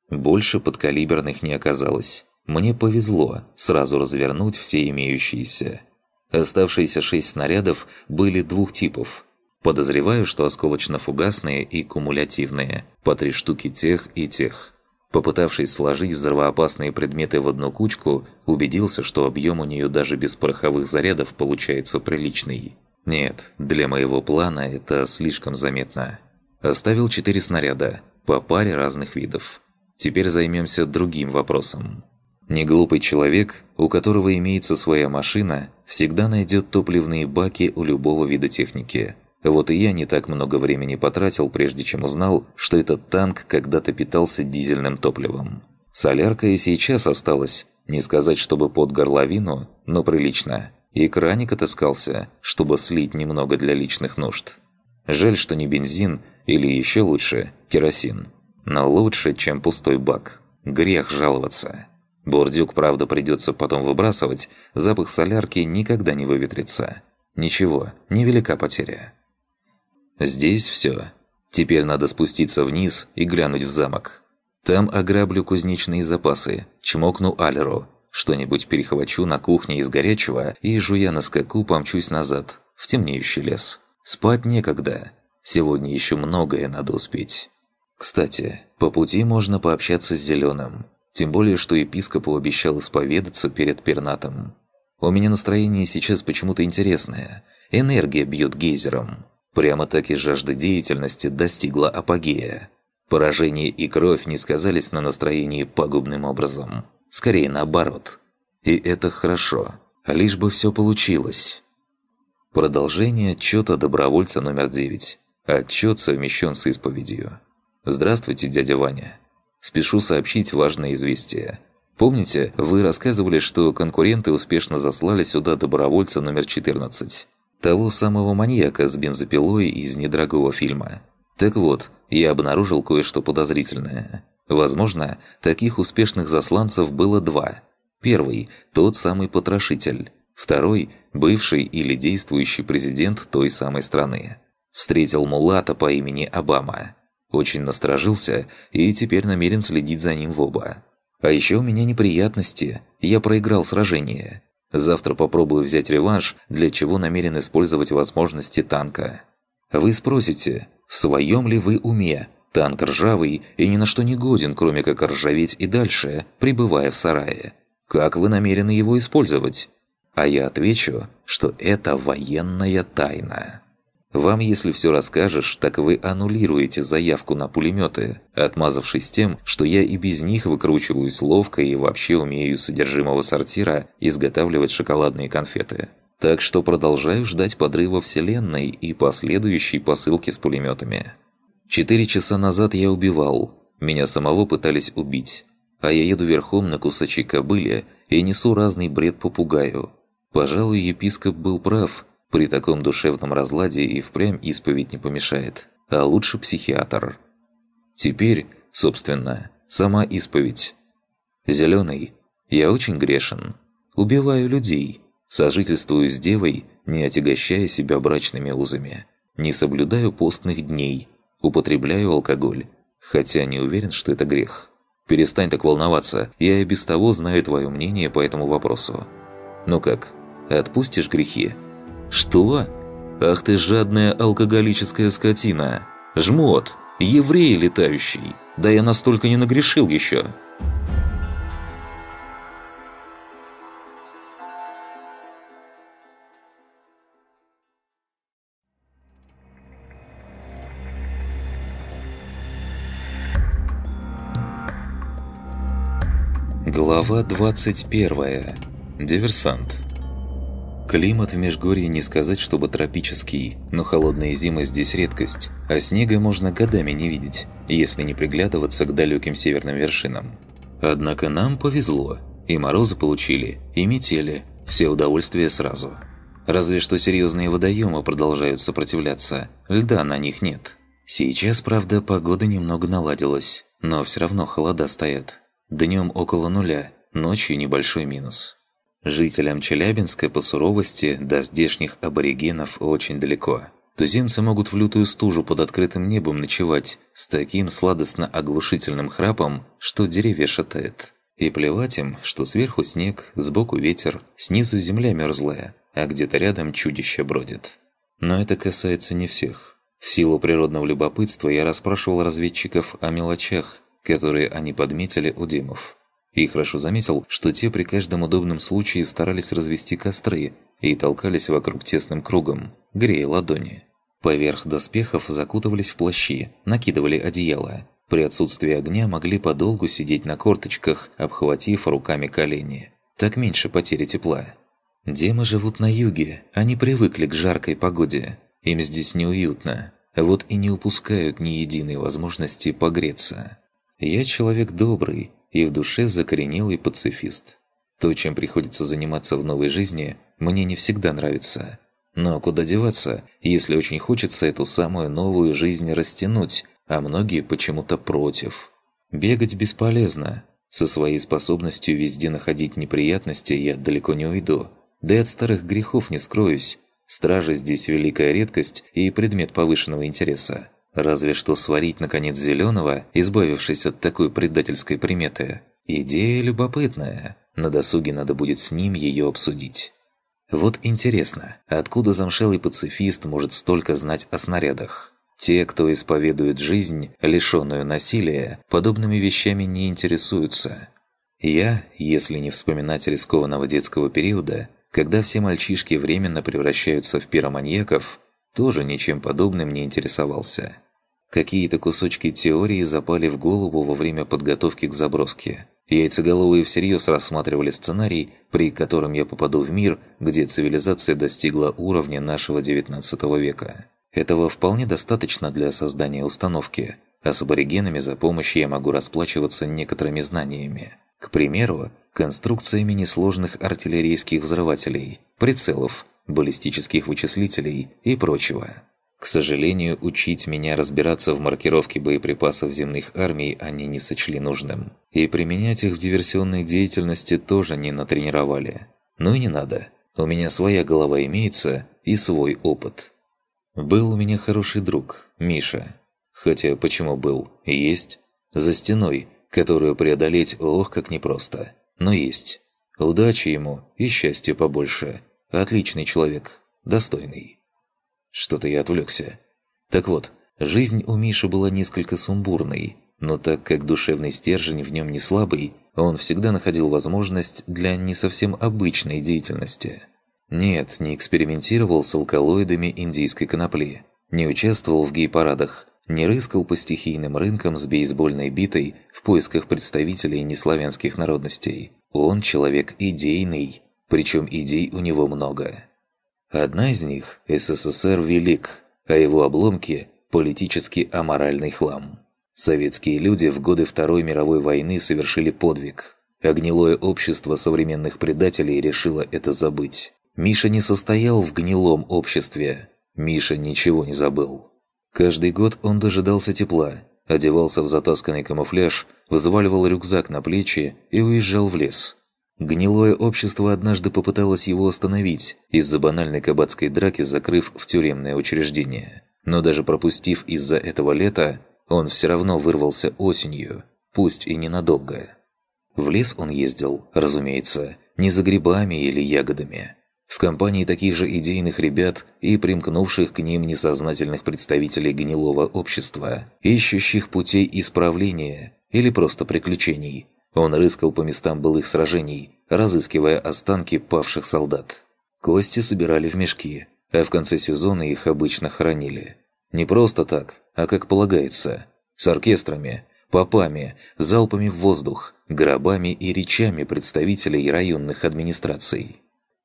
Больше подкалиберных не оказалось. Мне повезло сразу развернуть все имеющиеся – Оставшиеся шесть снарядов были двух типов. Подозреваю, что осколочно-фугасные и кумулятивные, по три штуки тех и тех. Попытавшись сложить взрывоопасные предметы в одну кучку, убедился, что объем у нее даже без пороховых зарядов получается приличный. Нет, для моего плана это слишком заметно. Оставил четыре снаряда, по паре разных видов. Теперь займемся другим вопросом. Неглупый человек, у которого имеется своя машина, всегда найдет топливные баки у любого вида техники. Вот и я не так много времени потратил, прежде чем узнал, что этот танк когда-то питался дизельным топливом. Солярка и сейчас осталась, не сказать, чтобы под горловину, но прилично. И краник отыскался, чтобы слить немного для личных нужд. Жаль, что не бензин, или еще лучше – керосин. Но лучше, чем пустой бак. Грех жаловаться. Бурдюк, правда, придется потом выбрасывать, запах солярки никогда не выветрится. Ничего, невелика потеря. Здесь все. Теперь надо спуститься вниз и глянуть в замок. Там ограблю кузнечные запасы, чмокну Алеру, что-нибудь перехвачу на кухне из горячего и, жуя на скаку, помчусь назад, в темнеющий лес. Спать некогда. Сегодня еще многое надо успеть. Кстати, по пути можно пообщаться с Зеленым. Тем более, что епископу обещал исповедаться перед пернатом. У меня настроение сейчас почему-то интересное. Энергия бьет гейзером. Прямо так и жажда деятельности достигла апогея. Поражение и кровь не сказались на настроении пагубным образом. Скорее наоборот. И это хорошо. Лишь бы все получилось. Продолжение отчета добровольца номер 9. Отчет совмещен с исповедью. «Здравствуйте, дядя Ваня. Спешу сообщить важное известие. Помните, вы рассказывали, что конкуренты успешно заслали сюда добровольца номер 14? Того самого маньяка с бензопилой из недорогого фильма. Так вот, я обнаружил кое-что подозрительное. Возможно, таких успешных засланцев было два. Первый – тот самый потрошитель. Второй – бывший или действующий президент той самой страны. Встретил Мулата по имени Обама. Очень насторожился и теперь намерен следить за ним в оба. А еще у меня неприятности. Я проиграл сражение. Завтра попробую взять реванш, для чего намерен использовать возможности танка. Вы спросите, в своем ли вы уме? Танк ржавый и ни на что не годен, кроме как ржаветь и дальше, пребывая в сарае. Как вы намерены его использовать? А я отвечу, что это военная тайна. Вам, если все расскажешь, так вы аннулируете заявку на пулеметы, отмазавшись тем, что я и без них выкручиваюсь ловко и вообще умею содержимого сортира изготавливать шоколадные конфеты. Так что продолжаю ждать подрыва Вселенной и последующей посылки с пулеметами. Четыре часа назад я убивал. Меня самого пытались убить. А я еду верхом на кусачей кобыле и несу разный бред попугаю. Пожалуй, епископ был прав – при таком душевном разладе и впрямь исповедь не помешает, а лучше психиатр. Теперь, собственно, сама исповедь. Зеленый, я очень грешен. Убиваю людей, сожительствую с девой, не отягощая себя брачными узами. Не соблюдаю постных дней, употребляю алкоголь, хотя не уверен, что это грех. Перестань так волноваться, я и без того знаю твоё мнение по этому вопросу. Ну как, отпустишь грехи?» «Что? Ах ты жадная алкоголическая скотина! Жмот! Еврей летающий! Да я настолько не нагрешил еще!» Глава 21. Диверсант. Климат в Межгорье не сказать, чтобы тропический, но холодные зимы здесь редкость, а снега можно годами не видеть, если не приглядываться к далеким северным вершинам. Однако нам повезло. И морозы получили, и метели, все удовольствия сразу. Разве что серьезные водоемы продолжают сопротивляться, льда на них нет. Сейчас, правда, погода немного наладилась, но все равно холода стоят. Днем около нуля, ночью небольшой минус. Жителям Челябинска по суровости до здешних аборигенов очень далеко. Туземцы могут в лютую стужу под открытым небом ночевать с таким сладостно-оглушительным храпом, что деревья шатает. И плевать им, что сверху снег, сбоку ветер, снизу земля мерзлая, а где-то рядом чудище бродит. Но это касается не всех. В силу природного любопытства я расспрашивал разведчиков о мелочах, которые они подметили у Димов. И хорошо заметил, что те при каждом удобном случае старались развести костры и толкались вокруг тесным кругом, грея ладони. Поверх доспехов закутывались в плащи, накидывали одеяло. При отсутствии огня могли подолгу сидеть на корточках, обхватив руками колени. Так меньше потери тепла. Демы живут на юге, они привыкли к жаркой погоде. Им здесь неуютно. Вот и не упускают ни единой возможности погреться. Я человек добрый, и в душе закоренелый пацифист. То, чем приходится заниматься в новой жизни, мне не всегда нравится. Но куда деваться, если очень хочется эту самую новую жизнь растянуть, а многие почему-то против. Бегать бесполезно. Со своей способностью везде находить неприятности я далеко не уйду. Да и от старых грехов не скроюсь. Стражи здесь великая редкость и предмет повышенного интереса. Разве что сварить, наконец, зеленого, избавившись от такой предательской приметы. Идея любопытная. На досуге надо будет с ним ее обсудить. Вот интересно, откуда замшелый пацифист может столько знать о снарядах? Те, кто исповедует жизнь, лишенную насилия, подобными вещами не интересуются. Я, если не вспоминать рискованного детского периода, когда все мальчишки временно превращаются в пироманьяков, тоже ничем подобным не интересовался. Какие-то кусочки теории запали в голову во время подготовки к заброске. Яйцеголовые всерьез рассматривали сценарий, при котором я попаду в мир, где цивилизация достигла уровня нашего XIX века. Этого вполне достаточно для создания установки, а с аборигенами за помощь я могу расплачиваться некоторыми знаниями. К примеру, конструкциями несложных артиллерийских взрывателей, прицелов, баллистических вычислителей и прочего. К сожалению, учить меня разбираться в маркировке боеприпасов земных армий они не сочли нужным. И применять их в диверсионной деятельности тоже не натренировали. Ну и не надо. У меня своя голова имеется и свой опыт. Был у меня хороший друг, Миша. Хотя почему был? Есть. За стеной, которую преодолеть ох как непросто. Но есть. Удачи ему и счастья побольше. Отличный человек. Достойный. Что-то я отвлекся. Так вот, жизнь у Миши была несколько сумбурной, но так как душевный стержень в нем не слабый, он всегда находил возможность для не совсем обычной деятельности. Нет, не экспериментировал с алкалоидами индийской конопли, не участвовал в гей-парадах, не рыскал по стихийным рынкам с бейсбольной битой в поисках представителей неславянских народностей. Он человек идейный, причем идей у него много. Одна из них – СССР велик, а его обломки – политически аморальный хлам. Советские люди в годы Второй мировой войны совершили подвиг. а гнилое общество современных предателей решило это забыть. Миша не состоял в гнилом обществе. Миша ничего не забыл. Каждый год он дожидался тепла, одевался в затасканный камуфляж, взваливал рюкзак на плечи и уезжал в лес – Гнилое общество однажды попыталось его остановить из-за банальной кабацкой драки, закрыв в тюремное учреждение. Но даже пропустив из-за этого лета, он все равно вырвался осенью, пусть и ненадолго. В лес он ездил, разумеется, не за грибами или ягодами. В компании таких же идейных ребят и примкнувших к ним несознательных представителей гнилого общества, ищущих путей исправления или просто приключений – он рыскал по местам былых сражений, разыскивая останки павших солдат. Кости собирали в мешки, а в конце сезона их обычно хранили. Не просто так, а как полагается. С оркестрами, попами, залпами в воздух, гробами и речами представителей районных администраций.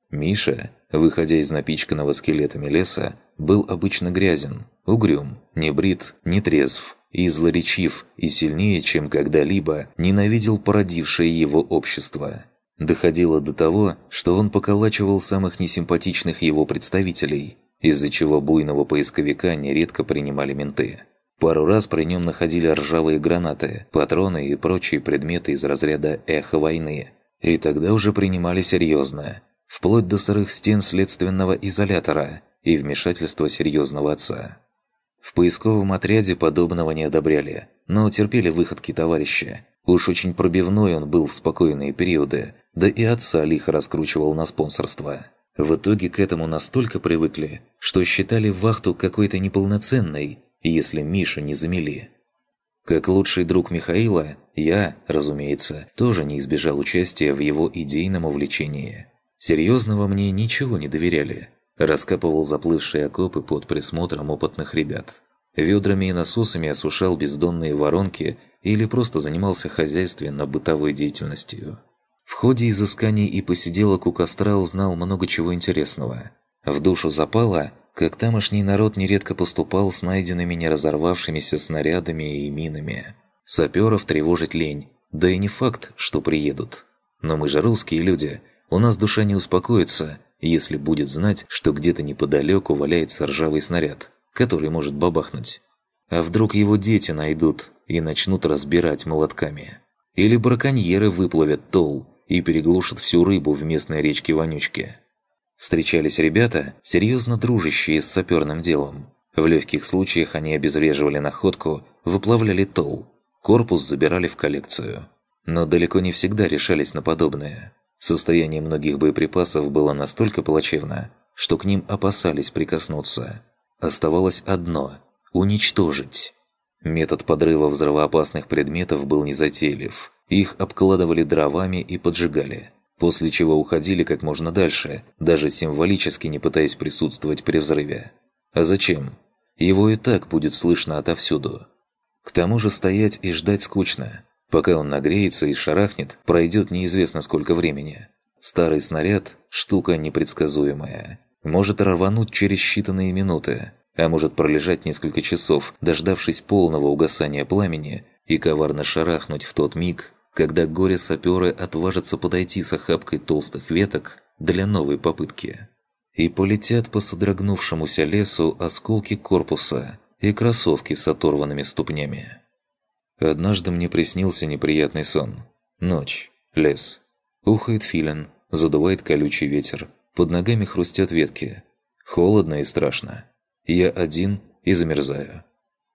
Миша, выходя из напичканного скелетами леса, был обычно грязен, угрюм, небрит, нетрезв – и злоречив, и сильнее, чем когда-либо, ненавидел породившее его общество. Доходило до того, что он поколачивал самых несимпатичных его представителей, из-за чего буйного поисковика нередко принимали менты. Пару раз при нем находили ржавые гранаты, патроны и прочие предметы из разряда «эхо войны». И тогда уже принимали серьезно, вплоть до сырых стен следственного изолятора и вмешательства серьезного отца. В поисковом отряде подобного не одобряли, но терпели выходки товарища. Уж очень пробивной он был в спокойные периоды, да и отца лихо раскручивал на спонсорство. В итоге к этому настолько привыкли, что считали вахту какой-то неполноценной, если Мишу не замели. Как лучший друг Михаила, я, разумеется, тоже не избежал участия в его идейном увлечении. Серьезного мне ничего не доверяли – Раскапывал заплывшие окопы под присмотром опытных ребят. Ведрами и насосами осушал бездонные воронки или просто занимался хозяйственно-бытовой деятельностью. В ходе изысканий и посиделок у костра узнал много чего интересного. В душу запало, как тамошний народ нередко поступал с найденными не разорвавшимися снарядами и минами. Саперов тревожить лень, да и не факт, что приедут. Но мы же русские люди, у нас душа не успокоится – если будет знать, что где-то неподалеку валяется ржавый снаряд, который может бабахнуть. А вдруг его дети найдут и начнут разбирать молотками? Или браконьеры выплавят тол и переглушат всю рыбу в местной речке вонючке. Встречались ребята, серьезно дружащие с саперным делом. В легких случаях они обезвреживали находку, выплавляли тол, корпус забирали в коллекцию. Но далеко не всегда решались на подобное. Состояние многих боеприпасов было настолько плачевно, что к ним опасались прикоснуться. Оставалось одно – уничтожить. Метод подрыва взрывоопасных предметов был незатейлив. Их обкладывали дровами и поджигали, после чего уходили как можно дальше, даже символически не пытаясь присутствовать при взрыве. А зачем? Его и так будет слышно отовсюду. К тому же стоять и ждать скучно – Пока он нагреется и шарахнет, пройдет неизвестно сколько времени. Старый снаряд – штука непредсказуемая. Может рвануть через считанные минуты, а может пролежать несколько часов, дождавшись полного угасания пламени, и коварно шарахнуть в тот миг, когда горе-саперы отважатся подойти с охапкой толстых веток для новой попытки. И полетят по содрогнувшемуся лесу осколки корпуса и кроссовки с оторванными ступнями. Однажды мне приснился неприятный сон. Ночь. Лес. Ухает филин, задувает колючий ветер. Под ногами хрустят ветки. Холодно и страшно. Я один и замерзаю.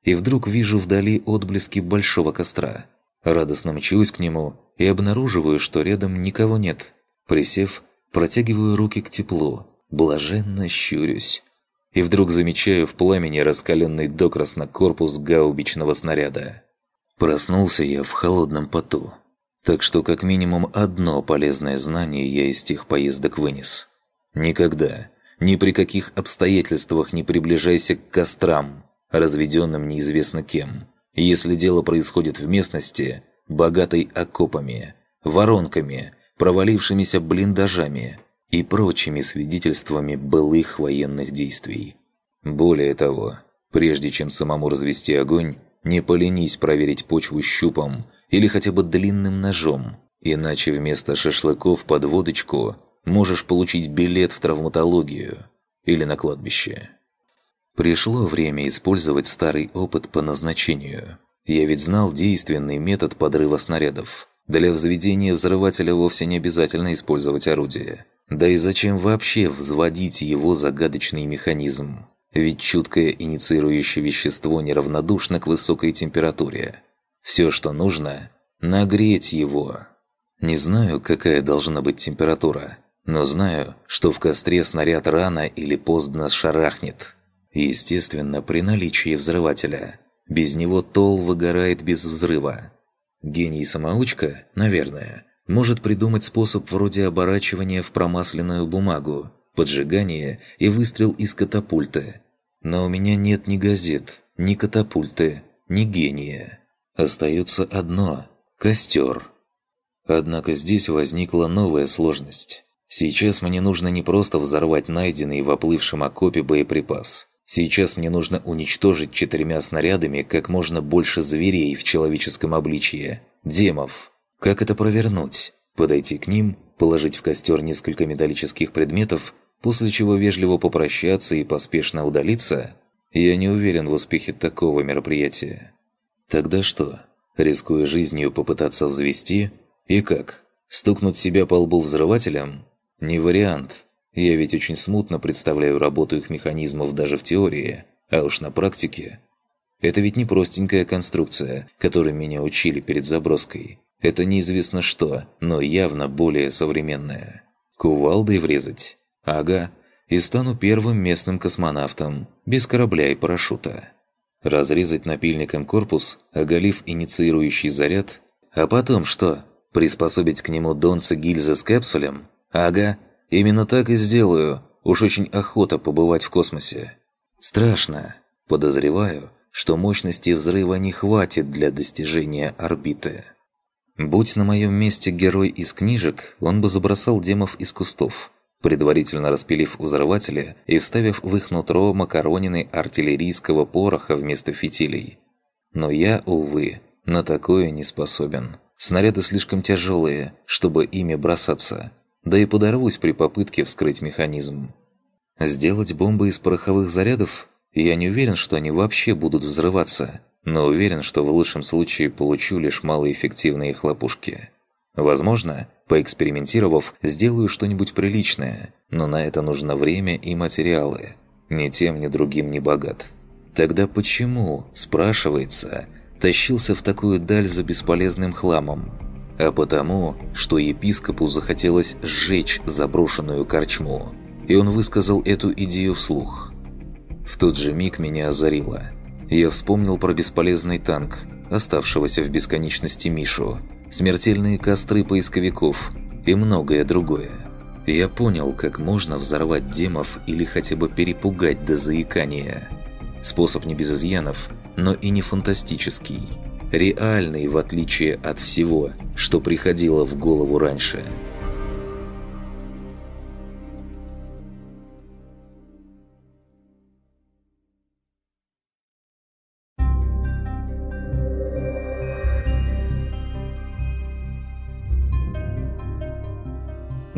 И вдруг вижу вдали отблески большого костра. Радостно мчусь к нему и обнаруживаю, что рядом никого нет. Присев, протягиваю руки к теплу, блаженно щурюсь. И вдруг замечаю в пламени раскаленный докрасно корпус гаубичного снаряда. Проснулся я в холодном поту. Так что как минимум одно полезное знание я из тех поездок вынес. Никогда, ни при каких обстоятельствах не приближайся к кострам, разведенным неизвестно кем. Если дело происходит в местности, богатой окопами, воронками, провалившимися блиндажами и прочими свидетельствами былых военных действий. Более того, прежде чем самому развести огонь, не поленись проверить почву щупом или хотя бы длинным ножом, иначе вместо шашлыков под водочку можешь получить билет в травматологию или на кладбище. Пришло время использовать старый опыт по назначению. Я ведь знал действенный метод подрыва снарядов. Для взведения взрывателя вовсе не обязательно использовать орудие. Да и зачем вообще взводить его загадочный механизм? Ведь чуткое инициирующее вещество неравнодушно к высокой температуре. Все, что нужно – нагреть его. Не знаю, какая должна быть температура, но знаю, что в костре снаряд рано или поздно шарахнет. Естественно, при наличии взрывателя. Без него тол выгорает без взрыва. Гений-самоучка, наверное, может придумать способ вроде оборачивания в промасленную бумагу, поджигания и выстрел из катапульты – но у меня нет ни газет, ни катапульты, ни гения. Остается одно – костер. Однако здесь возникла новая сложность. Сейчас мне нужно не просто взорвать найденный в оплывшем окопе боеприпас. Сейчас мне нужно уничтожить четырьмя снарядами как можно больше зверей в человеческом обличье. Демов. Как это провернуть? Подойти к ним, положить в костер несколько металлических предметов – после чего вежливо попрощаться и поспешно удалиться, я не уверен в успехе такого мероприятия. Тогда что? Рискуя жизнью попытаться взвести? И как? Стукнуть себя по лбу взрывателем? Не вариант. Я ведь очень смутно представляю работу их механизмов даже в теории, а уж на практике. Это ведь не простенькая конструкция, которую меня учили перед заброской. Это неизвестно что, но явно более современное. Кувалдой врезать? Ага, и стану первым местным космонавтом, без корабля и парашюта. Разрезать напильником корпус, оголив инициирующий заряд, а потом что? Приспособить к нему донца гильзы с капсулем? Ага, именно так и сделаю, уж очень охота побывать в космосе. Страшно. Подозреваю, что мощности взрыва не хватит для достижения орбиты. Будь на моем месте герой из книжек, он бы забросал демов из кустов – предварительно распилив взрыватели и вставив в их нутро макаронины артиллерийского пороха вместо фитилей. Но я, увы, на такое не способен. Снаряды слишком тяжелые, чтобы ими бросаться, да и подорвусь при попытке вскрыть механизм. Сделать бомбы из пороховых зарядов? Я не уверен, что они вообще будут взрываться, но уверен, что в лучшем случае получу лишь малоэффективные хлопушки. Возможно, поэкспериментировав, сделаю что-нибудь приличное, но на это нужно время и материалы. Ни тем, ни другим не богат. Тогда почему, спрашивается, тащился в такую даль за бесполезным хламом? А потому, что епископу захотелось сжечь заброшенную корчму, и он высказал эту идею вслух. В тот же миг меня озарило. Я вспомнил про бесполезный танк, оставшегося в бесконечности Мишу, смертельные костры поисковиков и многое другое. Я понял, как можно взорвать демов или хотя бы перепугать до заикания. Способ не без изъянов, но и не фантастический. Реальный, в отличие от всего, что приходило в голову раньше.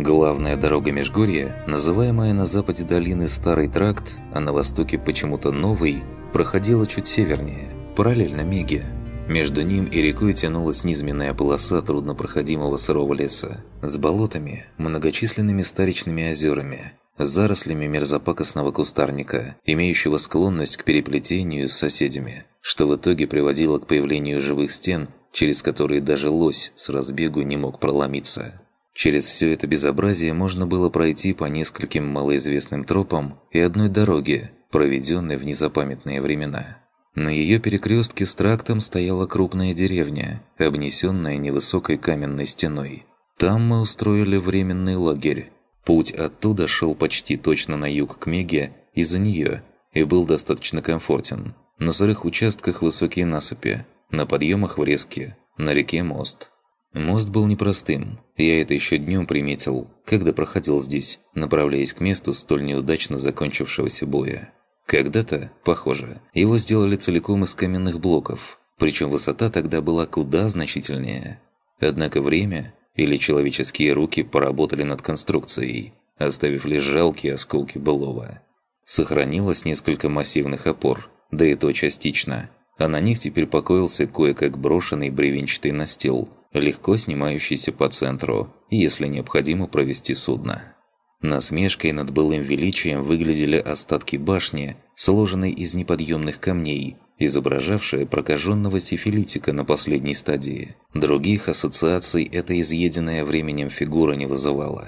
Главная дорога Межгорья, называемая на западе долины Старый Тракт, а на востоке почему-то Новый, проходила чуть севернее, параллельно Меге. Между ним и рекой тянулась низменная полоса труднопроходимого сырого леса с болотами, многочисленными старичными озерами, зарослями мерзопакостного кустарника, имеющего склонность к переплетению с соседями, что в итоге приводило к появлению живых стен, через которые даже лось с разбегу не мог проломиться. Через все это безобразие можно было пройти по нескольким малоизвестным тропам и одной дороге, проведенной в незапамятные времена. На ее перекрестке с трактом стояла крупная деревня, обнесенная невысокой каменной стеной. Там мы устроили временный лагерь. Путь оттуда шел почти точно на юг к Меге из-за нее и был достаточно комфортен. На сырых участках высокие насыпи, на подъемах врезки, на реке мост – Мост был непростым. Я это еще днем приметил, когда проходил здесь, направляясь к месту столь неудачно закончившегося боя. Когда-то, похоже, его сделали целиком из каменных блоков, причем высота тогда была куда значительнее. Однако время или человеческие руки поработали над конструкцией, оставив лишь жалкие осколки былого. Сохранилось несколько массивных опор, да и то частично, а на них теперь покоился кое-как брошенный бревенчатый настил – легко снимающийся по центру, если необходимо провести судно. Насмешкой над былым величием выглядели остатки башни, сложенной из неподъемных камней, изображавшая прокаженного сифилитика на последней стадии. Других ассоциаций эта изъеденная временем фигура не вызывала.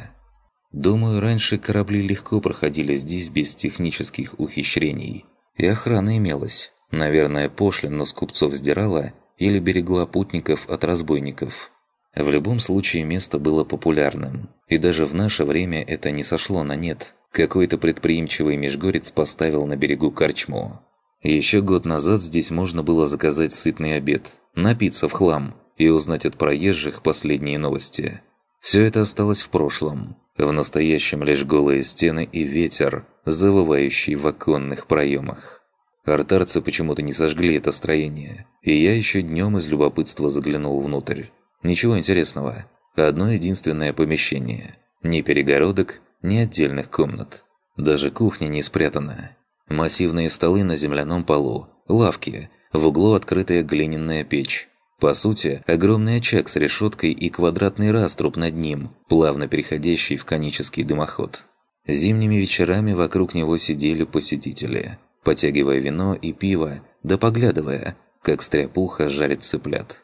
Думаю, раньше корабли легко проходили здесь без технических ухищрений. И охрана имелась. Наверное, пошлина с купцов сдирала, или берегла путников от разбойников. В любом случае место было популярным, и даже в наше время это не сошло на нет. Какой-то предприимчивый межгорец поставил на берегу корчму. Еще год назад здесь можно было заказать сытный обед, напиться в хлам и узнать от проезжих последние новости. Все это осталось в прошлом. В настоящем лишь голые стены и ветер, завывающий в оконных проемах. Артарцы почему-то не сожгли это строение, и я еще днем из любопытства заглянул внутрь. Ничего интересного. Одно единственное помещение. Ни перегородок, ни отдельных комнат. Даже кухня не спрятана. Массивные столы на земляном полу, лавки, в углу открытая глиняная печь. По сути, огромный очаг с решеткой и квадратный раструб над ним, плавно переходящий в конический дымоход. Зимними вечерами вокруг него сидели посетители – потягивая вино и пиво, да поглядывая, как стряпуха жарит цыплят.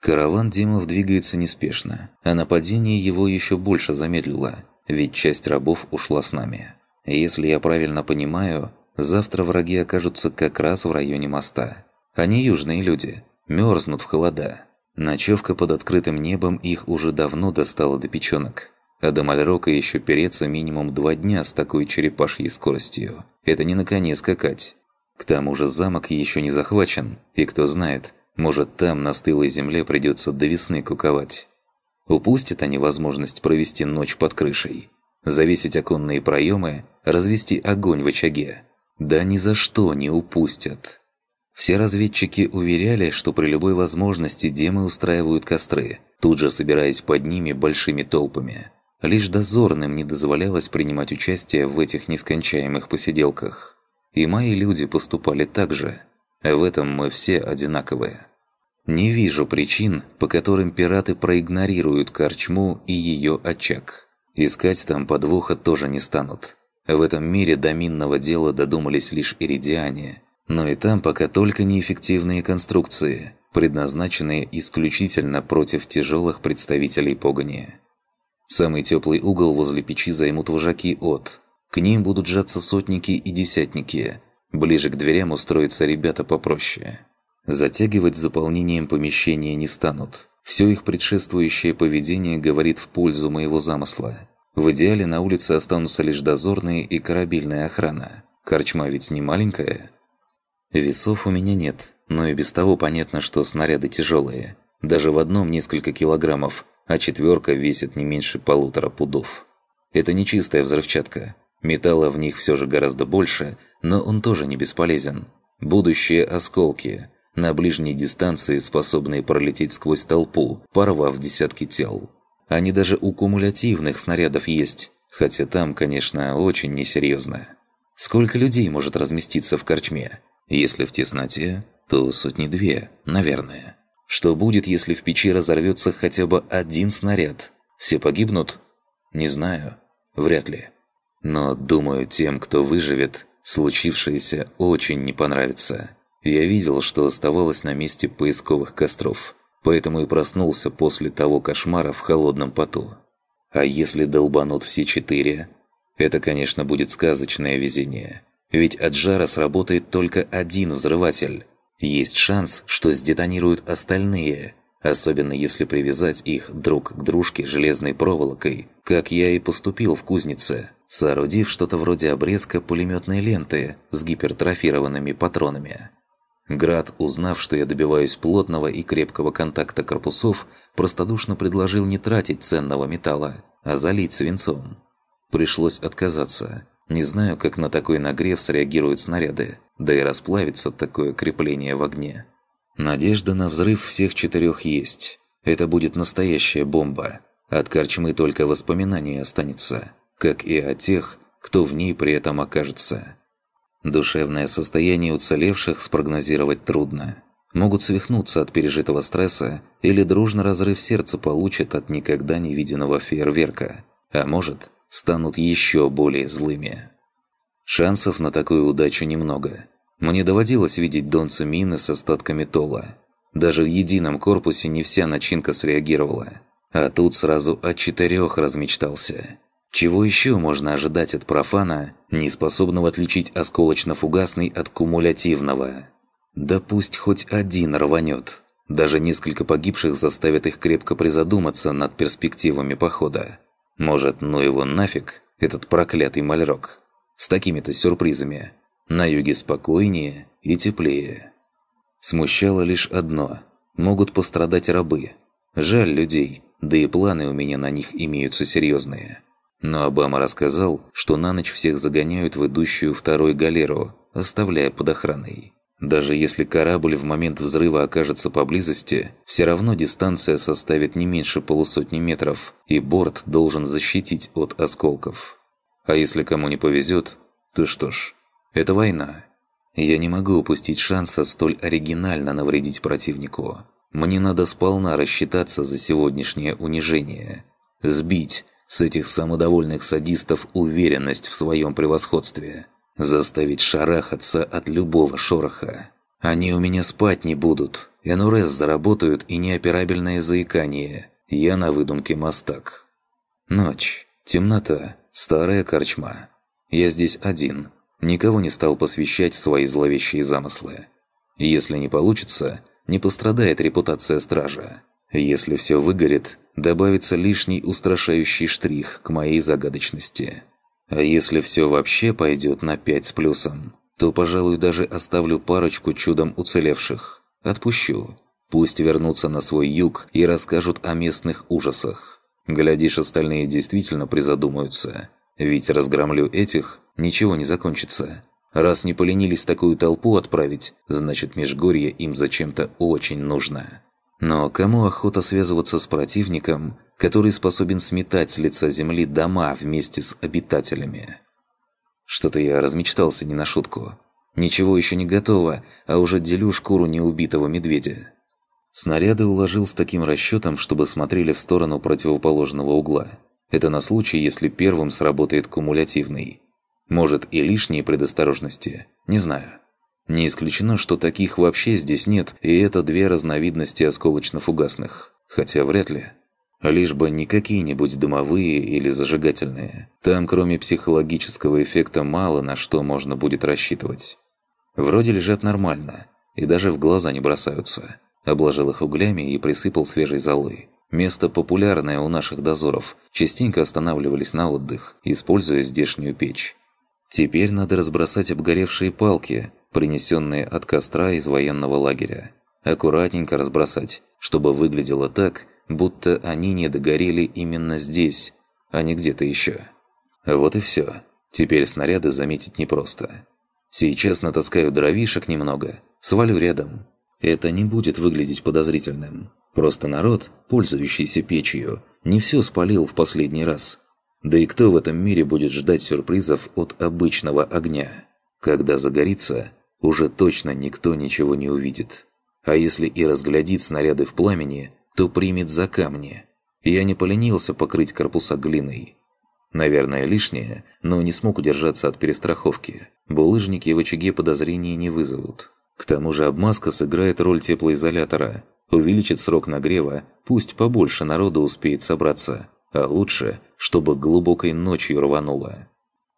Караван Димов двигается неспешно, а нападение его еще больше замедлило, ведь часть рабов ушла с нами. Если я правильно понимаю, завтра враги окажутся как раз в районе моста. Они южные люди, мерзнут в холода. Ночевка под открытым небом их уже давно достала до печенок. А до Мальрока еще переться минимум два дня с такой черепашьей скоростью. Это не на коне скакать. К тому же замок еще не захвачен, и кто знает, может там на стылой земле придется до весны куковать. Упустят они возможность провести ночь под крышей. Завесить оконные проемы, развести огонь в очаге. Да ни за что не упустят. Все разведчики уверяли, что при любой возможности демы устраивают костры, тут же собираясь под ними большими толпами. Лишь дозорным не дозволялось принимать участие в этих нескончаемых посиделках. И мои люди поступали так же. В этом мы все одинаковые. Не вижу причин, по которым пираты проигнорируют корчму и ее очаг. Искать там подвоха тоже не станут. В этом мире до минного дела додумались лишь иридиане. Но и там пока только неэффективные конструкции, предназначенные исключительно против тяжелых представителей погони. Самый теплый угол возле печи займут вожаки от. К ним будут сжаться сотники и десятники. Ближе к дверям устроятся ребята попроще. Затягивать заполнением помещения не станут. Все их предшествующее поведение говорит в пользу моего замысла. В идеале на улице останутся лишь дозорные и корабельная охрана. Корчма ведь не маленькая. Весов у меня нет, но и без того понятно, что снаряды тяжелые. Даже в одном несколько килограммов – а четверка весит не меньше полутора пудов. Это не чистая взрывчатка. Металла в них все же гораздо больше, но он тоже не бесполезен. Будущие осколки, на ближней дистанции способные пролететь сквозь толпу, порвав десятки тел. Они даже у кумулятивных снарядов есть, хотя там, конечно, очень несерьезно. Сколько людей может разместиться в корчме? Если в тесноте, то сотни две, наверное. Что будет, если в печи разорвется хотя бы один снаряд? Все погибнут? Не знаю. Вряд ли. Но, думаю, тем, кто выживет, случившееся очень не понравится. Я видел, что оставалось на месте поисковых костров, поэтому и проснулся после того кошмара в холодном поту. А если долбанут все четыре? Это, конечно, будет сказочное везение. Ведь от жара сработает только один взрыватель. Есть шанс, что сдетонируют остальные, особенно если привязать их друг к дружке железной проволокой, как я и поступил в кузнице, соорудив что-то вроде обрезка пулеметной ленты с гипертрофированными патронами. Град, узнав, что я добиваюсь плотного и крепкого контакта корпусов, простодушно предложил не тратить ценного металла, а залить свинцом. Пришлось отказаться – не знаю, как на такой нагрев среагируют снаряды, да и расплавится такое крепление в огне. Надежда на взрыв всех четырех есть. Это будет настоящая бомба. От корчмы только воспоминание останется, как и о тех, кто в ней при этом окажется. Душевное состояние уцелевших спрогнозировать трудно. Могут свихнуться от пережитого стресса или дружно разрыв сердца получат от никогда не виденного фейерверка. А может, станут еще более злыми. Шансов на такую удачу немного. Мне доводилось видеть донцы Мины с остатками Тола. Даже в едином корпусе не вся начинка среагировала. А тут сразу о четырех размечтался. Чего еще можно ожидать от профана, не способного отличить осколочно-фугасный от кумулятивного? Да пусть хоть один рванет. Даже несколько погибших заставят их крепко призадуматься над перспективами похода. Может, ну его нафиг, этот проклятый мальрок. С такими-то сюрпризами. На юге спокойнее и теплее. Смущало лишь одно. Могут пострадать рабы. Жаль людей, да и планы у меня на них имеются серьезные. Но Обама рассказал, что на ночь всех загоняют в идущую вторую галеру, оставляя под охраной. Даже если корабль в момент взрыва окажется поблизости, все равно дистанция составит не меньше полусотни метров, и борт должен защитить от осколков. А если кому не повезет, то что ж, это война. Я не могу упустить шанса столь оригинально навредить противнику. Мне надо сполна рассчитаться за сегодняшнее унижение. Сбить с этих самодовольных садистов уверенность в своем превосходстве – Заставить шарахаться от любого шороха. Они у меня спать не будут. НРС заработают и неоперабельное заикание. Я на выдумке мостак. Ночь. Темнота. Старая корчма. Я здесь один. Никого не стал посвящать в свои зловещие замыслы. Если не получится, не пострадает репутация стража. Если все выгорит, добавится лишний устрашающий штрих к моей загадочности. А если все вообще пойдет на 5 с плюсом, то, пожалуй, даже оставлю парочку чудом уцелевших. Отпущу. Пусть вернутся на свой юг и расскажут о местных ужасах. Глядишь, остальные действительно призадумаются. Ведь разгромлю этих, ничего не закончится. Раз не поленились такую толпу отправить, значит Межгорье им зачем-то очень нужно. Но кому охота связываться с противником, который способен сметать с лица земли дома вместе с обитателями? Что-то я размечтался не на шутку. Ничего еще не готово, а уже делю шкуру неубитого медведя. Снаряды уложил с таким расчетом, чтобы смотрели в сторону противоположного угла. Это на случай, если первым сработает кумулятивный. Может и лишние предосторожности, не знаю. Не исключено, что таких вообще здесь нет, и это две разновидности осколочно-фугасных. Хотя вряд ли. Лишь бы не какие-нибудь дымовые или зажигательные. Там, кроме психологического эффекта, мало на что можно будет рассчитывать. Вроде лежат нормально, и даже в глаза не бросаются. Обложил их углями и присыпал свежей золой. Место популярное у наших дозоров. Частенько останавливались на отдых, используя здешнюю печь. Теперь надо разбросать обгоревшие палки, принесенные от костра из военного лагеря. Аккуратненько разбросать, чтобы выглядело так, будто они не догорели именно здесь, а не где-то еще. Вот и все. Теперь снаряды заметить непросто. Сейчас натаскаю дровишек немного, свалю рядом. Это не будет выглядеть подозрительным. Просто народ, пользующийся печью, не все спалил в последний раз. Да и кто в этом мире будет ждать сюрпризов от обычного огня? Когда загорится, уже точно никто ничего не увидит. А если и разглядит снаряды в пламени, то примет за камни. Я не поленился покрыть корпуса глиной. Наверное, лишнее, но не смог удержаться от перестраховки. Булыжники в очаге подозрения не вызовут. К тому же обмазка сыграет роль теплоизолятора. Увеличит срок нагрева, пусть побольше народу успеет собраться. А лучше, чтобы глубокой ночью рвануло.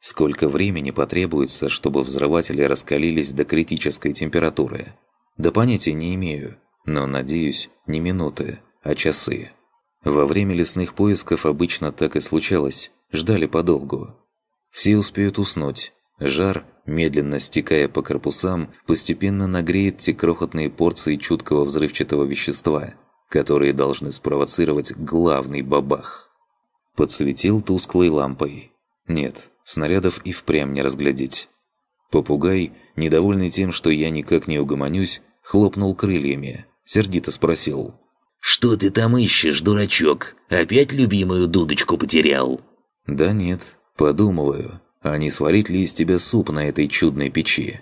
Сколько времени потребуется, чтобы взрыватели раскалились до критической температуры? Да понятия не имею, но, надеюсь, не минуты, а часы. Во время лесных поисков обычно так и случалось, ждали подолгу. Все успеют уснуть. Жар, медленно стекая по корпусам, постепенно нагреет те крохотные порции чуткого взрывчатого вещества, которые должны спровоцировать главный бабах. Подсветил тусклой лампой. Нет, снарядов и впрямь не разглядеть. Попугай, недовольный тем, что я никак не угомонюсь, хлопнул крыльями, сердито спросил. «Что ты там ищешь, дурачок? Опять любимую дудочку потерял?» «Да нет, подумываю, а не сварить ли из тебя суп на этой чудной печи?»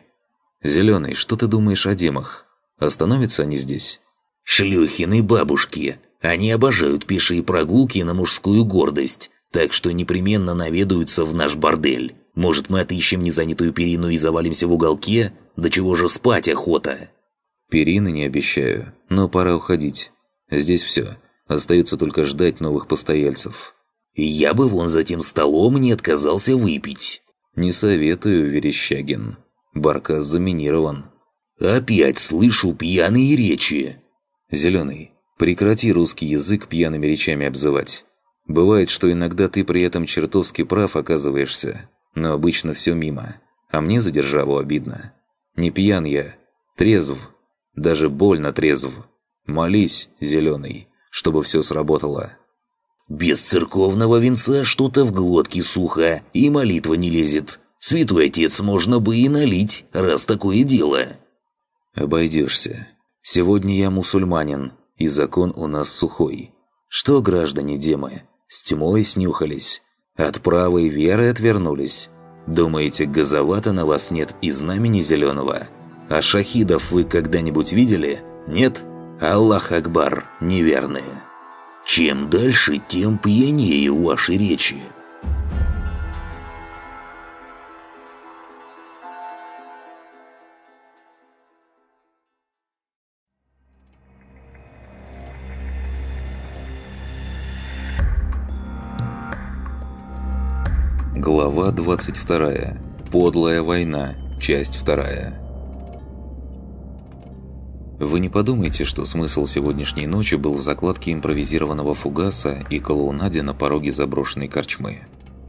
«Зелёный, что ты думаешь о демах? Остановятся они здесь?» «Шлюхины бабушки! Они обожают пешие прогулки на мужскую гордость так что непременно наведаются в наш бордель. Может, мы отыщем незанятую перину и завалимся в уголке? До чего же спать охота?» «Перины не обещаю, но пора уходить. Здесь все. Остается только ждать новых постояльцев». «Я бы вон за тем столом не отказался выпить». «Не советую, Верещагин. Баркас заминирован». «Опять слышу пьяные речи». «Зеленый, прекрати русский язык пьяными речами обзывать. Бывает, что иногда ты при этом чертовски прав оказываешься, но обычно все мимо. А мне за державу обидно. Не пьян я. Трезв. Даже больно трезв. Молись, зеленый, чтобы все сработало. Без церковного венца что-то в глотке сухо, и молитва не лезет. Святой отец можно бы и налить, раз такое дело. Обойдешься. Сегодня я мусульманин, и закон у нас сухой. Что, граждане Демы, с тьмой снюхались. От правой веры отвернулись. Думаете, газовато на вас нет и знамени зеленого? А шахидов вы когда-нибудь видели? Нет? Аллах Акбар, неверные. Чем дальше, тем пьянее ваши речи. Глава 22. Подлая война. Часть 2. Вы не подумайте, что смысл сегодняшней ночи был в закладке импровизированного фугаса и клоунаде на пороге заброшенной корчмы.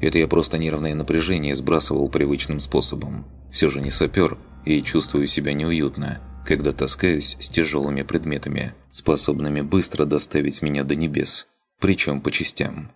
Это я просто нервное напряжение сбрасывал привычным способом. Все же не сапер, и чувствую себя неуютно, когда таскаюсь с тяжелыми предметами, способными быстро доставить меня до небес, причем по частям.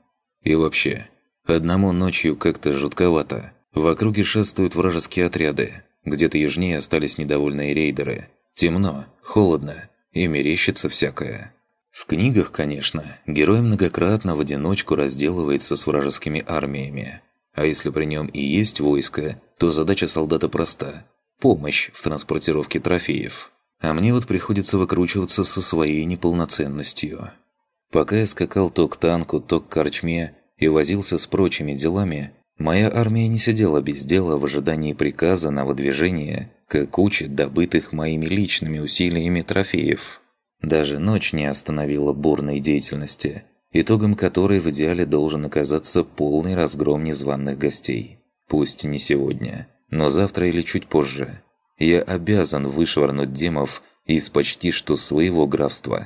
И вообще, Одному ночью как-то жутковато. В округе шастают вражеские отряды. Где-то южнее остались недовольные рейдеры. Темно, холодно и мерещится всякое. В книгах, конечно, герой многократно в одиночку разделывается с вражескими армиями. А если при нем и есть войско, то задача солдата проста – помощь в транспортировке трофеев. А мне вот приходится выкручиваться со своей неполноценностью. Пока я скакал то к танку, то к корчме, и возился с прочими делами, моя армия не сидела без дела в ожидании приказа на выдвижение к куче добытых моими личными усилиями трофеев. Даже ночь не остановила бурной деятельности, итогом которой в идеале должен оказаться полный разгром незваных гостей. Пусть не сегодня, но завтра или чуть позже. Я обязан вышвырнуть демов из почти что своего графства.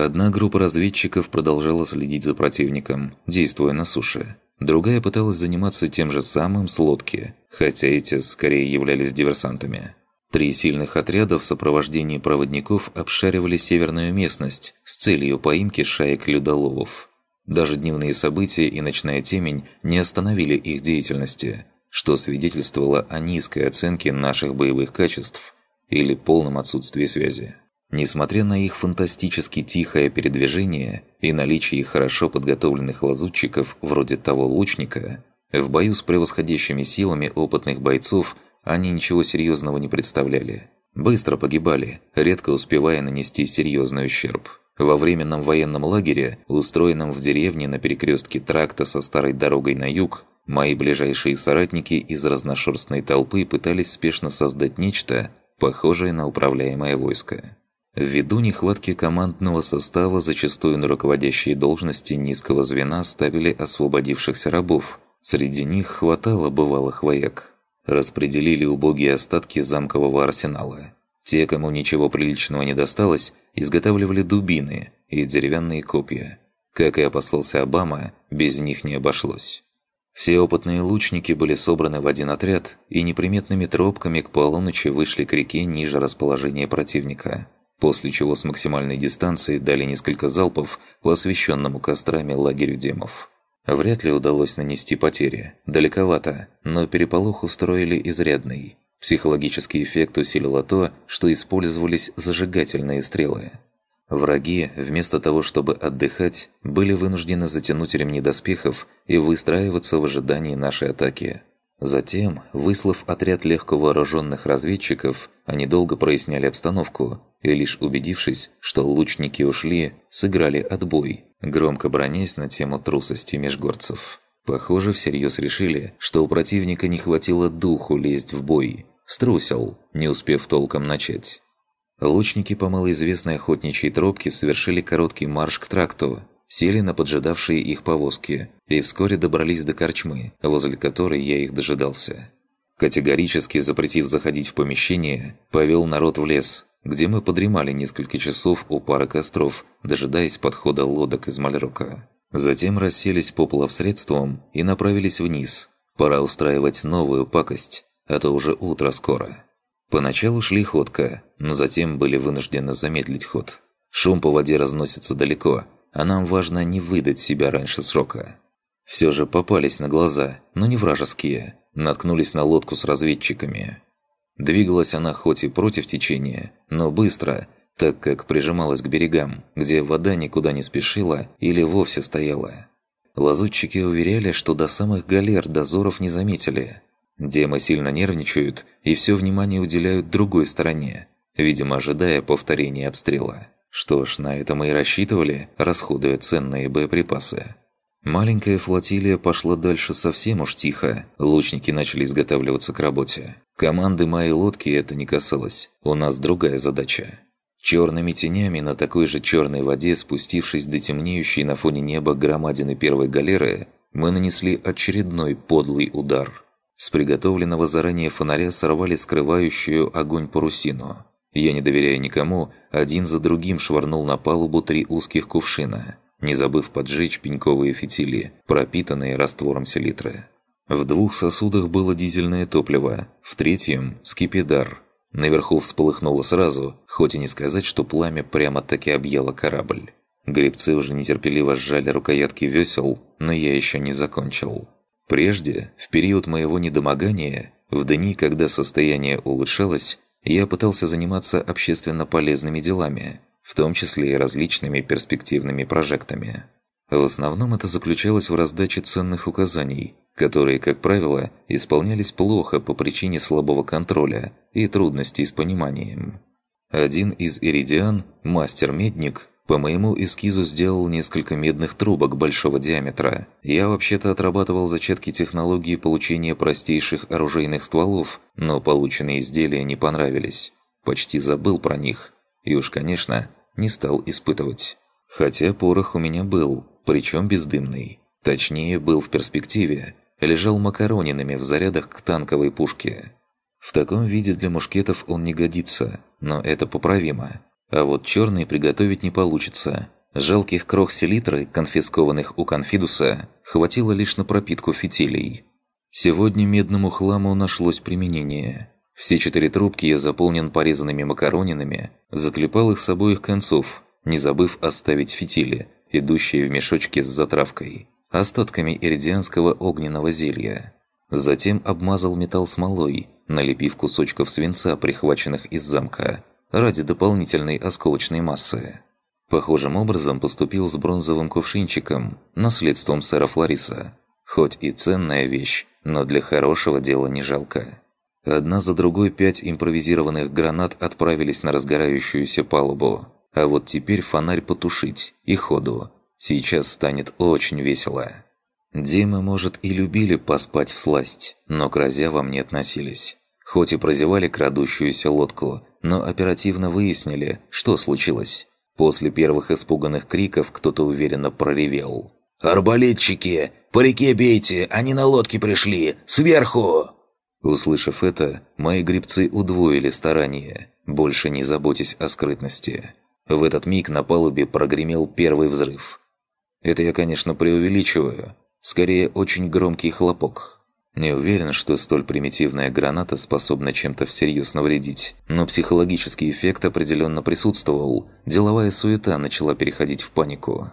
Одна группа разведчиков продолжала следить за противником, действуя на суше. Другая пыталась заниматься тем же самым с лодки, хотя эти скорее являлись диверсантами. Три сильных отряда в сопровождении проводников обшаривали северную местность с целью поимки шаек людоловов. Даже дневные события и ночная темень не остановили их деятельности, что свидетельствовало о низкой оценке наших боевых качеств или полном отсутствии связи. Несмотря на их фантастически тихое передвижение и наличие хорошо подготовленных лазутчиков вроде того лучника, в бою с превосходящими силами опытных бойцов они ничего серьезного не представляли. Быстро погибали, редко успевая нанести серьезный ущерб. Во временном военном лагере, устроенном в деревне на перекрестке тракта со старой дорогой на юг, мои ближайшие соратники из разношерстной толпы пытались спешно создать нечто, похожее на управляемое войско. Ввиду нехватки командного состава зачастую на руководящие должности низкого звена ставили освободившихся рабов. Среди них хватало бывалых вояк. Распределили убогие остатки замкового арсенала. Те, кому ничего приличного не досталось, изготавливали дубины и деревянные копья. Как и опасался Обама, без них не обошлось. Все опытные лучники были собраны в один отряд и неприметными тропками к полуночи вышли к реке ниже расположения противника – после чего с максимальной дистанции дали несколько залпов по освещенному кострами лагерю демов. Вряд ли удалось нанести потери, далековато, но переполох устроили изрядный. Психологический эффект усилило то, что использовались зажигательные стрелы. Враги, вместо того, чтобы отдыхать, были вынуждены затянуть ремни доспехов и выстраиваться в ожидании нашей атаки – Затем, выслав отряд легковооруженных разведчиков, они долго проясняли обстановку и, лишь убедившись, что лучники ушли, сыграли отбой, громко бронясь на тему трусости межгорцев. Похоже, всерьез решили, что у противника не хватило духу лезть в бой. Струсил, не успев толком начать. Лучники по малоизвестной охотничьей тропке совершили короткий марш к тракту, сели на поджидавшие их повозки и вскоре добрались до корчмы, возле которой я их дожидался. Категорически запретив заходить в помещение, повел народ в лес, где мы подремали несколько часов у пары костров, дожидаясь подхода лодок из Мальрока. Затем расселись по плавсредствам и направились вниз. Пора устраивать новую пакость, а то уже утро скоро. Поначалу шли ходка, но затем были вынуждены замедлить ход. Шум по воде разносится далеко – а нам важно не выдать себя раньше срока. Все же попались на глаза, но не вражеские, наткнулись на лодку с разведчиками. Двигалась она хоть и против течения, но быстро, так как прижималась к берегам, где вода никуда не спешила или вовсе стояла. Лазутчики уверяли, что до самых галер дозоров не заметили. Демы сильно нервничают и все внимание уделяют другой стороне, видимо, ожидая повторения обстрела. Что ж, на это мы и рассчитывали, расходуя ценные боеприпасы. Маленькая флотилия пошла дальше совсем уж тихо. Лучники начали изготавливаться к работе. Команды моей лодки это не касалось. У нас другая задача. Черными тенями на такой же черной воде, спустившись до темнеющей на фоне неба громадины первой галеры, мы нанесли очередной подлый удар. С приготовленного заранее фонаря сорвали скрывающую огонь парусину. Я, не доверяя никому, один за другим швырнул на палубу три узких кувшина, не забыв поджечь пеньковые фитили, пропитанные раствором селитры. В двух сосудах было дизельное топливо, в третьем – скипидар. Наверху всполыхнуло сразу, хоть и не сказать, что пламя прямо-таки объяло корабль. Гребцы уже нетерпеливо сжали рукоятки весел, но я еще не закончил. Прежде, в период моего недомогания, в дни, когда состояние улучшалось, я пытался заниматься общественно полезными делами, в том числе и различными перспективными прожектами. В основном это заключалось в раздаче ценных указаний, которые, как правило, исполнялись плохо по причине слабого контроля и трудностей с пониманием. Один из иридиан, мастер-медник, по моему эскизу сделал несколько медных трубок большого диаметра. Я вообще-то отрабатывал зачатки технологии получения простейших оружейных стволов, но полученные изделия не понравились. Почти забыл про них. И уж, конечно, не стал испытывать. Хотя порох у меня был, причем бездымный. Точнее, был в перспективе. Лежал макаронинами в зарядах к танковой пушке. В таком виде для мушкетов он не годится, но это поправимо. А вот черный приготовить не получится. Жалких крох селитры, конфискованных у конфидуса, хватило лишь на пропитку фитилей. Сегодня медному хламу нашлось применение. Все четыре трубки я заполнен порезанными макаронинами, заклепал их с обоих концов, не забыв оставить фитили, идущие в мешочке с затравкой, остатками иридианского огненного зелья. Затем обмазал металл смолой, налепив кусочков свинца, прихваченных из замка, ради дополнительной осколочной массы. Похожим образом поступил с бронзовым кувшинчиком, наследством сэра Флориса. Хоть и ценная вещь, но для хорошего дела не жалко. Одна за другой пять импровизированных гранат отправились на разгорающуюся палубу. А вот теперь фонарь потушить и ходу. Сейчас станет очень весело. Димы, может, и любили поспать в сласть, но к разявам не относились. Хоть и прозевали крадущуюся лодку, но оперативно выяснили, что случилось. После первых испуганных криков кто-то уверенно проревел. «Арбалетчики! По реке бейте! Они на лодке пришли! Сверху!» Услышав это, мои грибцы удвоили старания, больше не заботясь о скрытности. В этот миг на палубе прогремел первый взрыв. Это я, конечно, преувеличиваю. Скорее, очень громкий хлопок. Не уверен, что столь примитивная граната способна чем-то всерьез навредить, но психологический эффект определенно присутствовал. Деловая суета начала переходить в панику.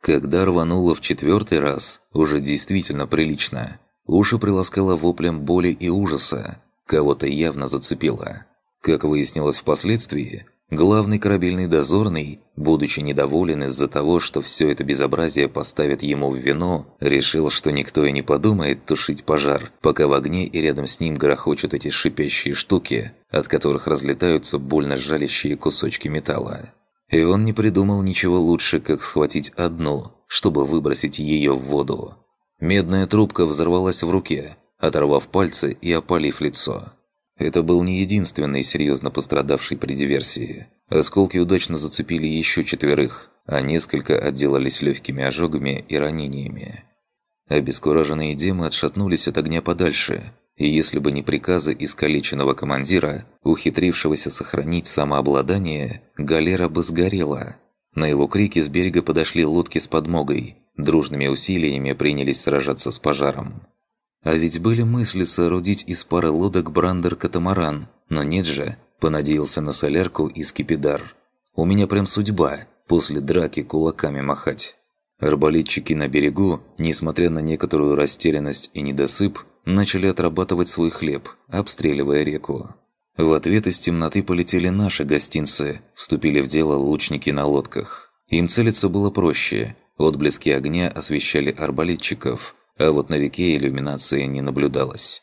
Когда рвануло в четвертый раз, уже действительно прилично, уши приласкало воплем боли и ужаса. Кого-то явно зацепило. Как выяснилось впоследствии, Главный корабельный дозорный, будучи недоволен из-за того, что все это безобразие поставит ему в вино, решил, что никто и не подумает тушить пожар, пока в огне и рядом с ним грохочут эти шипящие штуки, от которых разлетаются больно жалящие кусочки металла. И он не придумал ничего лучше, как схватить одну, чтобы выбросить ее в воду. Медная трубка взорвалась в руке, оторвав пальцы и опалив лицо. Это был не единственный серьезно пострадавший при диверсии. Осколки удачно зацепили еще четверых, а несколько отделались легкими ожогами и ранениями. Обескураженные демы отшатнулись от огня подальше, и если бы не приказы искалеченного командира, ухитрившегося сохранить самообладание, галера бы сгорела. На его крики с берега подошли лодки с подмогой, дружными усилиями принялись сражаться с пожаром. А ведь были мысли соорудить из пары лодок брандер-катамаран, но нет же, понадеялся на солярку и скипидар. У меня прям судьба после драки кулаками махать. Арбалетчики на берегу, несмотря на некоторую растерянность и недосып, начали отрабатывать свой хлеб, обстреливая реку. В ответ из темноты полетели наши гостинцы, вступили в дело лучники на лодках. Им целиться было проще, отблески огня освещали арбалетчиков – а вот на реке иллюминации не наблюдалось.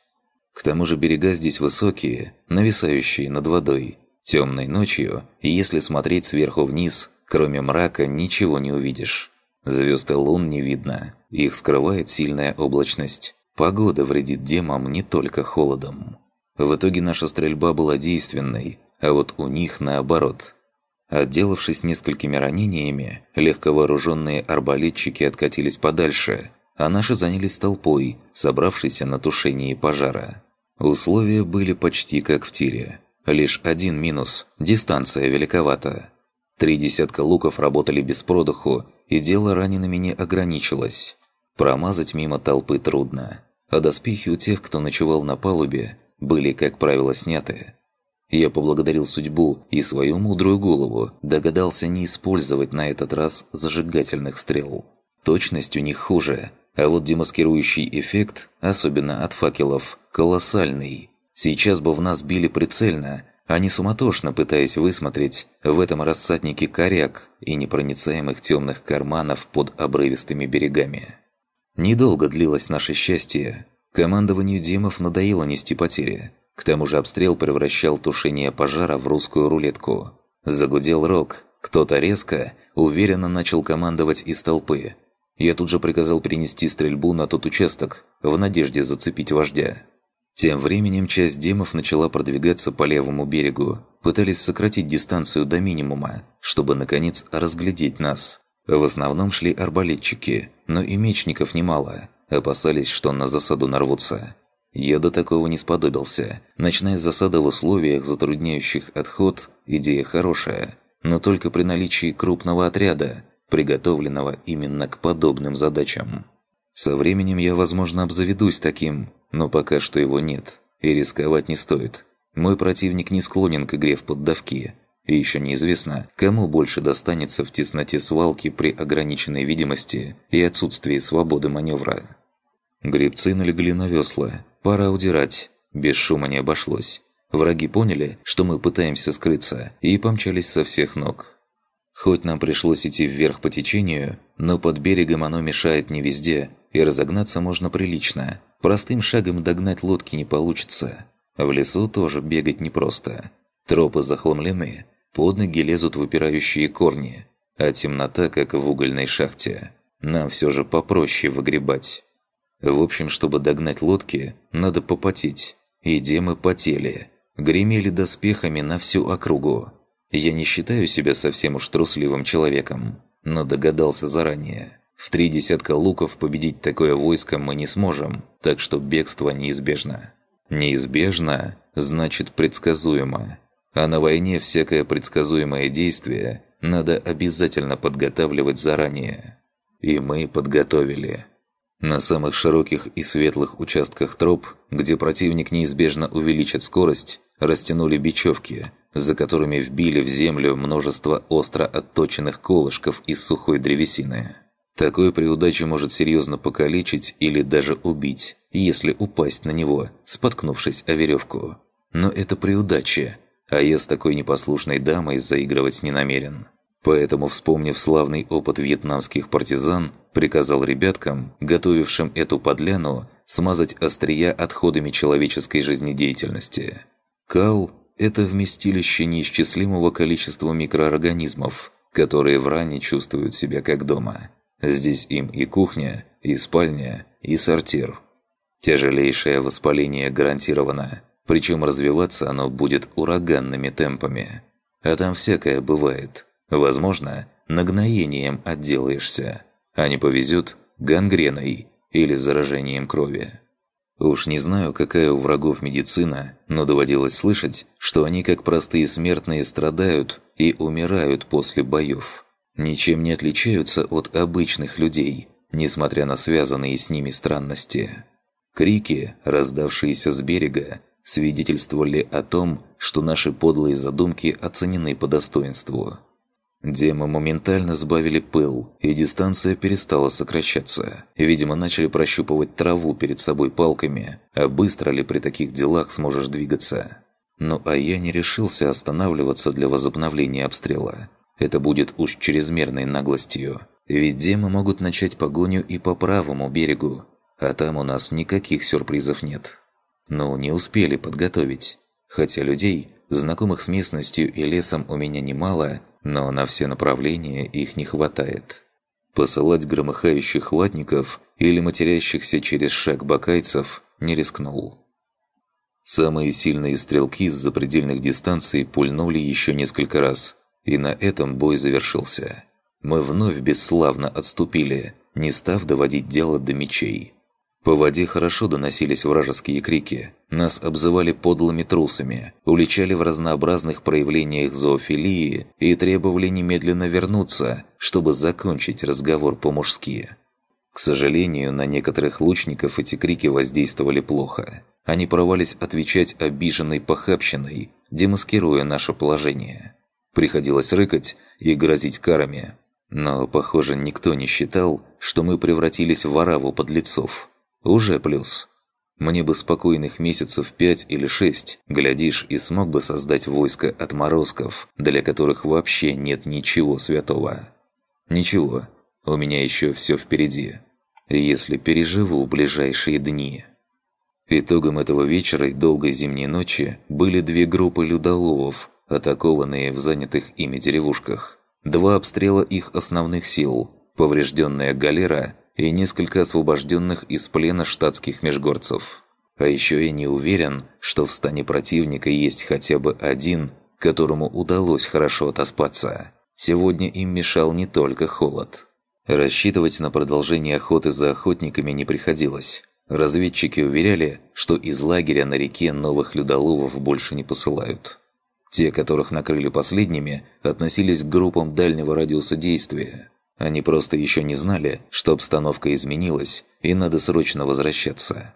К тому же берега здесь высокие, нависающие над водой. Темной ночью, если смотреть сверху вниз, кроме мрака ничего не увидишь. Звезд и лун не видно, их скрывает сильная облачность. Погода вредит демам не только холодом. В итоге наша стрельба была действенной, а вот у них наоборот. Отделавшись несколькими ранениями, легковооруженные арбалетчики откатились подальше – а наши занялись толпой, собравшейся на тушении пожара. Условия были почти как в тире. Лишь один минус – дистанция великовата. Три десятка луков работали без продыху, и дело ранеными не ограничилось. Промазать мимо толпы трудно, а доспехи у тех, кто ночевал на палубе, были, как правило, сняты. Я поблагодарил судьбу и свою мудрую голову догадался не использовать на этот раз зажигательных стрел. Точность у них хуже, а вот демаскирующий эффект, особенно от факелов, колоссальный. Сейчас бы в нас били прицельно, а не суматошно пытаясь высмотреть в этом рассаднике коряк и непроницаемых темных карманов под обрывистыми берегами. Недолго длилось наше счастье. Командованию Димов надоело нести потери. К тому же обстрел превращал тушение пожара в русскую рулетку. Загудел рог. Кто-то резко, уверенно начал командовать из толпы, я тут же приказал принести стрельбу на тот участок, в надежде зацепить вождя. Тем временем часть демов начала продвигаться по левому берегу, пытались сократить дистанцию до минимума, чтобы, наконец, разглядеть нас. В основном шли арбалетчики, но и мечников немало, опасались, что на засаду нарвутся. Я до такого не сподобился. Ночная засада в условиях, затрудняющих отход, идея хорошая, но только при наличии крупного отряда – приготовленного именно к подобным задачам. Со временем я, возможно, обзаведусь таким, но пока что его нет, и рисковать не стоит. Мой противник не склонен к игре в поддавки, и еще неизвестно, кому больше достанется в тесноте свалки при ограниченной видимости и отсутствии свободы маневра. Гребцы налегли на весла. Пора удирать. Без шума не обошлось. Враги поняли, что мы пытаемся скрыться, и помчались со всех ног. Хоть нам пришлось идти вверх по течению, но под берегом оно мешает не везде, и разогнаться можно прилично. Простым шагом догнать лодки не получится. В лесу тоже бегать непросто. Тропы захламлены, под ноги лезут выпирающие корни, а темнота, как в угольной шахте. Нам все же попроще выгребать. В общем, чтобы догнать лодки, надо попотеть. И где потели? Гремели доспехами на всю округу. Я не считаю себя совсем уж трусливым человеком, но догадался заранее. В три десятка луков победить такое войско мы не сможем, так что бегство неизбежно. Неизбежно – значит предсказуемо. А на войне всякое предсказуемое действие надо обязательно подготавливать заранее. И мы подготовили. На самых широких и светлых участках троп, где противник неизбежно увеличит скорость, растянули бечевки – за которыми вбили в землю множество остро отточенных колышков из сухой древесины. Такое при удаче может серьезно покалечить или даже убить, если упасть на него, споткнувшись о веревку. Но это при удаче, а я с такой непослушной дамой заигрывать не намерен. Поэтому, вспомнив славный опыт вьетнамских партизан, приказал ребяткам, готовившим эту подляну, смазать острия отходами человеческой жизнедеятельности. Кал, это вместилище неисчислимого количества микроорганизмов, которые в ране чувствуют себя как дома. Здесь им и кухня, и спальня, и сортир. Тяжелейшее воспаление гарантировано, причем развиваться оно будет ураганными темпами. А там всякое бывает. Возможно, нагноением отделаешься, а не повезет гангреной или заражением крови. Уж не знаю, какая у врагов медицина, но доводилось слышать, что они, как простые смертные, страдают и умирают после боев. Ничем не отличаются от обычных людей, несмотря на связанные с ними странности. Крики, раздавшиеся с берега, свидетельствовали о том, что наши подлые задумки оценены по достоинству. Демы моментально сбавили пыл, и дистанция перестала сокращаться. Видимо, начали прощупывать траву перед собой палками, а быстро ли при таких делах сможешь двигаться. Ну а я не решился останавливаться для возобновления обстрела. Это будет уж чрезмерной наглостью. Ведь демы могут начать погоню и по правому берегу, а там у нас никаких сюрпризов нет. Но ну, не успели подготовить. Хотя людей, Знакомых с местностью и лесом у меня немало, но на все направления их не хватает. Посылать громыхающих латников или матерящихся через шаг бакайцев не рискнул. Самые сильные стрелки с запредельных дистанций пульнули еще несколько раз, и на этом бой завершился. Мы вновь бесславно отступили, не став доводить дело до мечей. По воде хорошо доносились вражеские крики. Нас обзывали подлыми трусами, уличали в разнообразных проявлениях зоофилии и требовали немедленно вернуться, чтобы закончить разговор по-мужски. К сожалению, на некоторых лучников эти крики воздействовали плохо. Они порывались отвечать обиженной похабщиной, демаскируя наше положение. Приходилось рыкать и грозить карами. Но, похоже, никто не считал, что мы превратились в ораву подлецов. Уже плюс. Мне бы спокойных месяцев пять или шесть, глядишь, и смог бы создать войско отморозков, для которых вообще нет ничего святого. Ничего, у меня еще все впереди. Если переживу ближайшие дни. Итогом этого вечера и долгой зимней ночи были две группы людоловов, атакованные в занятых ими деревушках. Два обстрела их основных сил, поврежденная галера и несколько освобожденных из плена штатских межгорцев. А еще я не уверен, что в стане противника есть хотя бы один, которому удалось хорошо отоспаться. Сегодня им мешал не только холод. Рассчитывать на продолжение охоты за охотниками не приходилось. Разведчики уверяли, что из лагеря на реке новых людоловов больше не посылают. Те, которых накрыли последними, относились к группам дальнего радиуса действия – они просто еще не знали, что обстановка изменилась, и надо срочно возвращаться.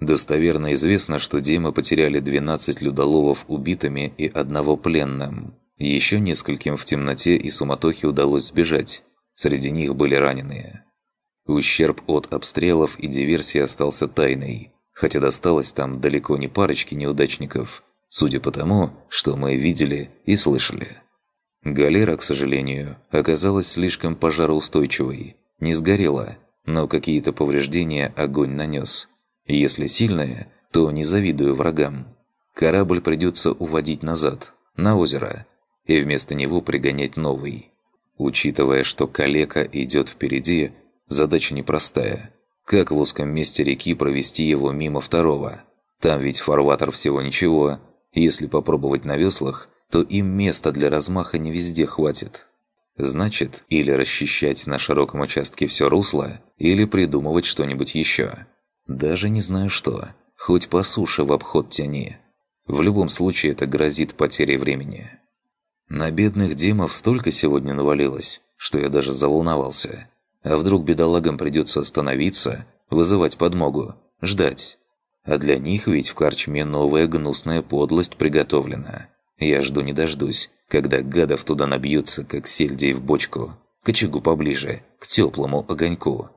Достоверно известно, что Демы потеряли 12 людоловов убитыми и одного пленным. Еще нескольким в темноте и суматохе удалось сбежать. Среди них были раненые. Ущерб от обстрелов и диверсии остался тайной, хотя досталось там далеко не парочке неудачников, судя по тому, что мы видели и слышали. Галера, к сожалению, оказалась слишком пожароустойчивой. Не сгорела, но какие-то повреждения огонь нанес. Если сильная, то не завидую врагам. Корабль придется уводить назад, на озеро, и вместо него пригонять новый. Учитывая, что калека идет впереди, задача непростая. Как в узком месте реки провести его мимо второго? Там ведь фарватер всего ничего. Если попробовать на веслах – то им места для размаха не везде хватит. Значит, или расчищать на широком участке все русло, или придумывать что-нибудь еще. Даже не знаю что. Хоть по суше в обход тяни. В любом случае это грозит потерей времени. На бедных демов столько сегодня навалилось, что я даже заволновался. А вдруг бедолагам придется остановиться, вызывать подмогу, ждать. А для них ведь в корчме новая гнусная подлость приготовлена. Я жду не дождусь, когда гадов туда набьются, как сельдей в бочку. К очагу поближе, к теплому огоньку.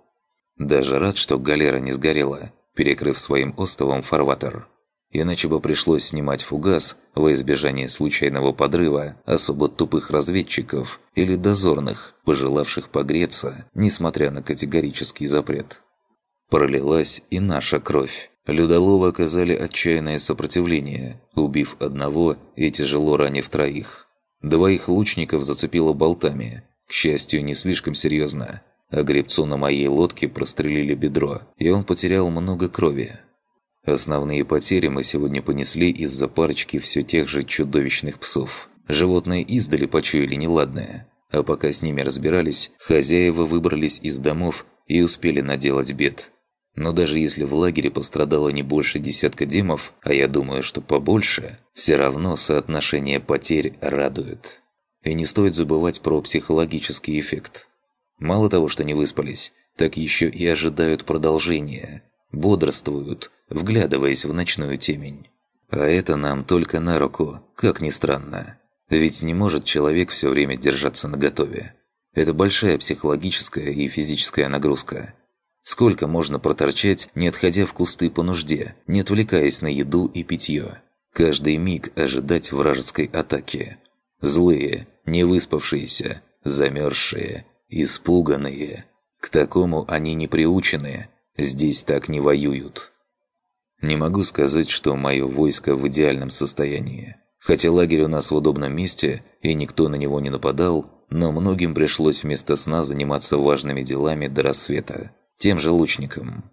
Даже рад, что галера не сгорела, перекрыв своим остовом фарватер. Иначе бы пришлось снимать фугас во избежание случайного подрыва особо тупых разведчиков или дозорных, пожелавших погреться, несмотря на категорический запрет. Пролилась и наша кровь. Людоловы оказали отчаянное сопротивление, убив одного и тяжело ранив троих. Двоих лучников зацепило болтами, к счастью, не слишком серьезно. А гребцу на моей лодке прострелили бедро, и он потерял много крови. Основные потери мы сегодня понесли из-за парочки все тех же чудовищных псов. Животные издали почуяли неладное. А пока с ними разбирались, хозяева выбрались из домов и успели наделать бед – но даже если в лагере пострадало не больше десятка демов, а я думаю, что побольше, все равно соотношение потерь радует. И не стоит забывать про психологический эффект. Мало того, что не выспались, так еще и ожидают продолжения. Бодрствуют, вглядываясь в ночную темень. А это нам только на руку, как ни странно. Ведь не может человек все время держаться наготове. Это большая психологическая и физическая нагрузка – Сколько можно проторчать, не отходя в кусты по нужде, не отвлекаясь на еду и питье? Каждый миг ожидать вражеской атаки. Злые, невыспавшиеся, замерзшие, испуганные. К такому они не приучены, здесь так не воюют. Не могу сказать, что мое войско в идеальном состоянии. Хотя лагерь у нас в удобном месте, и никто на него не нападал, но многим пришлось вместо сна заниматься важными делами до рассвета тем же лучником.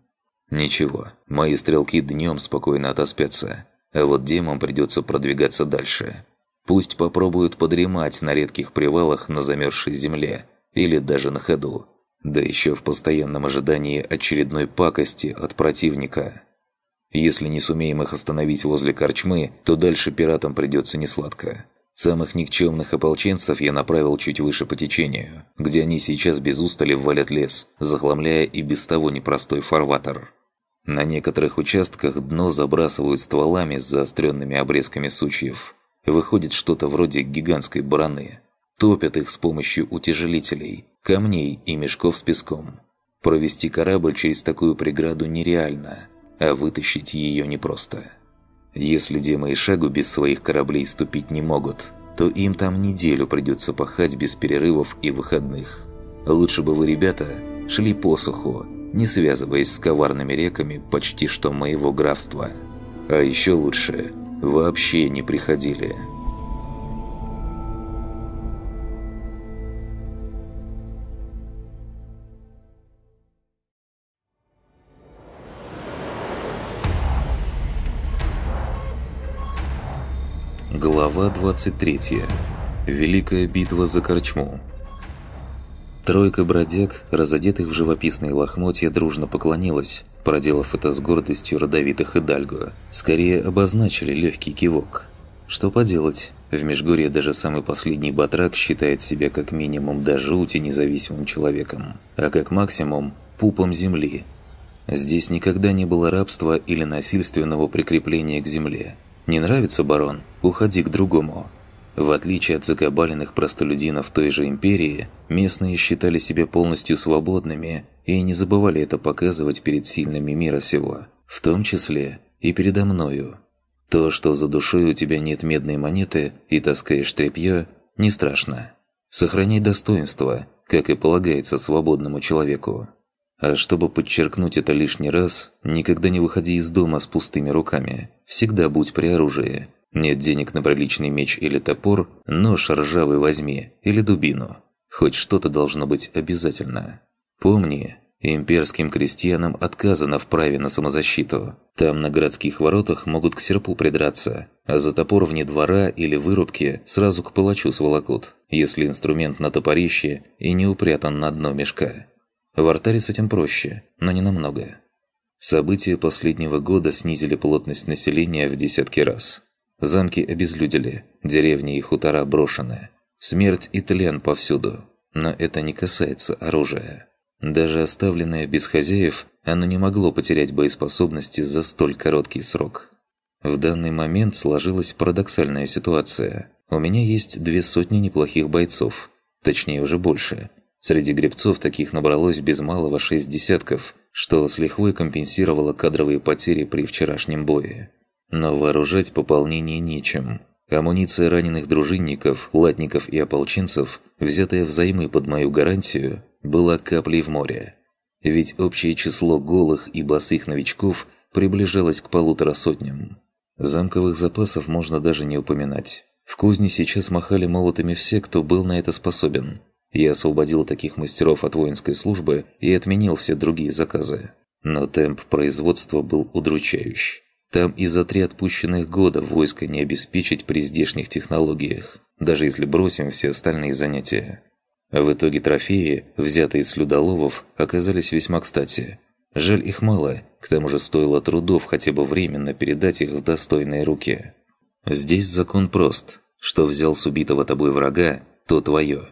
Ничего, мои стрелки днем спокойно отоспятся, а вот Демон придется продвигаться дальше. Пусть попробуют подремать на редких привалах на замерзшей земле, или даже на ходу. Да еще в постоянном ожидании очередной пакости от противника. Если не сумеем их остановить возле корчмы, то дальше пиратам придется несладко. Самых никчемных ополченцев я направил чуть выше по течению, где они сейчас без устали валят лес, захламляя и без того непростой фарватер. На некоторых участках дно забрасывают стволами с заостренными обрезками сучьев. Выходит что-то вроде гигантской бараны. Топят их с помощью утяжелителей, камней и мешков с песком. Провести корабль через такую преграду нереально, а вытащить ее непросто. Если Дема и Шагу без своих кораблей ступить не могут, то им там неделю придется пахать без перерывов и выходных. Лучше бы вы, ребята, шли по суху, не связываясь с коварными реками почти что моего графства. А еще лучше, вообще не приходили. Глава 23. Великая битва за корчму. Тройка бродяг, разодетых в живописные лохмотья, дружно поклонилась, проделав это с гордостью родовитых Идальго. Скорее обозначили легкий кивок. Что поделать, в Межгорье даже самый последний батрак считает себя как минимум до жути независимым человеком, а как максимум – пупом земли. Здесь никогда не было рабства или насильственного прикрепления к земле – не нравится барон? Уходи к другому. В отличие от закабаленных простолюдинов той же империи, местные считали себя полностью свободными и не забывали это показывать перед сильными мира сего, в том числе и передо мною. То, что за душой у тебя нет медной монеты и таскаешь тряпье, не страшно. Сохраняй достоинство, как и полагается свободному человеку. А чтобы подчеркнуть это лишний раз, никогда не выходи из дома с пустыми руками. Всегда будь при оружии. Нет денег на приличный меч или топор, нож ржавый возьми или дубину. Хоть что-то должно быть обязательно. Помни, имперским крестьянам отказано в праве на самозащиту. Там на городских воротах могут к серпу придраться, а за топор вне двора или вырубки сразу к палачу сволокут, если инструмент на топорище и не упрятан на дно мешка. В Артаре с этим проще, но не намного. События последнего года снизили плотность населения в десятки раз. Замки обезлюдили, деревни и хутора брошены. Смерть и тлен повсюду. Но это не касается оружия. Даже оставленное без хозяев, оно не могло потерять боеспособности за столь короткий срок. В данный момент сложилась парадоксальная ситуация. У меня есть две сотни неплохих бойцов, точнее уже больше, Среди гребцов таких набралось без малого шесть десятков, что с лихвой компенсировало кадровые потери при вчерашнем бое. Но вооружать пополнение нечем. Амуниция раненых дружинников, латников и ополченцев, взятая взаймы под мою гарантию, была каплей в море. Ведь общее число голых и босых новичков приближалось к полутора сотням. Замковых запасов можно даже не упоминать. В кузне сейчас махали молотами все, кто был на это способен – я освободил таких мастеров от воинской службы и отменил все другие заказы. Но темп производства был удручающий. Там из за три отпущенных года войско не обеспечить при здешних технологиях, даже если бросим все остальные занятия. В итоге трофеи, взятые с людоловов, оказались весьма кстати. Жаль, их мало, к тому же стоило трудов хотя бы временно передать их в достойные руки. Здесь закон прост. Что взял с убитого тобой врага, то твое.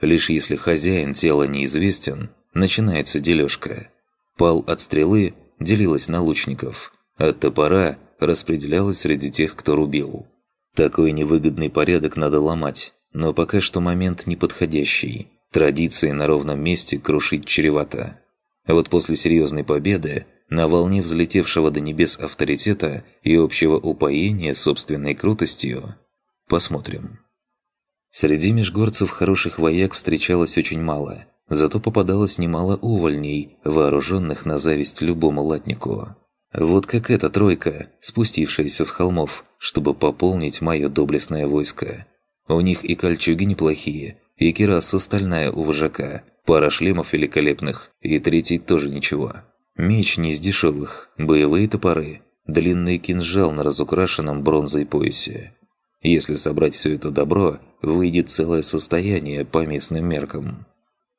Лишь если хозяин тела неизвестен, начинается дележка. Пал от стрелы делилась на лучников, от а топора распределялась среди тех, кто рубил. Такой невыгодный порядок надо ломать, но пока что момент неподходящий. Традиции на ровном месте крушить чревато. А вот после серьезной победы, на волне взлетевшего до небес авторитета и общего упоения собственной крутостью, посмотрим. Среди межгорцев хороших вояк встречалось очень мало, зато попадалось немало увольней, вооруженных на зависть любому латнику. Вот как эта тройка, спустившаяся с холмов, чтобы пополнить мое доблестное войско. У них и кольчуги неплохие, и кераса стальная у вожака, пара шлемов великолепных, и третий тоже ничего. Меч не из дешевых, боевые топоры, длинный кинжал на разукрашенном бронзой поясе. Если собрать все это добро, выйдет целое состояние по местным меркам.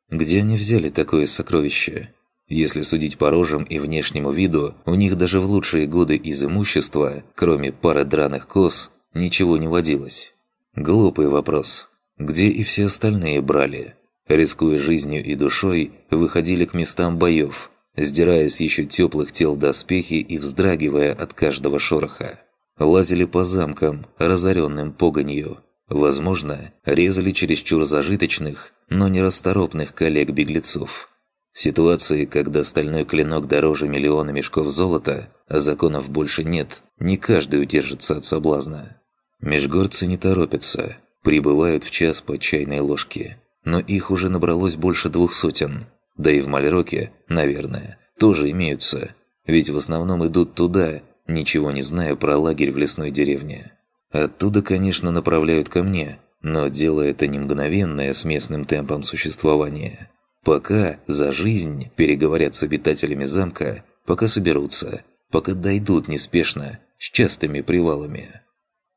Где они взяли такое сокровище? Если судить по рожам и внешнему виду, у них даже в лучшие годы из имущества, кроме пары драных коз, ничего не водилось. Глупый вопрос. Где и все остальные брали? Рискуя жизнью и душой, выходили к местам боев, сдирая с еще теплых тел доспехи и вздрагивая от каждого шороха лазили по замкам, разоренным погонью. Возможно, резали чересчур зажиточных, но не расторопных коллег-беглецов. В ситуации, когда стальной клинок дороже миллиона мешков золота, а законов больше нет, не каждый удержится от соблазна. Межгорцы не торопятся, прибывают в час по чайной ложке. Но их уже набралось больше двух сотен. Да и в Мальроке, наверное, тоже имеются. Ведь в основном идут туда, ничего не зная про лагерь в лесной деревне. Оттуда, конечно, направляют ко мне, но дело это не мгновенное с местным темпом существования. Пока за жизнь переговорят с обитателями замка, пока соберутся, пока дойдут неспешно, с частыми привалами.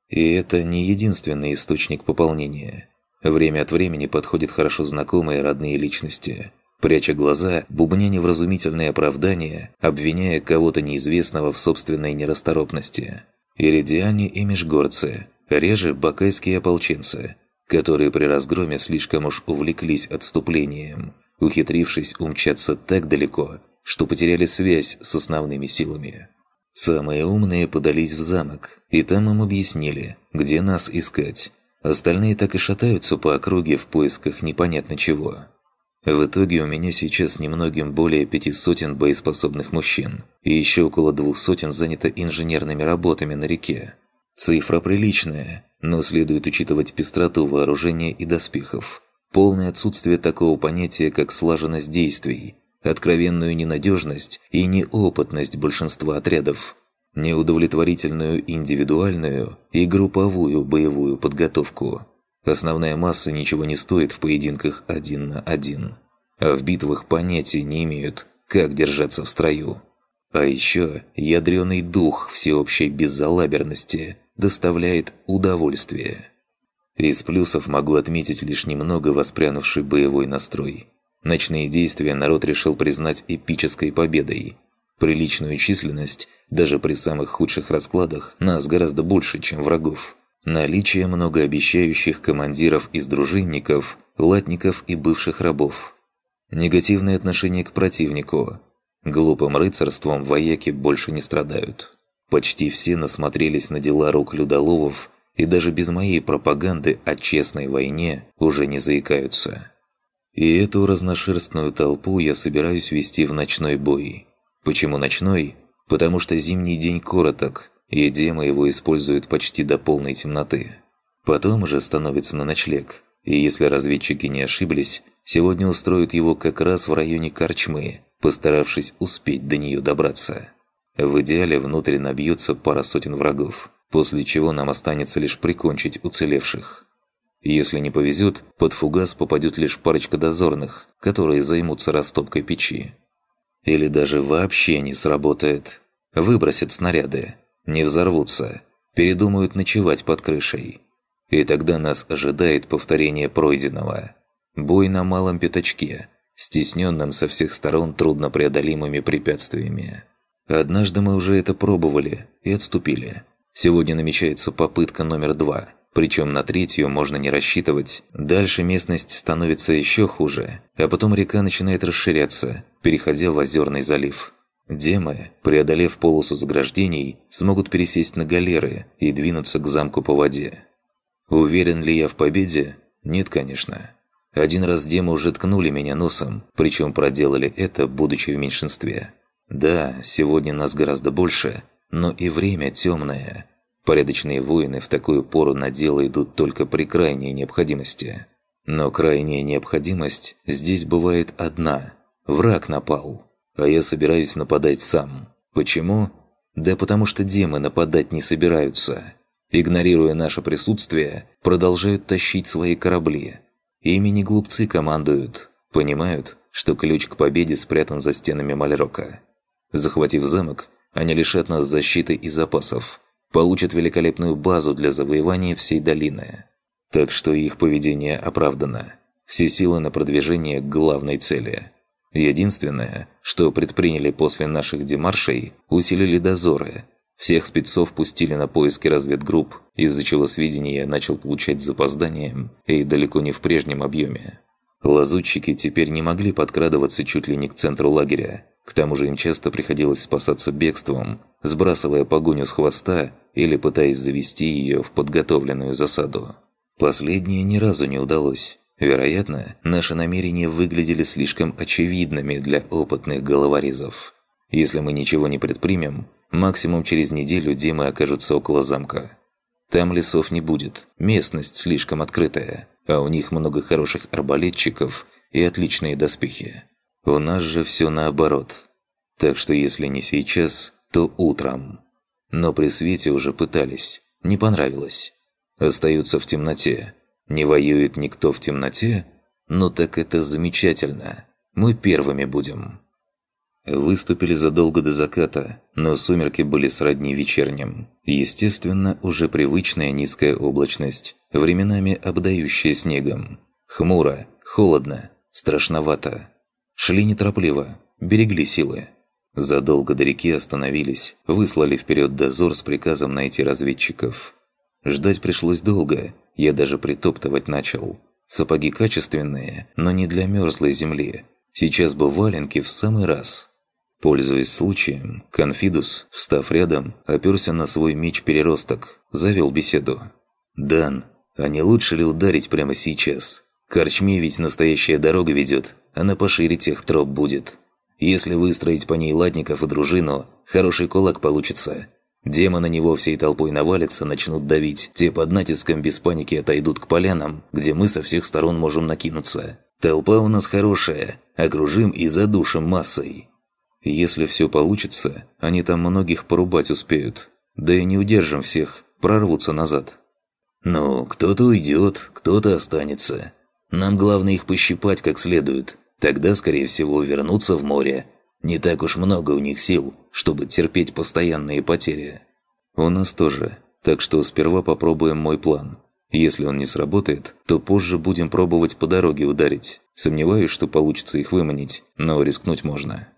И это не единственный источник пополнения. Время от времени подходят хорошо знакомые родные личности – пряча глаза, бубня невразумительные оправдания, обвиняя кого-то неизвестного в собственной нерасторопности. Иридиане и межгорцы, реже бакайские ополченцы, которые при разгроме слишком уж увлеклись отступлением, ухитрившись умчаться так далеко, что потеряли связь с основными силами. Самые умные подались в замок, и там им объяснили, где нас искать. Остальные так и шатаются по округе в поисках непонятно чего. В итоге у меня сейчас немногим более пяти сотен боеспособных мужчин, и еще около двух сотен занято инженерными работами на реке. Цифра приличная, но следует учитывать пестроту вооружения и доспехов, полное отсутствие такого понятия, как слаженность действий, откровенную ненадежность и неопытность большинства отрядов, неудовлетворительную индивидуальную и групповую боевую подготовку – Основная масса ничего не стоит в поединках один на один. А в битвах понятия не имеют, как держаться в строю. А еще ядреный дух всеобщей беззалаберности доставляет удовольствие. Из плюсов могу отметить лишь немного воспрянувший боевой настрой. Ночные действия народ решил признать эпической победой. Приличную численность, даже при самых худших раскладах, нас гораздо больше, чем врагов. Наличие многообещающих командиров из дружинников, латников и бывших рабов. Негативное отношение к противнику. Глупым рыцарством вояки больше не страдают. Почти все насмотрелись на дела рук людоловов и даже без моей пропаганды о честной войне уже не заикаются. И эту разношерстную толпу я собираюсь вести в ночной бой. Почему ночной? Потому что зимний день короток – Едема его используют почти до полной темноты. Потом уже становится на ночлег. И если разведчики не ошиблись, сегодня устроят его как раз в районе Корчмы, постаравшись успеть до нее добраться. В идеале внутрь набьется пара сотен врагов, после чего нам останется лишь прикончить уцелевших. Если не повезет, под фугас попадет лишь парочка дозорных, которые займутся растопкой печи. Или даже вообще не сработает. Выбросят снаряды, не взорвутся, передумают ночевать под крышей. И тогда нас ожидает повторение пройденного. Бой на малом пятачке, стесненном со всех сторон труднопреодолимыми препятствиями. Однажды мы уже это пробовали и отступили. Сегодня намечается попытка номер два, причем на третью можно не рассчитывать. Дальше местность становится еще хуже, а потом река начинает расширяться, переходя в озерный залив. Демы, преодолев полосу заграждений, смогут пересесть на галеры и двинуться к замку по воде. Уверен ли я в победе? Нет, конечно. Один раз демы уже ткнули меня носом, причем проделали это, будучи в меньшинстве. Да, сегодня нас гораздо больше, но и время темное. Порядочные воины в такую пору на дело идут только при крайней необходимости. Но крайняя необходимость здесь бывает одна – враг напал а я собираюсь нападать сам. Почему? Да потому что демы нападать не собираются. Игнорируя наше присутствие, продолжают тащить свои корабли. Ими не глупцы командуют. Понимают, что ключ к победе спрятан за стенами Мальрока. Захватив замок, они лишат нас защиты и запасов. Получат великолепную базу для завоевания всей долины. Так что их поведение оправдано. Все силы на продвижение к главной цели – Единственное, что предприняли после наших демаршей, усилили дозоры. Всех спецов пустили на поиски разведгрупп, из-за чего сведения начал получать с запозданием и далеко не в прежнем объеме. Лазутчики теперь не могли подкрадываться чуть ли не к центру лагеря. К тому же им часто приходилось спасаться бегством, сбрасывая погоню с хвоста или пытаясь завести ее в подготовленную засаду. Последнее ни разу не удалось. Вероятно, наши намерения выглядели слишком очевидными для опытных головорезов. Если мы ничего не предпримем, максимум через неделю Димы окажутся около замка. Там лесов не будет, местность слишком открытая, а у них много хороших арбалетчиков и отличные доспехи. У нас же все наоборот. Так что если не сейчас, то утром. Но при свете уже пытались, не понравилось. Остаются в темноте, не воюет никто в темноте? Ну так это замечательно. Мы первыми будем. Выступили задолго до заката, но сумерки были сродни вечерним. Естественно, уже привычная низкая облачность, временами обдающая снегом. Хмуро, холодно, страшновато. Шли неторопливо, берегли силы. Задолго до реки остановились, выслали вперед дозор с приказом найти разведчиков. Ждать пришлось долго, я даже притоптывать начал. Сапоги качественные, но не для мёрзлой земли. Сейчас бы валенки в самый раз. Пользуясь случаем, Конфидус, встав рядом, опёрся на свой меч-переросток, завёл беседу. «Дан, а не лучше ли ударить прямо сейчас? Корчме ведь настоящая дорога ведёт. она пошире тех троп будет. Если выстроить по ней ладников и дружину, хороший кулак получится. Демы на него всей толпой навалятся, начнут давить. Те под натиском без паники отойдут к полянам, где мы со всех сторон можем накинуться. Толпа у нас хорошая, окружим и задушим массой. Если все получится, они там многих порубать успеют. Да и не удержим всех, прорвутся назад. Ну, кто-то уйдет, кто-то останется. Нам главное их пощипать как следует. Тогда, скорее всего, вернуться в море. Не так уж много у них сил, чтобы терпеть постоянные потери. У нас тоже, так что сперва попробуем мой план. Если он не сработает, то позже будем пробовать по дороге ударить. Сомневаюсь, что получится их выманить, но рискнуть можно.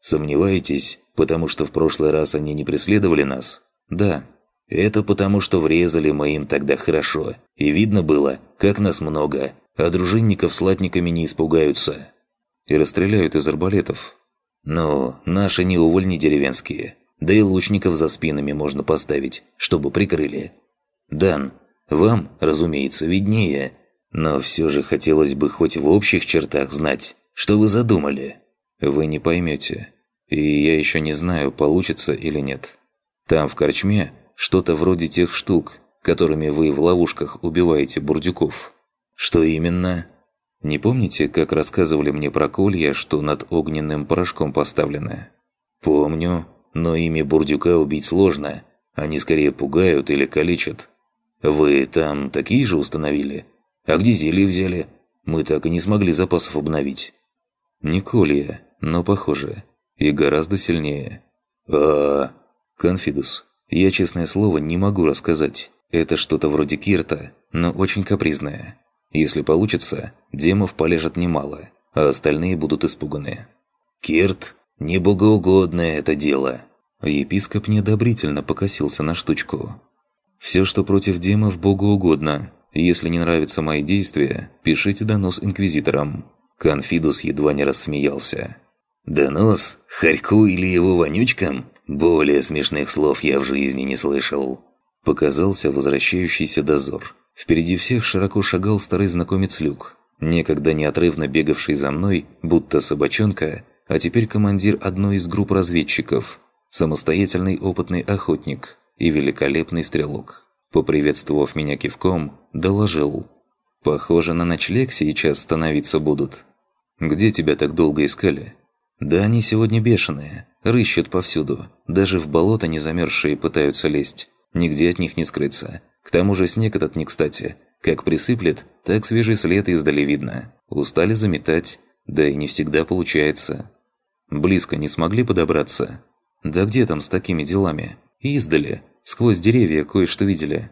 Сомневаетесь, потому что в прошлый раз они не преследовали нас? Да. Это потому, что врезали мы им тогда хорошо. И видно было, как нас много, а дружинников с латниками не испугаются. И расстреляют из арбалетов, «Ну, наши не увольни деревенские. Да и лучников за спинами можно поставить, чтобы прикрыли. Дан, вам, разумеется, виднее. Но все же хотелось бы хоть в общих чертах знать, что вы задумали». «Вы не поймете. И я еще не знаю, получится или нет. Там, в корчме, что-то вроде тех штук, которыми вы в ловушках убиваете бурдюков». «Что именно?» Не помните, как рассказывали мне про колья, что над огненным порошком поставлены? Помню, но ими бурдюка убить сложно. Они скорее пугают или калечат. Вы там такие же установили? А где зелье взяли? Мы так и не смогли запасов обновить. Не колья, но похоже. И гораздо сильнее. а, -а. Конфидус, я, честное слово, не могу рассказать. Это что-то вроде Кирта, но очень капризное. Если получится, демов полежат немало, а остальные будут испуганы. «Кирт, не богоугодное это дело!» Епископ неодобрительно покосился на штучку. «Все, что против демов, богоугодно. Если не нравятся мои действия, пишите донос инквизиторам». Конфидус едва не рассмеялся. «Донос? Харьку или его вонючкам? Более смешных слов я в жизни не слышал». Показался возвращающийся дозор. Впереди всех широко шагал старый знакомец Люк, некогда неотрывно бегавший за мной, будто собачонка, а теперь командир одной из групп разведчиков, самостоятельный опытный охотник и великолепный стрелок. Поприветствовав меня кивком, доложил. «Похоже, на ночлег сейчас становиться будут». «Где тебя так долго искали?» «Да они сегодня бешеные, рыщут повсюду, даже в болото незамерзшие пытаются лезть, нигде от них не скрыться». К тому же снег этот не кстати. Как присыплет, так свежий след издали видно. Устали заметать, да и не всегда получается. Близко не смогли подобраться. Да где там с такими делами? Издали, сквозь деревья кое-что видели.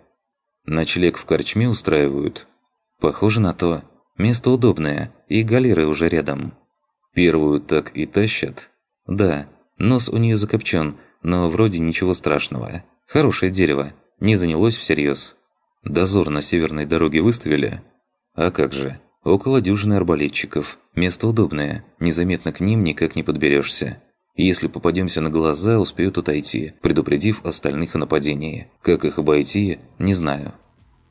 Ночлег в корчме устраивают. Похоже на то. Место удобное, и галеры уже рядом. Первую так и тащат. Да, нос у нее закопчен, но вроде ничего страшного. Хорошее дерево, не занялось всерьез. Дозор на северной дороге выставили? А как же, около дюжины арбалетчиков, место удобное, незаметно к ним никак не подберешься. Если попадемся на глаза, успеют отойти, предупредив остальных о нападении. Как их обойти, не знаю.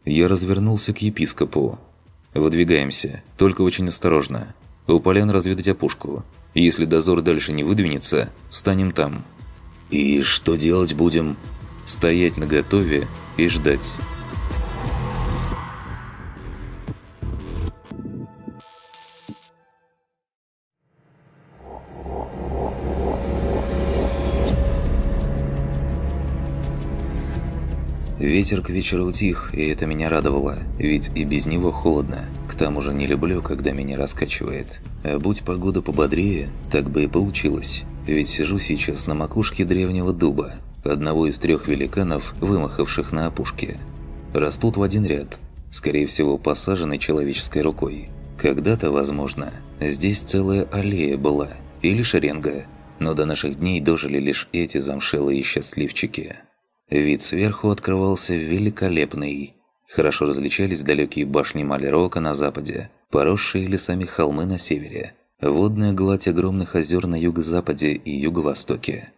Я развернулся к епископу. Выдвигаемся, только очень осторожно. У полян разведать опушку. Если дозор дальше не выдвинется, встанем там. «И что делать будем?» стоять наготове и ждать. Ветер к вечеру утих, и это меня радовало, ведь и без него холодно. К тому же не люблю, когда меня раскачивает. А будь погода пободрее, так бы и получилось. Ведь сижу сейчас на макушке древнего дуба, одного из трех великанов, вымахавших на опушке. Растут в один ряд, скорее всего посажены человеческой рукой. Когда-то, возможно, здесь целая аллея была, или шеренга, но до наших дней дожили лишь эти замшелые счастливчики. Вид сверху открывался великолепный. Хорошо различались далекие башни Малерока на западе, поросшие лесами холмы на севере, водная гладь огромных озер на юго-западе и юго-востоке.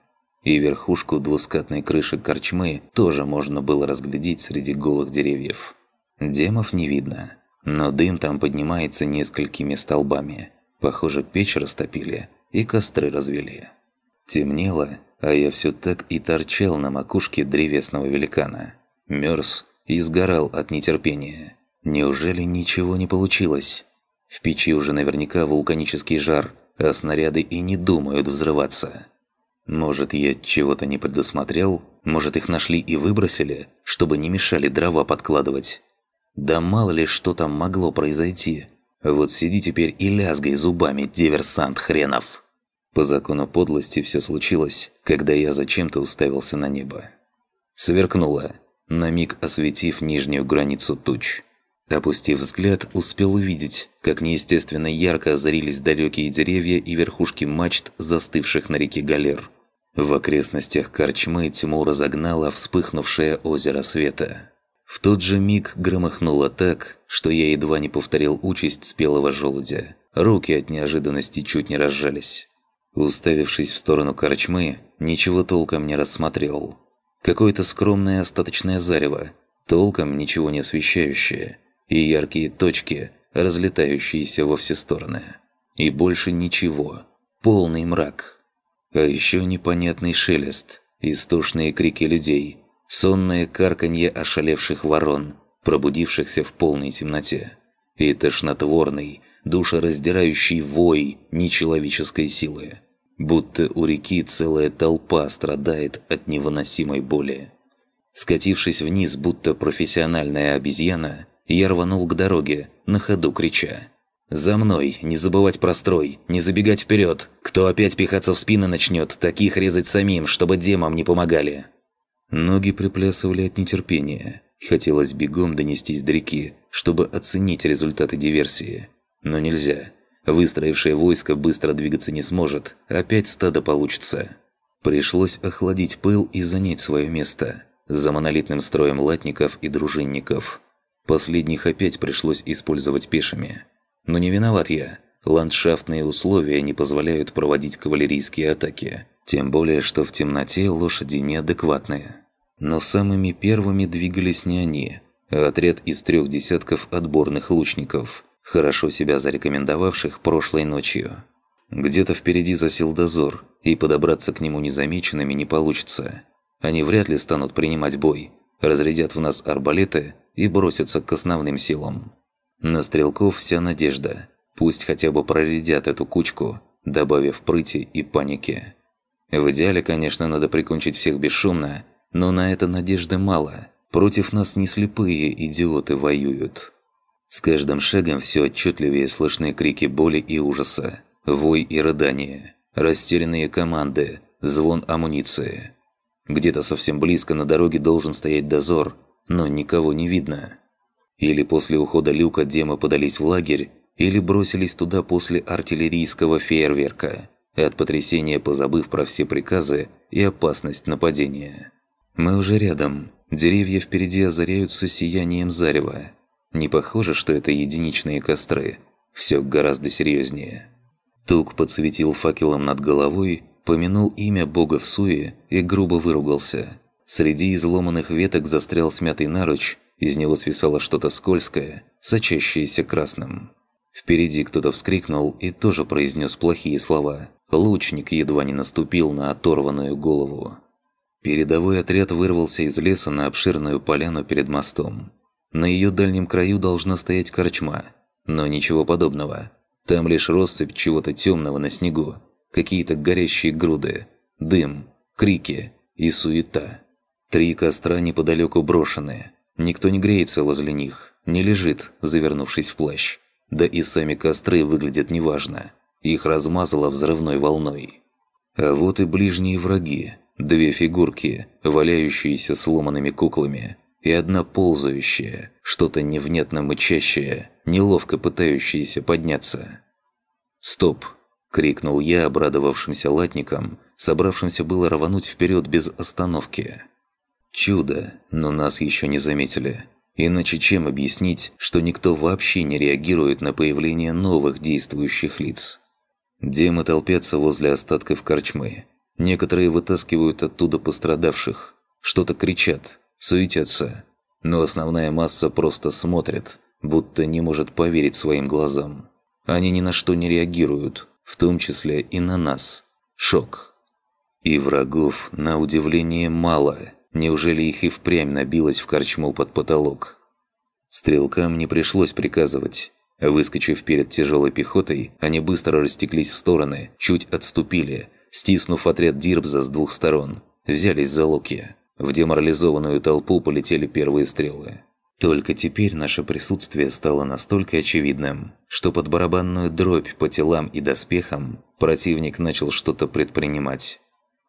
И верхушку двускатной крыши корчмы тоже можно было разглядеть среди голых деревьев. Демов не видно, но дым там поднимается несколькими столбами. Похоже, печь растопили и костры развели. Темнело, а я все так и торчал на макушке древесного великана. Мёрз, и сгорал от нетерпения. Неужели ничего не получилось? В печи уже наверняка вулканический жар, а снаряды и не думают взрываться. Может, я чего-то не предусмотрел? Может, их нашли и выбросили, чтобы не мешали дрова подкладывать? Да мало ли, что там могло произойти. Вот сиди теперь и лязгай зубами, диверсант хренов. По закону подлости все случилось, когда я зачем-то уставился на небо. Сверкнуло, на миг осветив нижнюю границу туч. Опустив взгляд, успел увидеть, как неестественно ярко озарились далекие деревья и верхушки мачт, застывших на реке Галер. В окрестностях корчмы тьму разогнало вспыхнувшее озеро света. В тот же миг громыхнуло так, что я едва не повторил участь спелого желудя. Руки от неожиданности чуть не разжались. Уставившись в сторону корчмы, ничего толком не рассмотрел. Какое-то скромное остаточное зарево, толком ничего не освещающее, и яркие точки, разлетающиеся во все стороны. И больше ничего. Полный мрак. А еще непонятный шелест, истошные крики людей, сонное карканье ошалевших ворон, пробудившихся в полной темноте, и тошнотворный, душераздирающий вой нечеловеческой силы. Будто у реки целая толпа страдает от невыносимой боли. Скатившись вниз, будто профессиональная обезьяна, я рванул к дороге, на ходу крича. «За мной! Не забывать про строй! Не забегать вперед! Кто опять пихаться в спины начнет, таких резать самим, чтобы демам не помогали!» Ноги приплясывали от нетерпения. Хотелось бегом донестись до реки, чтобы оценить результаты диверсии. Но нельзя. Выстроившее войско быстро двигаться не сможет, опять стадо получится. Пришлось охладить пыл и занять свое место. За монолитным строем латников и дружинников. Последних опять пришлось использовать пешими. Но не виноват я. Ландшафтные условия не позволяют проводить кавалерийские атаки. Тем более, что в темноте лошади неадекватные. Но самыми первыми двигались не они, а отряд из трех десятков отборных лучников, хорошо себя зарекомендовавших прошлой ночью. Где-то впереди засел дозор, и подобраться к нему незамеченными не получится. Они вряд ли станут принимать бой, разрядят в нас арбалеты и бросятся к основным силам. На стрелков вся надежда. Пусть хотя бы проредят эту кучку, добавив прыти и паники. В идеале, конечно, надо прикончить всех бесшумно, но на это надежды мало. Против нас не слепые идиоты воюют. С каждым шагом все отчетливее слышны крики боли и ужаса, вой и рыдания, растерянные команды, звон амуниции. Где-то совсем близко на дороге должен стоять дозор, но никого не видно. Или после ухода люка демы подались в лагерь, или бросились туда после артиллерийского фейерверка, от потрясения позабыв про все приказы и опасность нападения. Мы уже рядом. Деревья впереди озаряются сиянием зарева. Не похоже, что это единичные костры. Все гораздо серьезнее. Тук подсветил факелом над головой, помянул имя бога в суе и грубо выругался. Среди изломанных веток застрял смятый наруч – из него свисало что-то скользкое, сочащееся красным. Впереди кто-то вскрикнул и тоже произнес плохие слова. Лучник едва не наступил на оторванную голову. Передовой отряд вырвался из леса на обширную поляну перед мостом. На ее дальнем краю должна стоять корчма, но ничего подобного. Там лишь россыпь чего-то темного на снегу, какие-то горящие груды, дым, крики и суета. Три костра неподалеку брошенные. Никто не греется возле них, не лежит, завернувшись в плащ. Да и сами костры выглядят неважно. Их размазало взрывной волной. А вот и ближние враги. Две фигурки, валяющиеся сломанными куклами, и одна ползающая, что-то невнятно мычащее, неловко пытающаяся подняться. «Стоп!» – крикнул я обрадовавшимся латникам, собравшимся было рвануть вперед без остановки. Чудо, но нас еще не заметили. Иначе чем объяснить, что никто вообще не реагирует на появление новых действующих лиц? Демы толпятся возле остатков корчмы. Некоторые вытаскивают оттуда пострадавших. Что-то кричат, суетятся. Но основная масса просто смотрит, будто не может поверить своим глазам. Они ни на что не реагируют, в том числе и на нас. Шок. И врагов, на удивление, мало – Неужели их и впрямь набилось в корчму под потолок? Стрелкам не пришлось приказывать. Выскочив перед тяжелой пехотой, они быстро растеклись в стороны, чуть отступили, стиснув отряд Дирбза с двух сторон. Взялись за локья. В деморализованную толпу полетели первые стрелы. Только теперь наше присутствие стало настолько очевидным, что под барабанную дробь по телам и доспехам противник начал что-то предпринимать.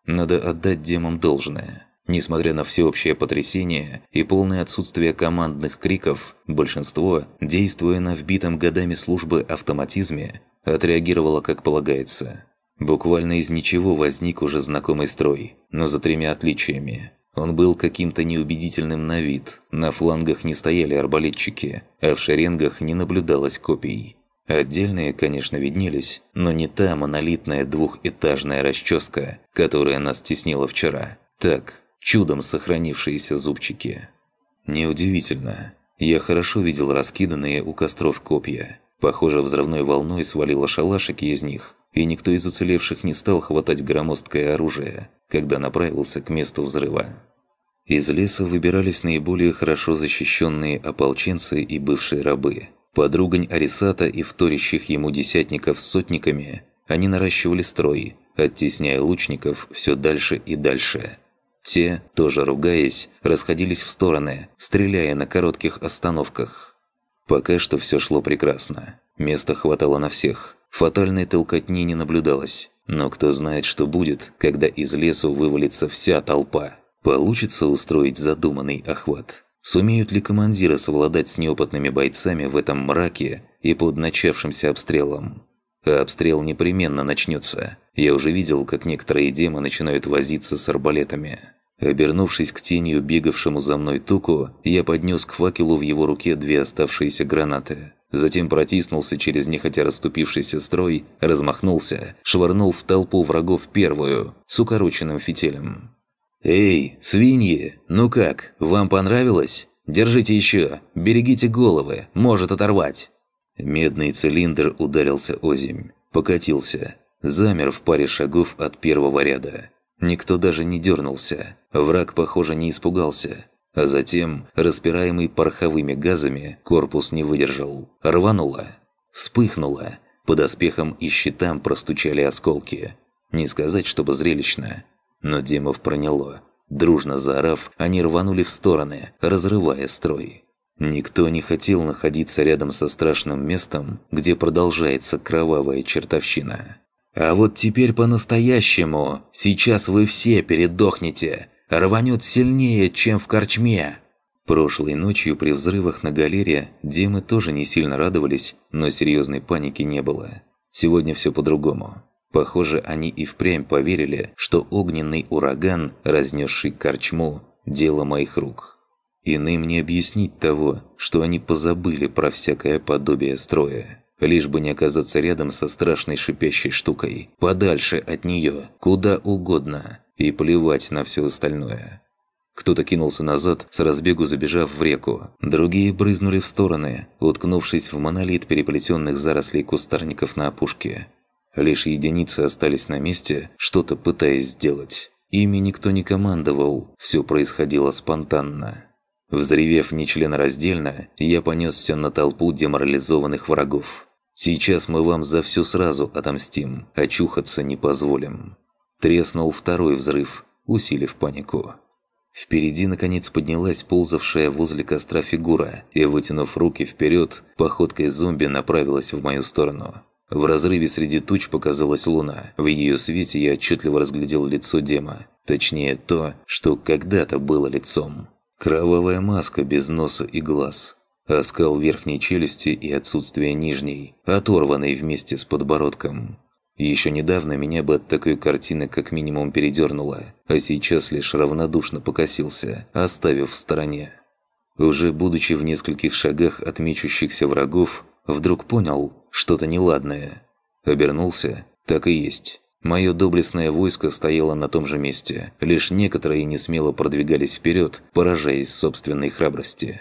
Надо отдать демам должное – Несмотря на всеобщее потрясение и полное отсутствие командных криков, большинство, действуя на вбитом годами службы автоматизме, отреагировало как полагается. Буквально из ничего возник уже знакомый строй, но за тремя отличиями. Он был каким-то неубедительным на вид, на флангах не стояли арбалетчики, а в шеренгах не наблюдалось копий. Отдельные, конечно, виднелись, но не та монолитная двухэтажная расческа, которая нас теснила вчера. Так, чудом сохранившиеся зубчики. Неудивительно. Я хорошо видел раскиданные у костров копья. Похоже, взрывной волной свалило шалашики из них, и никто из уцелевших не стал хватать громоздкое оружие, когда направился к месту взрыва. Из леса выбирались наиболее хорошо защищенные ополченцы и бывшие рабы. Подругань Арисата и вторящих ему десятников с сотниками, они наращивали строй, оттесняя лучников все дальше и дальше – те, тоже ругаясь, расходились в стороны, стреляя на коротких остановках. Пока что все шло прекрасно. Места хватало на всех. Фатальной толкотни не наблюдалось. Но кто знает, что будет, когда из лесу вывалится вся толпа. Получится устроить задуманный охват. Сумеют ли командиры совладать с неопытными бойцами в этом мраке и под начавшимся обстрелом? А обстрел непременно начнется. Я уже видел, как некоторые демы начинают возиться с арбалетами. Обернувшись к тени убегавшему за мной Туку, я поднес к факелу в его руке две оставшиеся гранаты. Затем протиснулся через нехотя расступившийся строй, размахнулся, швырнул в толпу врагов первую, с укороченным фитилем. «Эй, свиньи! Ну как, вам понравилось? Держите еще! Берегите головы, может оторвать!» Медный цилиндр ударился о озимь, покатился, замер в паре шагов от первого ряда. Никто даже не дернулся. Враг, похоже, не испугался. А затем, распираемый пороховыми газами, корпус не выдержал. Рвануло. Вспыхнуло. По доспехам и щитам простучали осколки. Не сказать, чтобы зрелищно. Но Димов проняло. Дружно заорав, они рванули в стороны, разрывая строй. Никто не хотел находиться рядом со страшным местом, где продолжается кровавая чертовщина. А вот теперь по-настоящему, сейчас вы все передохнете, рванет сильнее, чем в корчме. Прошлой ночью при взрывах на галере Димы тоже не сильно радовались, но серьезной паники не было. Сегодня все по-другому. Похоже, они и впрямь поверили, что огненный ураган, разнесший корчму, дело моих рук. Иным не объяснить того, что они позабыли про всякое подобие строя лишь бы не оказаться рядом со страшной шипящей штукой, подальше от нее, куда угодно, и плевать на все остальное. Кто-то кинулся назад, с разбегу забежав в реку. Другие брызнули в стороны, уткнувшись в монолит переплетенных зарослей кустарников на опушке. Лишь единицы остались на месте, что-то пытаясь сделать. Ими никто не командовал, все происходило спонтанно. Взревев нечленораздельно, я понесся на толпу деморализованных врагов. Сейчас мы вам за все сразу отомстим, очухаться не позволим». Треснул второй взрыв, усилив панику. Впереди, наконец, поднялась ползавшая возле костра фигура и, вытянув руки вперед, походкой зомби направилась в мою сторону. В разрыве среди туч показалась луна. В ее свете я отчетливо разглядел лицо Дема. Точнее, то, что когда-то было лицом. Кровавая маска без носа и глаз – Оскал а верхней челюсти и отсутствие нижней, оторванной вместе с подбородком. Еще недавно меня бы от такой картины как минимум передернуло, а сейчас лишь равнодушно покосился, оставив в стороне. Уже будучи в нескольких шагах от мечущихся врагов, вдруг понял что-то неладное. Обернулся, так и есть. Мое доблестное войско стояло на том же месте, лишь некоторые несмело продвигались вперед, поражаясь собственной храбрости.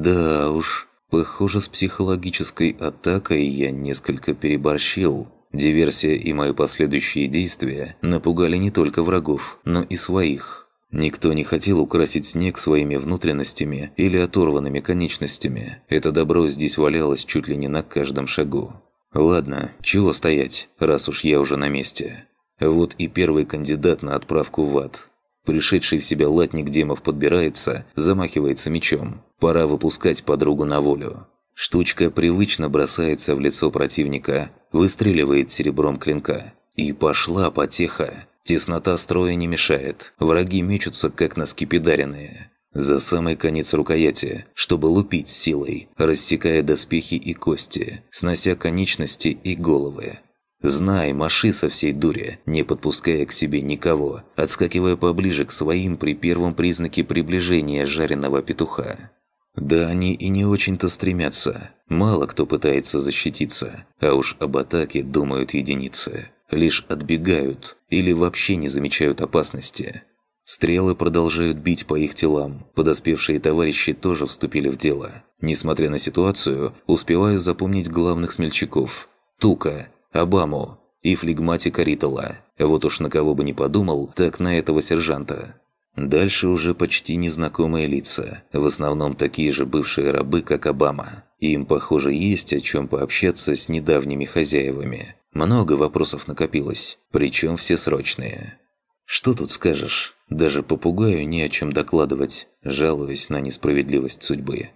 Да уж, похоже, с психологической атакой я несколько переборщил. Диверсия и мои последующие действия напугали не только врагов, но и своих. Никто не хотел украсить снег своими внутренностями или оторванными конечностями. Это добро здесь валялось чуть ли не на каждом шагу. Ладно, чего стоять, раз уж я уже на месте. Вот и первый кандидат на отправку в ад. Пришедший в себя латник Демов подбирается, замахивается мечом. Пора выпускать подругу на волю. Штучка привычно бросается в лицо противника, выстреливает серебром клинка. И пошла потеха. Теснота строя не мешает. Враги мечутся, как носки педаренные. За самый конец рукояти, чтобы лупить силой, рассекая доспехи и кости, снося конечности и головы. Знай, маши со всей дури, не подпуская к себе никого, отскакивая поближе к своим при первом признаке приближения жареного петуха. Да они и не очень-то стремятся. Мало кто пытается защититься, а уж об атаке думают единицы. Лишь отбегают или вообще не замечают опасности. Стрелы продолжают бить по их телам. Подоспевшие товарищи тоже вступили в дело. Несмотря на ситуацию, успеваю запомнить главных смельчаков. Тука, Обаму и флегматика Риттела. Вот уж на кого бы не подумал, так на этого сержанта. Дальше уже почти незнакомые лица, в основном такие же бывшие рабы, как Обама. Им, похоже, есть о чем пообщаться с недавними хозяевами. Много вопросов накопилось, причем все срочные. Что тут скажешь? Даже попугаю не о чем докладывать, жалуясь на несправедливость судьбы.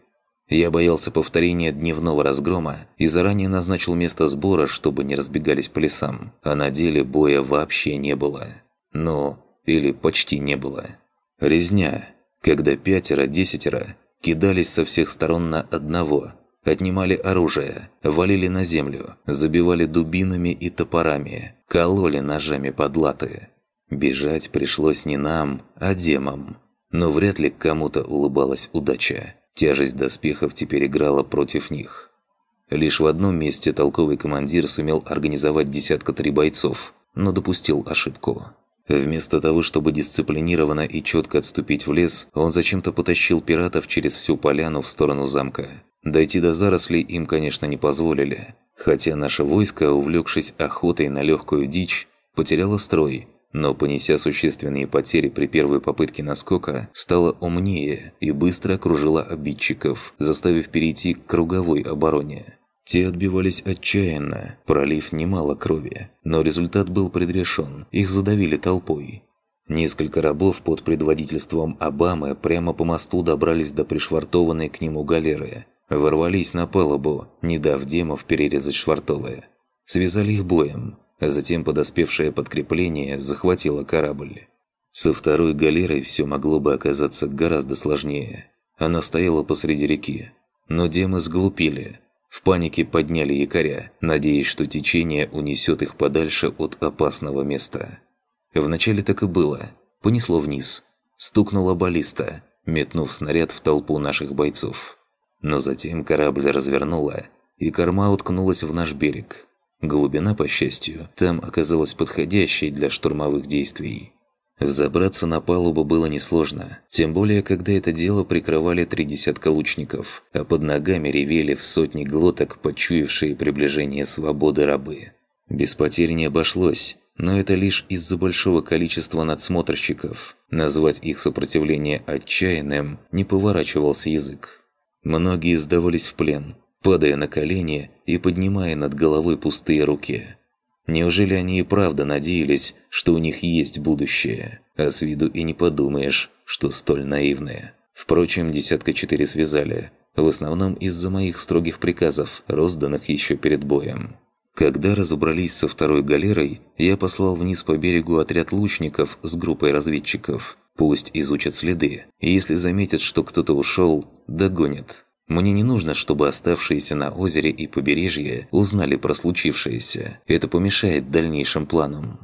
Я боялся повторения дневного разгрома и заранее назначил место сбора, чтобы не разбегались по лесам, а на деле боя вообще не было. Ну, или почти не было. Резня, когда пятеро-десятеро кидались со всех сторон на одного, отнимали оружие, валили на землю, забивали дубинами и топорами, кололи ножами под латы. Бежать пришлось не нам, а демам. Но вряд ли кому-то улыбалась удача. Тяжесть доспехов теперь играла против них. Лишь в одном месте толковый командир сумел организовать десятка три бойцов, но допустил ошибку. Вместо того, чтобы дисциплинированно и четко отступить в лес, он зачем-то потащил пиратов через всю поляну в сторону замка. Дойти до зарослей им, конечно, не позволили. Хотя наше войско, увлекшись охотой на легкую дичь, потеряло строй но, понеся существенные потери при первой попытке наскока, стала умнее и быстро окружила обидчиков, заставив перейти к круговой обороне. Те отбивались отчаянно, пролив немало крови, но результат был предрешен, их задавили толпой. Несколько рабов под предводительством Обамы прямо по мосту добрались до пришвартованной к нему галеры, ворвались на палубу, не дав демов перерезать швартовые. Связали их боем, а затем подоспевшее подкрепление захватило корабль. Со второй галерой все могло бы оказаться гораздо сложнее. Она стояла посреди реки. Но демы сглупили. В панике подняли якоря, надеясь, что течение унесет их подальше от опасного места. Вначале так и было. Понесло вниз. Стукнула баллиста, метнув снаряд в толпу наших бойцов. Но затем корабль развернула, и корма уткнулась в наш берег. Глубина, по счастью, там оказалась подходящей для штурмовых действий. Взобраться на палубу было несложно, тем более, когда это дело прикрывали три десятка лучников, а под ногами ревели в сотни глоток, почуявшие приближение свободы рабы. Без потерь не обошлось, но это лишь из-за большого количества надсмотрщиков. Назвать их сопротивление отчаянным не поворачивался язык. Многие сдавались в плен, падая на колени и поднимая над головой пустые руки. Неужели они и правда надеялись, что у них есть будущее? А с виду и не подумаешь, что столь наивные. Впрочем, десятка четыре связали, в основном из-за моих строгих приказов, розданных еще перед боем. Когда разобрались со второй галерой, я послал вниз по берегу отряд лучников с группой разведчиков. Пусть изучат следы, и если заметят, что кто-то ушел, догонят. Мне не нужно, чтобы оставшиеся на озере и побережье узнали про случившееся. Это помешает дальнейшим планам.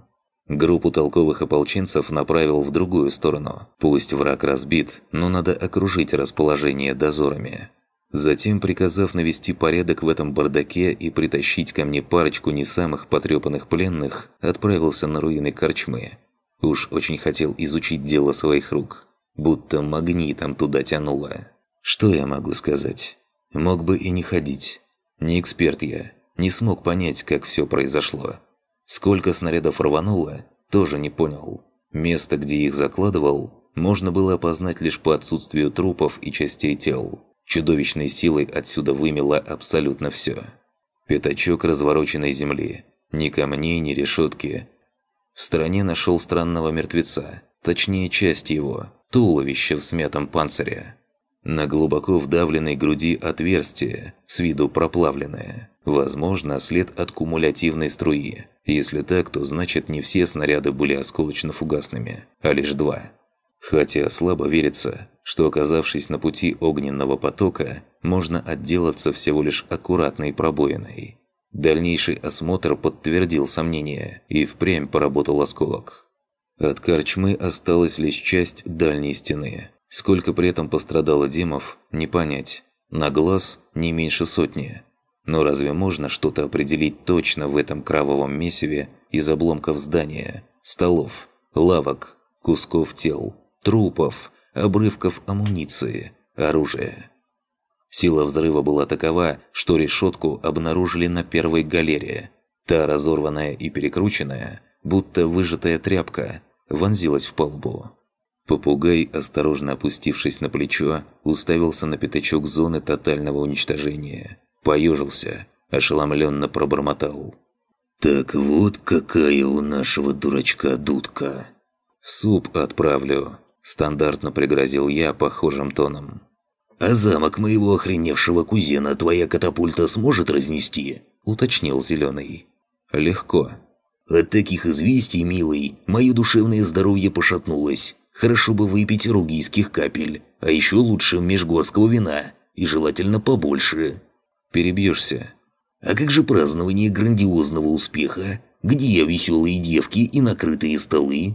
Группу толковых ополченцев направил в другую сторону. Пусть враг разбит, но надо окружить расположение дозорами. Затем, приказав навести порядок в этом бардаке и притащить ко мне парочку не самых потрепанных пленных, отправился на руины Корчмы. Уж очень хотел изучить дело своих рук. Будто магнитом туда тянуло. Что я могу сказать? Мог бы и не ходить. Не эксперт я. Не смог понять, как все произошло. Сколько снарядов рвануло, тоже не понял. Место, где их закладывал, можно было опознать лишь по отсутствию трупов и частей тел. Чудовищной силой отсюда вымело абсолютно все. Пятачок развороченной земли. Ни камней, ни решетки. В стороне нашел странного мертвеца. Точнее, часть его. Туловище в смятом панцире. На глубоко вдавленной груди отверстие, с виду проплавленное. Возможно, след от кумулятивной струи. Если так, то значит не все снаряды были осколочно-фугасными, а лишь два. Хотя слабо верится, что оказавшись на пути огненного потока, можно отделаться всего лишь аккуратной пробоиной. Дальнейший осмотр подтвердил сомнения, и впрямь поработал осколок. От корчмы осталась лишь часть дальней стены – Сколько при этом пострадало демов, не понять. На глаз не меньше сотни. Но разве можно что-то определить точно в этом кровавом месиве из обломков здания, столов, лавок, кусков тел, трупов, обрывков амуниции, оружия? Сила взрыва была такова, что решетку обнаружили на первой галерее. Та, разорванная и перекрученная, будто выжатая тряпка, вонзилась в палубу. Попугай, осторожно опустившись на плечо, уставился на пятачок зоны тотального уничтожения. Поюжился, ошеломленно пробормотал. «Так вот какая у нашего дурачка дудка!» «В суп отправлю», – стандартно пригрозил я похожим тоном. «А замок моего охреневшего кузена твоя катапульта сможет разнести?» – уточнил Зеленый. «Легко». «От таких известий, милый, мое душевное здоровье пошатнулось. Хорошо бы выпить ругийских капель, а еще лучше межгорского вина, и желательно побольше. Перебьешься. А как же празднование грандиозного успеха? Где веселые девки и накрытые столы?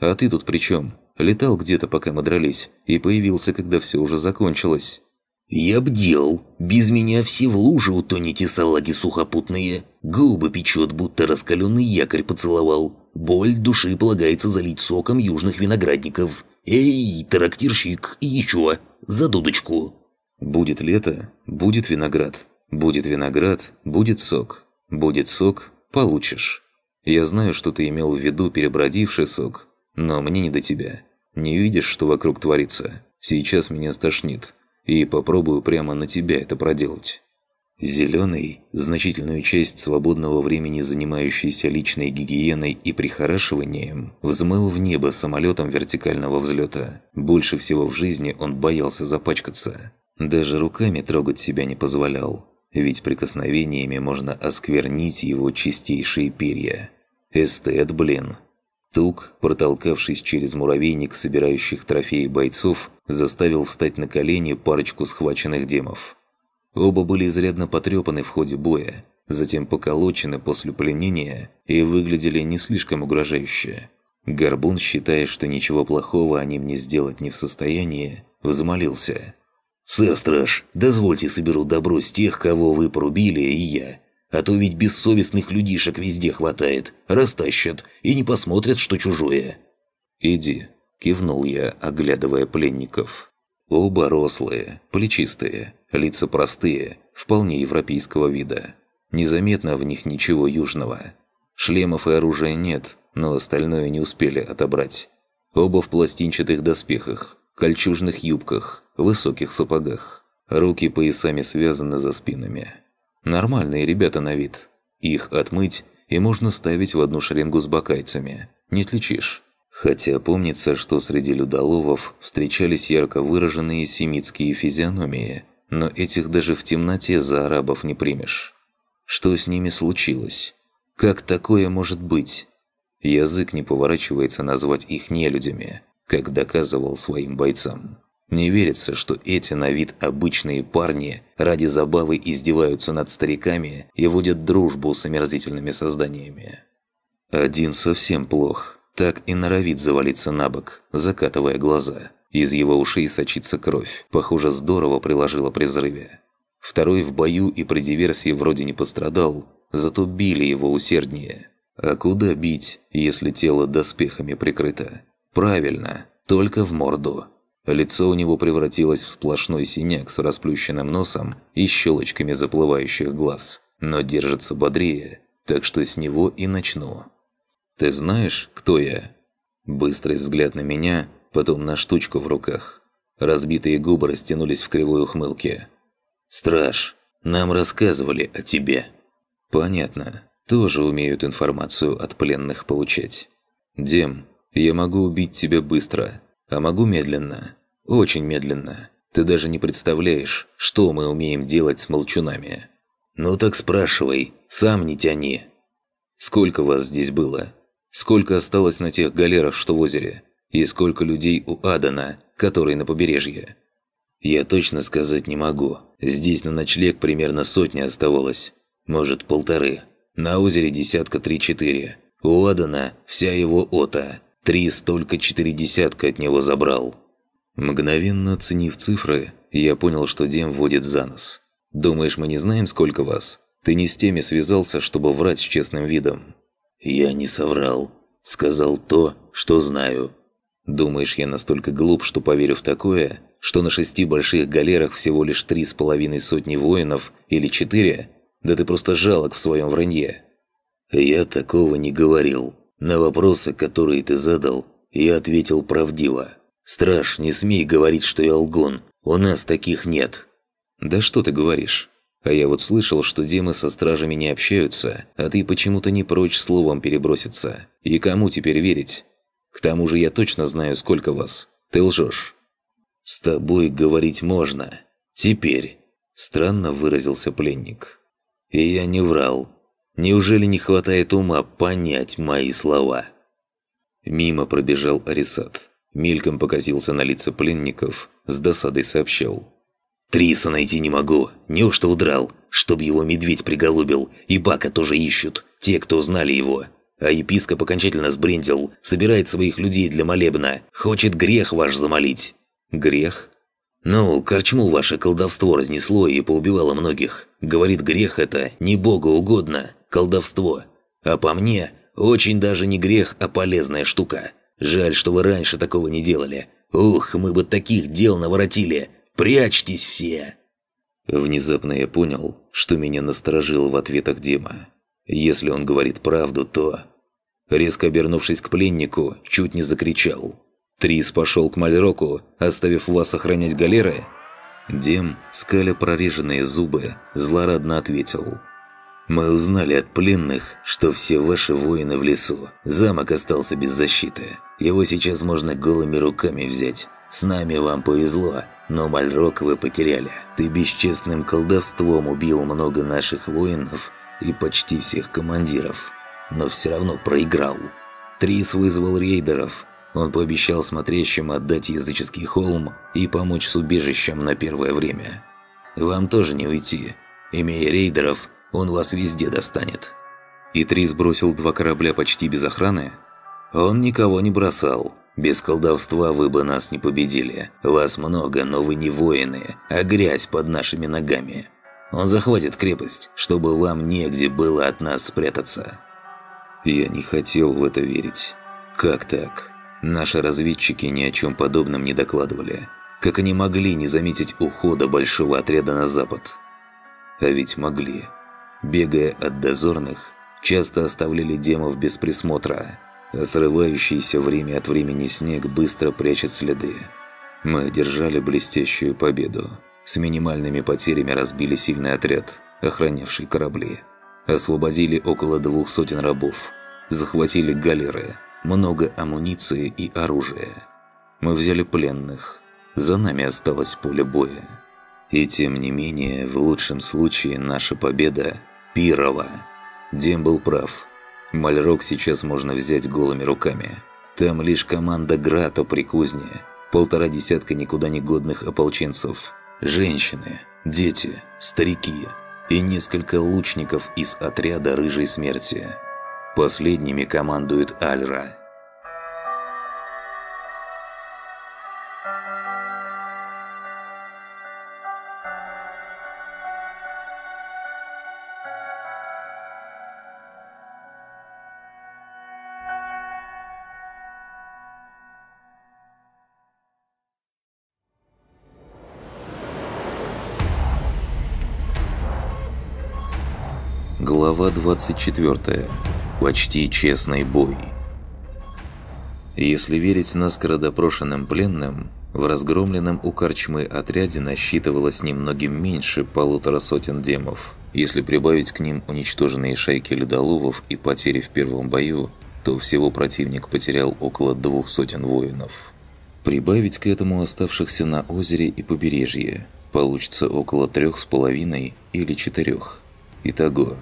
А ты тут при чем? Летал где-то, пока мы дрались, и появился, когда все уже закончилось. «Я бдел. Без меня все в луже утонете салаги сухопутные. Губы печет, будто раскаленный якорь поцеловал. Боль души полагается залить соком южных виноградников. Эй, трактирщик, еще, за дудочку. Будет лето, будет виноград. Будет виноград, будет сок. Будет сок, получишь. Я знаю, что ты имел в виду перебродивший сок, но мне не до тебя. Не видишь, что вокруг творится? Сейчас меня стошнит, и попробую прямо на тебя это проделать. Зеленый, значительную часть свободного времени занимающийся личной гигиеной и прихорашиванием, взмыл в небо самолетом вертикального взлета. Больше всего в жизни он боялся запачкаться. Даже руками трогать себя не позволял, ведь прикосновениями можно осквернить его чистейшие перья. Эстет, блин. Тук, протолкавшись через муравейник собирающих трофеи бойцов, заставил встать на колени парочку схваченных демов. Оба были изрядно потрепаны в ходе боя, затем поколочены после пленения и выглядели не слишком угрожающе. Горбун, считая, что ничего плохого они мне сделать не в состоянии, взмолился. «Сэр Страж, дозвольте соберу добро с тех, кого вы порубили, и я. А то ведь бессовестных людишек везде хватает, растащат и не посмотрят, что чужое». «Иди», – кивнул я, оглядывая пленников. Оба рослые, плечистые, лица простые, вполне европейского вида. Незаметно в них ничего южного. Шлемов и оружия нет, но остальное не успели отобрать. Оба в пластинчатых доспехах, кольчужных юбках, высоких сапогах. Руки поясами связаны за спинами. Нормальные ребята на вид. Их отмыть и можно ставить в одну шеренгу с бакайцами. Не отличишь. Хотя помнится, что среди людоловов встречались ярко выраженные семитские физиономии – но этих даже в темноте за арабов не примешь. Что с ними случилось? Как такое может быть? Язык не поворачивается назвать их нелюдями, как доказывал своим бойцам. Не верится, что эти на вид обычные парни ради забавы издеваются над стариками и водят дружбу с омерзительными созданиями. Один совсем плох, так и норовит завалиться на бок, закатывая глаза – из его ушей сочится кровь, похоже, здорово приложило при взрыве. Второй в бою и при диверсии вроде не пострадал, зато били его усерднее. А куда бить, если тело доспехами прикрыто? Правильно, только в морду. Лицо у него превратилось в сплошной синяк с расплющенным носом и щелочками заплывающих глаз, но держится бодрее, так что с него и начну. «Ты знаешь, кто я?» Быстрый взгляд на меня, потом на штучку в руках. Разбитые губы растянулись в кривой ухмылке. «Страж, нам рассказывали о тебе». «Понятно. Тоже умеют информацию от пленных получать». «Дем, я могу убить тебя быстро, а могу медленно. Очень медленно. Ты даже не представляешь, что мы умеем делать с молчунами». «Ну так спрашивай, сам не тяни». «Сколько вас здесь было? Сколько осталось на тех галерах, что в озере? и сколько людей у Адана, которые на побережье. Я точно сказать не могу. Здесь на ночлег примерно сотня оставалось. Может, полторы. На озере десятка три-четыре. У Адана вся его ота. Три столько четыре десятка от него забрал. Мгновенно оценив цифры, я понял, что Дем вводит за нос. «Думаешь, мы не знаем, сколько вас? Ты не с теми связался, чтобы врать с честным видом». «Я не соврал. Сказал то, что знаю. Думаешь, я настолько глуп, что поверю в такое, что на шести больших галерах всего лишь три с половиной сотни воинов или четыре? Да ты просто жалок в своем вранье». «Я такого не говорил. На вопросы, которые ты задал, я ответил правдиво. Страж, не смей говорить, что я лгун. У нас таких нет». «Да что ты говоришь?» А я вот слышал, что демы со стражами не общаются, а ты почему-то не прочь словом переброситься. И кому теперь верить? К тому же я точно знаю, сколько вас. Ты лжешь». «С тобой говорить можно. Теперь», – странно выразился пленник. «И я не врал. Неужели не хватает ума понять мои слова?» Мимо пробежал Арисат. Мельком покосился на лица пленников, с досадой сообщил. «Триса найти не могу. Неужто удрал? Чтоб его медведь приголубил. И Бака тоже ищут. Те, кто знали его. А епископ окончательно сбрендил, собирает своих людей для молебна, хочет грех ваш замолить. Грех? Ну, корчму ваше колдовство разнесло и поубивало многих. Говорит, грех это не богу угодно, колдовство. А по мне, очень даже не грех, а полезная штука. Жаль, что вы раньше такого не делали. Ух, мы бы таких дел наворотили. Прячьтесь все!» Внезапно я понял, что меня насторожил в ответах Дима. Если он говорит правду, то... Резко обернувшись к пленнику, чуть не закричал. Трис пошел к Мальроку, оставив вас охранять галеры? Дем, скаля прореженные зубы, злорадно ответил. «Мы узнали от пленных, что все ваши воины в лесу. Замок остался без защиты. Его сейчас можно голыми руками взять. С нами вам повезло, но Мальрок вы потеряли. Ты бесчестным колдовством убил много наших воинов и почти всех командиров, но все равно проиграл. Трис вызвал рейдеров. Он пообещал смотрящим отдать языческий холм и помочь с убежищем на первое время. «Вам тоже не уйти. Имея рейдеров, он вас везде достанет». И Трис бросил два корабля почти без охраны? «Он никого не бросал. Без колдовства вы бы нас не победили. Вас много, но вы не воины, а грязь под нашими ногами. Он захватит крепость, чтобы вам негде было от нас спрятаться». Я не хотел в это верить. Как так? Наши разведчики ни о чем подобном не докладывали. Как они могли не заметить ухода большого отряда на запад? А ведь могли. Бегая от дозорных, часто оставляли демов без присмотра, а срывающийся время от времени снег быстро прячет следы. Мы одержали блестящую победу. С минимальными потерями разбили сильный отряд, охранявший корабли. Освободили около двух сотен рабов. Захватили галеры, много амуниции и оружия. Мы взяли пленных. За нами осталось поле боя. И тем не менее, в лучшем случае наша победа – пирова. Дем был прав. Мальрок сейчас можно взять голыми руками. Там лишь команда грато при кузне, полтора десятка никуда не годных ополченцев – Женщины, дети, старики и несколько лучников из отряда «Рыжей смерти». Последними командует Альра – Глава 24. Почти честный бой. Если верить наскоро допрошенным пленным, в разгромленном у корчмы отряде насчитывалось немногим меньше полутора сотен демов. Если прибавить к ним уничтоженные шайки ледоловов и потери в первом бою, то всего противник потерял около двух сотен воинов. Прибавить к этому оставшихся на озере и побережье, получится около трех с половиной или четырех. Итого,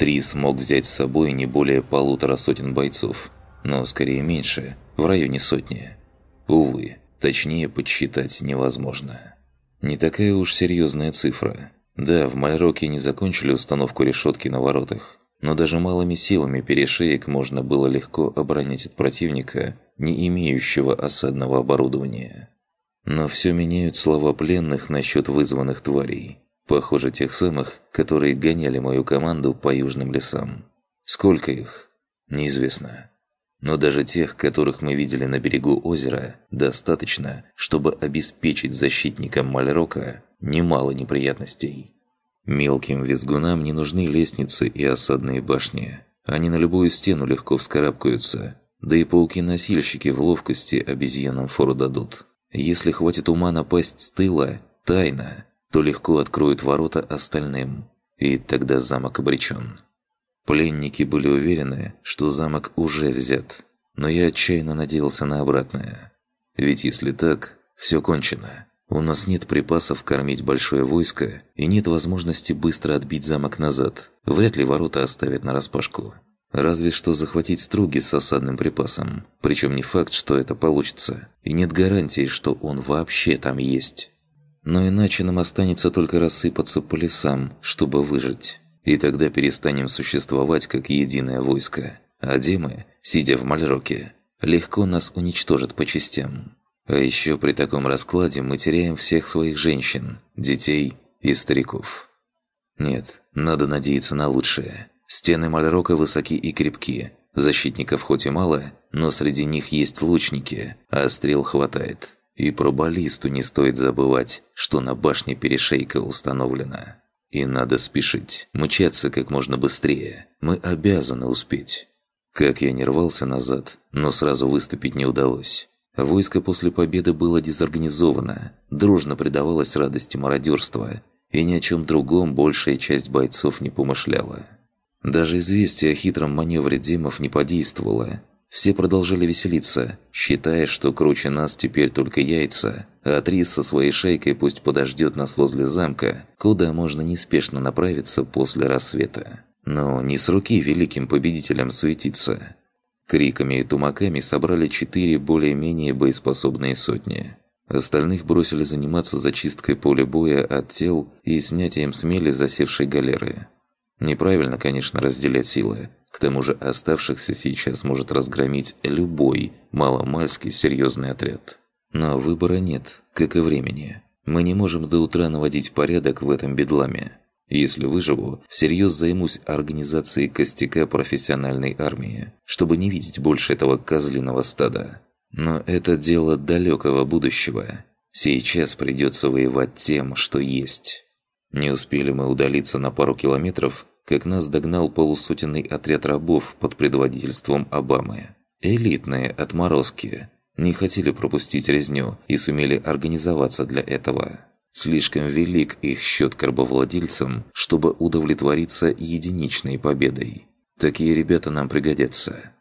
Три смог взять с собой не более полутора сотен бойцов, но скорее меньше, в районе сотни. Увы, точнее подсчитать невозможно. Не такая уж серьезная цифра. Да, в Мальроке не закончили установку решетки на воротах, но даже малыми силами перешеек можно было легко оборонить от противника, не имеющего осадного оборудования. Но все меняют слова пленных насчет вызванных тварей. Похоже, тех самых, которые гоняли мою команду по южным лесам. Сколько их? Неизвестно. Но даже тех, которых мы видели на берегу озера, достаточно, чтобы обеспечить защитникам Мальрока немало неприятностей. Мелким визгунам не нужны лестницы и осадные башни. Они на любую стену легко вскарабкаются, да и пауки-носильщики в ловкости обезьянам фору дадут. Если хватит ума напасть с тыла, тайно, то легко откроют ворота остальным, и тогда замок обречен. Пленники были уверены, что замок уже взят, но я отчаянно надеялся на обратное. Ведь если так, все кончено. У нас нет припасов кормить большое войско и нет возможности быстро отбить замок назад. Вряд ли ворота оставят на распашку. Разве что захватить струги с осадным припасом. Причем не факт, что это получится. И нет гарантии, что он вообще там есть. Но иначе нам останется только рассыпаться по лесам, чтобы выжить. И тогда перестанем существовать как единое войско. А демы, сидя в Мальроке, легко нас уничтожат по частям. А еще при таком раскладе мы теряем всех своих женщин, детей и стариков. Нет, надо надеяться на лучшее. Стены Мальрока высоки и крепки. Защитников хоть и мало, но среди них есть лучники, а стрел хватает. И про баллисту не стоит забывать, что на башне перешейка установлена. И надо спешить, мчаться как можно быстрее. Мы обязаны успеть. Как я не рвался назад, но сразу выступить не удалось. Войско после победы было дезорганизовано, дружно предавалось радости мародерства, и ни о чем другом большая часть бойцов не помышляла. Даже известие о хитром маневре Демов не подействовало, все продолжали веселиться, считая, что круче нас теперь только яйца, а Трис со своей шейкой пусть подождет нас возле замка, куда можно неспешно направиться после рассвета. Но не с руки великим победителям суетиться. Криками и тумаками собрали четыре более-менее боеспособные сотни. Остальных бросили заниматься зачисткой поля боя от тел и снятием с засевшей галеры. Неправильно, конечно, разделять силы, к тому же оставшихся сейчас может разгромить любой маломальский серьезный отряд. Но выбора нет, как и времени. Мы не можем до утра наводить порядок в этом бедламе. Если выживу, всерьез займусь организацией костяка профессиональной армии, чтобы не видеть больше этого козлиного стада. Но это дело далекого будущего. Сейчас придется воевать тем, что есть. Не успели мы удалиться на пару километров, как нас догнал полусотенный отряд рабов под предводительством Обамы. Элитные отморозки не хотели пропустить резню и сумели организоваться для этого. Слишком велик их счет к чтобы удовлетвориться единичной победой. Такие ребята нам пригодятся.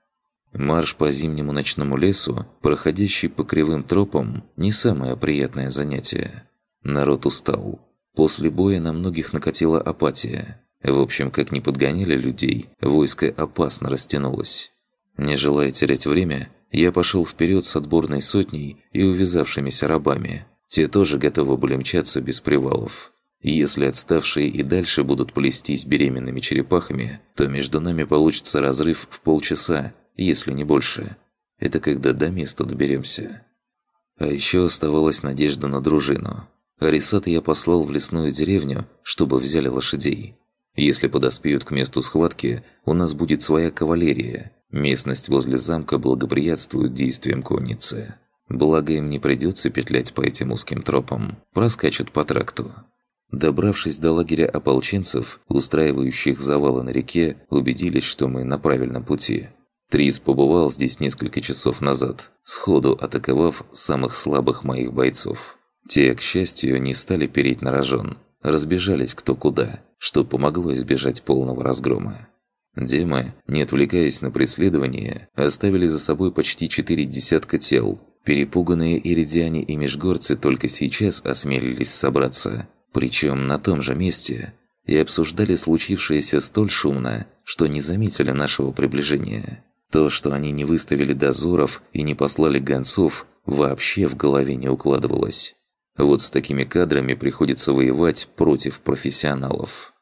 Марш по зимнему ночному лесу, проходящий по кривым тропам, не самое приятное занятие. Народ устал. После боя на многих накатила апатия. В общем, как ни подгоняли людей, войско опасно растянулось. Не желая терять время, я пошел вперед с отборной сотней и увязавшимися рабами. Те тоже готовы были мчаться без привалов. Если отставшие и дальше будут плестись беременными черепахами, то между нами получится разрыв в полчаса, если не больше. Это когда до места доберемся. А еще оставалась надежда на дружину. Арисата я послал в лесную деревню, чтобы взяли лошадей. Если подоспеют к месту схватки, у нас будет своя кавалерия. Местность возле замка благоприятствует действиям конницы. Благо им не придется петлять по этим узким тропам. Проскачут по тракту. Добравшись до лагеря ополченцев, устраивающих завалы на реке, убедились, что мы на правильном пути. Трис побывал здесь несколько часов назад, сходу атаковав самых слабых моих бойцов. Те, к счастью, не стали переть на рожон, разбежались кто куда – что помогло избежать полного разгрома. Демы, не отвлекаясь на преследование, оставили за собой почти четыре десятка тел. Перепуганные иридиане и межгорцы только сейчас осмелились собраться, причем на том же месте, и обсуждали случившееся столь шумно, что не заметили нашего приближения. То, что они не выставили дозоров и не послали гонцов, вообще в голове не укладывалось. Вот с такими кадрами приходится воевать против профессионалов.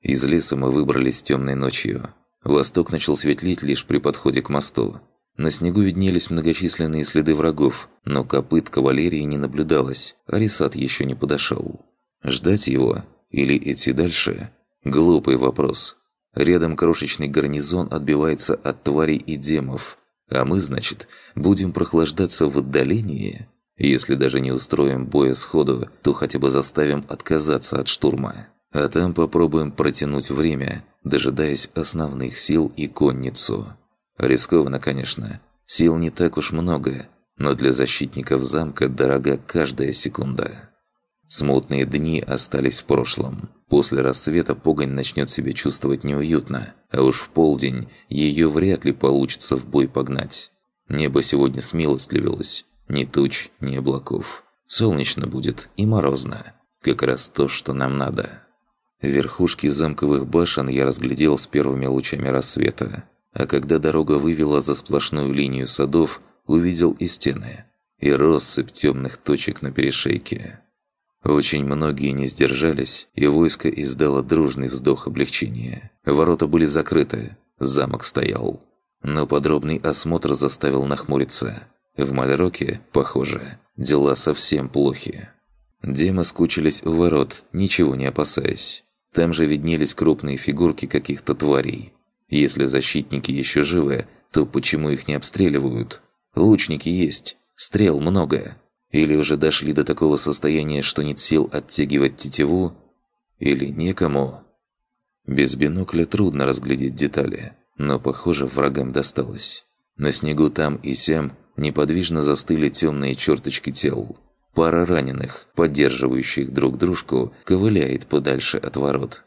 Из леса мы выбрались темной ночью. Восток начал светлеть лишь при подходе к мосту. На снегу виднелись многочисленные следы врагов, но копыт кавалерии не наблюдалось, а Рисат еще не подошел. Ждать его или идти дальше? Глупый вопрос. Рядом крошечный гарнизон отбивается от тварей и демов, а мы, значит, будем прохлаждаться в отдалении? Если даже не устроим боя сходу, то хотя бы заставим отказаться от штурма. А там попробуем протянуть время, дожидаясь основных сил и конницу. Рискованно, конечно. Сил не так уж много, но для защитников замка дорога каждая секунда. Смутные дни остались в прошлом. После рассвета погонь начнет себя чувствовать неуютно, а уж в полдень ее вряд ли получится в бой погнать. Небо сегодня смилостливилось, ни туч, ни облаков. Солнечно будет и морозно. Как раз то, что нам надо. Верхушки замковых башен я разглядел с первыми лучами рассвета. А когда дорога вывела за сплошную линию садов, увидел и стены, и россыпь темных точек на перешейке. Очень многие не сдержались, и войско издало дружный вздох облегчения. Ворота были закрыты, замок стоял. Но подробный осмотр заставил нахмуриться – в Мальроке, похоже, дела совсем плохи. Демы скучились у ворот, ничего не опасаясь. Там же виднелись крупные фигурки каких-то тварей. Если защитники еще живы, то почему их не обстреливают? Лучники есть, стрел много. Или уже дошли до такого состояния, что нет сил оттягивать тетиву? Или некому? Без бинокля трудно разглядеть детали, но, похоже, врагам досталось. На снегу там и семь неподвижно застыли темные черточки тел. Пара раненых, поддерживающих друг дружку, ковыляет подальше от ворот.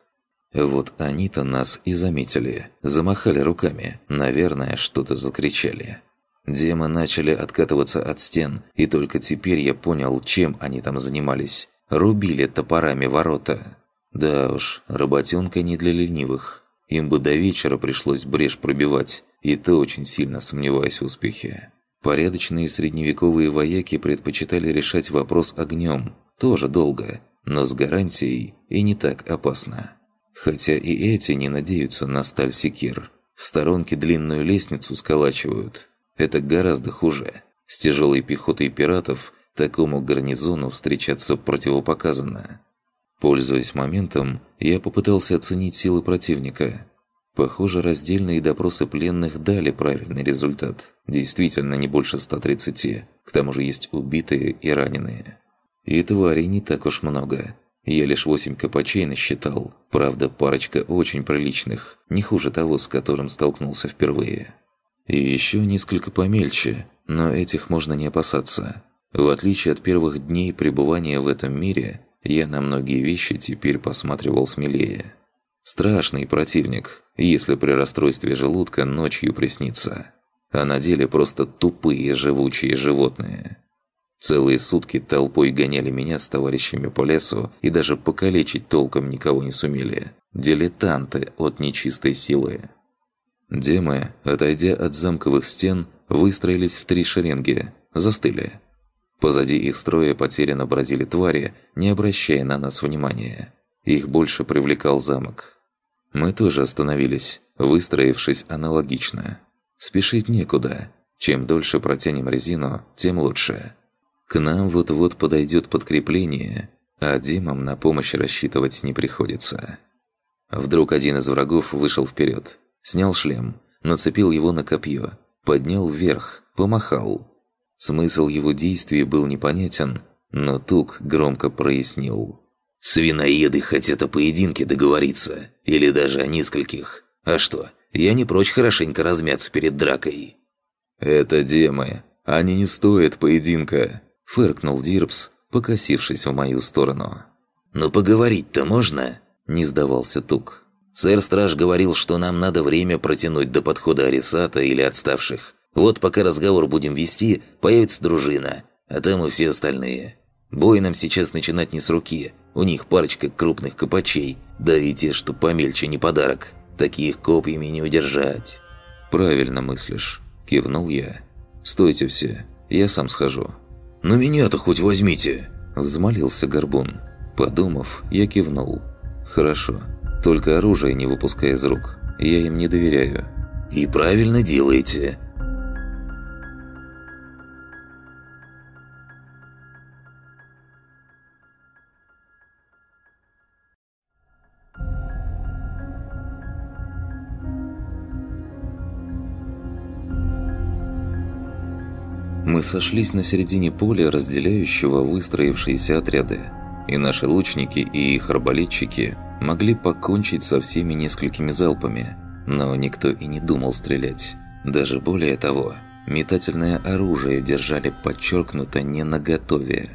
Вот они-то нас и заметили. Замахали руками, наверное, что-то закричали. Демы начали откатываться от стен, и только теперь я понял, чем они там занимались. Рубили топорами ворота. Да уж, работенка не для ленивых. Им бы до вечера пришлось брешь пробивать, и то очень сильно сомневаясь в успехе. Порядочные средневековые вояки предпочитали решать вопрос огнем, тоже долго, но с гарантией и не так опасно. Хотя и эти не надеются на сталь секир. В сторонке длинную лестницу сколачивают. Это гораздо хуже. С тяжелой пехотой пиратов такому гарнизону встречаться противопоказано. Пользуясь моментом, я попытался оценить силы противника. Похоже, раздельные допросы пленных дали правильный результат. Действительно, не больше 130. К тому же есть убитые и раненые. И тварей не так уж много. Я лишь восемь копачей насчитал. Правда, парочка очень приличных. Не хуже того, с которым столкнулся впервые. И еще несколько помельче, но этих можно не опасаться. В отличие от первых дней пребывания в этом мире, я на многие вещи теперь посматривал смелее. Страшный противник, если при расстройстве желудка ночью приснится а на деле просто тупые живучие животные. Целые сутки толпой гоняли меня с товарищами по лесу и даже покалечить толком никого не сумели. Дилетанты от нечистой силы. Демы, отойдя от замковых стен, выстроились в три шеренги, застыли. Позади их строя потерянно бродили твари, не обращая на нас внимания. Их больше привлекал замок. Мы тоже остановились, выстроившись аналогично. Спешить некуда. Чем дольше протянем резину, тем лучше. К нам вот-вот подойдет подкрепление, а Димам на помощь рассчитывать не приходится. Вдруг один из врагов вышел вперед, снял шлем, нацепил его на копье, поднял вверх, помахал. Смысл его действий был непонятен, но Тук громко прояснил. «Свиноеды хотят о поединке договориться, или даже о нескольких. А что, я не прочь хорошенько размяться перед дракой. «Это демы. Они не стоят поединка», – фыркнул Дирбс, покосившись в мою сторону. «Но «Ну, поговорить-то можно?» – не сдавался Тук. «Сэр-страж говорил, что нам надо время протянуть до подхода Арисата или отставших. Вот пока разговор будем вести, появится дружина, а там и все остальные. Бой нам сейчас начинать не с руки, у них парочка крупных копачей, да и те, что помельче не подарок». Таких копьями не удержать». «Правильно мыслишь», – кивнул я. «Стойте все, я сам схожу». «Но меня-то хоть возьмите!» – взмолился Горбун. Подумав, я кивнул. «Хорошо, только оружие не выпускай из рук, я им не доверяю». «И правильно делаете», Мы сошлись на середине поля, разделяющего выстроившиеся отряды, и наши лучники и их арбалетчики могли покончить со всеми несколькими залпами, но никто и не думал стрелять. Даже более того, метательное оружие держали подчеркнуто не наготове.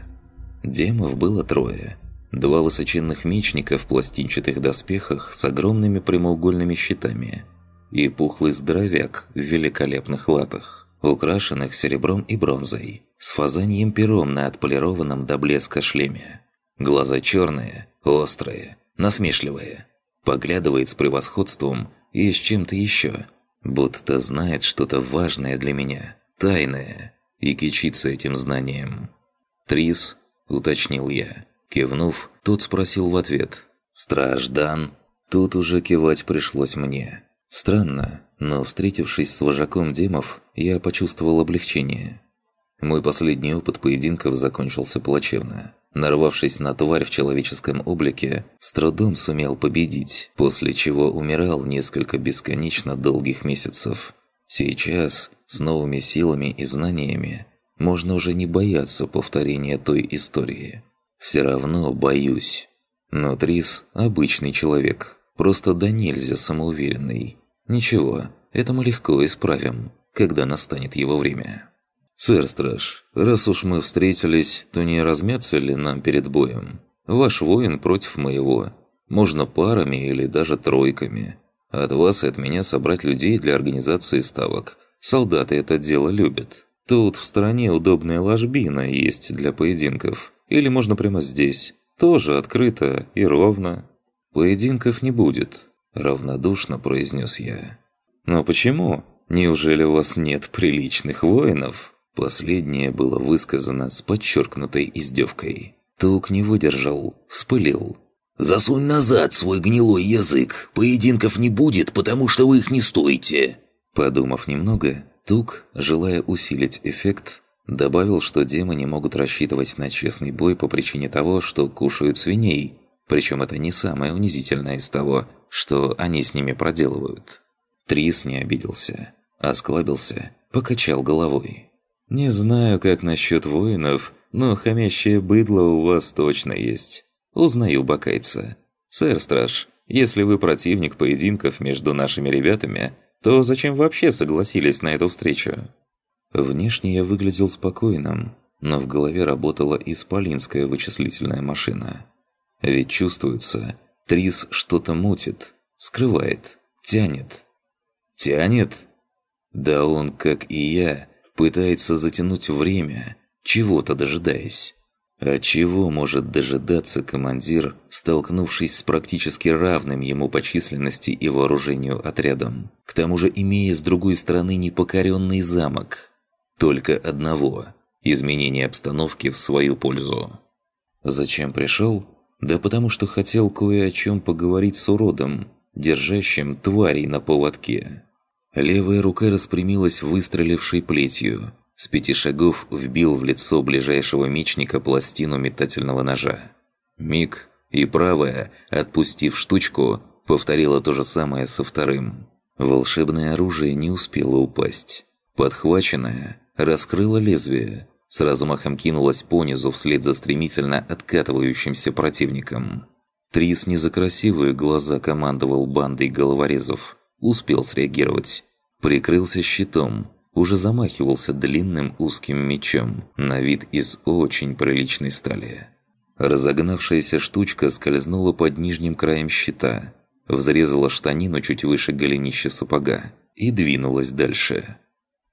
Демов было трое. Два высоченных мечника в пластинчатых доспехах с огромными прямоугольными щитами и пухлый здоровяк в великолепных латах украшенных серебром и бронзой, с фазаньем пером на отполированном до блеска шлеме. Глаза черные, острые, насмешливые. Поглядывает с превосходством и с чем-то еще, будто знает что-то важное для меня, тайное, и кичится этим знанием. «Трис?» – уточнил я. Кивнув, тот спросил в ответ. «Страждан?» Тут уже кивать пришлось мне. Странно, но встретившись с вожаком демов, я почувствовал облегчение. Мой последний опыт поединков закончился плачевно. Нарвавшись на тварь в человеческом облике, с трудом сумел победить, после чего умирал несколько бесконечно долгих месяцев. Сейчас, с новыми силами и знаниями, можно уже не бояться повторения той истории. Все равно боюсь. Но Трис – обычный человек, просто до да нельзя самоуверенный. Ничего, это мы легко исправим когда настанет его время. «Сэр Страж, раз уж мы встретились, то не размяться ли нам перед боем? Ваш воин против моего. Можно парами или даже тройками. От вас и от меня собрать людей для организации ставок. Солдаты это дело любят. Тут в стороне удобная ложбина есть для поединков. Или можно прямо здесь. Тоже открыто и ровно». «Поединков не будет», – равнодушно произнес я. «Но почему?» «Неужели у вас нет приличных воинов?» Последнее было высказано с подчеркнутой издевкой. Тук не выдержал, вспылил. «Засунь назад свой гнилой язык! Поединков не будет, потому что вы их не стоите!» Подумав немного, Тук, желая усилить эффект, добавил, что демоны могут рассчитывать на честный бой по причине того, что кушают свиней. Причем это не самое унизительное из того, что они с ними проделывают. Трис не обиделся. Осклабился, покачал головой. «Не знаю, как насчет воинов, но хомящее быдло у вас точно есть. Узнаю бакайца. Сэр Страж, если вы противник поединков между нашими ребятами, то зачем вообще согласились на эту встречу?» Внешне я выглядел спокойным, но в голове работала исполинская вычислительная машина. Ведь чувствуется, Трис что-то мутит, скрывает, тянет. «Тянет?» Да он, как и я, пытается затянуть время, чего-то дожидаясь. А чего может дожидаться командир, столкнувшись с практически равным ему по численности и вооружению отрядом? К тому же имея с другой стороны непокоренный замок. Только одного – изменение обстановки в свою пользу. Зачем пришел? Да потому что хотел кое о чем поговорить с уродом, держащим тварей на поводке. Левая рука распрямилась выстрелившей плетью. С пяти шагов вбил в лицо ближайшего мечника пластину метательного ножа. Миг, и правая, отпустив штучку, повторила то же самое со вторым. Волшебное оружие не успело упасть. Подхваченное раскрыло лезвие, сразу махом кинулась понизу вслед за стремительно откатывающимся противником. Трис не за красивые глаза командовал бандой головорезов. Успел среагировать. Прикрылся щитом, уже замахивался длинным узким мечом, на вид из очень приличной стали. Разогнавшаяся штучка скользнула под нижним краем щита, взрезала штанину чуть выше голенища сапога и двинулась дальше.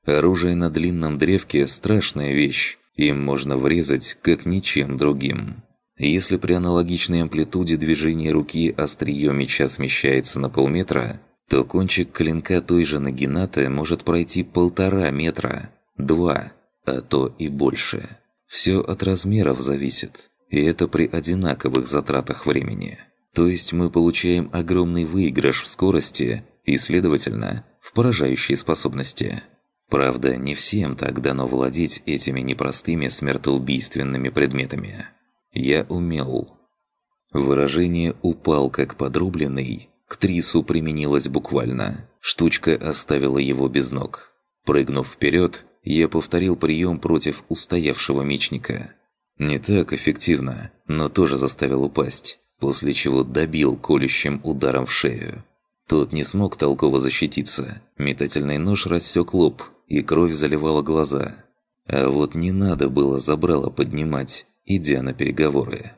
Оружие на длинном древке – страшная вещь, им можно врезать, как ничем другим. Если при аналогичной амплитуде движения руки острие меча смещается на полметра – то кончик клинка той же Нагината может пройти полтора метра, два, а то и больше. Все от размеров зависит, и это при одинаковых затратах времени. То есть мы получаем огромный выигрыш в скорости и, следовательно, в поражающей способности. Правда, не всем так дано владеть этими непростыми смертоубийственными предметами. Я умел. Выражение «упал как подрубленный» К Трису применилась буквально. Штучка оставила его без ног. Прыгнув вперед, я повторил прием против устоявшего мечника. Не так эффективно, но тоже заставил упасть, после чего добил колющим ударом в шею. Тот не смог толково защититься. Метательный нож рассек лоб, и кровь заливала глаза. А вот не надо было забрало поднимать, идя на переговоры.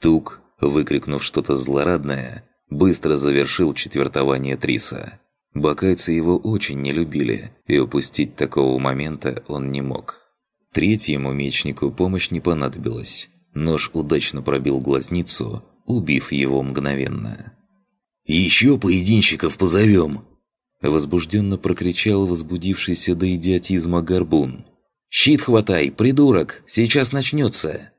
Тук, выкрикнув что-то злорадное, быстро завершил четвертование Триса. Бакайцы его очень не любили, и упустить такого момента он не мог. Третьему мечнику помощь не понадобилась. Нож удачно пробил глазницу, убив его мгновенно. «Еще поединщиков позовем!» Возбужденно прокричал возбудившийся до идиотизма горбун. «Щит хватай, придурок! Сейчас начнется!»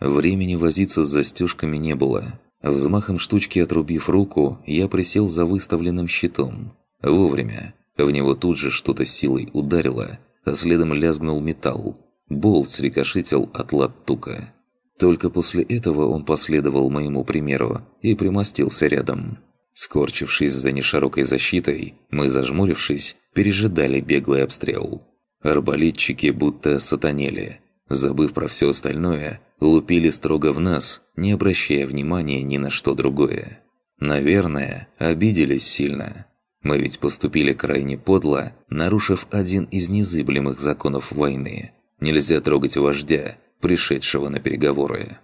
Времени возиться с застежками не было, Взмахом штучки отрубив руку, я присел за выставленным щитом. Вовремя. В него тут же что-то силой ударило, а следом лязгнул металл. Болт срикошетил от лад тука. Только после этого он последовал моему примеру и примостился рядом. Скорчившись за неширокой защитой, мы, зажмурившись, пережидали беглый обстрел. Арбалетчики будто сатанели забыв про все остальное, лупили строго в нас, не обращая внимания ни на что другое. Наверное, обиделись сильно. Мы ведь поступили крайне подло, нарушив один из незыблемых законов войны. Нельзя трогать вождя, пришедшего на переговоры.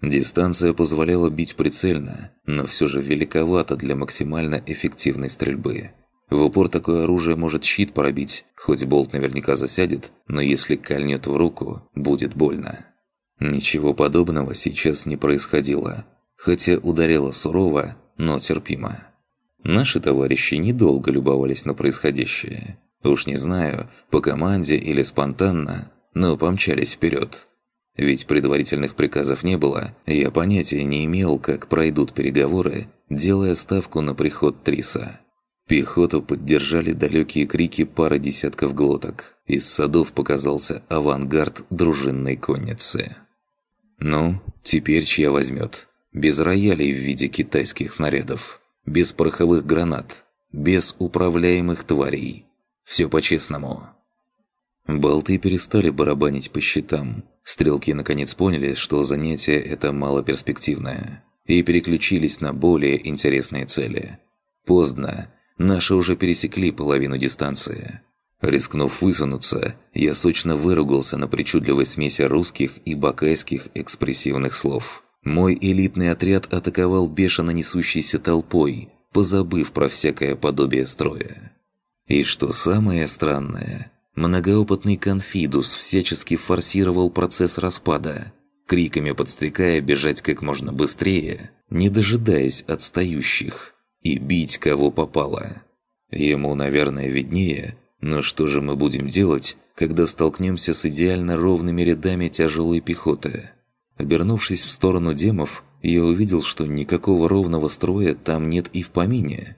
Дистанция позволяла бить прицельно, но все же великовато для максимально эффективной стрельбы. В упор такое оружие может щит пробить, хоть болт наверняка засядет, но если кольнет в руку, будет больно. Ничего подобного сейчас не происходило, хотя ударило сурово, но терпимо. Наши товарищи недолго любовались на происходящее. Уж не знаю, по команде или спонтанно, но помчались вперед. Ведь предварительных приказов не было, я понятия не имел, как пройдут переговоры, делая ставку на приход Триса. Пехоту поддержали далекие крики пары десятков глоток. Из садов показался авангард дружинной конницы. «Ну, теперь чья возьмет? Без роялей в виде китайских снарядов, без пороховых гранат, без управляемых тварей. Все по-честному». Болты перестали барабанить по щитам. Стрелки наконец поняли, что занятие это малоперспективное, и переключились на более интересные цели. Поздно, Наши уже пересекли половину дистанции. Рискнув высунуться, я сочно выругался на причудливой смеси русских и бакайских экспрессивных слов. Мой элитный отряд атаковал бешено несущейся толпой, позабыв про всякое подобие строя. И что самое странное, многоопытный конфидус всячески форсировал процесс распада, криками подстрекая бежать как можно быстрее, не дожидаясь отстающих – и бить кого попало. Ему, наверное, виднее, но что же мы будем делать, когда столкнемся с идеально ровными рядами тяжелой пехоты? Обернувшись в сторону демов, я увидел, что никакого ровного строя там нет и в помине.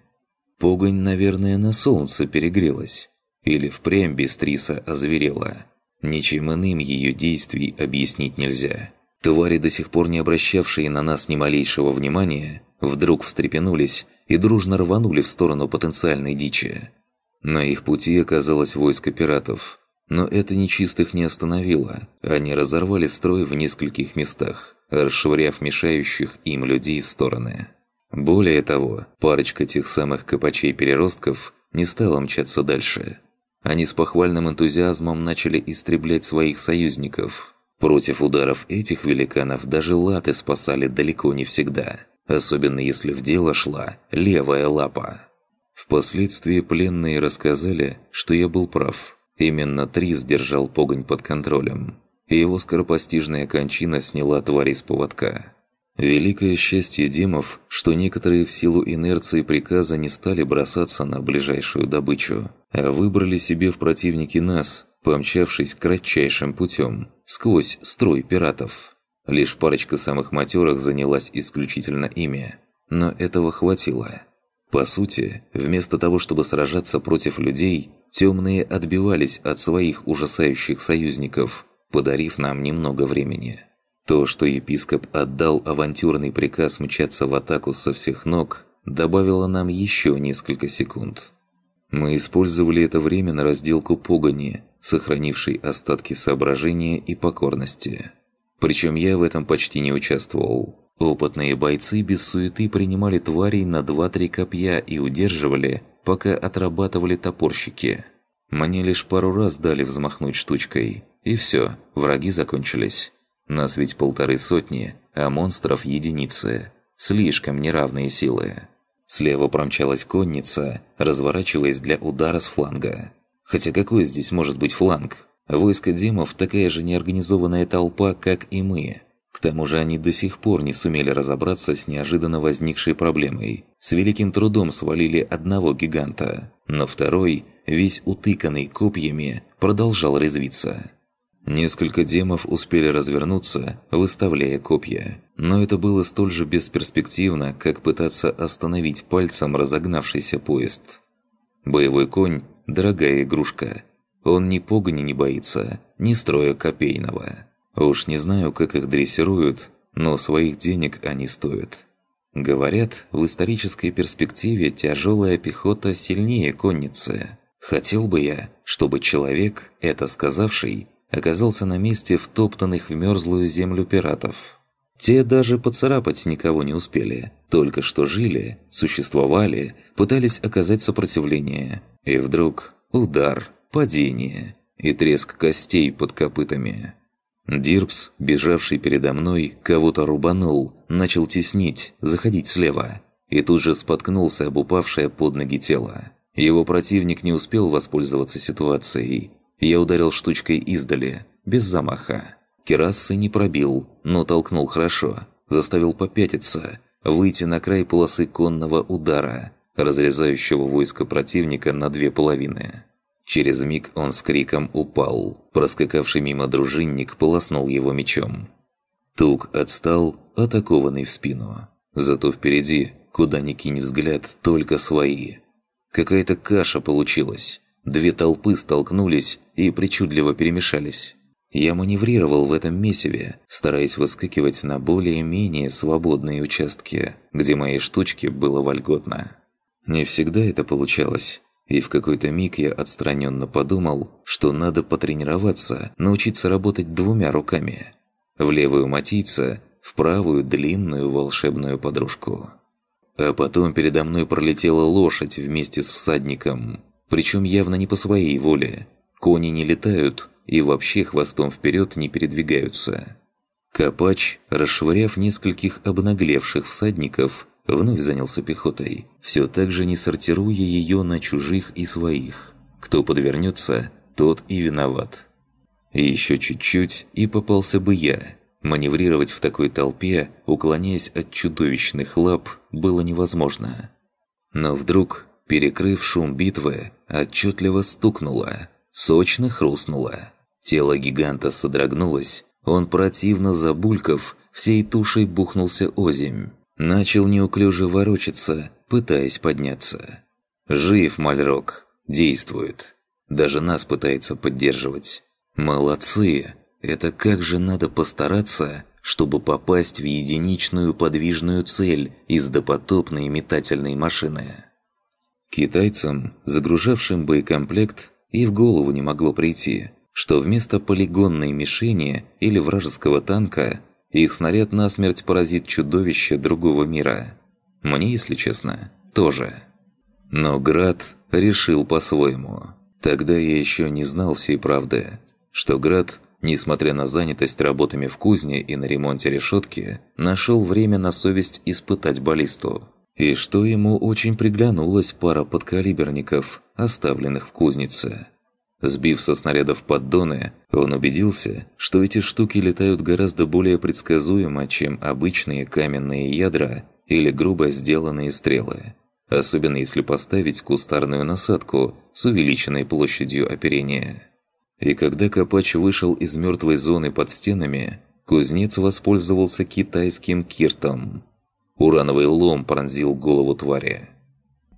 Погонь, наверное, на солнце перегрелась. Или впрямь Бестриса озверела. Ничем иным ее действий объяснить нельзя. Твари, до сих пор не обращавшие на нас ни малейшего внимания, вдруг встрепенулись и дружно рванули в сторону потенциальной дичи. На их пути оказалось войско пиратов. Но это нечистых не остановило. Они разорвали строй в нескольких местах, расшвыряв мешающих им людей в стороны. Более того, парочка тех самых копачей-переростков не стала мчаться дальше. Они с похвальным энтузиазмом начали истреблять своих союзников. Против ударов этих великанов даже латы спасали далеко не всегда – особенно если в дело шла левая лапа. Впоследствии пленные рассказали, что я был прав. Именно Трис держал погонь под контролем. и Его скоропостижная кончина сняла тварь из поводка. Великое счастье Димов, что некоторые в силу инерции приказа не стали бросаться на ближайшую добычу, а выбрали себе в противники нас, помчавшись кратчайшим путем, сквозь строй пиратов. Лишь парочка самых матерых занялась исключительно ими. Но этого хватило. По сути, вместо того, чтобы сражаться против людей, темные отбивались от своих ужасающих союзников, подарив нам немного времени. То, что епископ отдал авантюрный приказ мчаться в атаку со всех ног, добавило нам еще несколько секунд. Мы использовали это время на разделку погони, сохранившей остатки соображения и покорности. Причем я в этом почти не участвовал. Опытные бойцы без суеты принимали тварей на 2-3 копья и удерживали, пока отрабатывали топорщики. Мне лишь пару раз дали взмахнуть штучкой. И все, враги закончились. Нас ведь полторы сотни, а монстров единицы. Слишком неравные силы. Слева промчалась конница, разворачиваясь для удара с фланга. Хотя какой здесь может быть фланг? Войско демов – такая же неорганизованная толпа, как и мы. К тому же они до сих пор не сумели разобраться с неожиданно возникшей проблемой. С великим трудом свалили одного гиганта, но второй, весь утыканный копьями, продолжал резвиться. Несколько демов успели развернуться, выставляя копья. Но это было столь же бесперспективно, как пытаться остановить пальцем разогнавшийся поезд. Боевой конь – дорогая игрушка – он ни погони не боится, ни строя копейного. Уж не знаю, как их дрессируют, но своих денег они стоят. Говорят, в исторической перспективе тяжелая пехота сильнее конницы. Хотел бы я, чтобы человек, это сказавший, оказался на месте втоптанных в мерзлую землю пиратов. Те даже поцарапать никого не успели, только что жили, существовали, пытались оказать сопротивление. И вдруг удар – падение и треск костей под копытами. Дирбс, бежавший передо мной, кого-то рубанул, начал теснить, заходить слева, и тут же споткнулся об упавшее под ноги тело. Его противник не успел воспользоваться ситуацией. Я ударил штучкой издали, без замаха. Керассы не пробил, но толкнул хорошо, заставил попятиться, выйти на край полосы конного удара, разрезающего войско противника на две половины. Через миг он с криком упал. Проскакавший мимо дружинник полоснул его мечом. Тук отстал, атакованный в спину. Зато впереди, куда ни кинь взгляд, только свои. Какая-то каша получилась. Две толпы столкнулись и причудливо перемешались. Я маневрировал в этом месиве, стараясь выскакивать на более-менее свободные участки, где мои штучки было вольготно. Не всегда это получалось, и в какой-то миг я отстраненно подумал, что надо потренироваться, научиться работать двумя руками. В левую матица, в правую длинную волшебную подружку. А потом передо мной пролетела лошадь вместе с всадником. Причем явно не по своей воле. Кони не летают и вообще хвостом вперед не передвигаются. Копач, расшвыряв нескольких обнаглевших всадников, вновь занялся пехотой, все так же не сортируя ее на чужих и своих. Кто подвернется, тот и виноват. Еще чуть-чуть, и попался бы я. Маневрировать в такой толпе, уклоняясь от чудовищных лап, было невозможно. Но вдруг, перекрыв шум битвы, отчетливо стукнуло, сочно хрустнуло. Тело гиганта содрогнулось, он противно забульков, всей тушей бухнулся озимь. Начал неуклюже ворочаться, пытаясь подняться. «Жив, Мальрок! Действует! Даже нас пытается поддерживать! Молодцы! Это как же надо постараться, чтобы попасть в единичную подвижную цель из допотопной метательной машины!» Китайцам, загружавшим боекомплект, и в голову не могло прийти, что вместо полигонной мишени или вражеского танка – их снаряд насмерть поразит чудовище другого мира. Мне, если честно, тоже. Но Град решил по-своему. Тогда я еще не знал всей правды, что Град, несмотря на занятость работами в кузне и на ремонте решетки, нашел время на совесть испытать баллисту. И что ему очень приглянулась пара подкалиберников, оставленных в кузнице. Сбив со снарядов поддоны, он убедился, что эти штуки летают гораздо более предсказуемо, чем обычные каменные ядра или грубо сделанные стрелы. Особенно если поставить кустарную насадку с увеличенной площадью оперения. И когда Копач вышел из мертвой зоны под стенами, кузнец воспользовался китайским киртом. Урановый лом пронзил голову твари.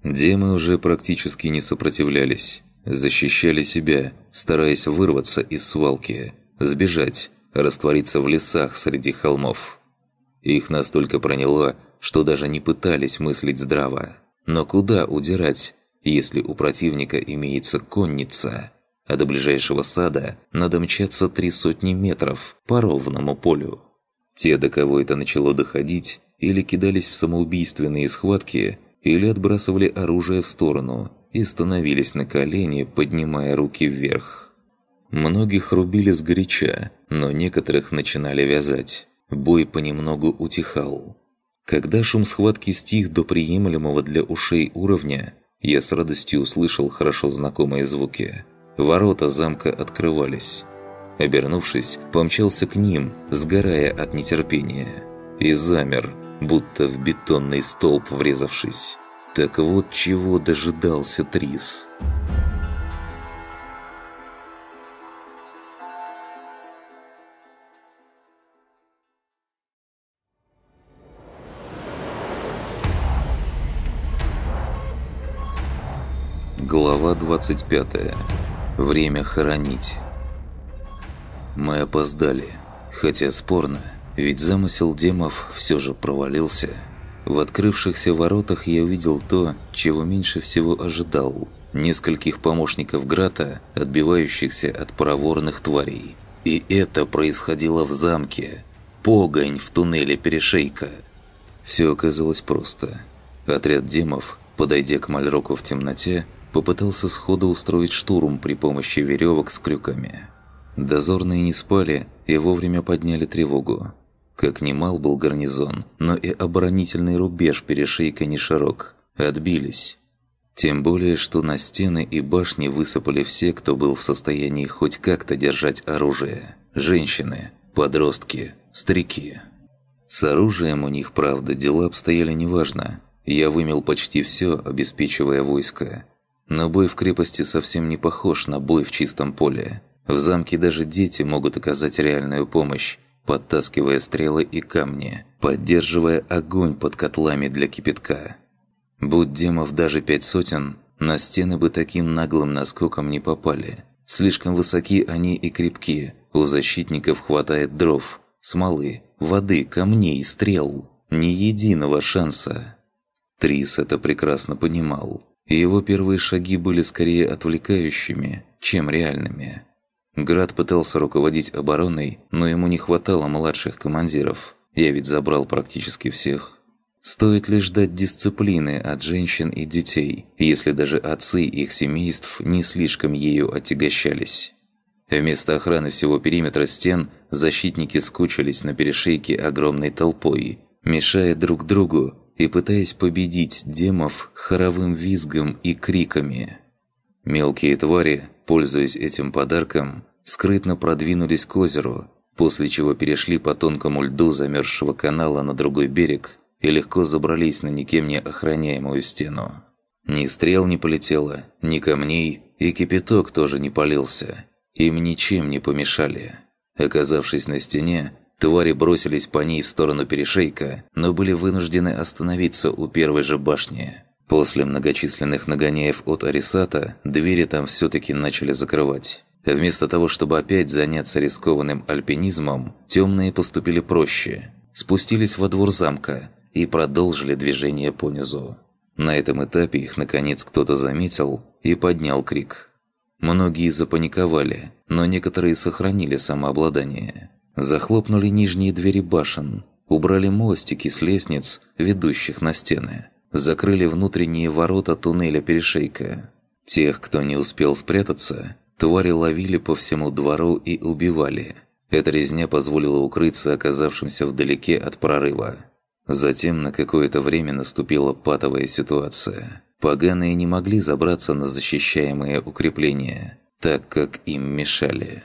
Демы уже практически не сопротивлялись защищали себя, стараясь вырваться из свалки, сбежать, раствориться в лесах среди холмов. Их настолько проняло, что даже не пытались мыслить здраво. Но куда удирать, если у противника имеется конница? А до ближайшего сада надо мчаться три сотни метров по ровному полю. Те, до кого это начало доходить, или кидались в самоубийственные схватки – или отбрасывали оружие в сторону и становились на колени, поднимая руки вверх. Многих рубили с горяча, но некоторых начинали вязать. Бой понемногу утихал. Когда шум схватки стих до приемлемого для ушей уровня, я с радостью услышал хорошо знакомые звуки. Ворота замка открывались. Обернувшись, помчался к ним, сгорая от нетерпения. И замер, будто в бетонный столб врезавшись. Так вот чего дожидался Трис. Глава 25. Время хоронить. Мы опоздали, хотя спорно – ведь замысел демов все же провалился. В открывшихся воротах я увидел то, чего меньше всего ожидал. Нескольких помощников Грата, отбивающихся от проворных тварей. И это происходило в замке. Погонь в туннеле перешейка. Все оказалось просто. Отряд демов, подойдя к Мальроку в темноте, попытался сходу устроить штурм при помощи веревок с крюками. Дозорные не спали и вовремя подняли тревогу. Как немал был гарнизон, но и оборонительный рубеж перешейка не широк. Отбились. Тем более, что на стены и башни высыпали все, кто был в состоянии хоть как-то держать оружие. Женщины, подростки, старики. С оружием у них, правда, дела обстояли неважно. Я вымел почти все, обеспечивая войско. Но бой в крепости совсем не похож на бой в чистом поле. В замке даже дети могут оказать реальную помощь, подтаскивая стрелы и камни, поддерживая огонь под котлами для кипятка. Будь демов даже пять сотен, на стены бы таким наглым наскоком не попали. Слишком высоки они и крепки, у защитников хватает дров, смолы, воды, камней, стрел. Ни единого шанса. Трис это прекрасно понимал. Его первые шаги были скорее отвлекающими, чем реальными. Град пытался руководить обороной, но ему не хватало младших командиров. Я ведь забрал практически всех. Стоит ли ждать дисциплины от женщин и детей, если даже отцы их семейств не слишком ею отягощались? Вместо охраны всего периметра стен защитники скучились на перешейке огромной толпой, мешая друг другу и пытаясь победить демов хоровым визгом и криками. Мелкие твари Пользуясь этим подарком, скрытно продвинулись к озеру, после чего перешли по тонкому льду замерзшего канала на другой берег и легко забрались на никем не охраняемую стену. Ни стрел не полетело, ни камней, и кипяток тоже не полился. Им ничем не помешали. Оказавшись на стене, твари бросились по ней в сторону перешейка, но были вынуждены остановиться у первой же башни – После многочисленных нагоняев от Арисата, двери там все-таки начали закрывать. Вместо того, чтобы опять заняться рискованным альпинизмом, темные поступили проще. Спустились во двор замка и продолжили движение по низу. На этом этапе их наконец кто-то заметил и поднял крик. Многие запаниковали, но некоторые сохранили самообладание. Захлопнули нижние двери башен, убрали мостики с лестниц, ведущих на стены – закрыли внутренние ворота туннеля перешейка. Тех, кто не успел спрятаться, твари ловили по всему двору и убивали. Эта резня позволила укрыться оказавшимся вдалеке от прорыва. Затем на какое-то время наступила патовая ситуация. Поганые не могли забраться на защищаемые укрепления, так как им мешали.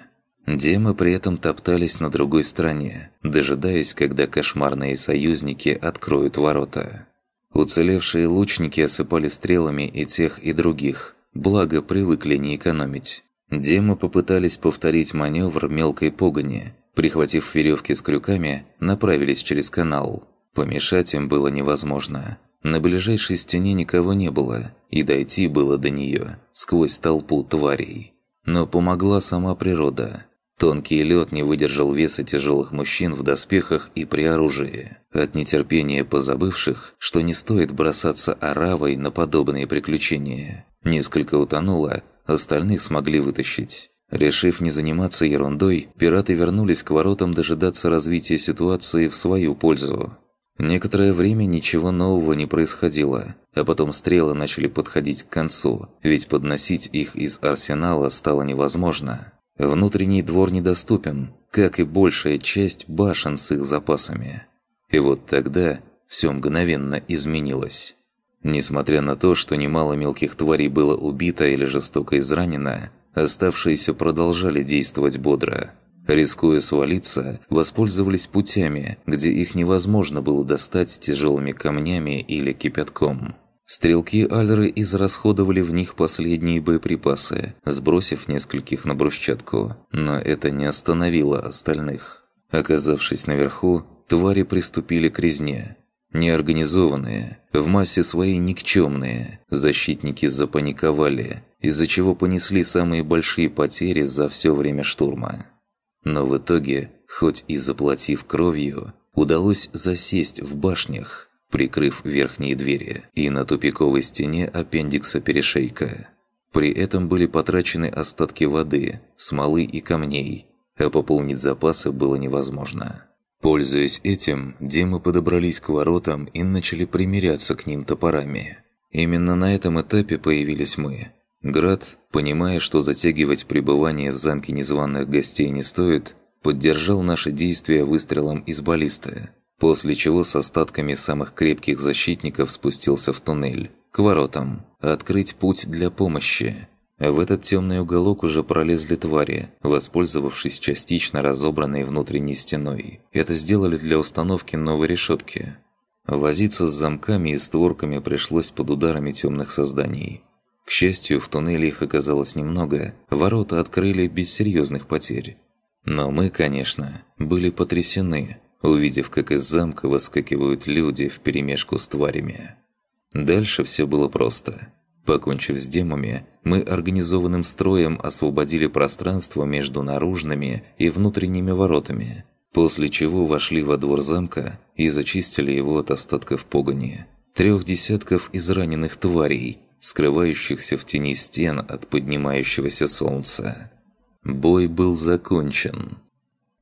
Демы при этом топтались на другой стороне, дожидаясь, когда кошмарные союзники откроют ворота. Уцелевшие лучники осыпали стрелами и тех, и других, благо привыкли не экономить. Демы попытались повторить маневр мелкой погони, прихватив веревки с крюками, направились через канал. Помешать им было невозможно. На ближайшей стене никого не было, и дойти было до нее сквозь толпу тварей. Но помогла сама природа. Тонкий лед не выдержал веса тяжелых мужчин в доспехах и при оружии. От нетерпения позабывших, что не стоит бросаться оравой на подобные приключения. Несколько утонуло, остальных смогли вытащить. Решив не заниматься ерундой, пираты вернулись к воротам дожидаться развития ситуации в свою пользу. Некоторое время ничего нового не происходило, а потом стрелы начали подходить к концу, ведь подносить их из арсенала стало невозможно. Внутренний двор недоступен, как и большая часть башен с их запасами. И вот тогда все мгновенно изменилось. Несмотря на то, что немало мелких тварей было убито или жестоко изранено, оставшиеся продолжали действовать бодро. Рискуя свалиться, воспользовались путями, где их невозможно было достать тяжелыми камнями или кипятком. Стрелки Альры израсходовали в них последние боеприпасы, сбросив нескольких на брусчатку, но это не остановило остальных. Оказавшись наверху, твари приступили к резне. Неорганизованные, в массе своей никчемные, защитники запаниковали, из-за чего понесли самые большие потери за все время штурма. Но в итоге, хоть и заплатив кровью, удалось засесть в башнях прикрыв верхние двери, и на тупиковой стене аппендикса перешейка. При этом были потрачены остатки воды, смолы и камней, а пополнить запасы было невозможно. Пользуясь этим, Димы подобрались к воротам и начали примиряться к ним топорами. Именно на этом этапе появились мы. Град, понимая, что затягивать пребывание в замке незваных гостей не стоит, поддержал наши действия выстрелом из баллисты после чего с остатками самых крепких защитников спустился в туннель, к воротам, открыть путь для помощи. В этот темный уголок уже пролезли твари, воспользовавшись частично разобранной внутренней стеной. Это сделали для установки новой решетки. Возиться с замками и створками пришлось под ударами темных созданий. К счастью, в туннеле их оказалось немного, ворота открыли без серьезных потерь. Но мы, конечно, были потрясены – увидев, как из замка выскакивают люди вперемешку с тварями. Дальше все было просто. Покончив с демами, мы организованным строем освободили пространство между наружными и внутренними воротами, после чего вошли во двор замка и зачистили его от остатков погони. Трех десятков израненных тварей, скрывающихся в тени стен от поднимающегося солнца. Бой был закончен.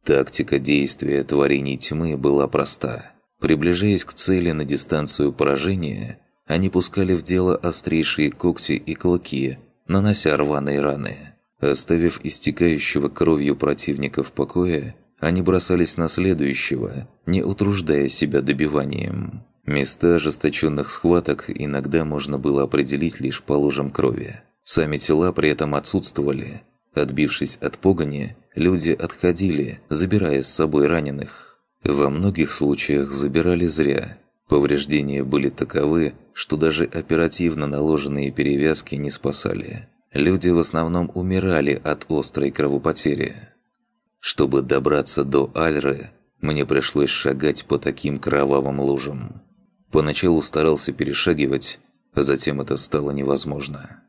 Тактика действия творений тьмы была проста. Приближаясь к цели на дистанцию поражения, они пускали в дело острейшие когти и клыки, нанося рваные раны. Оставив истекающего кровью противника в покое, они бросались на следующего, не утруждая себя добиванием. Места ожесточенных схваток иногда можно было определить лишь по лужам крови. Сами тела при этом отсутствовали – Отбившись от погони, люди отходили, забирая с собой раненых. Во многих случаях забирали зря. Повреждения были таковы, что даже оперативно наложенные перевязки не спасали. Люди в основном умирали от острой кровопотери. Чтобы добраться до Альры, мне пришлось шагать по таким кровавым лужам. Поначалу старался перешагивать, а затем это стало невозможно.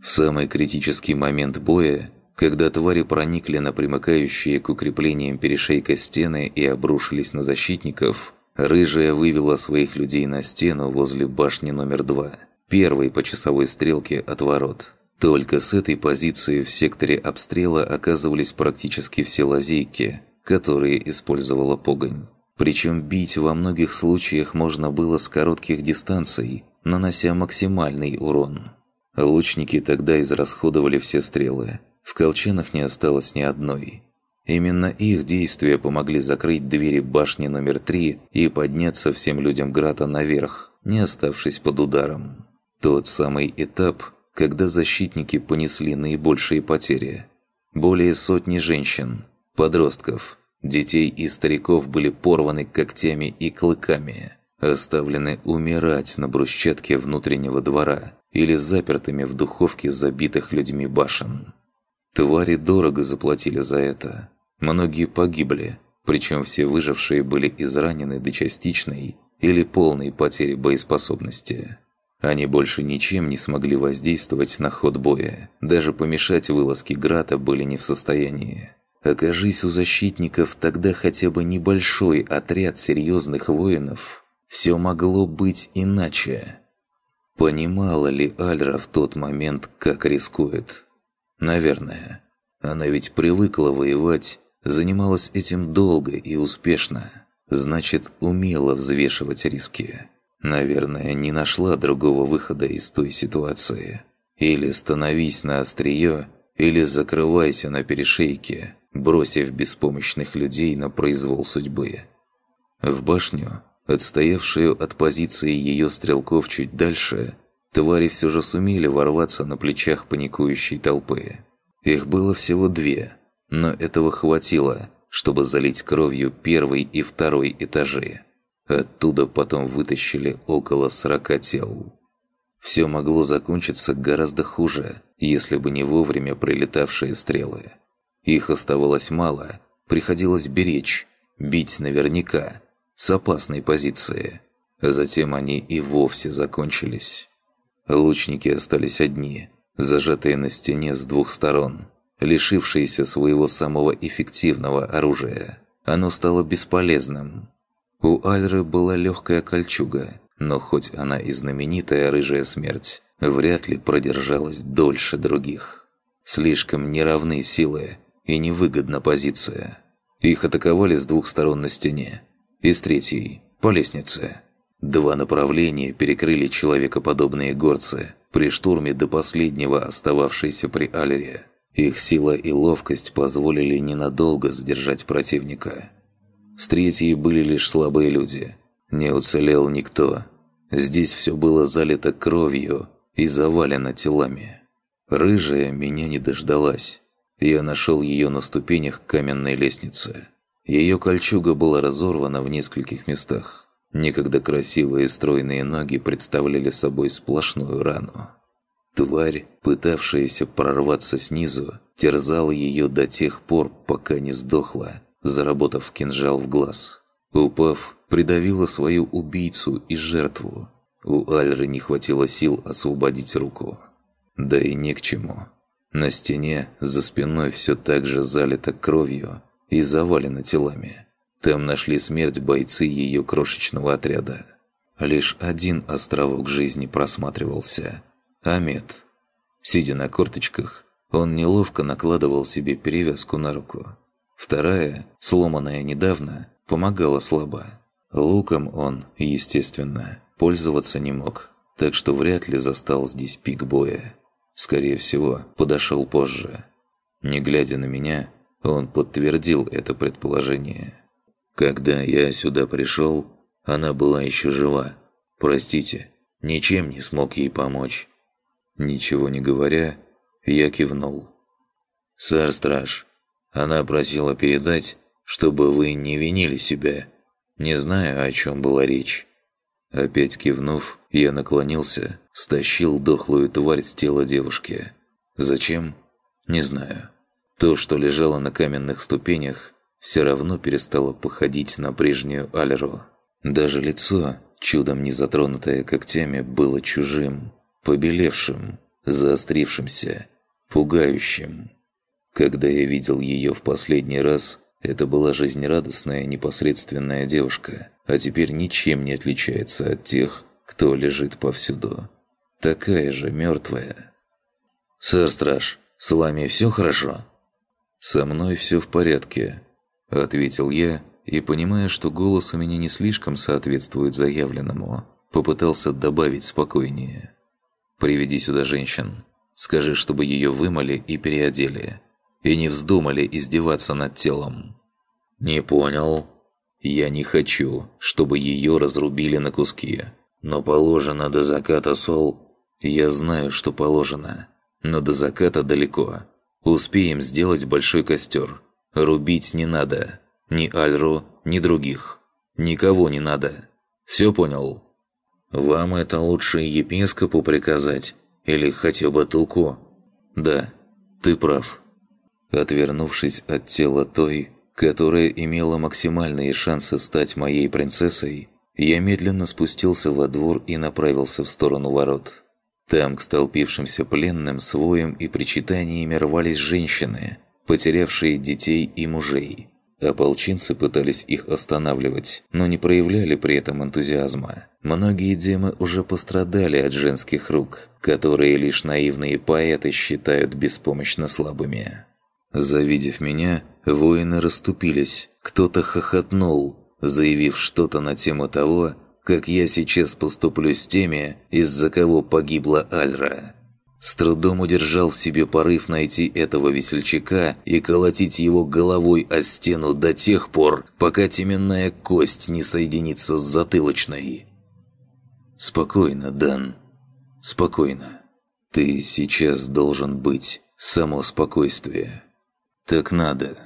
В самый критический момент боя, когда твари проникли на примыкающие к укреплениям перешейка стены и обрушились на защитников, Рыжая вывела своих людей на стену возле башни номер два, первой по часовой стрелке от ворот. Только с этой позиции в секторе обстрела оказывались практически все лазейки, которые использовала погонь. Причем бить во многих случаях можно было с коротких дистанций, нанося максимальный урон. А лучники тогда израсходовали все стрелы. В колчанах не осталось ни одной. Именно их действия помогли закрыть двери башни номер три и подняться всем людям Грата наверх, не оставшись под ударом. Тот самый этап, когда защитники понесли наибольшие потери. Более сотни женщин, подростков, детей и стариков были порваны когтями и клыками – оставлены умирать на брусчатке внутреннего двора или запертыми в духовке забитых людьми башен. Твари дорого заплатили за это. Многие погибли, причем все выжившие были изранены до частичной или полной потери боеспособности. Они больше ничем не смогли воздействовать на ход боя, даже помешать вылазке Грата были не в состоянии. Окажись у защитников тогда хотя бы небольшой отряд серьезных воинов – все могло быть иначе. Понимала ли Альра в тот момент, как рискует? Наверное. Она ведь привыкла воевать, занималась этим долго и успешно. Значит, умела взвешивать риски. Наверное, не нашла другого выхода из той ситуации. Или становись на острие, или закрывайся на перешейке, бросив беспомощных людей на произвол судьбы. В башню Отстоявшую от позиции ее стрелков чуть дальше, твари все же сумели ворваться на плечах паникующей толпы. Их было всего две, но этого хватило, чтобы залить кровью первый и второй этажи. Оттуда потом вытащили около 40 тел. Все могло закончиться гораздо хуже, если бы не вовремя прилетавшие стрелы. Их оставалось мало, приходилось беречь, бить наверняка – с опасной позиции. Затем они и вовсе закончились. Лучники остались одни, зажатые на стене с двух сторон, лишившиеся своего самого эффективного оружия. Оно стало бесполезным. У Альры была легкая кольчуга, но хоть она и знаменитая рыжая смерть, вряд ли продержалась дольше других. Слишком неравны силы и невыгодна позиция. Их атаковали с двух сторон на стене, из третьей – по лестнице. Два направления перекрыли человекоподобные горцы при штурме до последнего остававшейся при аллере Их сила и ловкость позволили ненадолго задержать противника. С третьей были лишь слабые люди. Не уцелел никто. Здесь все было залито кровью и завалено телами. Рыжая меня не дождалась. Я нашел ее на ступенях каменной лестницы. Ее кольчуга была разорвана в нескольких местах. Некогда красивые стройные ноги представляли собой сплошную рану. Тварь, пытавшаяся прорваться снизу, терзала ее до тех пор, пока не сдохла, заработав кинжал в глаз. Упав, придавила свою убийцу и жертву. У Альры не хватило сил освободить руку. Да и не к чему. На стене за спиной все так же залито кровью, и завалена телами. Там нашли смерть бойцы ее крошечного отряда. Лишь один островок жизни просматривался – Амет. Сидя на корточках, он неловко накладывал себе перевязку на руку. Вторая, сломанная недавно, помогала слабо. Луком он, естественно, пользоваться не мог, так что вряд ли застал здесь пик боя. Скорее всего, подошел позже. Не глядя на меня, он подтвердил это предположение. Когда я сюда пришел, она была еще жива. Простите, ничем не смог ей помочь. Ничего не говоря, я кивнул. «Сэр-страж, она просила передать, чтобы вы не винили себя. Не знаю, о чем была речь». Опять кивнув, я наклонился, стащил дохлую тварь с тела девушки. Зачем? Не знаю. То, что лежало на каменных ступенях, все равно перестало походить на прежнюю Алеру. Даже лицо, чудом не затронутое когтями, было чужим, побелевшим, заострившимся, пугающим. Когда я видел ее в последний раз, это была жизнерадостная, непосредственная девушка, а теперь ничем не отличается от тех, кто лежит повсюду. Такая же мертвая. «Сэр Страж, с вами все хорошо?» «Со мной все в порядке», – ответил я, и, понимая, что голос у меня не слишком соответствует заявленному, попытался добавить спокойнее. «Приведи сюда женщин. Скажи, чтобы ее вымыли и переодели. И не вздумали издеваться над телом». «Не понял. Я не хочу, чтобы ее разрубили на куски. Но положено до заката сол...» «Я знаю, что положено, но до заката далеко. Успеем сделать большой костер. Рубить не надо. Ни Альро, ни других. Никого не надо. Все понял? Вам это лучше епископу приказать. Или хотя бы Туку. Да, ты прав. Отвернувшись от тела той, которая имела максимальные шансы стать моей принцессой, я медленно спустился во двор и направился в сторону ворот. Там к столпившимся пленным с и причитаниями рвались женщины, потерявшие детей и мужей. Ополченцы пытались их останавливать, но не проявляли при этом энтузиазма. Многие демы уже пострадали от женских рук, которые лишь наивные поэты считают беспомощно слабыми. Завидев меня, воины расступились, кто-то хохотнул, заявив что-то на тему того, как я сейчас поступлю с теми, из-за кого погибла Альра. С трудом удержал в себе порыв найти этого весельчака и колотить его головой о стену до тех пор, пока теменная кость не соединится с затылочной. «Спокойно, Дан. Спокойно. Ты сейчас должен быть само спокойствие. Так надо».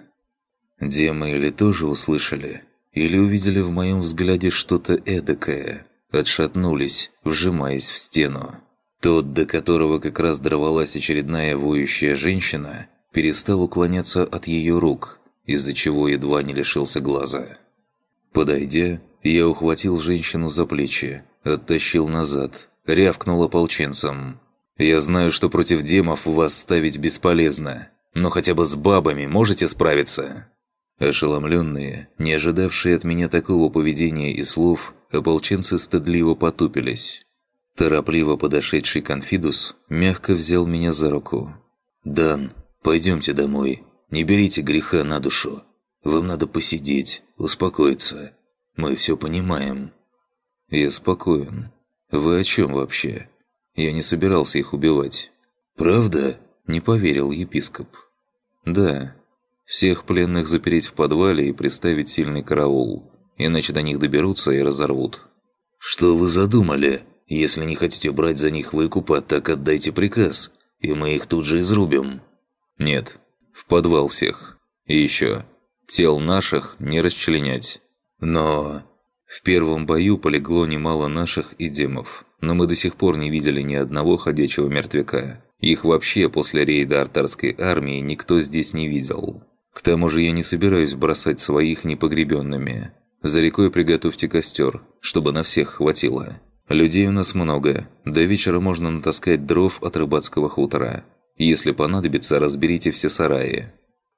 Демы или тоже услышали?» или увидели в моем взгляде что-то эдакое, отшатнулись, вжимаясь в стену. Тот, до которого как раз дорвалась очередная воющая женщина, перестал уклоняться от ее рук, из-за чего едва не лишился глаза. Подойдя, я ухватил женщину за плечи, оттащил назад, рявкнул ополченцем. «Я знаю, что против демов вас ставить бесполезно, но хотя бы с бабами можете справиться?» Ошеломленные, не ожидавшие от меня такого поведения и слов, ополченцы стыдливо потупились. Торопливо подошедший конфидус мягко взял меня за руку. «Дан, пойдемте домой. Не берите греха на душу. Вам надо посидеть, успокоиться. Мы все понимаем». «Я спокоен. Вы о чем вообще? Я не собирался их убивать». «Правда?» – не поверил епископ. «Да, всех пленных запереть в подвале и приставить сильный караул, иначе до них доберутся и разорвут. «Что вы задумали? Если не хотите брать за них выкупа, так отдайте приказ, и мы их тут же изрубим». «Нет, в подвал всех. И еще, тел наших не расчленять». «Но...» В первом бою полегло немало наших и демов, но мы до сих пор не видели ни одного ходячего мертвяка. Их вообще после рейда артарской армии никто здесь не видел. К тому же я не собираюсь бросать своих непогребенными. За рекой приготовьте костер, чтобы на всех хватило. Людей у нас много. До вечера можно натаскать дров от рыбацкого хутора. Если понадобится, разберите все сараи.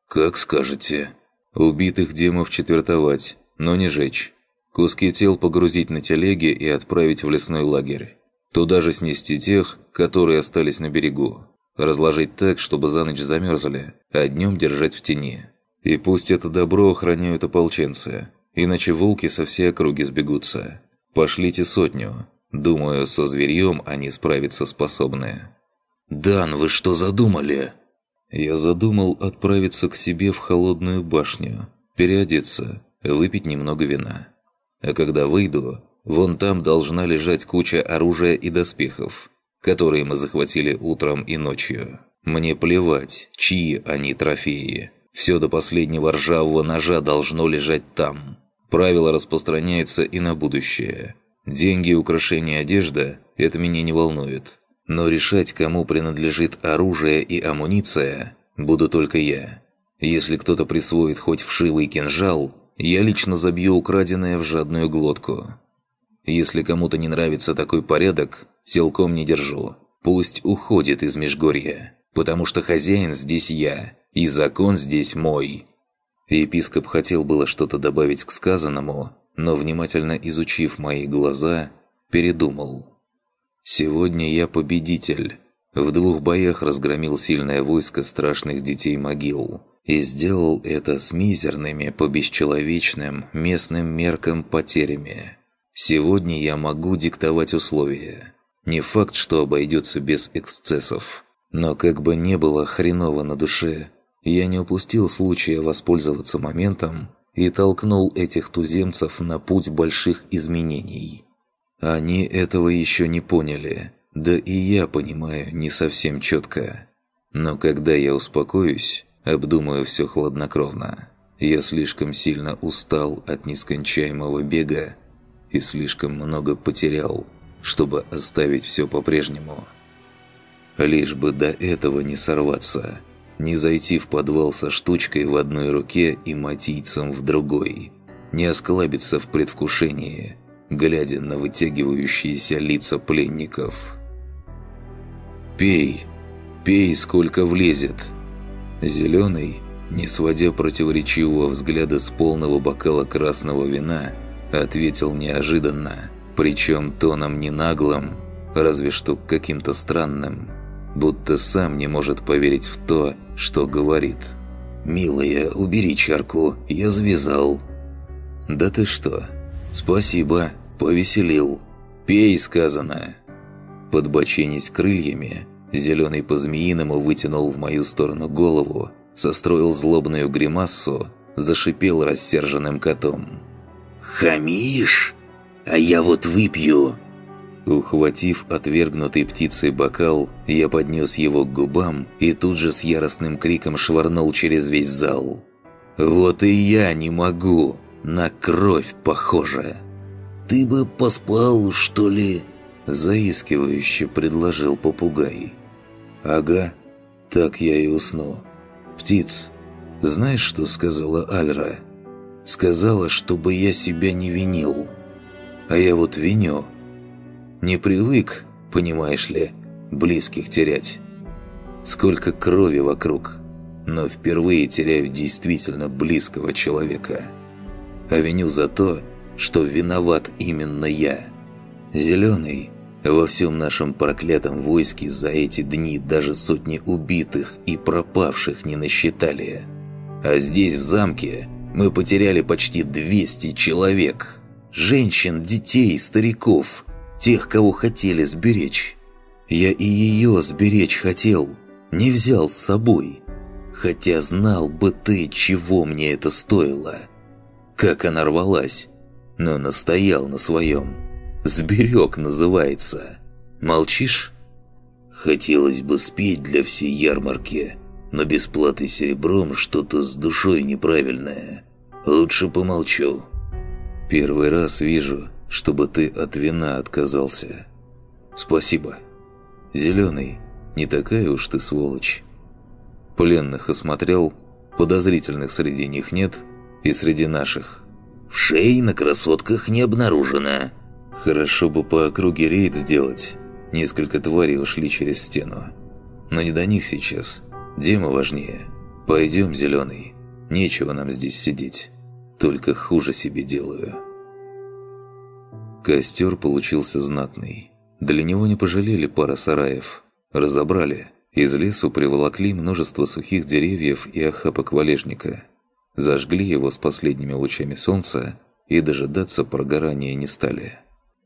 Как скажете. Убитых демов четвертовать, но не жечь. Куски тел погрузить на телеги и отправить в лесной лагерь. Туда же снести тех, которые остались на берегу. Разложить так, чтобы за ночь замерзли, а днем держать в тени. И пусть это добро охраняют ополченцы, иначе волки со всей округи сбегутся. Пошлите сотню. Думаю, со зверьем они справиться способны. «Дан, вы что задумали?» Я задумал отправиться к себе в холодную башню, переодеться, выпить немного вина. А когда выйду, вон там должна лежать куча оружия и доспехов которые мы захватили утром и ночью. Мне плевать, чьи они трофеи. Все до последнего ржавого ножа должно лежать там. Правило распространяется и на будущее. Деньги, украшения, одежда – это меня не волнует. Но решать, кому принадлежит оружие и амуниция, буду только я. Если кто-то присвоит хоть вшивый кинжал, я лично забью украденное в жадную глотку. Если кому-то не нравится такой порядок, Силком не держу. Пусть уходит из Межгорья, потому что хозяин здесь я, и закон здесь мой». Епископ хотел было что-то добавить к сказанному, но, внимательно изучив мои глаза, передумал. «Сегодня я победитель. В двух боях разгромил сильное войско страшных детей могил. И сделал это с мизерными по бесчеловечным местным меркам потерями. Сегодня я могу диктовать условия. Не факт, что обойдется без эксцессов. Но как бы не было хреново на душе, я не упустил случая воспользоваться моментом и толкнул этих туземцев на путь больших изменений. Они этого еще не поняли, да и я понимаю не совсем четко. Но когда я успокоюсь, обдумаю все хладнокровно. Я слишком сильно устал от нескончаемого бега и слишком много потерял – чтобы оставить все по-прежнему. Лишь бы до этого не сорваться, не зайти в подвал со штучкой в одной руке и матийцем в другой, не осклабиться в предвкушении, глядя на вытягивающиеся лица пленников. «Пей, пей, сколько влезет!» Зеленый, не сводя противоречивого взгляда с полного бокала красного вина, ответил неожиданно – причем тоном не наглым, разве что каким-то странным, будто сам не может поверить в то, что говорит. «Милая, убери чарку, я завязал». «Да ты что? Спасибо, повеселил. Пей, сказано». Подбоченись крыльями, зеленый по-змеиному вытянул в мою сторону голову, состроил злобную гримассу, зашипел рассерженным котом. «Хамишь?» а я вот выпью». Ухватив отвергнутый птицей бокал, я поднес его к губам и тут же с яростным криком швырнул через весь зал. «Вот и я не могу! На кровь похоже!» «Ты бы поспал, что ли?» – заискивающе предложил попугай. «Ага, так я и усну. Птиц, знаешь, что сказала Альра? Сказала, чтобы я себя не винил». А я вот виню. Не привык, понимаешь ли, близких терять. Сколько крови вокруг, но впервые теряю действительно близкого человека. А виню за то, что виноват именно я. Зеленый во всем нашем проклятом войске за эти дни даже сотни убитых и пропавших не насчитали. А здесь, в замке, мы потеряли почти 200 человек женщин, детей, стариков, тех, кого хотели сберечь. Я и ее сберечь хотел, не взял с собой. Хотя знал бы ты, чего мне это стоило. Как она рвалась, но настоял на своем. «Сберег» называется. Молчишь? Хотелось бы спеть для всей ярмарки, но без серебром что-то с душой неправильное. Лучше помолчу. Первый раз вижу, чтобы ты от вина отказался. Спасибо. Зеленый, не такая уж ты сволочь. Пленных осмотрел, подозрительных среди них нет и среди наших. В шее на красотках не обнаружено. Хорошо бы по округе рейд сделать. Несколько тварей ушли через стену. Но не до них сейчас. Дема важнее. Пойдем, Зеленый. Нечего нам здесь сидеть только хуже себе делаю. Костер получился знатный. Для него не пожалели пара сараев. Разобрали. Из лесу приволокли множество сухих деревьев и охапок валежника. Зажгли его с последними лучами солнца и дожидаться прогорания не стали.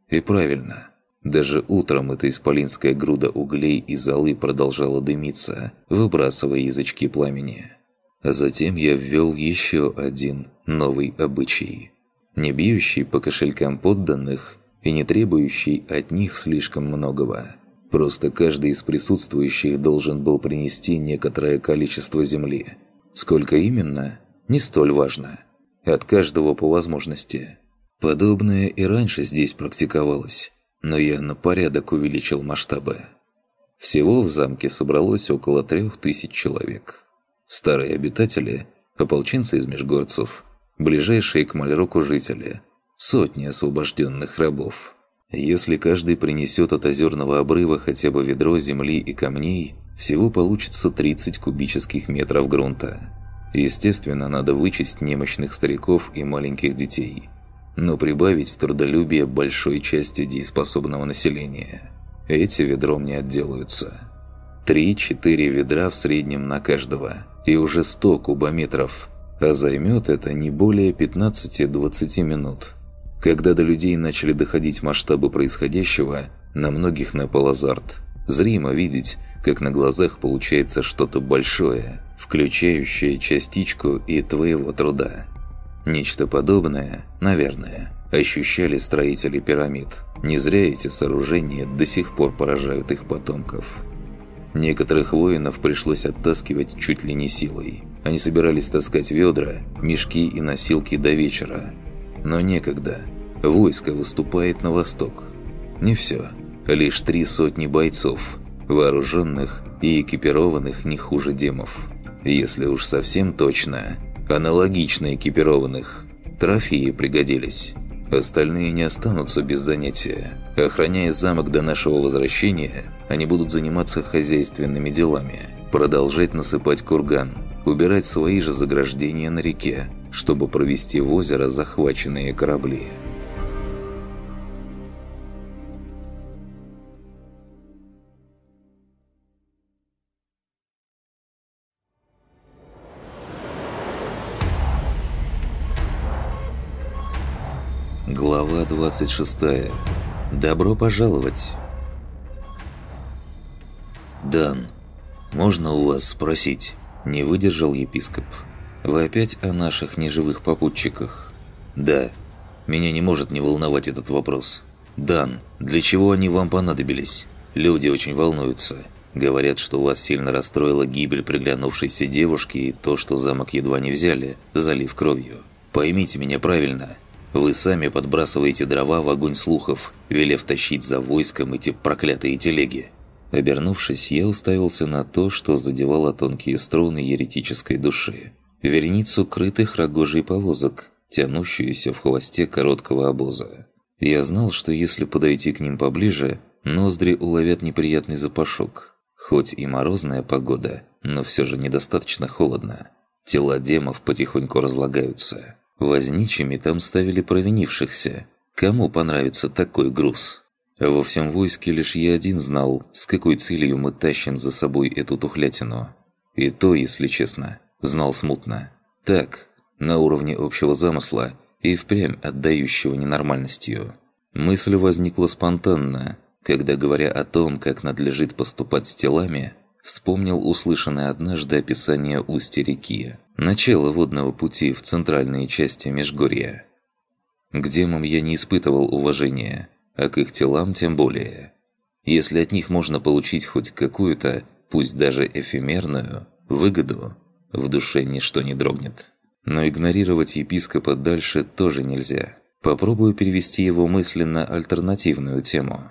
И правильно. Даже утром эта исполинская груда углей и золы продолжала дымиться, выбрасывая язычки пламени. А затем я ввел еще один новый обычай. Не бьющий по кошелькам подданных и не требующий от них слишком многого. Просто каждый из присутствующих должен был принести некоторое количество земли. Сколько именно, не столь важно. От каждого по возможности. Подобное и раньше здесь практиковалось, но я на порядок увеличил масштабы. Всего в замке собралось около трех тысяч человек. Старые обитатели – ополченцы из межгорцев, ближайшие к Мальроку жители, сотни освобожденных рабов. Если каждый принесет от озерного обрыва хотя бы ведро земли и камней, всего получится 30 кубических метров грунта. Естественно, надо вычесть немощных стариков и маленьких детей, но прибавить трудолюбие большой части дееспособного населения. Эти ведром не отделаются. 3-4 ведра в среднем на каждого – и уже 100 кубометров, а займет это не более 15-20 минут. Когда до людей начали доходить масштабы происходящего, на многих напал азарт. Зримо видеть, как на глазах получается что-то большое, включающее частичку и твоего труда. Нечто подобное, наверное, ощущали строители пирамид. Не зря эти сооружения до сих пор поражают их потомков. Некоторых воинов пришлось оттаскивать чуть ли не силой. Они собирались таскать ведра, мешки и носилки до вечера. Но некогда. Войско выступает на восток. Не все. Лишь три сотни бойцов, вооруженных и экипированных не хуже демов. Если уж совсем точно, аналогично экипированных. Трофеи пригодились. Остальные не останутся без занятия. Охраняя замок до нашего возвращения, они будут заниматься хозяйственными делами, продолжать насыпать курган, убирать свои же заграждения на реке, чтобы провести в озеро захваченные корабли. Глава 26. Добро пожаловать. «Дан, можно у вас спросить?» – не выдержал епископ. «Вы опять о наших неживых попутчиках?» «Да. Меня не может не волновать этот вопрос. Дан, для чего они вам понадобились? Люди очень волнуются. Говорят, что вас сильно расстроила гибель приглянувшейся девушки и то, что замок едва не взяли, залив кровью. Поймите меня правильно». Вы сами подбрасываете дрова в огонь слухов, велев тащить за войском эти проклятые телеги. Обернувшись, я уставился на то, что задевало тонкие струны еретической души. Верницу крытых рогожий повозок, тянущуюся в хвосте короткого обоза. Я знал, что если подойти к ним поближе, ноздри уловят неприятный запашок. Хоть и морозная погода, но все же недостаточно холодно. Тела демов потихоньку разлагаются. Возничими там ставили провинившихся. Кому понравится такой груз? Во всем войске лишь я один знал, с какой целью мы тащим за собой эту тухлятину. И то, если честно, знал смутно. Так, на уровне общего замысла и впрямь отдающего ненормальностью. Мысль возникла спонтанно, когда, говоря о том, как надлежит поступать с телами, вспомнил услышанное однажды описание устья реки. Начало водного пути в центральные части Межгорья. К демам я не испытывал уважения, а к их телам тем более. Если от них можно получить хоть какую-то, пусть даже эфемерную, выгоду, в душе ничто не дрогнет. Но игнорировать епископа дальше тоже нельзя. Попробую перевести его мысли на альтернативную тему.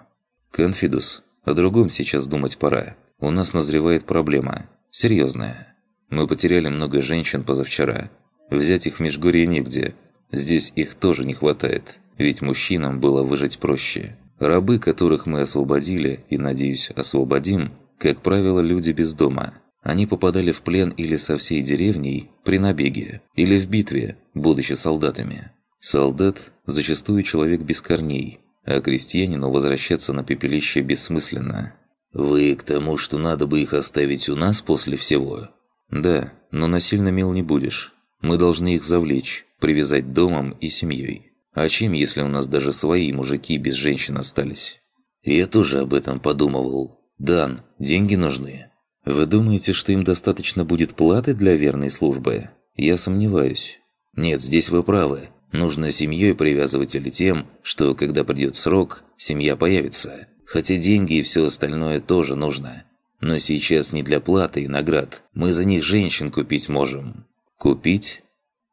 «Конфидус, о другом сейчас думать пора. У нас назревает проблема. Серьезная. Мы потеряли много женщин позавчера. Взять их в Межгорье негде. Здесь их тоже не хватает. Ведь мужчинам было выжить проще. Рабы, которых мы освободили, и, надеюсь, освободим, как правило, люди без дома. Они попадали в плен или со всей деревней при набеге, или в битве, будучи солдатами. Солдат – зачастую человек без корней, а крестьянину возвращаться на пепелище бессмысленно. «Вы к тому, что надо бы их оставить у нас после всего?» «Да, но насильно мил не будешь. Мы должны их завлечь, привязать домом и семьей. А чем, если у нас даже свои мужики без женщин остались?» «Я тоже об этом подумывал. Дан, деньги нужны». «Вы думаете, что им достаточно будет платы для верной службы?» «Я сомневаюсь». «Нет, здесь вы правы. Нужно семьей привязывать или тем, что, когда придет срок, семья появится. Хотя деньги и все остальное тоже нужно. Но сейчас не для платы и наград. Мы за них женщин купить можем». «Купить?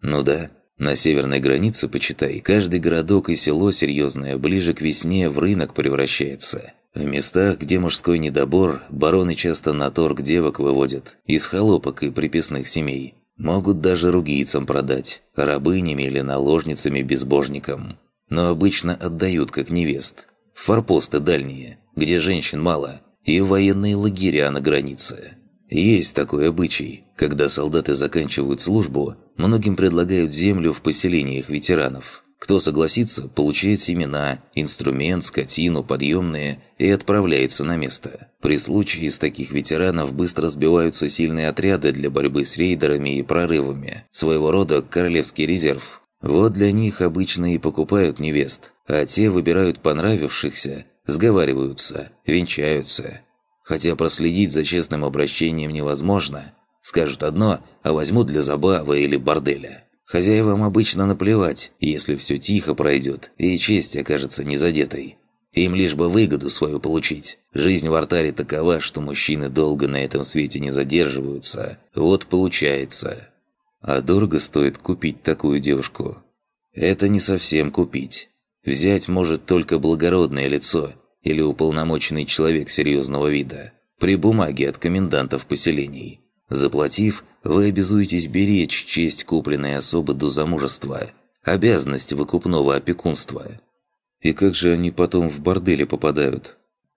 Ну да». На северной границе, почитай, каждый городок и село серьезное ближе к весне в рынок превращается. В местах, где мужской недобор, бароны часто на торг девок выводят, из холопок и приписных семей. Могут даже ругийцам продать, рабынями или наложницами-безбожникам. Но обычно отдают как невест. форпосты дальние, где женщин мало, и военные лагеря на границе. Есть такой обычай, когда солдаты заканчивают службу, многим предлагают землю в поселениях ветеранов. Кто согласится, получает семена, инструмент, скотину, подъемные и отправляется на место. При случае из таких ветеранов быстро сбиваются сильные отряды для борьбы с рейдерами и прорывами, своего рода королевский резерв. Вот для них обычно и покупают невест, а те выбирают понравившихся сговариваются, венчаются. Хотя проследить за честным обращением невозможно. Скажут одно, а возьмут для забавы или борделя. Хозяевам обычно наплевать, если все тихо пройдет, и честь окажется не задетой. Им лишь бы выгоду свою получить. Жизнь в артаре такова, что мужчины долго на этом свете не задерживаются. Вот получается. А дорого стоит купить такую девушку? Это не совсем купить. Взять может только благородное лицо или уполномоченный человек серьезного вида при бумаге от комендантов поселений. Заплатив, вы обязуетесь беречь честь купленной особы до замужества, обязанность выкупного опекунства. И как же они потом в бордели попадают?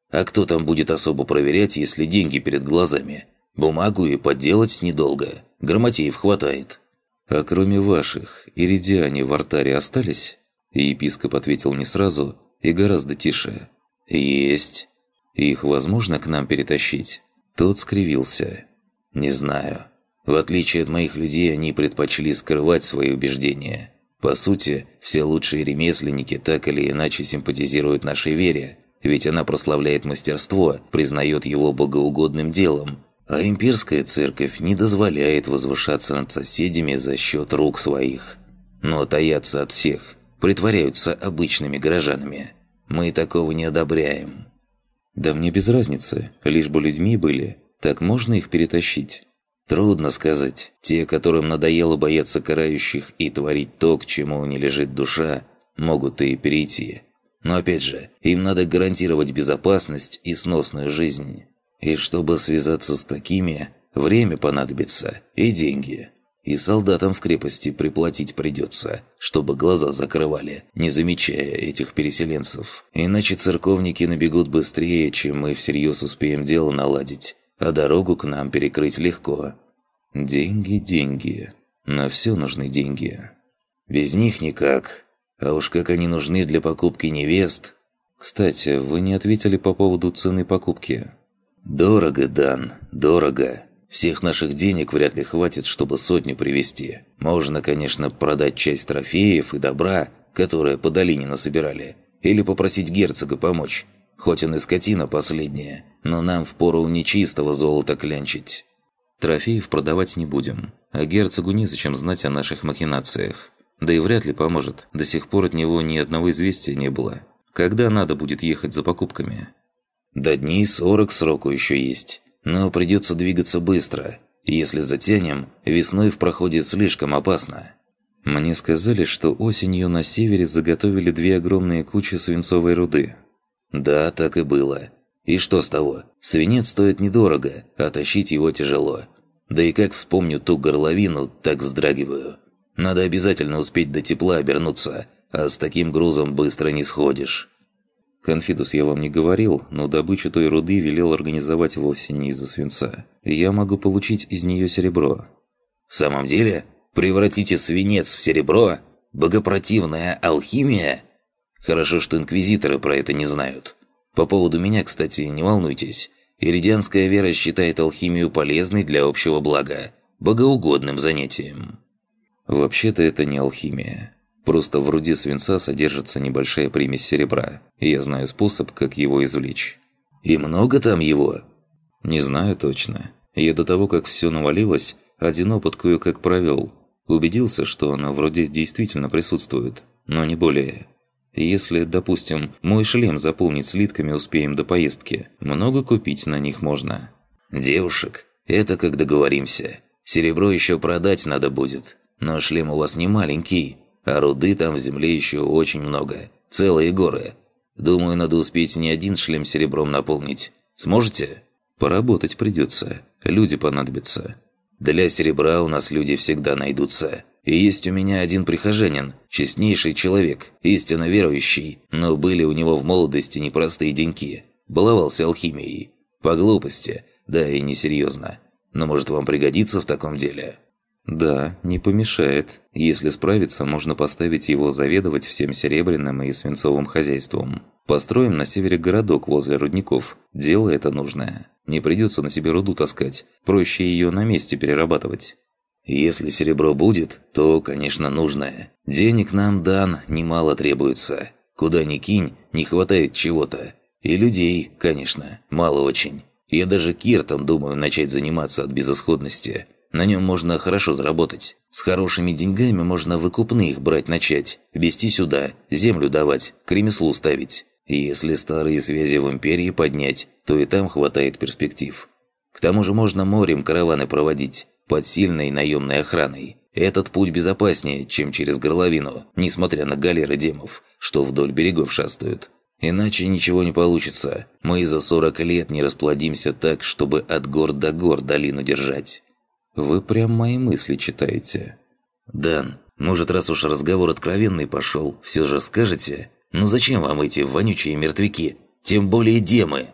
А кто там будет особо проверять, если деньги перед глазами? Бумагу и подделать недолго. Грамотеев хватает. А кроме ваших, иридиане в артаре остались? И епископ ответил не сразу и гораздо тише. «Есть. Их возможно к нам перетащить?» Тот скривился. «Не знаю. В отличие от моих людей, они предпочли скрывать свои убеждения. По сути, все лучшие ремесленники так или иначе симпатизируют нашей вере, ведь она прославляет мастерство, признает его богоугодным делом, а имперская церковь не дозволяет возвышаться над соседями за счет рук своих, но таяться от всех – притворяются обычными горожанами. Мы такого не одобряем». «Да мне без разницы, лишь бы людьми были, так можно их перетащить?» Трудно сказать. Те, которым надоело бояться карающих и творить то, к чему не лежит душа, могут и перейти. Но опять же, им надо гарантировать безопасность и сносную жизнь. И чтобы связаться с такими, время понадобится и деньги. И солдатам в крепости приплатить придется, чтобы глаза закрывали, не замечая этих переселенцев. Иначе церковники набегут быстрее, чем мы всерьез успеем дело наладить, а дорогу к нам перекрыть легко. Деньги, деньги. На все нужны деньги. Без них никак. А уж как они нужны для покупки невест. Кстати, вы не ответили по поводу цены покупки. Дорого, Дан, дорого. Всех наших денег вряд ли хватит, чтобы сотню привезти. Можно, конечно, продать часть трофеев и добра, которое по долине насобирали, или попросить герцога помочь. Хоть он и скотина последняя, но нам впору нечистого золота клянчить. Трофеев продавать не будем, а герцогу незачем знать о наших махинациях. Да и вряд ли поможет, до сих пор от него ни одного известия не было. Когда надо будет ехать за покупками? До дней сорок сроку еще есть но придется двигаться быстро. Если затянем, весной в проходе слишком опасно. Мне сказали, что осенью на севере заготовили две огромные кучи свинцовой руды. Да, так и было. И что с того? Свинец стоит недорого, а тащить его тяжело. Да и как вспомню ту горловину, так вздрагиваю. Надо обязательно успеть до тепла обернуться, а с таким грузом быстро не сходишь. Конфидус я вам не говорил, но добычу той руды велел организовать вовсе не из-за свинца. Я могу получить из нее серебро». «В самом деле? Превратите свинец в серебро? Богопротивная алхимия?» «Хорошо, что инквизиторы про это не знают. По поводу меня, кстати, не волнуйтесь. Иридианская вера считает алхимию полезной для общего блага, богоугодным занятием». «Вообще-то это не алхимия. Просто в руде свинца содержится небольшая примесь серебра, и я знаю способ, как его извлечь. «И много там его?» «Не знаю точно. Я до того, как все навалилось, один опыт кое-как провел. Убедился, что оно вроде действительно присутствует, но не более. Если, допустим, мой шлем заполнить слитками успеем до поездки, много купить на них можно». «Девушек, это как договоримся. Серебро еще продать надо будет. Но шлем у вас не маленький, а руды там в земле еще очень много. Целые горы. Думаю, надо успеть не один шлем серебром наполнить. Сможете? Поработать придется. Люди понадобятся. Для серебра у нас люди всегда найдутся. И есть у меня один прихожанин, честнейший человек, истинно верующий, но были у него в молодости непростые деньки. Баловался алхимией. По глупости, да и несерьезно. Но может вам пригодится в таком деле?» Да, не помешает. Если справиться, можно поставить его заведовать всем серебряным и свинцовым хозяйством. Построим на севере городок возле рудников. Дело это нужное. Не придется на себе руду таскать. Проще ее на месте перерабатывать. Если серебро будет, то, конечно, нужное. Денег нам дан немало требуется. Куда ни кинь, не хватает чего-то. И людей, конечно, мало очень. Я даже киртом думаю начать заниматься от безысходности. На нем можно хорошо заработать. С хорошими деньгами можно выкупные их брать начать, вести сюда, землю давать, к ремеслу ставить. И если старые связи в империи поднять, то и там хватает перспектив. К тому же можно морем караваны проводить, под сильной наемной охраной. Этот путь безопаснее, чем через горловину, несмотря на галеры демов, что вдоль берегов шастают. Иначе ничего не получится. Мы за 40 лет не расплодимся так, чтобы от гор до гор долину держать. Вы прям мои мысли читаете. Дан, может, раз уж разговор откровенный пошел, все же скажете? Ну зачем вам эти вонючие мертвяки? Тем более демы!»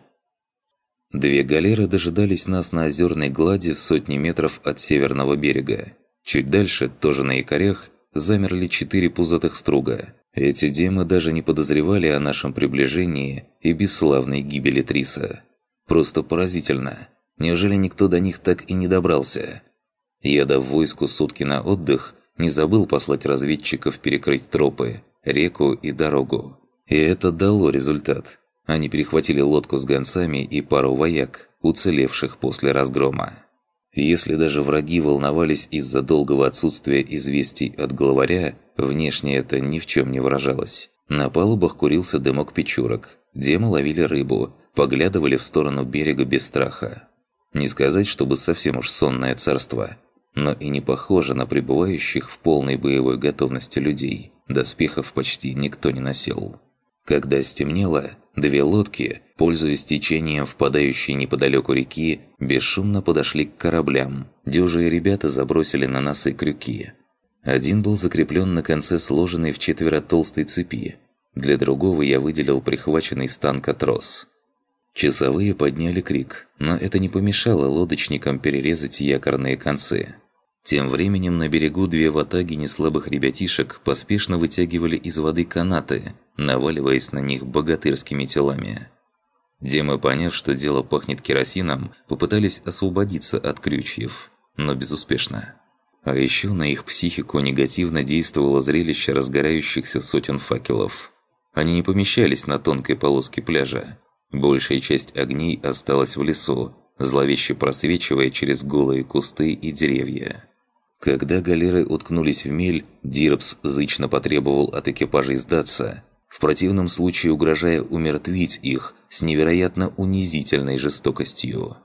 Две галеры дожидались нас на озерной глади в сотни метров от северного берега. Чуть дальше, тоже на якорях, замерли четыре пузатых струга. Эти демы даже не подозревали о нашем приближении и бесславной гибели Триса. Просто поразительно. Неужели никто до них так и не добрался? Я, дав войску сутки на отдых, не забыл послать разведчиков перекрыть тропы, реку и дорогу. И это дало результат. Они перехватили лодку с гонцами и пару вояк, уцелевших после разгрома. Если даже враги волновались из-за долгого отсутствия известий от главаря, внешне это ни в чем не выражалось. На палубах курился дымок печурок. Демы ловили рыбу, поглядывали в сторону берега без страха. Не сказать, чтобы совсем уж сонное царство но и не похоже на пребывающих в полной боевой готовности людей. Доспехов почти никто не носил. Когда стемнело, две лодки, пользуясь течением впадающей неподалеку реки, бесшумно подошли к кораблям. Дюжие ребята забросили на носы крюки. Один был закреплен на конце сложенной в четверо толстой цепи. Для другого я выделил прихваченный станка трос. Часовые подняли крик, но это не помешало лодочникам перерезать якорные концы. Тем временем на берегу две ватаги неслабых ребятишек поспешно вытягивали из воды канаты, наваливаясь на них богатырскими телами. Демы, поняв, что дело пахнет керосином, попытались освободиться от крючьев, но безуспешно. А еще на их психику негативно действовало зрелище разгорающихся сотен факелов. Они не помещались на тонкой полоске пляжа. Большая часть огней осталась в лесу, зловеще просвечивая через голые кусты и деревья. Когда галеры уткнулись в мель, Дирбс зычно потребовал от экипажей сдаться, в противном случае угрожая умертвить их с невероятно унизительной жестокостью.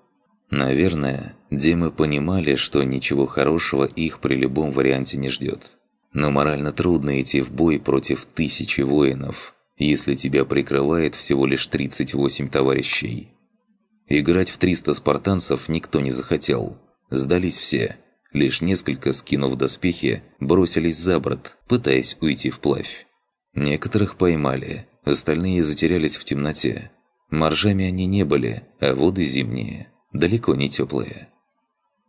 Наверное, демы понимали, что ничего хорошего их при любом варианте не ждет. Но морально трудно идти в бой против тысячи воинов, если тебя прикрывает всего лишь 38 товарищей. Играть в 300 спартанцев никто не захотел. Сдались все – Лишь несколько, скинув доспехи, бросились за борт, пытаясь уйти вплавь. Некоторых поймали, остальные затерялись в темноте. Моржами они не были, а воды зимние, далеко не теплые.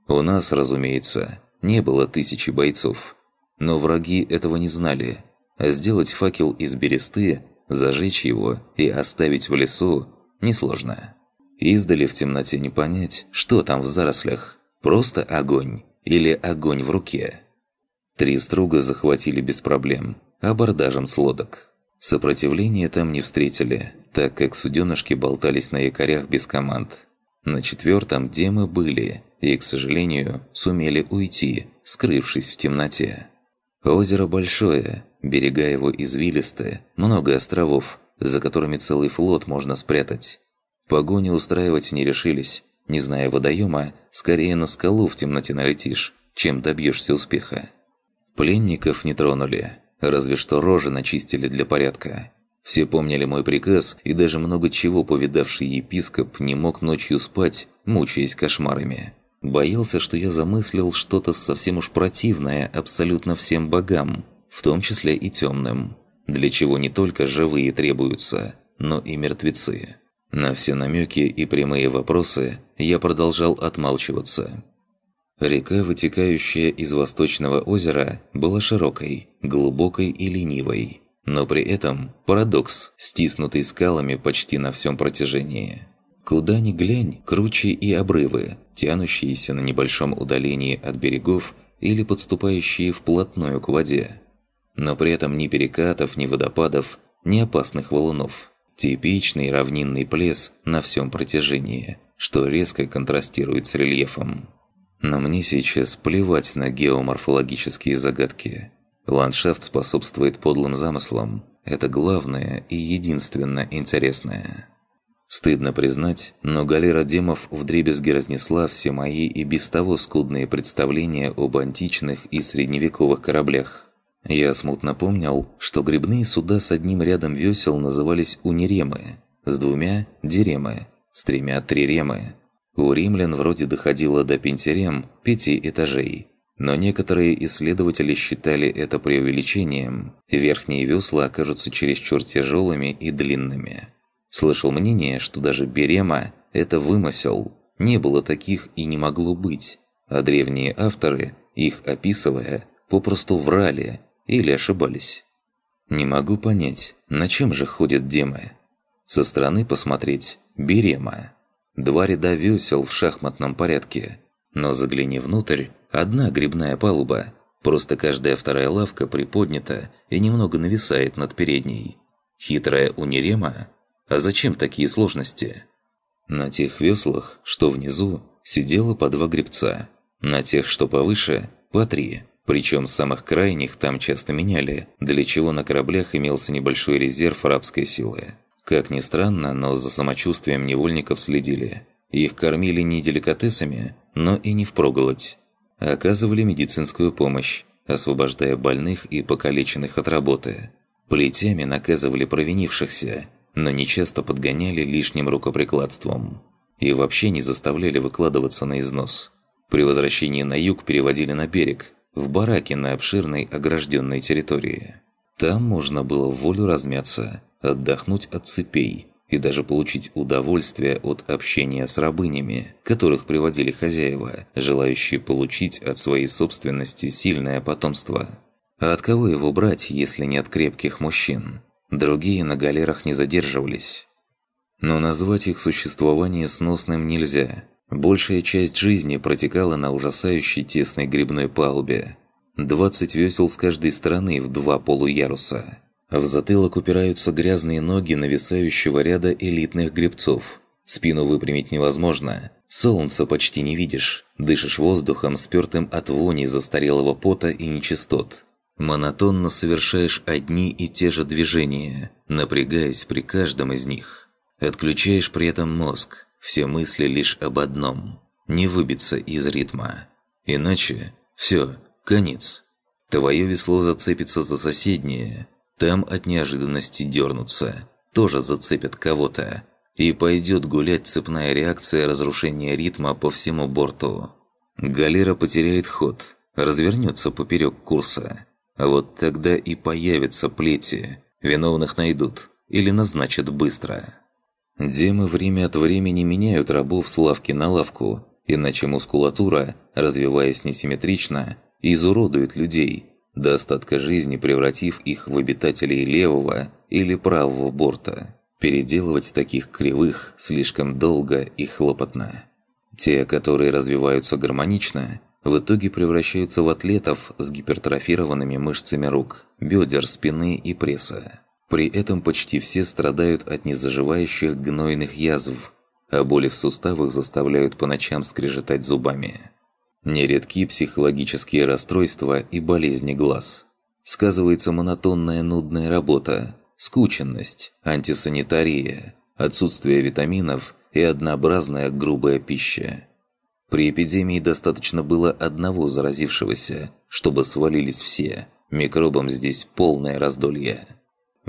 У нас, разумеется, не было тысячи бойцов. Но враги этого не знали. А сделать факел из бересты, зажечь его и оставить в лесу несложно. Издали в темноте не понять, что там в зарослях. Просто огонь или огонь в руке. Три струга захватили без проблем, абордажем с лодок. Сопротивления там не встретили, так как суденышки болтались на якорях без команд. На четвертом мы были и, к сожалению, сумели уйти, скрывшись в темноте. Озеро большое, берега его извилистые, много островов, за которыми целый флот можно спрятать. Погони устраивать не решились, не зная водоема, скорее на скалу в темноте налетишь, чем добьешься успеха. Пленников не тронули, разве что рожи начистили для порядка. Все помнили мой приказ, и даже много чего повидавший епископ не мог ночью спать, мучаясь кошмарами. Боялся, что я замыслил что-то совсем уж противное абсолютно всем богам, в том числе и темным, для чего не только живые требуются, но и мертвецы. На все намеки и прямые вопросы я продолжал отмалчиваться. Река, вытекающая из восточного озера, была широкой, глубокой и ленивой, но при этом парадокс, стиснутый скалами почти на всем протяжении. Куда ни глянь, кручи и обрывы, тянущиеся на небольшом удалении от берегов или подступающие вплотную к воде. Но при этом ни перекатов, ни водопадов, ни опасных валунов – Типичный равнинный плес на всем протяжении, что резко контрастирует с рельефом. Но мне сейчас плевать на геоморфологические загадки. Ландшафт способствует подлым замыслам. Это главное и единственно интересное. Стыдно признать, но галера демов вдребезги разнесла все мои и без того скудные представления об античных и средневековых кораблях – я смутно помнил, что грибные суда с одним рядом весел назывались униремы, с двумя – деремы, с тремя – триремы. У римлян вроде доходило до пентерем – пяти этажей. Но некоторые исследователи считали это преувеличением. Верхние весла окажутся чересчур тяжелыми и длинными. Слышал мнение, что даже берема – это вымысел. Не было таких и не могло быть. А древние авторы, их описывая, попросту врали – или ошибались. Не могу понять, на чем же ходит Дима. Со стороны посмотреть – Берема. Два ряда весел в шахматном порядке. Но загляни внутрь – одна грибная палуба. Просто каждая вторая лавка приподнята и немного нависает над передней. Хитрая унирема? А зачем такие сложности? На тех веслах, что внизу, сидело по два гребца. На тех, что повыше – по три. Причем самых крайних там часто меняли, для чего на кораблях имелся небольшой резерв арабской силы. Как ни странно, но за самочувствием невольников следили. Их кормили не деликатесами, но и не впроголодь. Оказывали медицинскую помощь, освобождая больных и покалеченных от работы. Плетями наказывали провинившихся, но нечасто подгоняли лишним рукоприкладством. И вообще не заставляли выкладываться на износ. При возвращении на юг переводили на берег, в бараке на обширной огражденной территории. Там можно было в волю размяться, отдохнуть от цепей и даже получить удовольствие от общения с рабынями, которых приводили хозяева, желающие получить от своей собственности сильное потомство. А от кого его брать, если не от крепких мужчин? Другие на галерах не задерживались. Но назвать их существование сносным нельзя – Большая часть жизни протекала на ужасающей тесной грибной палубе. 20 весел с каждой стороны в два полуяруса. В затылок упираются грязные ноги нависающего ряда элитных гребцов. Спину выпрямить невозможно. Солнца почти не видишь. Дышишь воздухом, спёртым от вони застарелого пота и нечистот. Монотонно совершаешь одни и те же движения, напрягаясь при каждом из них. Отключаешь при этом мозг – все мысли лишь об одном – не выбиться из ритма. Иначе все, конец. Твое весло зацепится за соседнее, там от неожиданности дернутся, тоже зацепят кого-то. И пойдет гулять цепная реакция разрушения ритма по всему борту. Галера потеряет ход, развернется поперек курса. А вот тогда и появятся плети, виновных найдут или назначат быстро. Демы время от времени меняют рабов с лавки на лавку, иначе мускулатура, развиваясь несимметрично, изуродует людей, до остатка жизни превратив их в обитателей левого или правого борта. Переделывать таких кривых слишком долго и хлопотно. Те, которые развиваются гармонично, в итоге превращаются в атлетов с гипертрофированными мышцами рук, бедер, спины и пресса. При этом почти все страдают от незаживающих гнойных язв, а боли в суставах заставляют по ночам скрежетать зубами. Нередки психологические расстройства и болезни глаз. Сказывается монотонная нудная работа, скученность, антисанитария, отсутствие витаминов и однообразная грубая пища. При эпидемии достаточно было одного заразившегося, чтобы свалились все. Микробам здесь полное раздолье.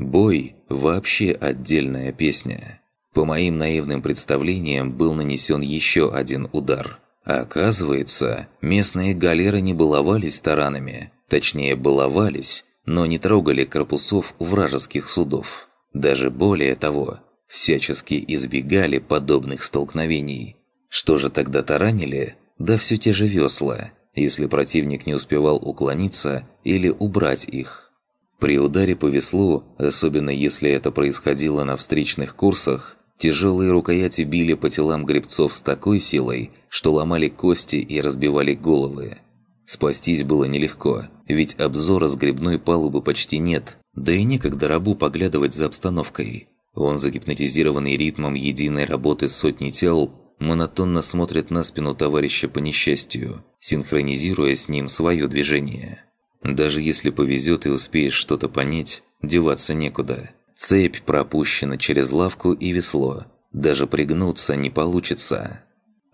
Бой – вообще отдельная песня. По моим наивным представлениям был нанесен еще один удар. А оказывается, местные галеры не баловались таранами. Точнее, баловались, но не трогали корпусов вражеских судов. Даже более того, всячески избегали подобных столкновений. Что же тогда таранили? Да все те же весла, если противник не успевал уклониться или убрать их. При ударе по веслу, особенно если это происходило на встречных курсах, тяжелые рукояти били по телам гребцов с такой силой, что ломали кости и разбивали головы. Спастись было нелегко, ведь обзора с грибной палубы почти нет, да и некогда рабу поглядывать за обстановкой. Он, загипнотизированный ритмом единой работы сотни тел, монотонно смотрит на спину товарища по несчастью, синхронизируя с ним свое движение. Даже если повезет и успеешь что-то понять, деваться некуда. Цепь пропущена через лавку и весло. Даже пригнуться не получится.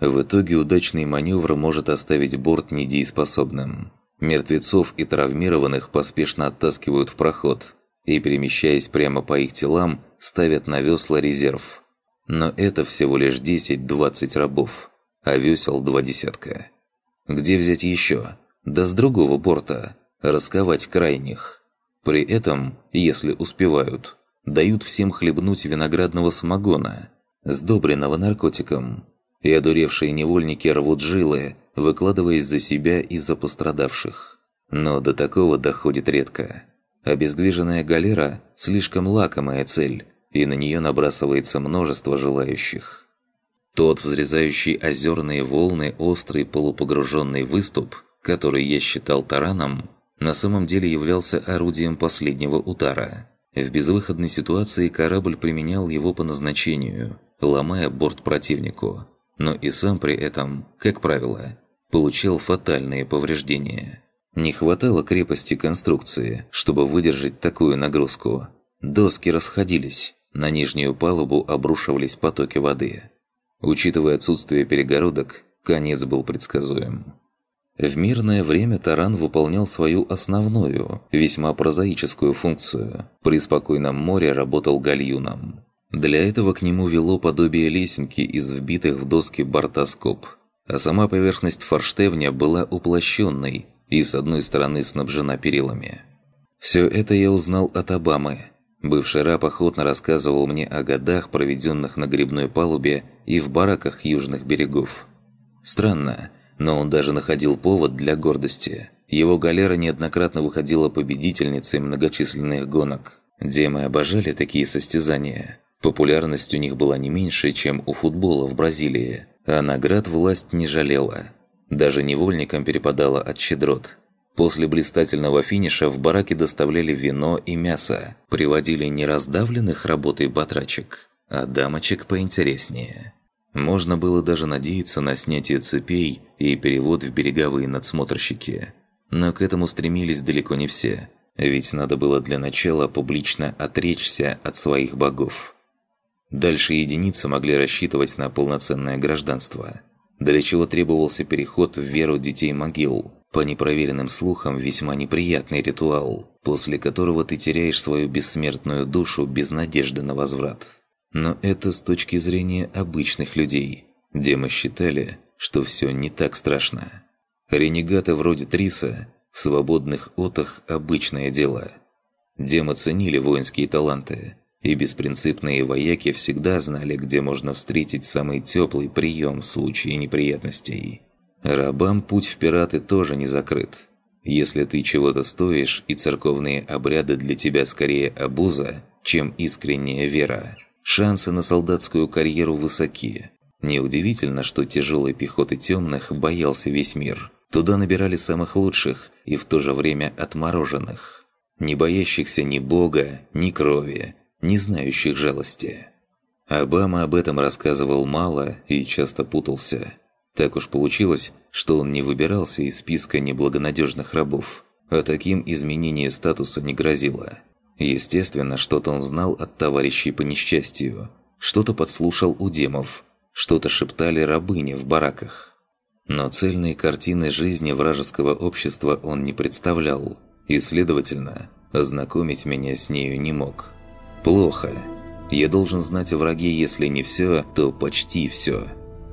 В итоге удачный маневр может оставить борт недееспособным. Мертвецов и травмированных поспешно оттаскивают в проход и, перемещаясь прямо по их телам, ставят на весла резерв. Но это всего лишь 10-20 рабов, а весел два десятка. Где взять еще? Да с другого борта расковать крайних. При этом, если успевают, дают всем хлебнуть виноградного самогона, сдобренного наркотиком. И одуревшие невольники рвут жилы, выкладываясь за себя и за пострадавших. Но до такого доходит редко. Обездвиженная галера – слишком лакомая цель, и на нее набрасывается множество желающих. Тот, взрезающий озерные волны острый полупогруженный выступ, который я считал тараном, на самом деле являлся орудием последнего удара. В безвыходной ситуации корабль применял его по назначению, ломая борт противнику, но и сам при этом, как правило, получал фатальные повреждения. Не хватало крепости конструкции, чтобы выдержать такую нагрузку. Доски расходились, на нижнюю палубу обрушивались потоки воды. Учитывая отсутствие перегородок, конец был предсказуем. В мирное время таран выполнял свою основную, весьма прозаическую функцию. При спокойном море работал гальюном. Для этого к нему вело подобие лесенки из вбитых в доски бортоскоп. А сама поверхность форштевня была уплощенной и с одной стороны снабжена перилами. Все это я узнал от Обамы. Бывший раб охотно рассказывал мне о годах, проведенных на грибной палубе и в бараках южных берегов. Странно, но он даже находил повод для гордости. Его галера неоднократно выходила победительницей многочисленных гонок. Демы обожали такие состязания. Популярность у них была не меньше, чем у футбола в Бразилии. А наград власть не жалела. Даже невольникам перепадало от щедрот. После блистательного финиша в бараке доставляли вино и мясо. Приводили не раздавленных работой батрачек, а дамочек поинтереснее. Можно было даже надеяться на снятие цепей и перевод в береговые надсмотрщики. Но к этому стремились далеко не все, ведь надо было для начала публично отречься от своих богов. Дальше единицы могли рассчитывать на полноценное гражданство, для чего требовался переход в веру детей могил, по непроверенным слухам весьма неприятный ритуал, после которого ты теряешь свою бессмертную душу без надежды на возврат. Но это с точки зрения обычных людей. Демы считали, что все не так страшно. Ренегаты вроде Триса в свободных отах обычное дело. Демы ценили воинские таланты, и беспринципные вояки всегда знали, где можно встретить самый теплый прием в случае неприятностей. Рабам путь в пираты тоже не закрыт. Если ты чего-то стоишь, и церковные обряды для тебя скорее обуза, чем искренняя вера – Шансы на солдатскую карьеру высоки. Неудивительно, что тяжелой пехоты темных боялся весь мир. Туда набирали самых лучших и в то же время отмороженных. Не боящихся ни бога, ни крови, не знающих жалости. Обама об этом рассказывал мало и часто путался. Так уж получилось, что он не выбирался из списка неблагонадежных рабов, а таким изменение статуса не грозило. Естественно, что-то он знал от товарищей по несчастью, что-то подслушал у демов, что-то шептали рабыни в бараках. Но цельные картины жизни вражеского общества он не представлял, и, следовательно, ознакомить меня с нею не мог. Плохо. Я должен знать о враге, если не все, то почти все.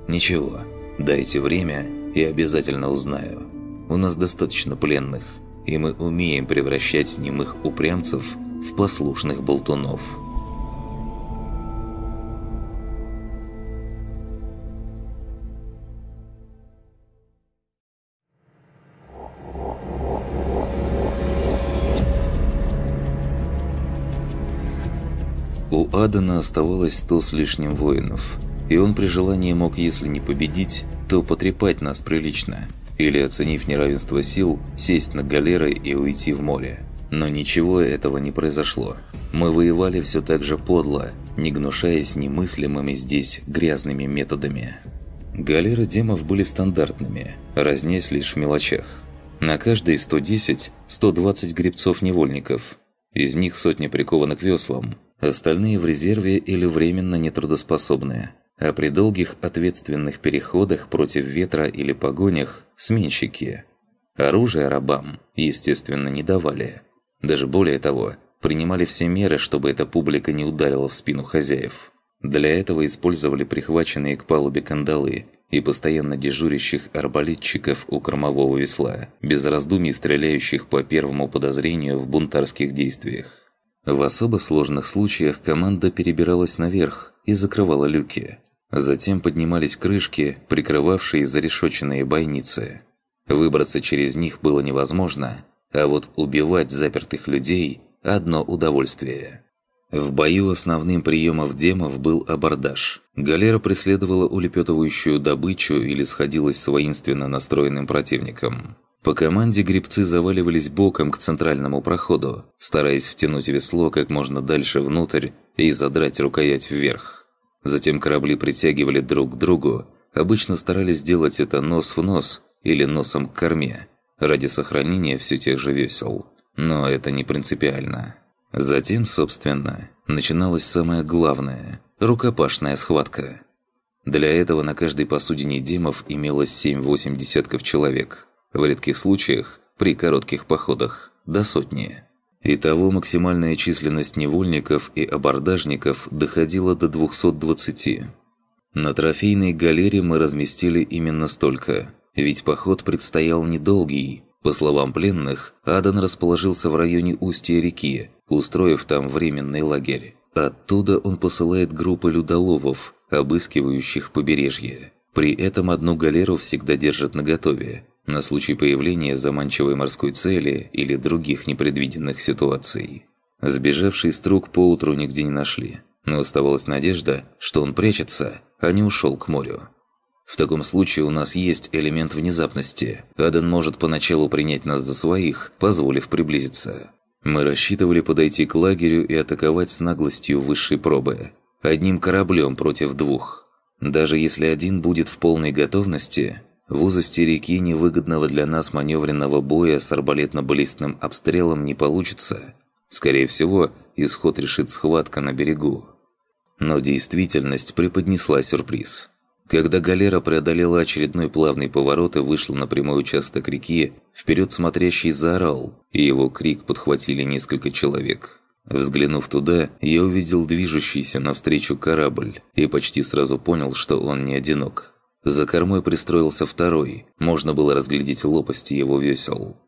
Ничего, дайте время, и обязательно узнаю. У нас достаточно пленных, и мы умеем превращать немых упрямцев в послушных болтунов. У Адана оставалось сто с лишним воинов, и он при желании мог, если не победить, то потрепать нас прилично, или, оценив неравенство сил, сесть на галеры и уйти в море. Но ничего этого не произошло. Мы воевали все так же подло, не гнушаясь немыслимыми здесь грязными методами. Галеры демов были стандартными, разнясь лишь в мелочах. На каждой 110-120 гребцов-невольников. Из них сотни прикованы к веслам, остальные в резерве или временно нетрудоспособные. А при долгих ответственных переходах против ветра или погонях – сменщики. Оружие рабам, естественно, не давали. Даже более того, принимали все меры, чтобы эта публика не ударила в спину хозяев. Для этого использовали прихваченные к палубе кандалы и постоянно дежурящих арбалетчиков у кормового весла, без раздумий стреляющих по первому подозрению в бунтарских действиях. В особо сложных случаях команда перебиралась наверх и закрывала люки. Затем поднимались крышки, прикрывавшие зарешоченные бойницы. Выбраться через них было невозможно, а вот убивать запертых людей – одно удовольствие. В бою основным приемом демов был абордаж. Галера преследовала улепетывающую добычу или сходилась с воинственно настроенным противником. По команде гребцы заваливались боком к центральному проходу, стараясь втянуть весло как можно дальше внутрь и задрать рукоять вверх. Затем корабли притягивали друг к другу, обычно старались делать это нос в нос или носом к корме – ради сохранения все тех же весел. Но это не принципиально. Затем, собственно, начиналась самое главное – рукопашная схватка. Для этого на каждой посудине демов имелось 7-8 десятков человек. В редких случаях, при коротких походах, до сотни. Итого максимальная численность невольников и абордажников доходила до 220. На трофейной галере мы разместили именно столько – ведь поход предстоял недолгий. По словам пленных, Адан расположился в районе устья реки, устроив там временный лагерь. Оттуда он посылает группы людоловов, обыскивающих побережье. При этом одну галеру всегда держат наготове, на случай появления заманчивой морской цели или других непредвиденных ситуаций. Сбежавший струк поутру нигде не нашли, но оставалась надежда, что он прячется, а не ушел к морю. В таком случае у нас есть элемент внезапности. Адан может поначалу принять нас за своих, позволив приблизиться. Мы рассчитывали подойти к лагерю и атаковать с наглостью высшей пробы. Одним кораблем против двух. Даже если один будет в полной готовности, в узости реки невыгодного для нас маневренного боя с арбалетно-баллистным обстрелом не получится. Скорее всего, исход решит схватка на берегу. Но действительность преподнесла сюрприз. Когда галера преодолела очередной плавный поворот и вышла на прямой участок реки, вперед смотрящий заорал, и его крик подхватили несколько человек. Взглянув туда, я увидел движущийся навстречу корабль и почти сразу понял, что он не одинок. За кормой пристроился второй, можно было разглядеть лопасти его весел.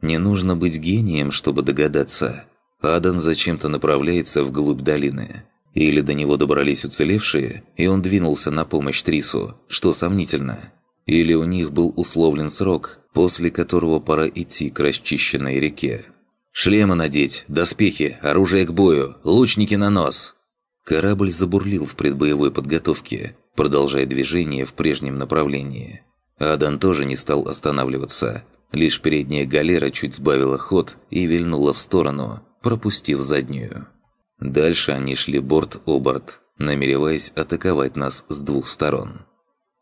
Не нужно быть гением, чтобы догадаться. Адан зачем-то направляется вглубь долины. Или до него добрались уцелевшие, и он двинулся на помощь Трису, что сомнительно. Или у них был условлен срок, после которого пора идти к расчищенной реке. «Шлемы надеть, доспехи, оружие к бою, лучники на нос!» Корабль забурлил в предбоевой подготовке, продолжая движение в прежнем направлении. Адан тоже не стал останавливаться. Лишь передняя галера чуть сбавила ход и вильнула в сторону, пропустив заднюю. Дальше они шли борт-оборт, намереваясь атаковать нас с двух сторон.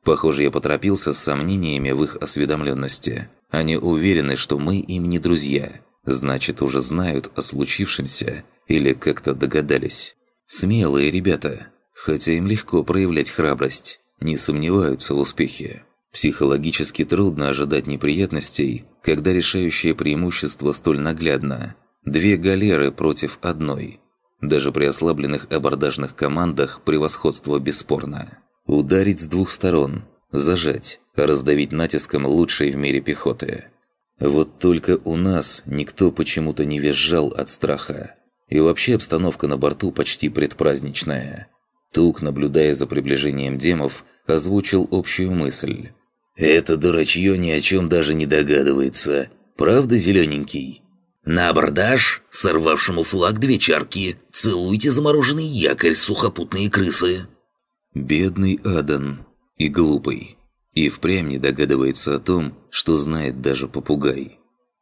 Похоже, я поторопился с сомнениями в их осведомленности. Они уверены, что мы им не друзья. Значит, уже знают о случившемся или как-то догадались. Смелые ребята, хотя им легко проявлять храбрость, не сомневаются в успехе. Психологически трудно ожидать неприятностей, когда решающее преимущество столь наглядно. Две галеры против одной. Даже при ослабленных абордажных командах превосходство бесспорно. Ударить с двух сторон, зажать, раздавить натиском лучшей в мире пехоты. Вот только у нас никто почему-то не визжал от страха. И вообще обстановка на борту почти предпраздничная. Тук, наблюдая за приближением демов, озвучил общую мысль. «Это дурачье ни о чем даже не догадывается. Правда, зелененький?» На абордаж, сорвавшему флаг две чарки, целуйте замороженный якорь сухопутные крысы. Бедный Адан. И глупый. И впрямь не догадывается о том, что знает даже попугай.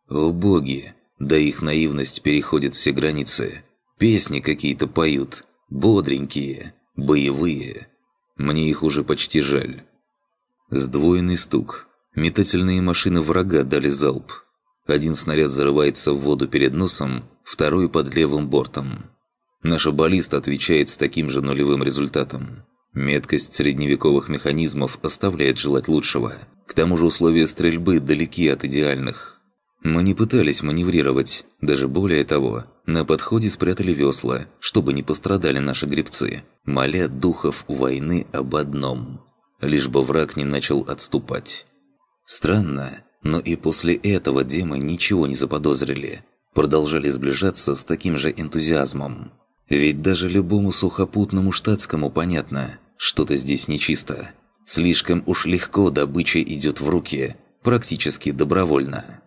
О боги! Да их наивность переходит все границы. Песни какие-то поют. Бодренькие. Боевые. Мне их уже почти жаль. Сдвоенный стук. Метательные машины врага дали залп. Один снаряд зарывается в воду перед носом, второй под левым бортом. Наша баллиста отвечает с таким же нулевым результатом. Меткость средневековых механизмов оставляет желать лучшего. К тому же условия стрельбы далеки от идеальных. Мы не пытались маневрировать, даже более того, на подходе спрятали весла, чтобы не пострадали наши гребцы, моля духов войны об одном. Лишь бы враг не начал отступать. Странно, но и после этого демы ничего не заподозрили. Продолжали сближаться с таким же энтузиазмом. Ведь даже любому сухопутному штатскому понятно, что-то здесь нечисто. Слишком уж легко добыча идет в руки, практически добровольно.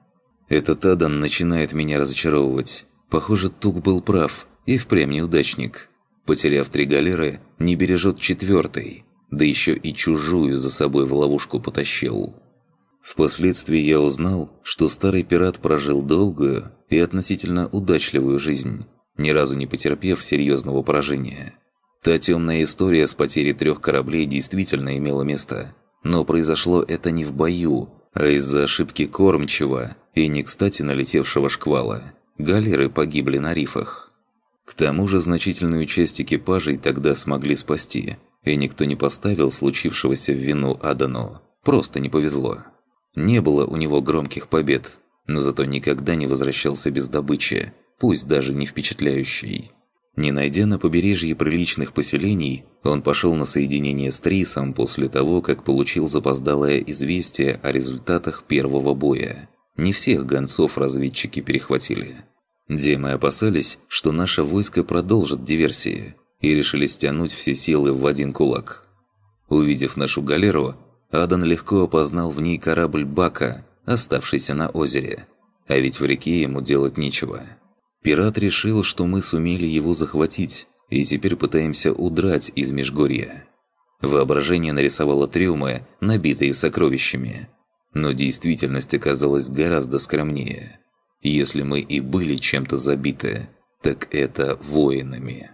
Этот Адан начинает меня разочаровывать. Похоже, Тук был прав и впрямь неудачник. Потеряв три галеры, не бережет четвертый, да еще и чужую за собой в ловушку потащил. Впоследствии я узнал, что старый пират прожил долгую и относительно удачливую жизнь, ни разу не потерпев серьезного поражения. Та темная история с потерей трех кораблей действительно имела место, но произошло это не в бою, а из-за ошибки кормчего и не кстати налетевшего шквала. Галеры погибли на рифах. К тому же значительную часть экипажей тогда смогли спасти, и никто не поставил случившегося в вину Адану. Просто не повезло. Не было у него громких побед, но зато никогда не возвращался без добычи, пусть даже не впечатляющей. Не найдя на побережье приличных поселений, он пошел на соединение с Трисом после того, как получил запоздалое известие о результатах первого боя. Не всех гонцов разведчики перехватили. Демы опасались, что наше войско продолжит диверсии, и решили стянуть все силы в один кулак. Увидев нашу галеру, Адан легко опознал в ней корабль Бака, оставшийся на озере. А ведь в реке ему делать нечего. Пират решил, что мы сумели его захватить, и теперь пытаемся удрать из Межгорья. Воображение нарисовало трюмы, набитые сокровищами. Но действительность оказалась гораздо скромнее. Если мы и были чем-то забиты, так это воинами.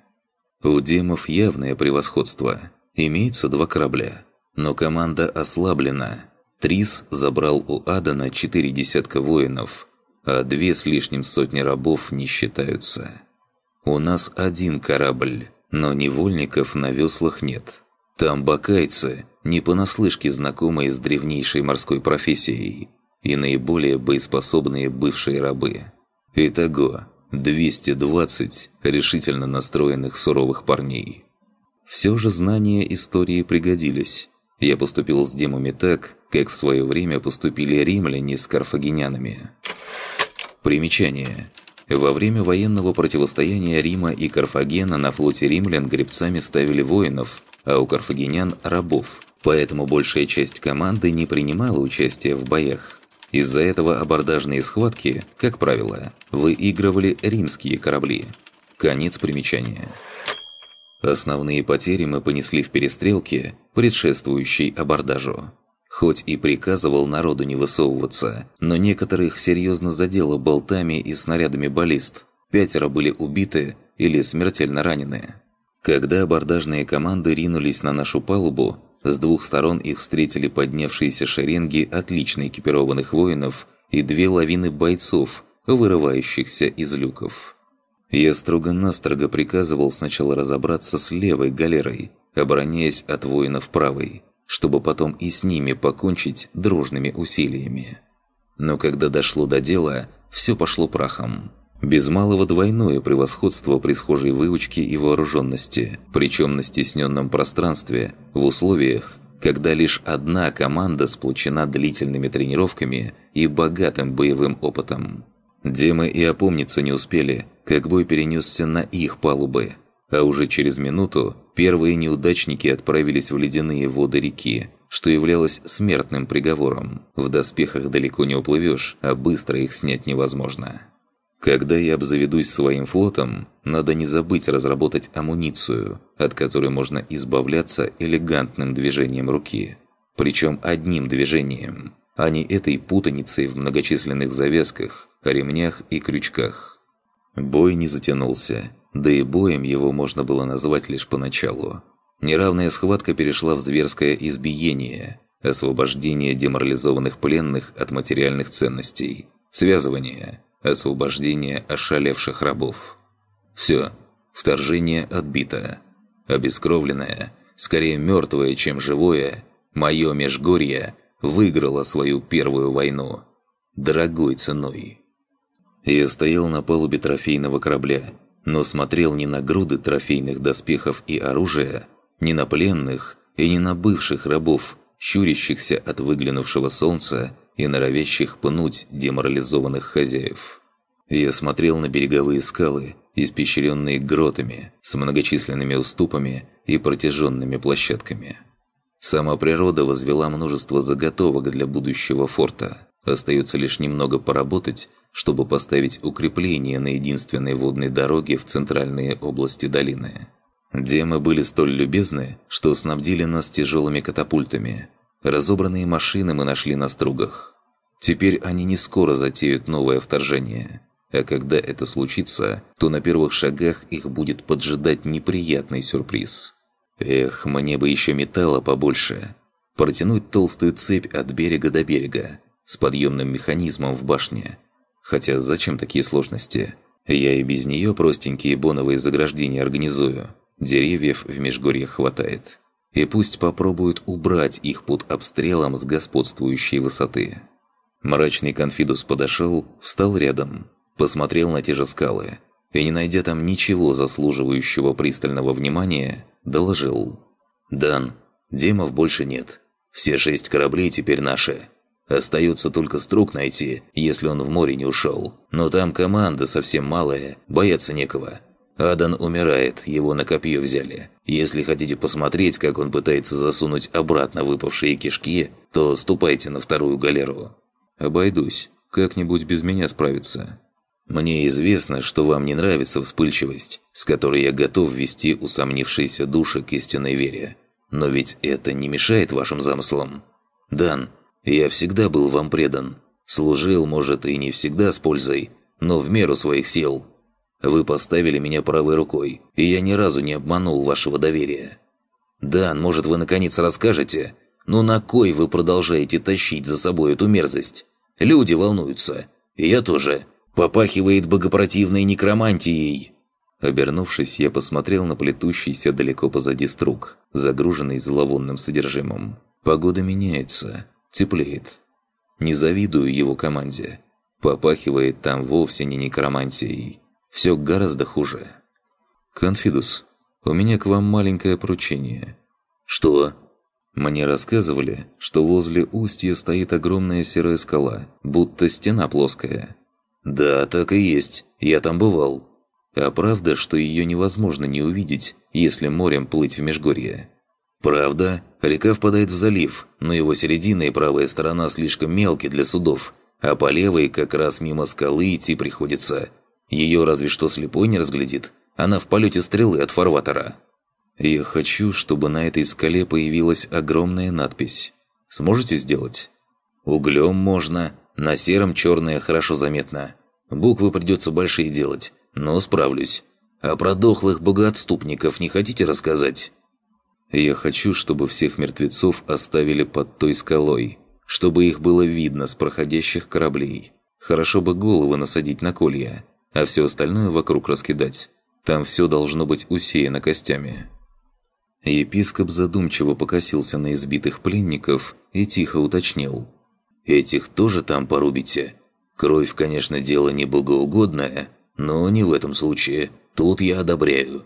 У демов явное превосходство. Имеется два корабля – но команда ослаблена. Трис забрал у Адана четыре десятка воинов, а две с лишним сотни рабов не считаются. У нас один корабль, но невольников на веслах нет. Там бакайцы, не понаслышке знакомые с древнейшей морской профессией, и наиболее боеспособные бывшие рабы. Итого, 220 решительно настроенных суровых парней. Все же знания истории пригодились. Я поступил с демами так, как в свое время поступили римляне с карфагенянами. Примечание. Во время военного противостояния Рима и Карфагена на флоте римлян гребцами ставили воинов, а у карфагенян – рабов, поэтому большая часть команды не принимала участия в боях. Из-за этого абордажные схватки, как правило, выигрывали римские корабли. Конец примечания. Основные потери мы понесли в перестрелке, предшествующий абордажу. Хоть и приказывал народу не высовываться, но некоторых серьезно задело болтами и снарядами баллист. Пятеро были убиты или смертельно ранены. Когда абордажные команды ринулись на нашу палубу, с двух сторон их встретили поднявшиеся шеренги отлично экипированных воинов и две лавины бойцов, вырывающихся из люков. Я строго-настрого приказывал сначала разобраться с левой галерой, обороняясь от воинов правой, чтобы потом и с ними покончить дружными усилиями. Но когда дошло до дела, все пошло прахом. Без малого двойное превосходство при схожей выучке и вооруженности, причем на стесненном пространстве, в условиях, когда лишь одна команда сплочена длительными тренировками и богатым боевым опытом. Демы и опомниться не успели, как бой перенесся на их палубы, а уже через минуту Первые неудачники отправились в ледяные воды реки, что являлось смертным приговором. В доспехах далеко не уплывешь, а быстро их снять невозможно. Когда я обзаведусь своим флотом, надо не забыть разработать амуницию, от которой можно избавляться элегантным движением руки. Причем одним движением, а не этой путаницей в многочисленных завязках, ремнях и крючках. Бой не затянулся, да и боем его можно было назвать лишь поначалу. Неравная схватка перешла в зверское избиение, освобождение деморализованных пленных от материальных ценностей, связывание, освобождение ошалевших рабов. Все, вторжение отбито. Обескровленное, скорее мертвое, чем живое, мое межгорье выиграло свою первую войну. Дорогой ценой. Я стоял на палубе трофейного корабля, но смотрел не на груды трофейных доспехов и оружия, не на пленных и не на бывших рабов, щурящихся от выглянувшего солнца и норовящих пнуть деморализованных хозяев. Я смотрел на береговые скалы, испещренные гротами, с многочисленными уступами и протяженными площадками. Сама природа возвела множество заготовок для будущего форта. Остается лишь немного поработать чтобы поставить укрепление на единственной водной дороге в центральные области долины. Демы были столь любезны, что снабдили нас тяжелыми катапультами. Разобранные машины мы нашли на стругах. Теперь они не скоро затеют новое вторжение. А когда это случится, то на первых шагах их будет поджидать неприятный сюрприз. Эх, мне бы еще металла побольше. Протянуть толстую цепь от берега до берега с подъемным механизмом в башне – Хотя зачем такие сложности? Я и без нее простенькие боновые заграждения организую. Деревьев в Межгорье хватает. И пусть попробуют убрать их под обстрелом с господствующей высоты. Мрачный конфидус подошел, встал рядом, посмотрел на те же скалы и, не найдя там ничего заслуживающего пристального внимания, доложил. «Дан, демов больше нет. Все шесть кораблей теперь наши. Остается только струк найти, если он в море не ушел. Но там команда совсем малая, бояться некого. Адан умирает, его на копье взяли. Если хотите посмотреть, как он пытается засунуть обратно выпавшие кишки, то ступайте на вторую галеру. Обойдусь. Как-нибудь без меня справиться. Мне известно, что вам не нравится вспыльчивость, с которой я готов ввести усомнившиеся души к истинной вере. Но ведь это не мешает вашим замыслам. Дан, я всегда был вам предан. Служил, может, и не всегда с пользой, но в меру своих сил. Вы поставили меня правой рукой, и я ни разу не обманул вашего доверия. Дан, может, вы наконец расскажете, но на кой вы продолжаете тащить за собой эту мерзость? Люди волнуются. И я тоже. Попахивает богопротивной некромантией. Обернувшись, я посмотрел на плетущийся далеко позади струк, загруженный зловонным содержимым. Погода меняется. Теплеет. Не завидую его команде. Попахивает там вовсе не некромантией. Все гораздо хуже. «Конфидус, у меня к вам маленькое поручение». «Что?» Мне рассказывали, что возле устья стоит огромная серая скала, будто стена плоская. «Да, так и есть. Я там бывал». «А правда, что ее невозможно не увидеть, если морем плыть в Межгорье?» Правда, река впадает в залив, но его середина и правая сторона слишком мелки для судов, а по левой как раз мимо скалы идти приходится. Ее разве что слепой не разглядит, она в полете стрелы от фарватера. «Я хочу, чтобы на этой скале появилась огромная надпись. Сможете сделать?» «Углем можно, на сером черное хорошо заметно. Буквы придется большие делать, но справлюсь. А про дохлых богоотступников не хотите рассказать?» Я хочу, чтобы всех мертвецов оставили под той скалой, чтобы их было видно с проходящих кораблей. Хорошо бы головы насадить на колья, а все остальное вокруг раскидать. Там все должно быть усеяно костями». Епископ задумчиво покосился на избитых пленников и тихо уточнил. «Этих тоже там порубите? Кровь, конечно, дело не богоугодное, но не в этом случае. Тут я одобряю.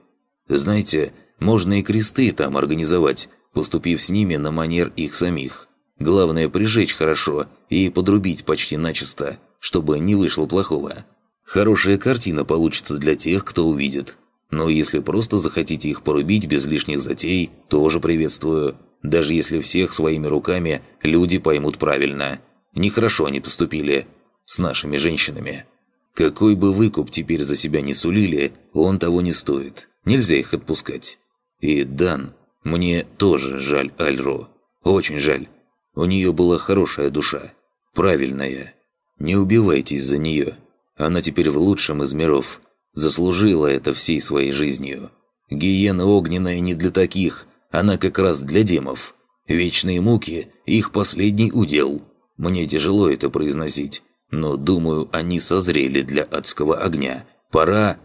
Знаете, можно и кресты там организовать, поступив с ними на манер их самих. Главное прижечь хорошо и подрубить почти начисто, чтобы не вышло плохого. Хорошая картина получится для тех, кто увидит. Но если просто захотите их порубить без лишних затей, тоже приветствую. Даже если всех своими руками люди поймут правильно. Нехорошо они поступили с нашими женщинами. Какой бы выкуп теперь за себя не сулили, он того не стоит. Нельзя их отпускать. И Дан, мне тоже жаль Альру. Очень жаль. У нее была хорошая душа. Правильная. Не убивайтесь за нее. Она теперь в лучшем из миров. Заслужила это всей своей жизнью. Гиена огненная не для таких. Она как раз для демов. Вечные муки – их последний удел. Мне тяжело это произносить, но, думаю, они созрели для адского огня. Пора...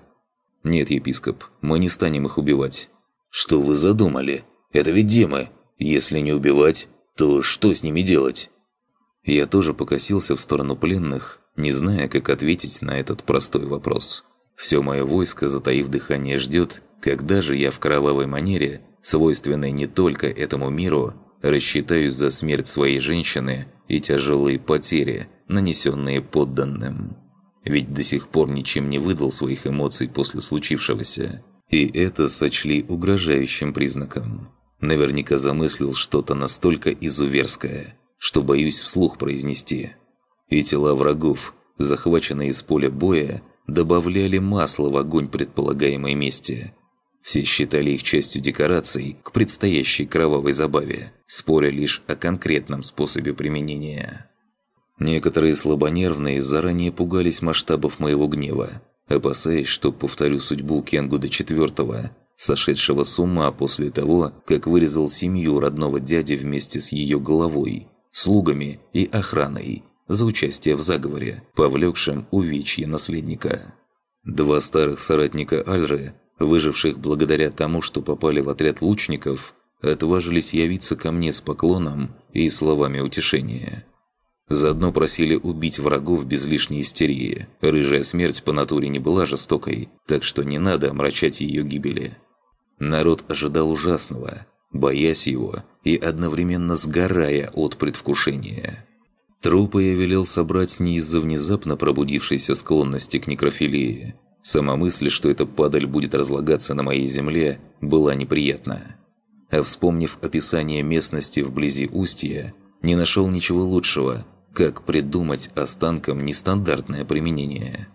Нет, епископ, мы не станем их убивать. «Что вы задумали? Это ведь демы. Если не убивать, то что с ними делать?» Я тоже покосился в сторону пленных, не зная, как ответить на этот простой вопрос. Все мое войско, затаив дыхание, ждет, когда же я в кровавой манере, свойственной не только этому миру, рассчитаюсь за смерть своей женщины и тяжелые потери, нанесенные подданным. Ведь до сих пор ничем не выдал своих эмоций после случившегося и это сочли угрожающим признаком. Наверняка замыслил что-то настолько изуверское, что боюсь вслух произнести. И тела врагов, захваченные из поля боя, добавляли масло в огонь предполагаемой мести. Все считали их частью декораций к предстоящей кровавой забаве, споря лишь о конкретном способе применения. Некоторые слабонервные заранее пугались масштабов моего гнева опасаясь, что повторю судьбу Кенгуда IV, сошедшего с ума после того, как вырезал семью родного дяди вместе с ее головой, слугами и охраной за участие в заговоре, повлекшем увечье наследника. Два старых соратника Альры, выживших благодаря тому, что попали в отряд лучников, отважились явиться ко мне с поклоном и словами утешения – Заодно просили убить врагов без лишней истерии. Рыжая смерть по натуре не была жестокой, так что не надо омрачать ее гибели. Народ ожидал ужасного, боясь его и одновременно сгорая от предвкушения. Трупы я велел собрать не из-за внезапно пробудившейся склонности к некрофилии. Сама мысль, что эта падаль будет разлагаться на моей земле, была неприятна. А вспомнив описание местности вблизи устья, не нашел ничего лучшего – как придумать останкам нестандартное применение.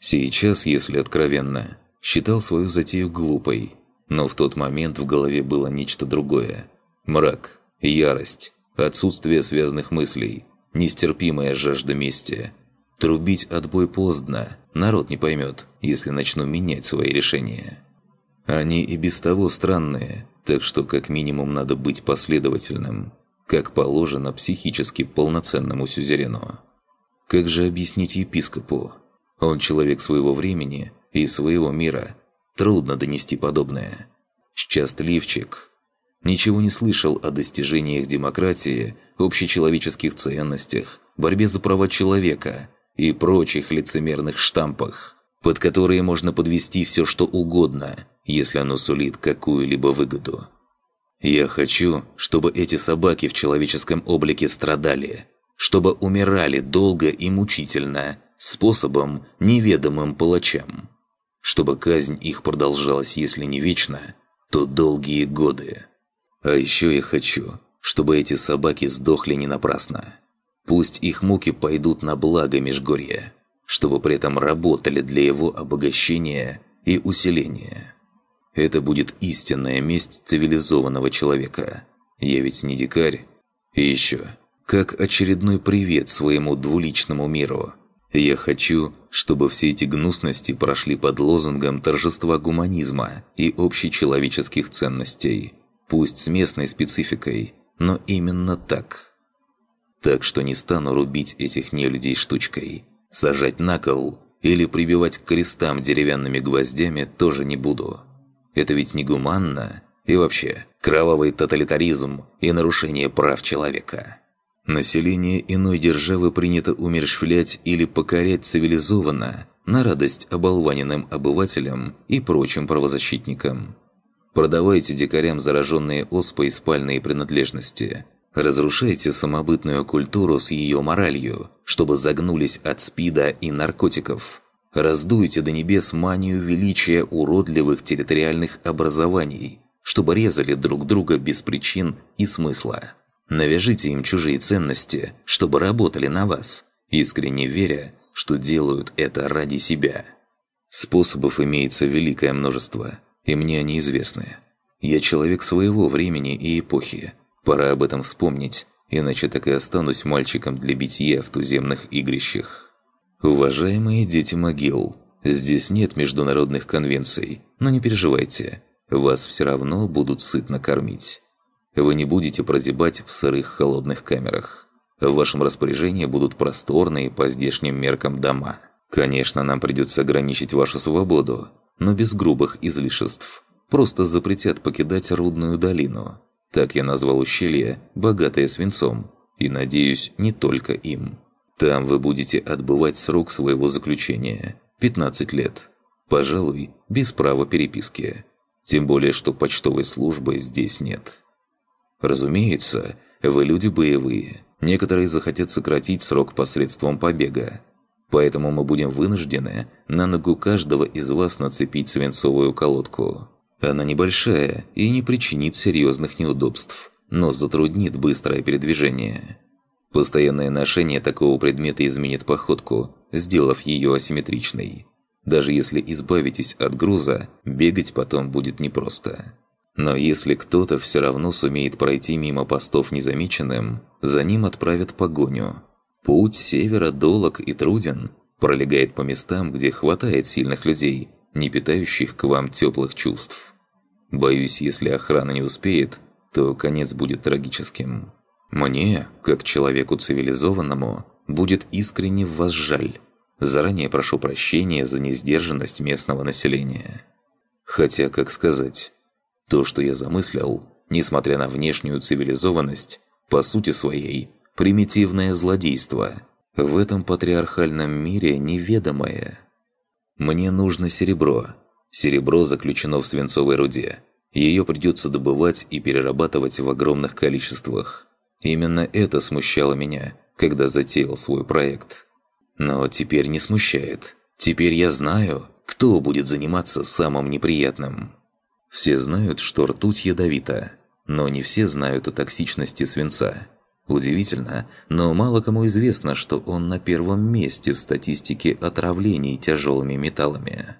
Сейчас, если откровенно, считал свою затею глупой, но в тот момент в голове было нечто другое. Мрак, ярость, отсутствие связанных мыслей, нестерпимая жажда мести. Трубить отбой поздно, народ не поймет, если начну менять свои решения. Они и без того странные, так что как минимум надо быть последовательным как положено психически полноценному сюзерену. Как же объяснить епископу? Он человек своего времени и своего мира. Трудно донести подобное. Счастливчик. Ничего не слышал о достижениях демократии, общечеловеческих ценностях, борьбе за права человека и прочих лицемерных штампах, под которые можно подвести все что угодно, если оно сулит какую-либо выгоду. Я хочу, чтобы эти собаки в человеческом облике страдали, чтобы умирали долго и мучительно, способом, неведомым палачам, чтобы казнь их продолжалась, если не вечно, то долгие годы. А еще я хочу, чтобы эти собаки сдохли не напрасно. Пусть их муки пойдут на благо Межгорья, чтобы при этом работали для его обогащения и усиления. Это будет истинная месть цивилизованного человека. Я ведь не дикарь. И еще, как очередной привет своему двуличному миру. Я хочу, чтобы все эти гнусности прошли под лозунгом торжества гуманизма и общечеловеческих ценностей. Пусть с местной спецификой, но именно так. Так что не стану рубить этих нелюдей штучкой. Сажать на кол или прибивать к крестам деревянными гвоздями тоже не буду. Это ведь негуманно. И вообще, кровавый тоталитаризм и нарушение прав человека. Население иной державы принято умерщвлять или покорять цивилизованно, на радость оболваненным обывателям и прочим правозащитникам. Продавайте дикарям зараженные оспой спальные принадлежности. Разрушайте самобытную культуру с ее моралью, чтобы загнулись от спида и наркотиков – Раздуйте до небес манию величия уродливых территориальных образований, чтобы резали друг друга без причин и смысла. Навяжите им чужие ценности, чтобы работали на вас, искренне веря, что делают это ради себя. Способов имеется великое множество, и мне они известны. Я человек своего времени и эпохи. Пора об этом вспомнить, иначе так и останусь мальчиком для битья в туземных игрищах. Уважаемые дети могил, здесь нет международных конвенций, но не переживайте, вас все равно будут сытно кормить. Вы не будете прозябать в сырых холодных камерах. В вашем распоряжении будут просторные по здешним меркам дома. Конечно, нам придется ограничить вашу свободу, но без грубых излишеств. Просто запретят покидать Рудную долину. Так я назвал ущелье, богатое свинцом, и, надеюсь, не только им. Там вы будете отбывать срок своего заключения – 15 лет. Пожалуй, без права переписки. Тем более, что почтовой службы здесь нет. Разумеется, вы люди боевые. Некоторые захотят сократить срок посредством побега. Поэтому мы будем вынуждены на ногу каждого из вас нацепить свинцовую колодку. Она небольшая и не причинит серьезных неудобств, но затруднит быстрое передвижение. Постоянное ношение такого предмета изменит походку, сделав ее асимметричной. Даже если избавитесь от груза, бегать потом будет непросто. Но если кто-то все равно сумеет пройти мимо постов незамеченным, за ним отправят погоню. Путь севера долог и труден, пролегает по местам, где хватает сильных людей, не питающих к вам теплых чувств. Боюсь, если охрана не успеет, то конец будет трагическим. Мне, как человеку цивилизованному, будет искренне вас жаль. Заранее прошу прощения за несдержанность местного населения. Хотя, как сказать, то, что я замыслил, несмотря на внешнюю цивилизованность, по сути своей, примитивное злодейство. В этом патриархальном мире неведомое. Мне нужно серебро. Серебро заключено в свинцовой руде. Ее придется добывать и перерабатывать в огромных количествах. Именно это смущало меня, когда затеял свой проект. Но теперь не смущает. Теперь я знаю, кто будет заниматься самым неприятным. Все знают, что ртуть ядовита, но не все знают о токсичности свинца. Удивительно, но мало кому известно, что он на первом месте в статистике отравлений тяжелыми металлами.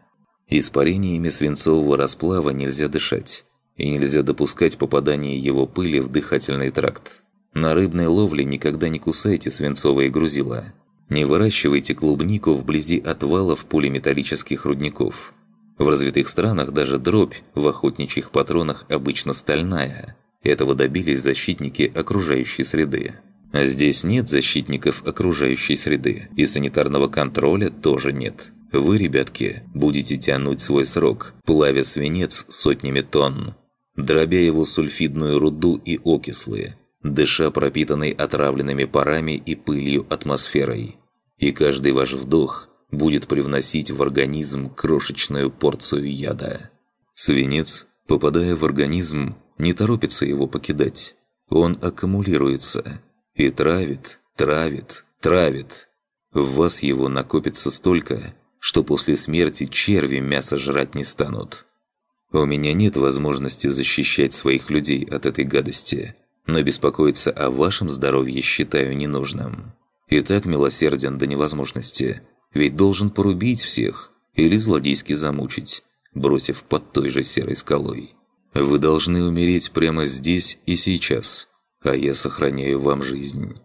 Испарениями свинцового расплава нельзя дышать, и нельзя допускать попадания его пыли в дыхательный тракт. На рыбной ловле никогда не кусайте свинцовые грузила. Не выращивайте клубнику вблизи отвалов полиметаллических рудников. В развитых странах даже дробь в охотничьих патронах обычно стальная. Этого добились защитники окружающей среды. А здесь нет защитников окружающей среды, и санитарного контроля тоже нет. Вы, ребятки, будете тянуть свой срок, плавя свинец сотнями тонн, дробя его сульфидную руду и окислы, дыша пропитанной отравленными парами и пылью атмосферой. И каждый ваш вдох будет привносить в организм крошечную порцию яда. Свинец, попадая в организм, не торопится его покидать. Он аккумулируется и травит, травит, травит. В вас его накопится столько, что после смерти черви мясо жрать не станут. У меня нет возможности защищать своих людей от этой гадости – но беспокоиться о вашем здоровье считаю ненужным. И так милосерден до невозможности, ведь должен порубить всех или злодейски замучить, бросив под той же серой скалой. Вы должны умереть прямо здесь и сейчас, а я сохраняю вам жизнь.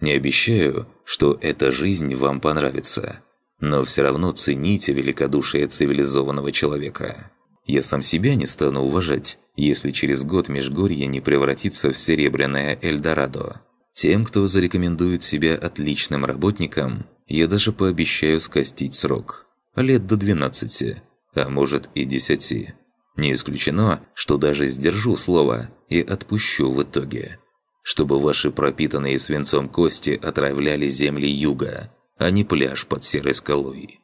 Не обещаю, что эта жизнь вам понравится, но все равно цените великодушие цивилизованного человека. Я сам себя не стану уважать, если через год Межгорье не превратится в серебряное Эльдорадо. Тем, кто зарекомендует себя отличным работником, я даже пообещаю скостить срок. Лет до 12, а может и 10. Не исключено, что даже сдержу слово и отпущу в итоге. Чтобы ваши пропитанные свинцом кости отравляли земли юга, а не пляж под серой скалой.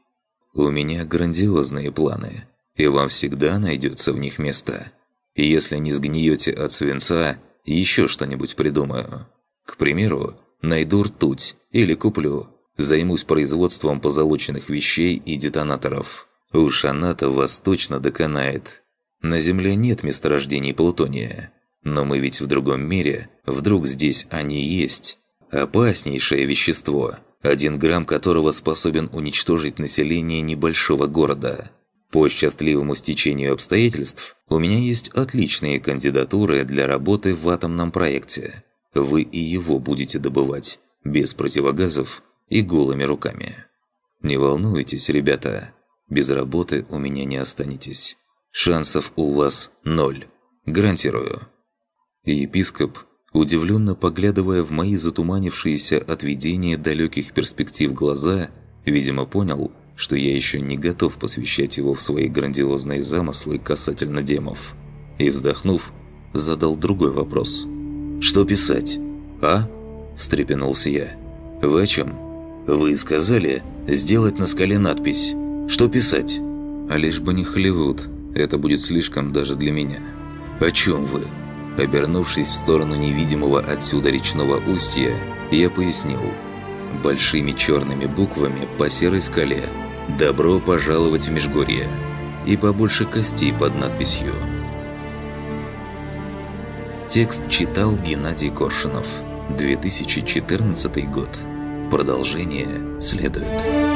У меня грандиозные планы – и вам всегда найдется в них место. И если не сгниете от свинца, еще что-нибудь придумаю. К примеру, найду ртуть или куплю. Займусь производством позолоченных вещей и детонаторов. Уж она-то вас точно доконает. На Земле нет месторождений плутония. Но мы ведь в другом мире, вдруг здесь они есть. Опаснейшее вещество, один грамм которого способен уничтожить население небольшого города. По счастливому стечению обстоятельств у меня есть отличные кандидатуры для работы в атомном проекте. Вы и его будете добывать, без противогазов и голыми руками. Не волнуйтесь, ребята, без работы у меня не останетесь. Шансов у вас ноль, гарантирую. Епископ, удивленно поглядывая в мои затуманившиеся от видения далеких перспектив глаза, видимо понял – что я еще не готов посвящать его в свои грандиозные замыслы касательно демов. И вздохнув, задал другой вопрос. «Что писать?» «А?» – встрепенулся я. «Вы о чем?» «Вы сказали сделать на скале надпись. Что писать?» «А лишь бы не Холливуд. Это будет слишком даже для меня». «О чем вы?» Обернувшись в сторону невидимого отсюда речного устья, я пояснил. Большими черными буквами по серой скале «Добро пожаловать в Межгорье» и побольше костей под надписью. Текст читал Геннадий Коршунов. 2014 год. Продолжение следует.